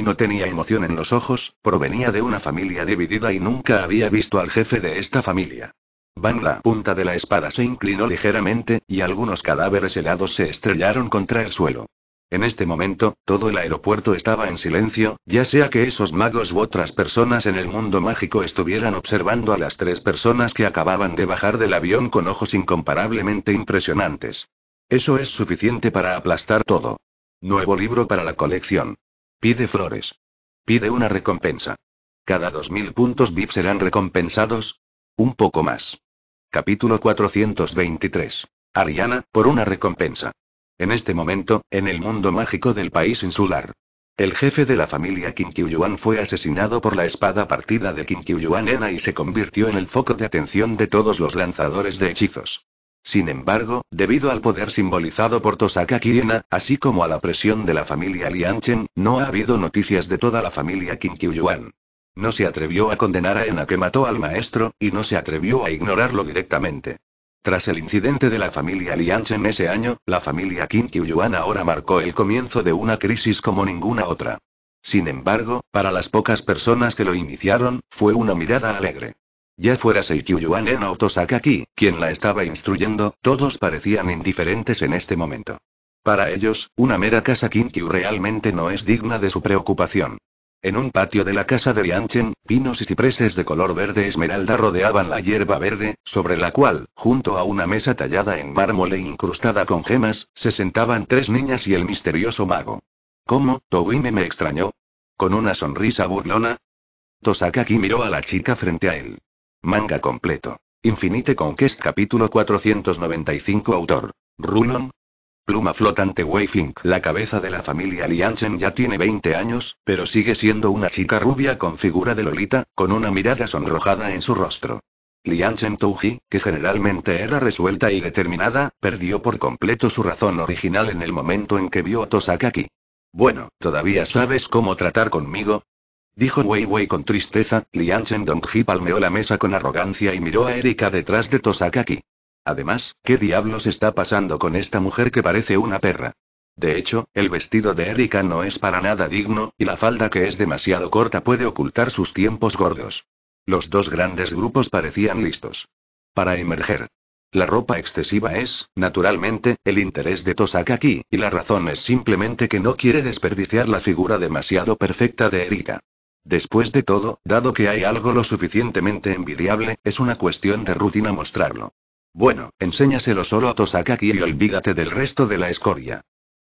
no tenía emoción en los ojos, provenía de una familia dividida y nunca había visto al jefe de esta familia. Van la punta de la espada se inclinó ligeramente, y algunos cadáveres helados se estrellaron contra el suelo. En este momento, todo el aeropuerto estaba en silencio, ya sea que esos magos u otras personas en el mundo mágico estuvieran observando a las tres personas que acababan de bajar del avión con ojos incomparablemente impresionantes. Eso es suficiente para aplastar todo. Nuevo libro para la colección. Pide flores. Pide una recompensa. Cada 2.000 puntos VIP serán recompensados. Un poco más. Capítulo 423. Ariana, por una recompensa. En este momento, en el mundo mágico del país insular. El jefe de la familia Yuan fue asesinado por la espada partida de Yuan Ena y se convirtió en el foco de atención de todos los lanzadores de hechizos. Sin embargo, debido al poder simbolizado por Tosaka Kirena, así como a la presión de la familia Lianchen, no ha habido noticias de toda la familia Yuan. No se atrevió a condenar a Ena que mató al maestro, y no se atrevió a ignorarlo directamente. Tras el incidente de la familia Lianche en ese año, la familia Qin Yuan ahora marcó el comienzo de una crisis como ninguna otra. Sin embargo, para las pocas personas que lo iniciaron, fue una mirada alegre. Ya fuera Yuan en Otosaka-ki, quien la estaba instruyendo, todos parecían indiferentes en este momento. Para ellos, una mera casa Kinkyu realmente no es digna de su preocupación. En un patio de la casa de Lianchen, pinos y cipreses de color verde esmeralda rodeaban la hierba verde, sobre la cual, junto a una mesa tallada en mármol e incrustada con gemas, se sentaban tres niñas y el misterioso mago. ¿Cómo, Toguime me extrañó? Con una sonrisa burlona. Tosakaki miró a la chica frente a él. Manga completo. Infinite Conquest capítulo 495 autor. Rulon, Pluma flotante Weifink. La cabeza de la familia Lianchen ya tiene 20 años, pero sigue siendo una chica rubia con figura de Lolita, con una mirada sonrojada en su rostro. Lianchen Touji, que generalmente era resuelta y determinada, perdió por completo su razón original en el momento en que vio a Tosakaki. Bueno, ¿todavía sabes cómo tratar conmigo? Dijo Wei Wei con tristeza, Lianchen Dongji palmeó la mesa con arrogancia y miró a Erika detrás de Tosakaki. Además, ¿qué diablos está pasando con esta mujer que parece una perra? De hecho, el vestido de Erika no es para nada digno, y la falda que es demasiado corta puede ocultar sus tiempos gordos. Los dos grandes grupos parecían listos. Para emerger. La ropa excesiva es, naturalmente, el interés de Tosaka aquí, y la razón es simplemente que no quiere desperdiciar la figura demasiado perfecta de Erika. Después de todo, dado que hay algo lo suficientemente envidiable, es una cuestión de rutina mostrarlo. Bueno, enséñaselo solo a Tosakaki y olvídate del resto de la escoria.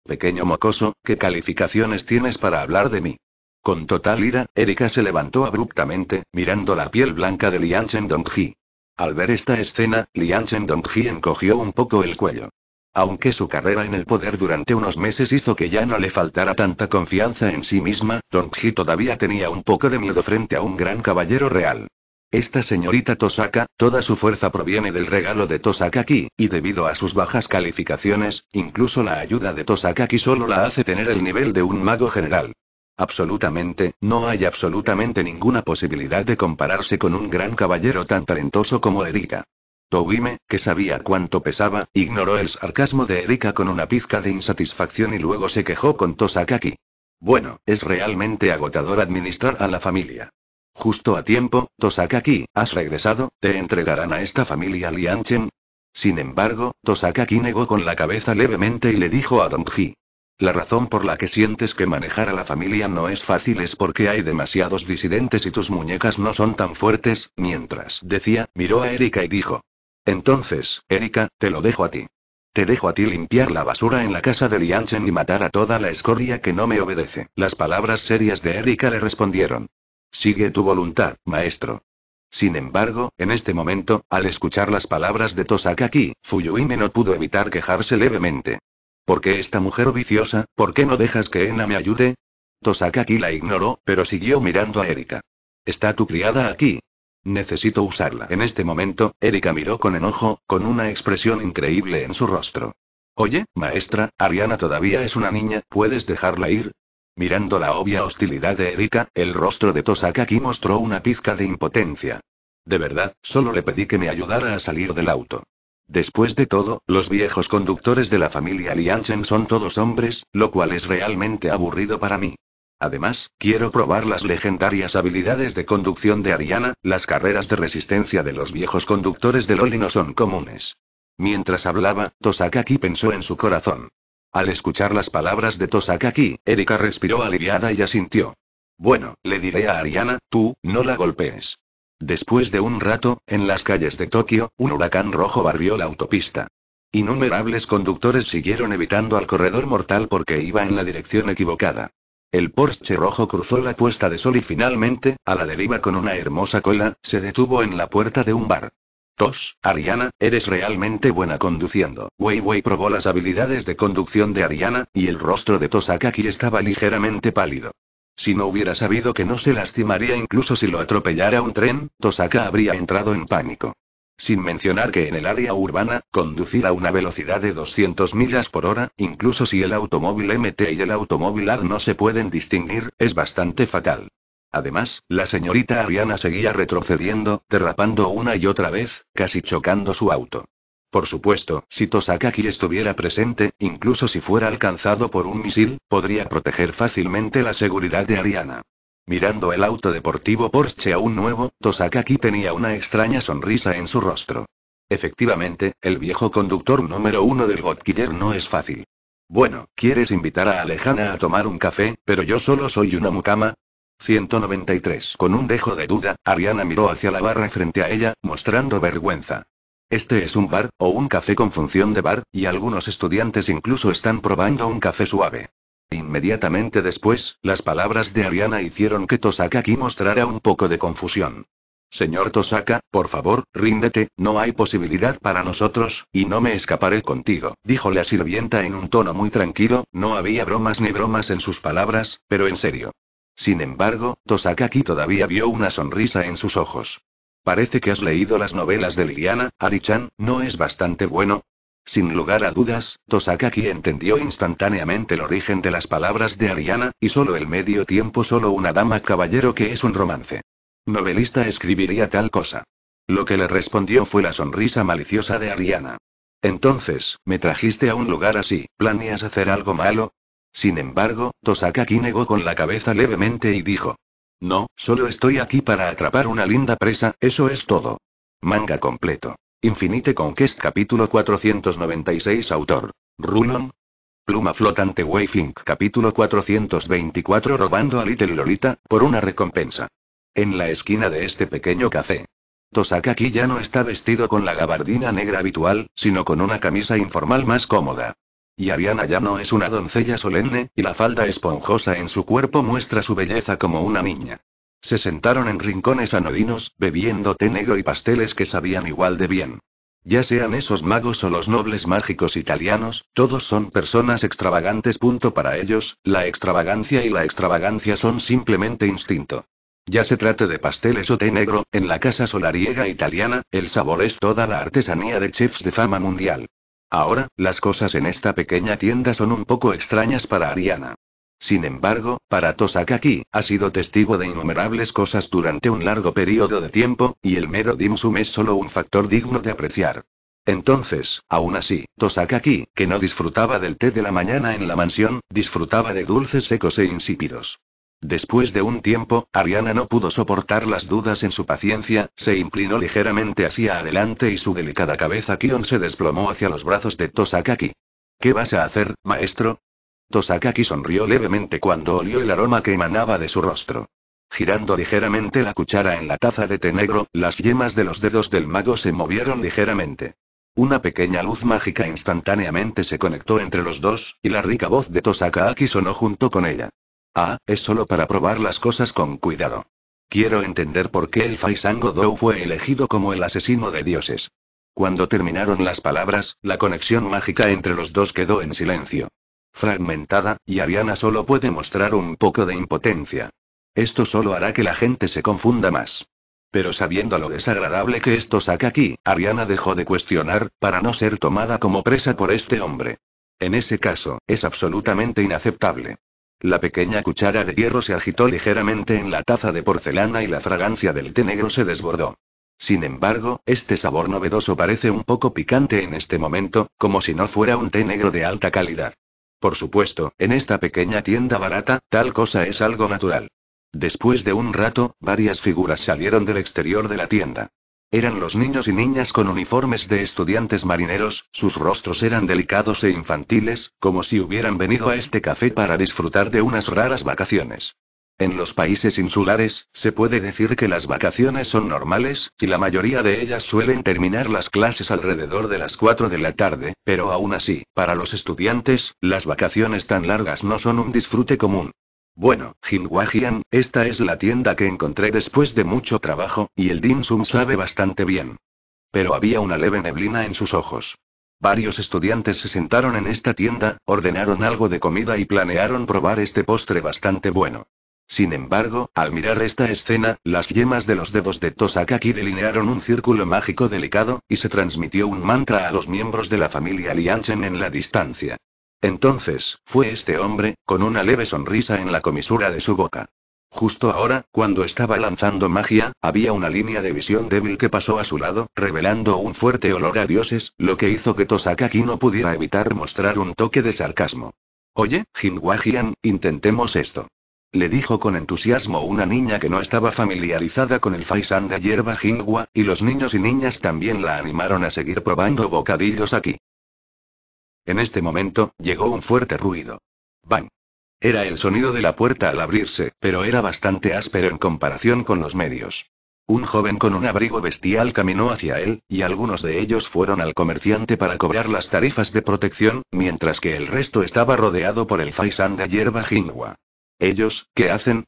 Pequeño mocoso, ¿qué calificaciones tienes para hablar de mí? Con total ira, Erika se levantó abruptamente, mirando la piel blanca de Lianchen Dongji. Al ver esta escena, Lianchen Dongji encogió un poco el cuello. Aunque su carrera en el poder durante unos meses hizo que ya no le faltara tanta confianza en sí misma, Dongji todavía tenía un poco de miedo frente a un gran caballero real. Esta señorita Tosaka, toda su fuerza proviene del regalo de Tosakaki, y debido a sus bajas calificaciones, incluso la ayuda de Tosakaki solo la hace tener el nivel de un mago general. Absolutamente, no hay absolutamente ninguna posibilidad de compararse con un gran caballero tan talentoso como Erika. Togime, que sabía cuánto pesaba, ignoró el sarcasmo de Erika con una pizca de insatisfacción y luego se quejó con Tosakaki. Bueno, es realmente agotador administrar a la familia. Justo a tiempo, Tosakaki, has regresado, te entregarán a esta familia Lianchen. Sin embargo, Tosakaki negó con la cabeza levemente y le dijo a Dongji. La razón por la que sientes que manejar a la familia no es fácil es porque hay demasiados disidentes y tus muñecas no son tan fuertes, mientras decía, miró a Erika y dijo. Entonces, Erika, te lo dejo a ti. Te dejo a ti limpiar la basura en la casa de Lianchen y matar a toda la escoria que no me obedece. Las palabras serias de Erika le respondieron. Sigue tu voluntad, maestro. Sin embargo, en este momento, al escuchar las palabras de Tosakaki, Fuyuime no pudo evitar quejarse levemente. ¿Por qué esta mujer viciosa, por qué no dejas que Ena me ayude? Tosakaki la ignoró, pero siguió mirando a Erika. ¿Está tu criada aquí? Necesito usarla. En este momento, Erika miró con enojo, con una expresión increíble en su rostro. Oye, maestra, Ariana todavía es una niña, ¿puedes dejarla ir? Mirando la obvia hostilidad de Erika, el rostro de Tosakaki mostró una pizca de impotencia. De verdad, solo le pedí que me ayudara a salir del auto. Después de todo, los viejos conductores de la familia Lianchen son todos hombres, lo cual es realmente aburrido para mí. Además, quiero probar las legendarias habilidades de conducción de Ariana, las carreras de resistencia de los viejos conductores de Loli no son comunes. Mientras hablaba, Tosakaki pensó en su corazón. Al escuchar las palabras de Tosakaki, Erika respiró aliviada y asintió. Bueno, le diré a Ariana, tú, no la golpees. Después de un rato, en las calles de Tokio, un huracán rojo barrió la autopista. Innumerables conductores siguieron evitando al corredor mortal porque iba en la dirección equivocada. El Porsche rojo cruzó la puesta de sol y finalmente, a la deriva con una hermosa cola, se detuvo en la puerta de un bar. Tos, Ariana, eres realmente buena conduciendo. Weiwei probó las habilidades de conducción de Ariana, y el rostro de Tosakaki estaba ligeramente pálido. Si no hubiera sabido que no se lastimaría incluso si lo atropellara un tren, Tosaka habría entrado en pánico. Sin mencionar que en el área urbana, conducir a una velocidad de 200 millas por hora, incluso si el automóvil MT y el automóvil AD no se pueden distinguir, es bastante fatal. Además, la señorita Ariana seguía retrocediendo, derrapando una y otra vez, casi chocando su auto. Por supuesto, si Tosakaki estuviera presente, incluso si fuera alcanzado por un misil, podría proteger fácilmente la seguridad de Ariana. Mirando el auto deportivo Porsche aún nuevo, Tosakaki tenía una extraña sonrisa en su rostro. Efectivamente, el viejo conductor número uno del Godkiller no es fácil. Bueno, ¿quieres invitar a Alejana a tomar un café, pero yo solo soy una mucama? 193. Con un dejo de duda, Ariana miró hacia la barra frente a ella, mostrando vergüenza. Este es un bar, o un café con función de bar, y algunos estudiantes incluso están probando un café suave. Inmediatamente después, las palabras de Ariana hicieron que Tosaka aquí mostrara un poco de confusión. Señor Tosaka, por favor, ríndete, no hay posibilidad para nosotros, y no me escaparé contigo, dijo la sirvienta en un tono muy tranquilo, no había bromas ni bromas en sus palabras, pero en serio. Sin embargo, Tosakaki todavía vio una sonrisa en sus ojos. Parece que has leído las novelas de Liliana, Arichan, ¿no es bastante bueno? Sin lugar a dudas, Tosakaki entendió instantáneamente el origen de las palabras de Ariana, y solo el medio tiempo solo una dama caballero que es un romance. Novelista escribiría tal cosa. Lo que le respondió fue la sonrisa maliciosa de Ariana. Entonces, me trajiste a un lugar así, ¿planeas hacer algo malo? Sin embargo, Tosakaki negó con la cabeza levemente y dijo. No, solo estoy aquí para atrapar una linda presa, eso es todo. Manga completo. Infinite Conquest capítulo 496 autor. Rulon. Pluma flotante Wayfink capítulo 424 robando a Little Lolita, por una recompensa. En la esquina de este pequeño café. Tosakaki ya no está vestido con la gabardina negra habitual, sino con una camisa informal más cómoda. Y Ariana ya no es una doncella solemne, y la falda esponjosa en su cuerpo muestra su belleza como una niña. Se sentaron en rincones anodinos, bebiendo té negro y pasteles que sabían igual de bien. Ya sean esos magos o los nobles mágicos italianos, todos son personas extravagantes. Punto para ellos, la extravagancia y la extravagancia son simplemente instinto. Ya se trate de pasteles o té negro, en la casa solariega italiana, el sabor es toda la artesanía de chefs de fama mundial. Ahora, las cosas en esta pequeña tienda son un poco extrañas para Ariana. Sin embargo, para Tosakaki, ha sido testigo de innumerables cosas durante un largo periodo de tiempo, y el mero dimsum es solo un factor digno de apreciar. Entonces, aún así, Tosakaki, que no disfrutaba del té de la mañana en la mansión, disfrutaba de dulces secos e insípidos. Después de un tiempo, Ariana no pudo soportar las dudas en su paciencia, se inclinó ligeramente hacia adelante y su delicada cabeza Kion se desplomó hacia los brazos de Tosakaki. ¿Qué vas a hacer, maestro? Tosakaki sonrió levemente cuando olió el aroma que emanaba de su rostro. Girando ligeramente la cuchara en la taza de té negro, las yemas de los dedos del mago se movieron ligeramente. Una pequeña luz mágica instantáneamente se conectó entre los dos, y la rica voz de Tosakaki sonó junto con ella. Ah, es solo para probar las cosas con cuidado. Quiero entender por qué el Faisango Do fue elegido como el asesino de dioses. Cuando terminaron las palabras, la conexión mágica entre los dos quedó en silencio. Fragmentada, y Ariana solo puede mostrar un poco de impotencia. Esto solo hará que la gente se confunda más. Pero sabiendo lo desagradable que esto saca aquí, Ariana dejó de cuestionar, para no ser tomada como presa por este hombre. En ese caso, es absolutamente inaceptable. La pequeña cuchara de hierro se agitó ligeramente en la taza de porcelana y la fragancia del té negro se desbordó. Sin embargo, este sabor novedoso parece un poco picante en este momento, como si no fuera un té negro de alta calidad. Por supuesto, en esta pequeña tienda barata, tal cosa es algo natural. Después de un rato, varias figuras salieron del exterior de la tienda. Eran los niños y niñas con uniformes de estudiantes marineros, sus rostros eran delicados e infantiles, como si hubieran venido a este café para disfrutar de unas raras vacaciones. En los países insulares, se puede decir que las vacaciones son normales, y la mayoría de ellas suelen terminar las clases alrededor de las 4 de la tarde, pero aún así, para los estudiantes, las vacaciones tan largas no son un disfrute común. Bueno, Jinguajian, esta es la tienda que encontré después de mucho trabajo, y el Dim Sum sabe bastante bien. Pero había una leve neblina en sus ojos. Varios estudiantes se sentaron en esta tienda, ordenaron algo de comida y planearon probar este postre bastante bueno. Sin embargo, al mirar esta escena, las yemas de los dedos de Tosakaki delinearon un círculo mágico delicado, y se transmitió un mantra a los miembros de la familia Lianchen en la distancia. Entonces, fue este hombre, con una leve sonrisa en la comisura de su boca. Justo ahora, cuando estaba lanzando magia, había una línea de visión débil que pasó a su lado, revelando un fuerte olor a dioses, lo que hizo que Tosakaki no pudiera evitar mostrar un toque de sarcasmo. Oye, jian intentemos esto. Le dijo con entusiasmo una niña que no estaba familiarizada con el faisán de hierba jingua, y los niños y niñas también la animaron a seguir probando bocadillos aquí. En este momento, llegó un fuerte ruido. ¡Bang! Era el sonido de la puerta al abrirse, pero era bastante áspero en comparación con los medios. Un joven con un abrigo bestial caminó hacia él, y algunos de ellos fueron al comerciante para cobrar las tarifas de protección, mientras que el resto estaba rodeado por el faisán de hierba jingua. Ellos, ¿qué hacen?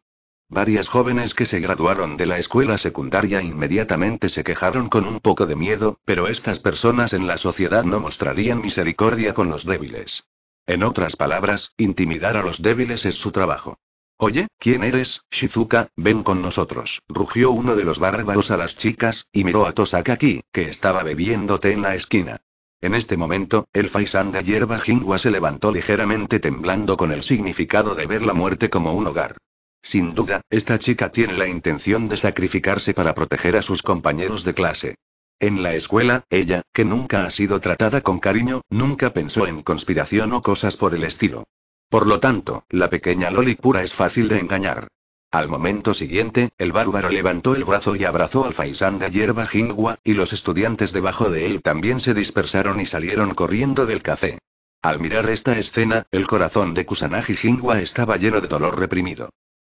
Varias jóvenes que se graduaron de la escuela secundaria inmediatamente se quejaron con un poco de miedo, pero estas personas en la sociedad no mostrarían misericordia con los débiles. En otras palabras, intimidar a los débiles es su trabajo. Oye, ¿quién eres, Shizuka? Ven con nosotros, rugió uno de los bárbaros a las chicas, y miró a Tosakaki, que estaba bebiéndote en la esquina. En este momento, el faisán de hierba jingua se levantó ligeramente temblando con el significado de ver la muerte como un hogar. Sin duda, esta chica tiene la intención de sacrificarse para proteger a sus compañeros de clase. En la escuela, ella, que nunca ha sido tratada con cariño, nunca pensó en conspiración o cosas por el estilo. Por lo tanto, la pequeña Loli pura es fácil de engañar. Al momento siguiente, el bárbaro levantó el brazo y abrazó al faisán de hierba jingua, y los estudiantes debajo de él también se dispersaron y salieron corriendo del café. Al mirar esta escena, el corazón de Kusanagi Jingua estaba lleno de dolor reprimido.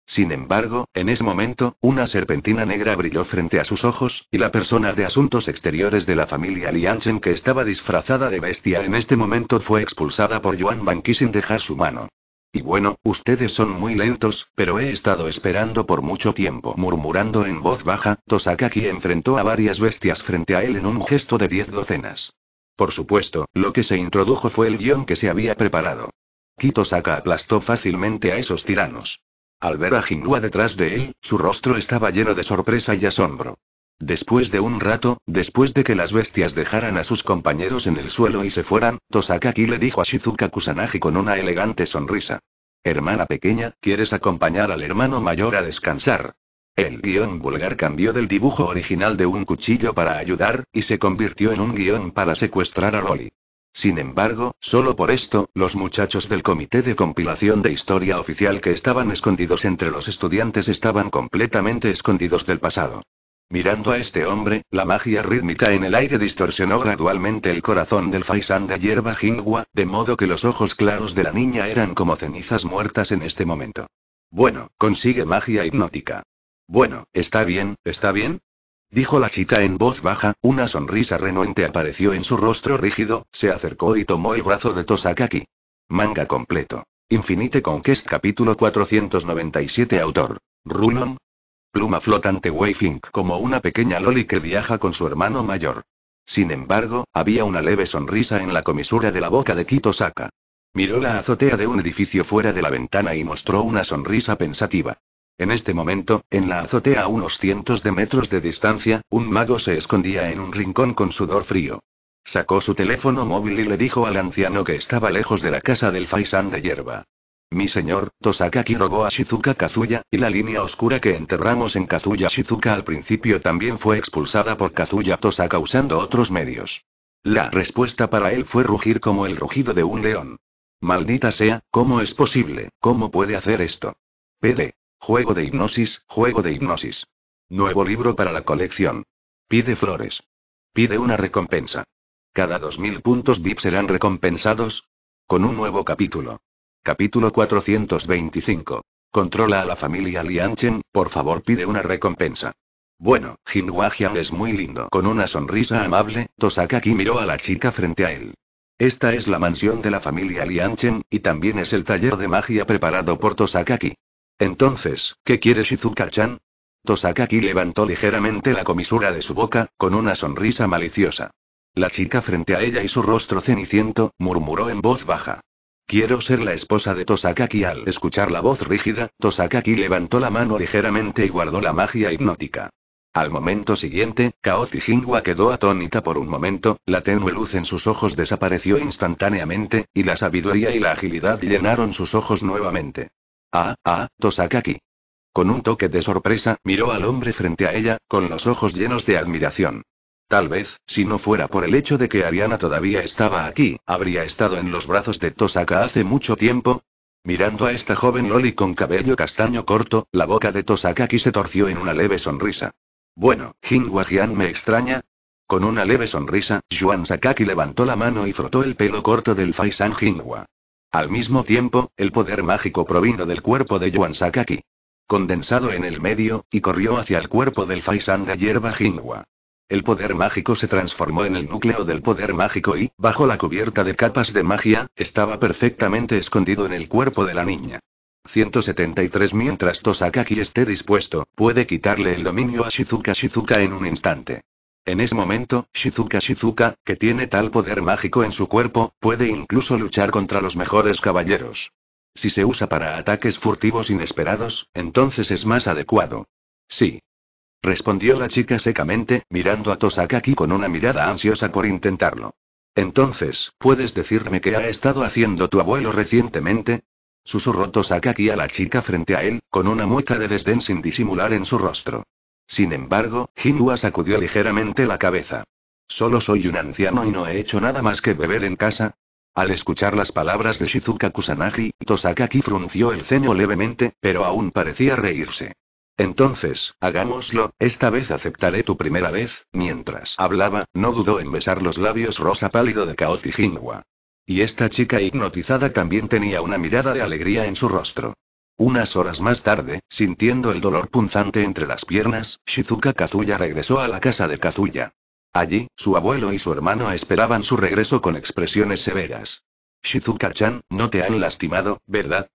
Sin embargo, en ese momento, una serpentina negra brilló frente a sus ojos, y la persona de asuntos exteriores de la familia Lianchen que estaba disfrazada de bestia en este momento fue expulsada por Yuan Banqui sin dejar su mano. Y bueno, ustedes son muy lentos, pero he estado esperando por mucho tiempo. Murmurando en voz baja, Tosakaki enfrentó a varias bestias frente a él en un gesto de diez docenas. Por supuesto, lo que se introdujo fue el guión que se había preparado. Kitosaka aplastó fácilmente a esos tiranos. Al ver a Jinghua detrás de él, su rostro estaba lleno de sorpresa y asombro. Después de un rato, después de que las bestias dejaran a sus compañeros en el suelo y se fueran, Tosakaki le dijo a Shizuka Kusanagi con una elegante sonrisa. Hermana pequeña, ¿quieres acompañar al hermano mayor a descansar? El guión vulgar cambió del dibujo original de un cuchillo para ayudar, y se convirtió en un guión para secuestrar a Loli. Sin embargo, solo por esto, los muchachos del Comité de Compilación de Historia Oficial que estaban escondidos entre los estudiantes estaban completamente escondidos del pasado. Mirando a este hombre, la magia rítmica en el aire distorsionó gradualmente el corazón del faisán de hierba jingua, de modo que los ojos claros de la niña eran como cenizas muertas en este momento. Bueno, consigue magia hipnótica. Bueno, está bien, está bien, Dijo la chica en voz baja, una sonrisa renuente apareció en su rostro rígido, se acercó y tomó el brazo de Tosakaki. Manga completo. Infinite Conquest capítulo 497 autor. Rulon. Pluma flotante Wayfink como una pequeña loli que viaja con su hermano mayor. Sin embargo, había una leve sonrisa en la comisura de la boca de Kitosaka. Miró la azotea de un edificio fuera de la ventana y mostró una sonrisa pensativa. En este momento, en la azotea a unos cientos de metros de distancia, un mago se escondía en un rincón con sudor frío. Sacó su teléfono móvil y le dijo al anciano que estaba lejos de la casa del faisán de hierba. Mi señor, Tosaka rogó a Shizuka Kazuya, y la línea oscura que enterramos en Kazuya Shizuka al principio también fue expulsada por Kazuya Tosaka usando otros medios. La respuesta para él fue rugir como el rugido de un león. Maldita sea, ¿cómo es posible? ¿Cómo puede hacer esto? PD. Juego de hipnosis, juego de hipnosis. Nuevo libro para la colección. Pide flores. Pide una recompensa. Cada 2.000 puntos VIP serán recompensados con un nuevo capítulo. Capítulo 425. Controla a la familia Lianchen, por favor pide una recompensa. Bueno, Jin es muy lindo. Con una sonrisa amable, Tosakaki miró a la chica frente a él. Esta es la mansión de la familia Lianchen, y también es el taller de magia preparado por Tosakaki. Entonces, ¿qué quiere Shizuka-chan? Tosakaki levantó ligeramente la comisura de su boca, con una sonrisa maliciosa. La chica frente a ella y su rostro ceniciento, murmuró en voz baja. Quiero ser la esposa de Tosakaki. Al escuchar la voz rígida, Tosakaki levantó la mano ligeramente y guardó la magia hipnótica. Al momento siguiente, Kao Jinwa quedó atónita por un momento, la tenue luz en sus ojos desapareció instantáneamente, y la sabiduría y la agilidad llenaron sus ojos nuevamente. Ah, ah, Tosakaki. Con un toque de sorpresa, miró al hombre frente a ella, con los ojos llenos de admiración. Tal vez, si no fuera por el hecho de que Ariana todavía estaba aquí, habría estado en los brazos de Tosaka hace mucho tiempo. Mirando a esta joven Loli con cabello castaño corto, la boca de Tosakaki se torció en una leve sonrisa. Bueno, Jian me extraña. Con una leve sonrisa, Yuan Sakaki levantó la mano y frotó el pelo corto del Faisan Jingwa. Al mismo tiempo, el poder mágico provino del cuerpo de Yuan Sakaki. Condensado en el medio, y corrió hacia el cuerpo del Faisan de hierba jingua. El poder mágico se transformó en el núcleo del poder mágico y, bajo la cubierta de capas de magia, estaba perfectamente escondido en el cuerpo de la niña. 173 Mientras Tosakaki esté dispuesto, puede quitarle el dominio a Shizuka Shizuka en un instante. En ese momento, Shizuka Shizuka, que tiene tal poder mágico en su cuerpo, puede incluso luchar contra los mejores caballeros. Si se usa para ataques furtivos inesperados, entonces es más adecuado. Sí. Respondió la chica secamente, mirando a Tosakaki con una mirada ansiosa por intentarlo. Entonces, ¿puedes decirme qué ha estado haciendo tu abuelo recientemente? Susurró Tosakaki a la chica frente a él, con una mueca de desdén sin disimular en su rostro. Sin embargo, Hindua sacudió ligeramente la cabeza. Solo soy un anciano y no he hecho nada más que beber en casa. Al escuchar las palabras de Shizuka Kusanagi, Tosakaki frunció el ceño levemente, pero aún parecía reírse. Entonces, hagámoslo, esta vez aceptaré tu primera vez. Mientras hablaba, no dudó en besar los labios rosa pálido de Kaozi Jinwa. Y esta chica hipnotizada también tenía una mirada de alegría en su rostro. Unas horas más tarde, sintiendo el dolor punzante entre las piernas, Shizuka Kazuya regresó a la casa de Kazuya. Allí, su abuelo y su hermano esperaban su regreso con expresiones severas. Shizuka-chan, no te han lastimado, ¿verdad?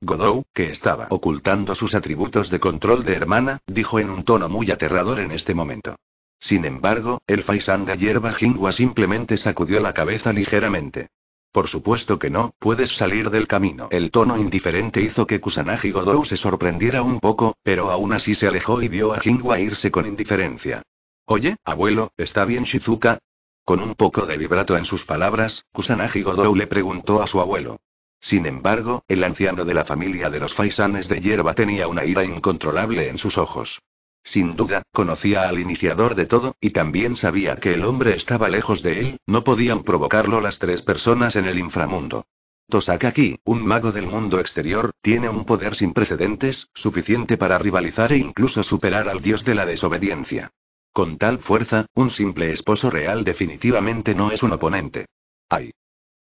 Godou, que estaba ocultando sus atributos de control de hermana, dijo en un tono muy aterrador en este momento. Sin embargo, el faisán de hierba jingua simplemente sacudió la cabeza ligeramente. Por supuesto que no, puedes salir del camino. El tono indiferente hizo que Kusanagi Godou se sorprendiera un poco, pero aún así se alejó y vio a Jinwa irse con indiferencia. Oye, abuelo, ¿está bien Shizuka? Con un poco de vibrato en sus palabras, Kusanagi Godou le preguntó a su abuelo. Sin embargo, el anciano de la familia de los faisanes de hierba tenía una ira incontrolable en sus ojos. Sin duda, conocía al iniciador de todo, y también sabía que el hombre estaba lejos de él, no podían provocarlo las tres personas en el inframundo. Tosakaki, un mago del mundo exterior, tiene un poder sin precedentes, suficiente para rivalizar e incluso superar al dios de la desobediencia. Con tal fuerza, un simple esposo real definitivamente no es un oponente. ¡Ay!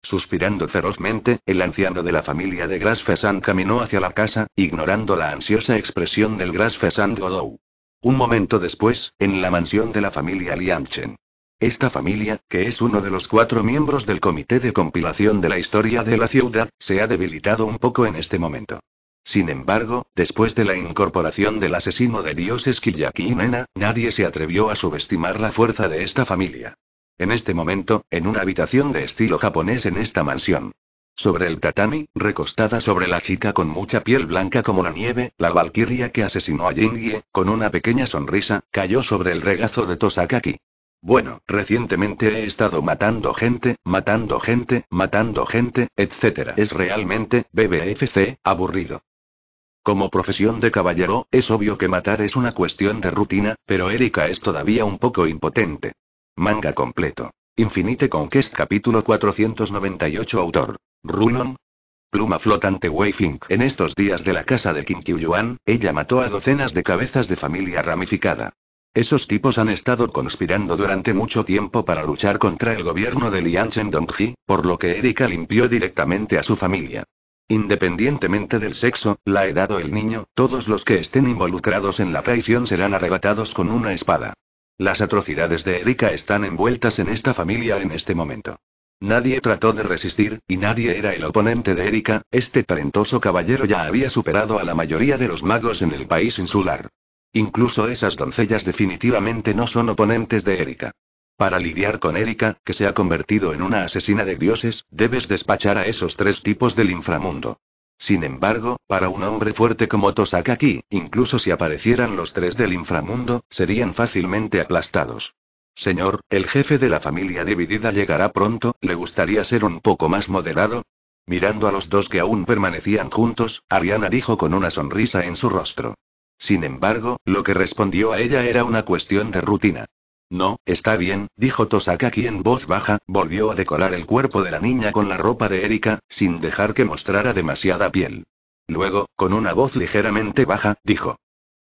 Suspirando ferozmente, el anciano de la familia de Grasfesan caminó hacia la casa, ignorando la ansiosa expresión del Gras Godou. Un momento después, en la mansión de la familia Lianchen. Esta familia, que es uno de los cuatro miembros del comité de compilación de la historia de la ciudad, se ha debilitado un poco en este momento. Sin embargo, después de la incorporación del asesino de dioses Kiyaki y Nena, nadie se atrevió a subestimar la fuerza de esta familia. En este momento, en una habitación de estilo japonés en esta mansión, sobre el tatami, recostada sobre la chica con mucha piel blanca como la nieve, la valquiria que asesinó a Jingye, con una pequeña sonrisa, cayó sobre el regazo de Tosakaki. Bueno, recientemente he estado matando gente, matando gente, matando gente, etc. Es realmente, BBFC, aburrido. Como profesión de caballero, es obvio que matar es una cuestión de rutina, pero Erika es todavía un poco impotente. Manga completo. Infinite Conquest capítulo 498 autor. Rulon. Pluma flotante Wayfink En estos días de la casa de Yuan, ella mató a docenas de cabezas de familia ramificada. Esos tipos han estado conspirando durante mucho tiempo para luchar contra el gobierno de Lian Dongji por lo que Erika limpió directamente a su familia. Independientemente del sexo, la edad o el niño, todos los que estén involucrados en la traición serán arrebatados con una espada. Las atrocidades de Erika están envueltas en esta familia en este momento. Nadie trató de resistir, y nadie era el oponente de Erika, este talentoso caballero ya había superado a la mayoría de los magos en el país insular. Incluso esas doncellas definitivamente no son oponentes de Erika. Para lidiar con Erika, que se ha convertido en una asesina de dioses, debes despachar a esos tres tipos del inframundo. Sin embargo, para un hombre fuerte como Tosakaki, incluso si aparecieran los tres del inframundo, serían fácilmente aplastados. Señor, el jefe de la familia dividida llegará pronto, ¿le gustaría ser un poco más moderado? Mirando a los dos que aún permanecían juntos, Ariana dijo con una sonrisa en su rostro. Sin embargo, lo que respondió a ella era una cuestión de rutina. No, está bien, dijo Tosakaki en voz baja, volvió a decorar el cuerpo de la niña con la ropa de Erika, sin dejar que mostrara demasiada piel. Luego, con una voz ligeramente baja, dijo.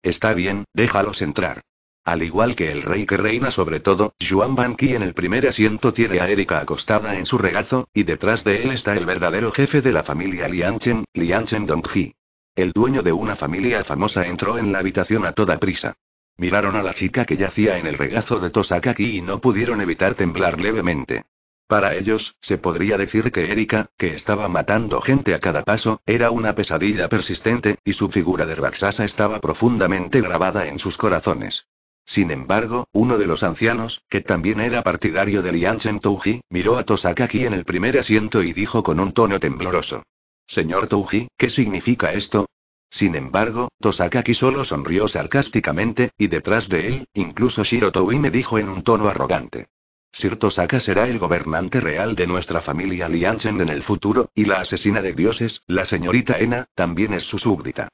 Está bien, déjalos entrar. Al igual que el rey que reina sobre todo, Juan Banqui en el primer asiento tiene a Erika acostada en su regazo, y detrás de él está el verdadero jefe de la familia Lianchen, Lianchen Dongji. El dueño de una familia famosa entró en la habitación a toda prisa. Miraron a la chica que yacía en el regazo de Tosakaki y no pudieron evitar temblar levemente. Para ellos, se podría decir que Erika, que estaba matando gente a cada paso, era una pesadilla persistente, y su figura de Raksasa estaba profundamente grabada en sus corazones. Sin embargo, uno de los ancianos, que también era partidario de Lian Touji, miró a Tosakaki en el primer asiento y dijo con un tono tembloroso. Señor Touji, ¿qué significa esto? Sin embargo, Tosakaki solo sonrió sarcásticamente, y detrás de él, incluso Shiro me dijo en un tono arrogante. Sir Tosaka será el gobernante real de nuestra familia Lianchen en el futuro, y la asesina de dioses, la señorita Ena, también es su súbdita.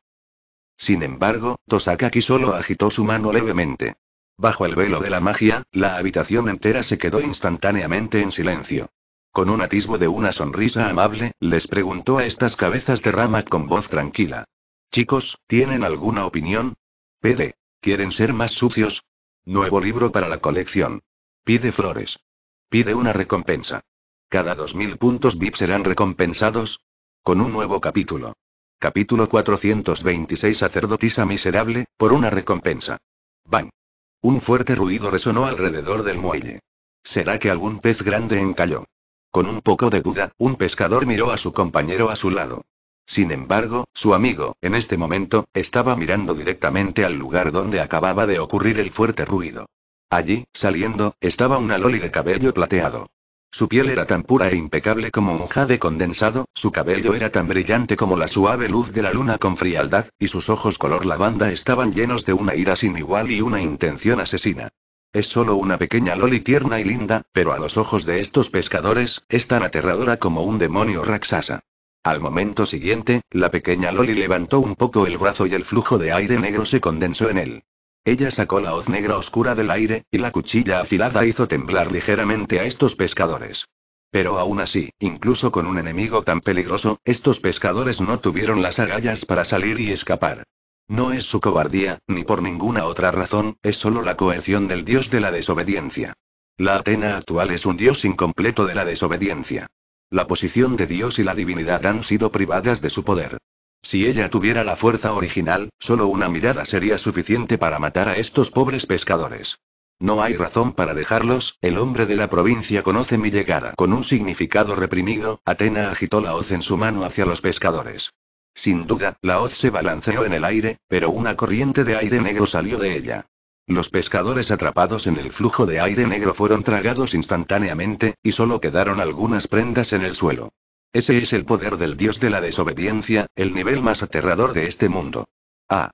Sin embargo, Tosakaki solo agitó su mano levemente. Bajo el velo de la magia, la habitación entera se quedó instantáneamente en silencio. Con un atisbo de una sonrisa amable, les preguntó a estas cabezas de rama con voz tranquila. Chicos, ¿tienen alguna opinión? PD. ¿Quieren ser más sucios? Nuevo libro para la colección. Pide flores. Pide una recompensa. Cada 2.000 puntos VIP serán recompensados con un nuevo capítulo. Capítulo 426 Sacerdotisa miserable, por una recompensa. Bang. Un fuerte ruido resonó alrededor del muelle. ¿Será que algún pez grande encalló? Con un poco de duda, un pescador miró a su compañero a su lado. Sin embargo, su amigo, en este momento, estaba mirando directamente al lugar donde acababa de ocurrir el fuerte ruido. Allí, saliendo, estaba una loli de cabello plateado. Su piel era tan pura e impecable como un jade condensado, su cabello era tan brillante como la suave luz de la luna con frialdad, y sus ojos color lavanda estaban llenos de una ira sin igual y una intención asesina. Es solo una pequeña loli tierna y linda, pero a los ojos de estos pescadores, es tan aterradora como un demonio raksasa. Al momento siguiente, la pequeña Loli levantó un poco el brazo y el flujo de aire negro se condensó en él. Ella sacó la hoz negra oscura del aire, y la cuchilla afilada hizo temblar ligeramente a estos pescadores. Pero aún así, incluso con un enemigo tan peligroso, estos pescadores no tuvieron las agallas para salir y escapar. No es su cobardía, ni por ninguna otra razón, es solo la coerción del dios de la desobediencia. La Atena actual es un dios incompleto de la desobediencia. La posición de Dios y la divinidad han sido privadas de su poder. Si ella tuviera la fuerza original, solo una mirada sería suficiente para matar a estos pobres pescadores. No hay razón para dejarlos, el hombre de la provincia conoce mi llegada. Con un significado reprimido, Atena agitó la hoz en su mano hacia los pescadores. Sin duda, la hoz se balanceó en el aire, pero una corriente de aire negro salió de ella. Los pescadores atrapados en el flujo de aire negro fueron tragados instantáneamente, y solo quedaron algunas prendas en el suelo. Ese es el poder del dios de la desobediencia, el nivel más aterrador de este mundo. Ah.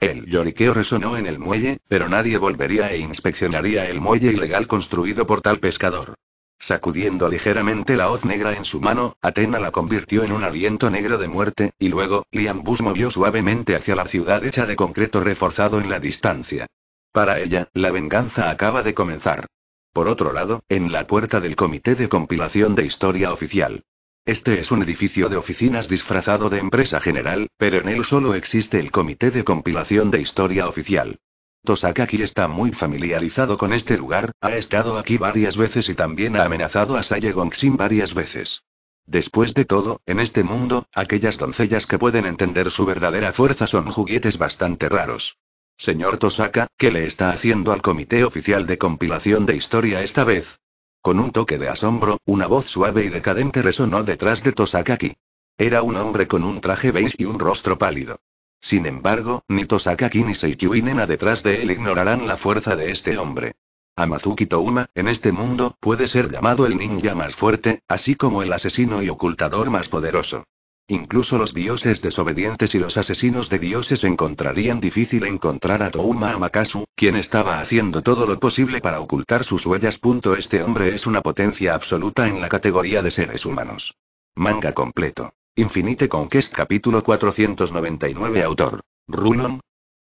El lloriqueo resonó en el muelle, pero nadie volvería e inspeccionaría el muelle ilegal construido por tal pescador. Sacudiendo ligeramente la hoz negra en su mano, Atena la convirtió en un aliento negro de muerte, y luego, Liambus movió suavemente hacia la ciudad hecha de concreto reforzado en la distancia. Para ella, la venganza acaba de comenzar. Por otro lado, en la puerta del Comité de Compilación de Historia Oficial. Este es un edificio de oficinas disfrazado de empresa general, pero en él solo existe el Comité de Compilación de Historia Oficial. Tosakaki está muy familiarizado con este lugar, ha estado aquí varias veces y también ha amenazado a sayegong varias veces. Después de todo, en este mundo, aquellas doncellas que pueden entender su verdadera fuerza son juguetes bastante raros. Señor Tosaka, ¿qué le está haciendo al Comité Oficial de Compilación de Historia esta vez? Con un toque de asombro, una voz suave y decadente resonó detrás de Tosakaki. Era un hombre con un traje beige y un rostro pálido. Sin embargo, ni Tosakaki ni Seikyuu y Nena detrás de él ignorarán la fuerza de este hombre. Amazuki Touma, en este mundo, puede ser llamado el ninja más fuerte, así como el asesino y ocultador más poderoso. Incluso los dioses desobedientes y los asesinos de dioses encontrarían difícil encontrar a Touma Amakasu, quien estaba haciendo todo lo posible para ocultar sus huellas. Este hombre es una potencia absoluta en la categoría de seres humanos. Manga completo. Infinite Conquest capítulo 499 Autor. Rulon.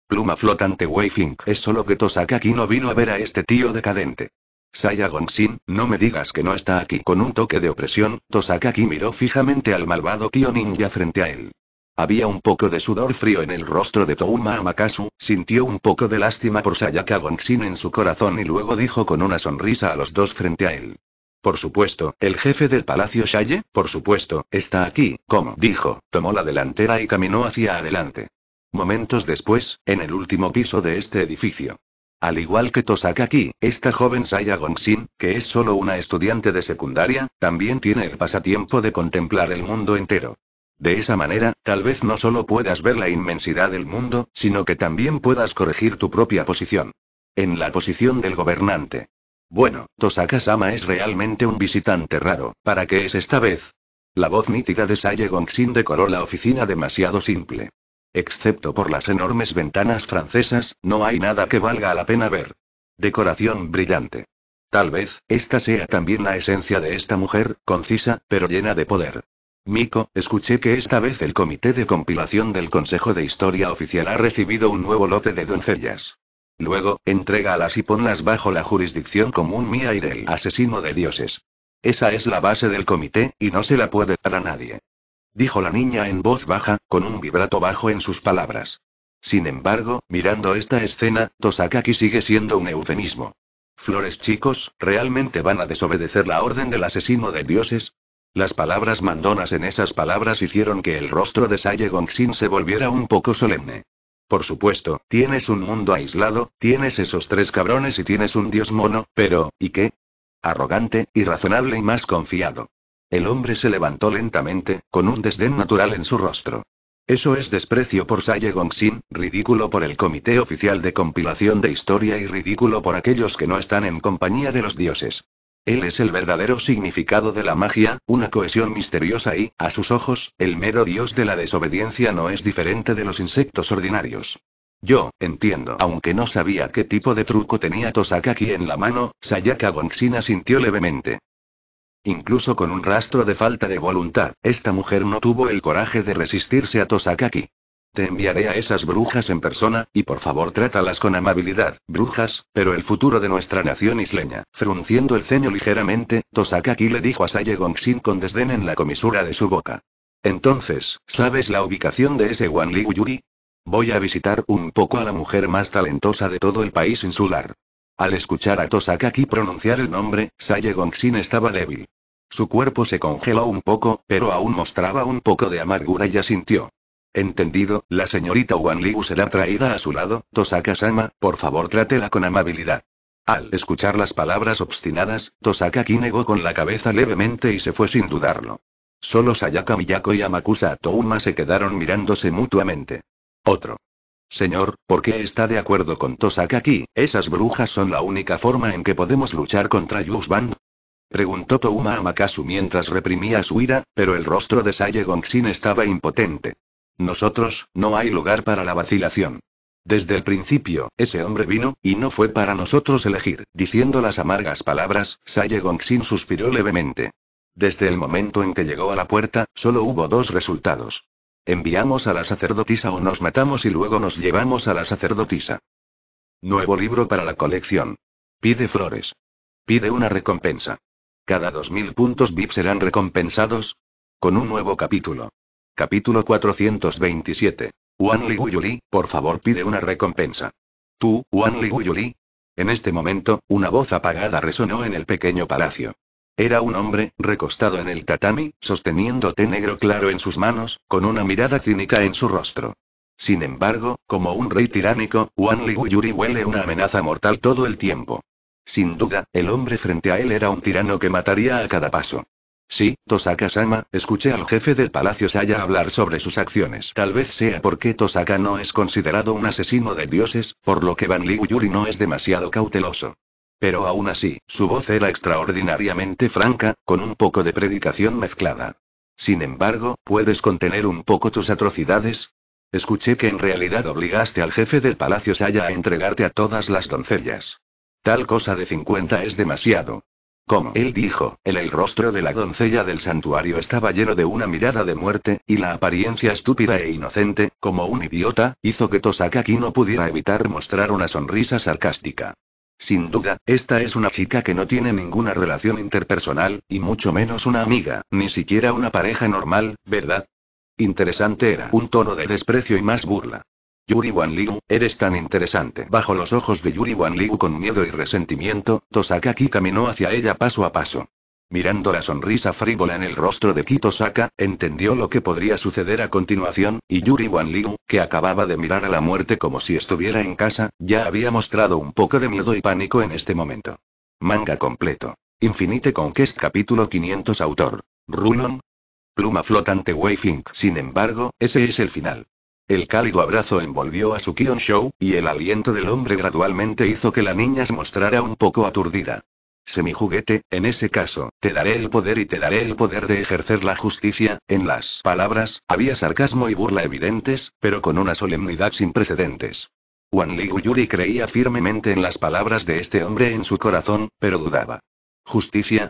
Pluma flotante Weifink. Es solo que Tosaka Kino vino a ver a este tío decadente. Saya no me digas que no está aquí. Con un toque de opresión, Tosakaki miró fijamente al malvado tío ninja frente a él. Había un poco de sudor frío en el rostro de Touma Amakasu, sintió un poco de lástima por Sayaka Gonzin en su corazón y luego dijo con una sonrisa a los dos frente a él. Por supuesto, el jefe del palacio Shaye, por supuesto, está aquí, como dijo, tomó la delantera y caminó hacia adelante. Momentos después, en el último piso de este edificio. Al igual que Tosakaki, esta joven Saya Gonshin, que es solo una estudiante de secundaria, también tiene el pasatiempo de contemplar el mundo entero. De esa manera, tal vez no solo puedas ver la inmensidad del mundo, sino que también puedas corregir tu propia posición. En la posición del gobernante. Bueno, Tosaka-sama es realmente un visitante raro, ¿para qué es esta vez? La voz nítida de Saya Gongxin decoró la oficina demasiado simple. Excepto por las enormes ventanas francesas, no hay nada que valga la pena ver. Decoración brillante. Tal vez, esta sea también la esencia de esta mujer, concisa, pero llena de poder. Miko, escuché que esta vez el comité de compilación del Consejo de Historia Oficial ha recibido un nuevo lote de doncellas. Luego, entrégalas y ponlas bajo la jurisdicción común mía y del asesino de dioses. Esa es la base del comité, y no se la puede dar a nadie dijo la niña en voz baja, con un vibrato bajo en sus palabras. Sin embargo, mirando esta escena, Tosakaki sigue siendo un eufemismo. Flores chicos, ¿realmente van a desobedecer la orden del asesino de dioses? Las palabras mandonas en esas palabras hicieron que el rostro de Saye Gongxin se volviera un poco solemne. Por supuesto, tienes un mundo aislado, tienes esos tres cabrones y tienes un dios mono, pero, ¿y qué? Arrogante, irrazonable y más confiado. El hombre se levantó lentamente, con un desdén natural en su rostro. Eso es desprecio por Saye Gongxin, ridículo por el Comité Oficial de Compilación de Historia y ridículo por aquellos que no están en compañía de los dioses. Él es el verdadero significado de la magia, una cohesión misteriosa y, a sus ojos, el mero dios de la desobediencia no es diferente de los insectos ordinarios. Yo, entiendo, aunque no sabía qué tipo de truco tenía aquí en la mano, Sayaka Gongxin asintió levemente. Incluso con un rastro de falta de voluntad, esta mujer no tuvo el coraje de resistirse a Tosakaki. Te enviaré a esas brujas en persona, y por favor trátalas con amabilidad, brujas, pero el futuro de nuestra nación isleña. Frunciendo el ceño ligeramente, Tosakaki le dijo a Saye con desdén en la comisura de su boca. Entonces, ¿sabes la ubicación de ese Wanli Yuri? Voy a visitar un poco a la mujer más talentosa de todo el país insular. Al escuchar a Tosakaki pronunciar el nombre, Saye estaba débil. Su cuerpo se congeló un poco, pero aún mostraba un poco de amargura y asintió. Entendido, la señorita Wanliu será traída a su lado, Tosaka-sama, por favor trátela con amabilidad. Al escuchar las palabras obstinadas, Tosaka-ki negó con la cabeza levemente y se fue sin dudarlo. Solo Sayaka Miyako y Amakusa Touma se quedaron mirándose mutuamente. Otro. Señor, ¿por qué está de acuerdo con Tosaka-ki? Esas brujas son la única forma en que podemos luchar contra Yusban. Preguntó Touma a Makasu mientras reprimía su ira, pero el rostro de Saye Gongxin estaba impotente. Nosotros, no hay lugar para la vacilación. Desde el principio, ese hombre vino, y no fue para nosotros elegir. Diciendo las amargas palabras, Saye Gongxin suspiró levemente. Desde el momento en que llegó a la puerta, solo hubo dos resultados. Enviamos a la sacerdotisa o nos matamos y luego nos llevamos a la sacerdotisa. Nuevo libro para la colección. Pide flores. Pide una recompensa. Cada 2000 puntos VIP serán recompensados con un nuevo capítulo. Capítulo 427. Wan Li por favor pide una recompensa. Tú, Wan Li En este momento, una voz apagada resonó en el pequeño palacio. Era un hombre, recostado en el tatami, sosteniendo té negro claro en sus manos, con una mirada cínica en su rostro. Sin embargo, como un rey tiránico, Wan Li huele una amenaza mortal todo el tiempo. Sin duda, el hombre frente a él era un tirano que mataría a cada paso. Sí, Tosaka-sama, escuché al jefe del Palacio Saya hablar sobre sus acciones. Tal vez sea porque Tosaka no es considerado un asesino de dioses, por lo que Van Yuri no es demasiado cauteloso. Pero aún así, su voz era extraordinariamente franca, con un poco de predicación mezclada. Sin embargo, ¿puedes contener un poco tus atrocidades? Escuché que en realidad obligaste al jefe del Palacio Saya a entregarte a todas las doncellas. Tal cosa de 50 es demasiado. Como él dijo, el, el rostro de la doncella del santuario estaba lleno de una mirada de muerte, y la apariencia estúpida e inocente, como un idiota, hizo que Tosakaki no pudiera evitar mostrar una sonrisa sarcástica. Sin duda, esta es una chica que no tiene ninguna relación interpersonal, y mucho menos una amiga, ni siquiera una pareja normal, ¿verdad? Interesante era un tono de desprecio y más burla. Yuri Wanliu, eres tan interesante. Bajo los ojos de Yuri Wanliu con miedo y resentimiento, Tosakaki caminó hacia ella paso a paso. Mirando la sonrisa frívola en el rostro de Kitosaka, entendió lo que podría suceder a continuación, y Yuri Wanliu, que acababa de mirar a la muerte como si estuviera en casa, ya había mostrado un poco de miedo y pánico en este momento. Manga completo. Infinite Conquest capítulo 500 autor. Rulon. Pluma flotante Wayfink. Sin embargo, ese es el final. El cálido abrazo envolvió a su Kion Show, y el aliento del hombre gradualmente hizo que la niña se mostrara un poco aturdida. Semijuguete, en ese caso, te daré el poder y te daré el poder de ejercer la justicia. En las palabras, había sarcasmo y burla evidentes, pero con una solemnidad sin precedentes. Wan Yuri creía firmemente en las palabras de este hombre en su corazón, pero dudaba. Justicia,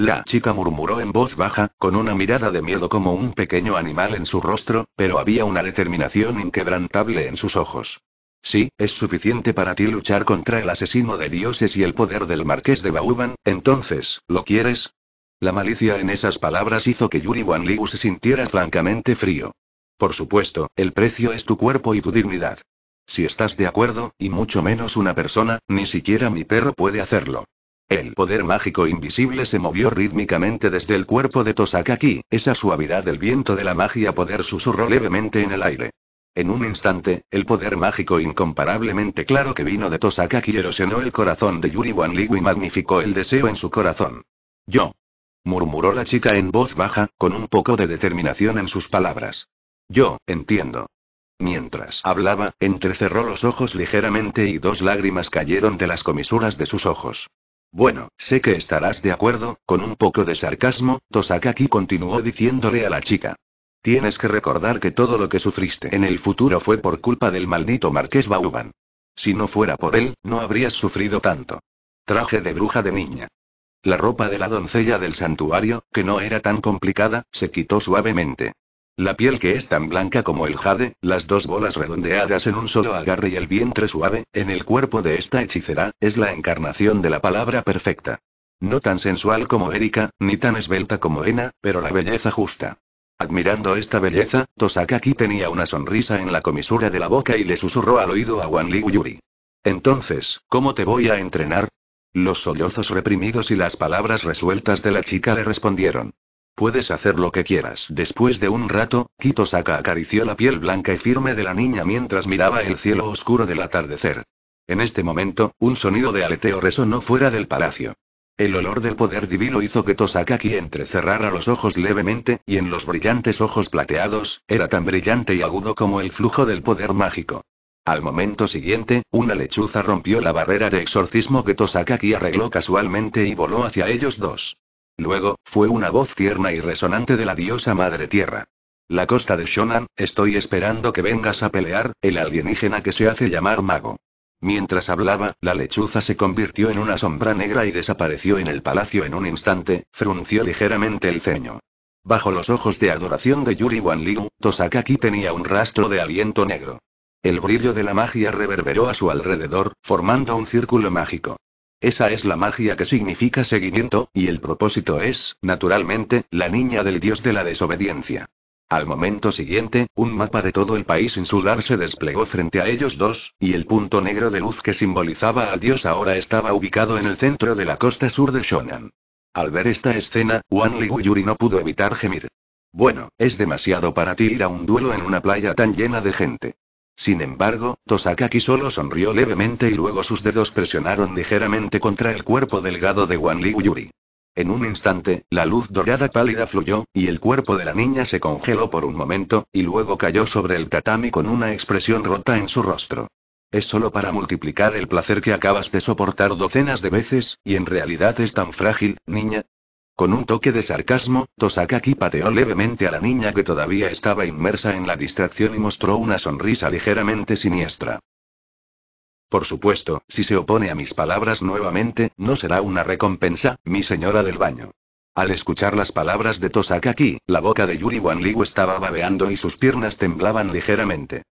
la chica murmuró en voz baja, con una mirada de miedo como un pequeño animal en su rostro, pero había una determinación inquebrantable en sus ojos. Sí, es suficiente para ti luchar contra el asesino de dioses y el poder del marqués de Bauban, entonces, ¿lo quieres? La malicia en esas palabras hizo que Yuri Wanliu se sintiera francamente frío. Por supuesto, el precio es tu cuerpo y tu dignidad. Si estás de acuerdo, y mucho menos una persona, ni siquiera mi perro puede hacerlo. El poder mágico invisible se movió rítmicamente desde el cuerpo de Tosakaki, esa suavidad del viento de la magia poder susurró levemente en el aire. En un instante, el poder mágico incomparablemente claro que vino de Tosakaki erosionó el corazón de Yuri Wanliu y magnificó el deseo en su corazón. Yo. murmuró la chica en voz baja, con un poco de determinación en sus palabras. Yo, entiendo. Mientras hablaba, entrecerró los ojos ligeramente y dos lágrimas cayeron de las comisuras de sus ojos. Bueno, sé que estarás de acuerdo, con un poco de sarcasmo, Tosakaki continuó diciéndole a la chica. Tienes que recordar que todo lo que sufriste en el futuro fue por culpa del maldito marqués Bauban. Si no fuera por él, no habrías sufrido tanto. Traje de bruja de niña. La ropa de la doncella del santuario, que no era tan complicada, se quitó suavemente. La piel que es tan blanca como el jade, las dos bolas redondeadas en un solo agarre y el vientre suave, en el cuerpo de esta hechicera, es la encarnación de la palabra perfecta. No tan sensual como Erika, ni tan esbelta como Ena, pero la belleza justa. Admirando esta belleza, Tosakaki tenía una sonrisa en la comisura de la boca y le susurró al oído a Wanli Uyuri. Entonces, ¿cómo te voy a entrenar? Los sollozos reprimidos y las palabras resueltas de la chica le respondieron. Puedes hacer lo que quieras. Después de un rato, Kitosaka acarició la piel blanca y firme de la niña mientras miraba el cielo oscuro del atardecer. En este momento, un sonido de aleteo resonó fuera del palacio. El olor del poder divino hizo que Tosakaki entrecerrara los ojos levemente, y en los brillantes ojos plateados, era tan brillante y agudo como el flujo del poder mágico. Al momento siguiente, una lechuza rompió la barrera de exorcismo que Tosakaki arregló casualmente y voló hacia ellos dos. Luego, fue una voz tierna y resonante de la diosa Madre Tierra. La costa de Shonan, estoy esperando que vengas a pelear, el alienígena que se hace llamar mago. Mientras hablaba, la lechuza se convirtió en una sombra negra y desapareció en el palacio en un instante, frunció ligeramente el ceño. Bajo los ojos de adoración de Yuri Wanliu, Tosakaki tenía un rastro de aliento negro. El brillo de la magia reverberó a su alrededor, formando un círculo mágico. Esa es la magia que significa seguimiento, y el propósito es, naturalmente, la niña del dios de la desobediencia. Al momento siguiente, un mapa de todo el país insular se desplegó frente a ellos dos, y el punto negro de luz que simbolizaba al dios ahora estaba ubicado en el centro de la costa sur de Shonan. Al ver esta escena, Wanli Yuri no pudo evitar gemir. Bueno, es demasiado para ti ir a un duelo en una playa tan llena de gente. Sin embargo, Tosakaki solo sonrió levemente y luego sus dedos presionaron ligeramente contra el cuerpo delgado de Wanli Yuri. En un instante, la luz dorada pálida fluyó, y el cuerpo de la niña se congeló por un momento, y luego cayó sobre el tatami con una expresión rota en su rostro. Es solo para multiplicar el placer que acabas de soportar docenas de veces, y en realidad es tan frágil, niña, con un toque de sarcasmo, Tosakaki pateó levemente a la niña que todavía estaba inmersa en la distracción y mostró una sonrisa ligeramente siniestra. Por supuesto, si se opone a mis palabras nuevamente, no será una recompensa, mi señora del baño. Al escuchar las palabras de Tosakaki, la boca de Yuri Wanliu estaba babeando y sus piernas temblaban ligeramente.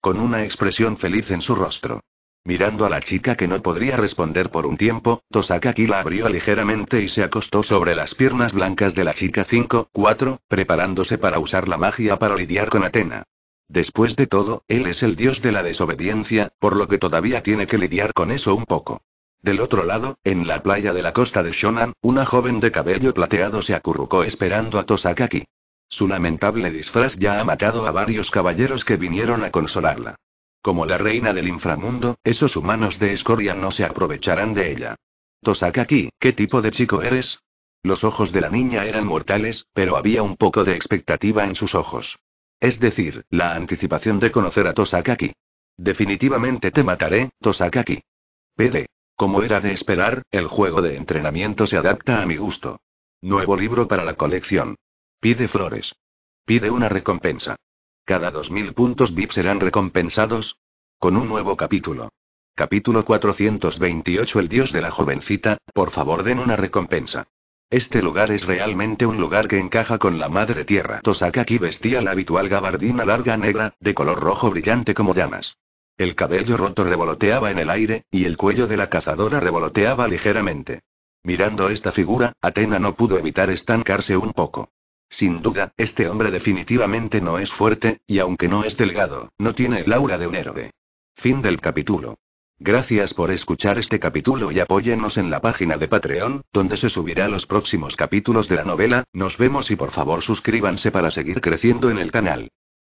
Con una expresión feliz en su rostro, Mirando a la chica que no podría responder por un tiempo, Tosakaki la abrió ligeramente y se acostó sobre las piernas blancas de la chica 5-4, preparándose para usar la magia para lidiar con Atena. Después de todo, él es el dios de la desobediencia, por lo que todavía tiene que lidiar con eso un poco. Del otro lado, en la playa de la costa de Shonan, una joven de cabello plateado se acurrucó esperando a Tosakaki. Su lamentable disfraz ya ha matado a varios caballeros que vinieron a consolarla. Como la reina del inframundo, esos humanos de escoria no se aprovecharán de ella. Tosakaki, ¿qué tipo de chico eres? Los ojos de la niña eran mortales, pero había un poco de expectativa en sus ojos. Es decir, la anticipación de conocer a Tosakaki. Definitivamente te mataré, Tosakaki. PD. Como era de esperar, el juego de entrenamiento se adapta a mi gusto. Nuevo libro para la colección. Pide flores. Pide una recompensa. Cada 2.000 puntos VIP serán recompensados con un nuevo capítulo. Capítulo 428 El dios de la jovencita, por favor den una recompensa. Este lugar es realmente un lugar que encaja con la madre tierra. Tosakaki vestía la habitual gabardina larga negra, de color rojo brillante como llamas. El cabello roto revoloteaba en el aire, y el cuello de la cazadora revoloteaba ligeramente. Mirando esta figura, Atena no pudo evitar estancarse un poco. Sin duda, este hombre definitivamente no es fuerte, y aunque no es delgado, no tiene el aura de un héroe. Fin del capítulo. Gracias por escuchar este capítulo y apóyenos en la página de Patreon, donde se subirán los próximos capítulos de la novela, nos vemos y por favor suscríbanse para seguir creciendo en el canal.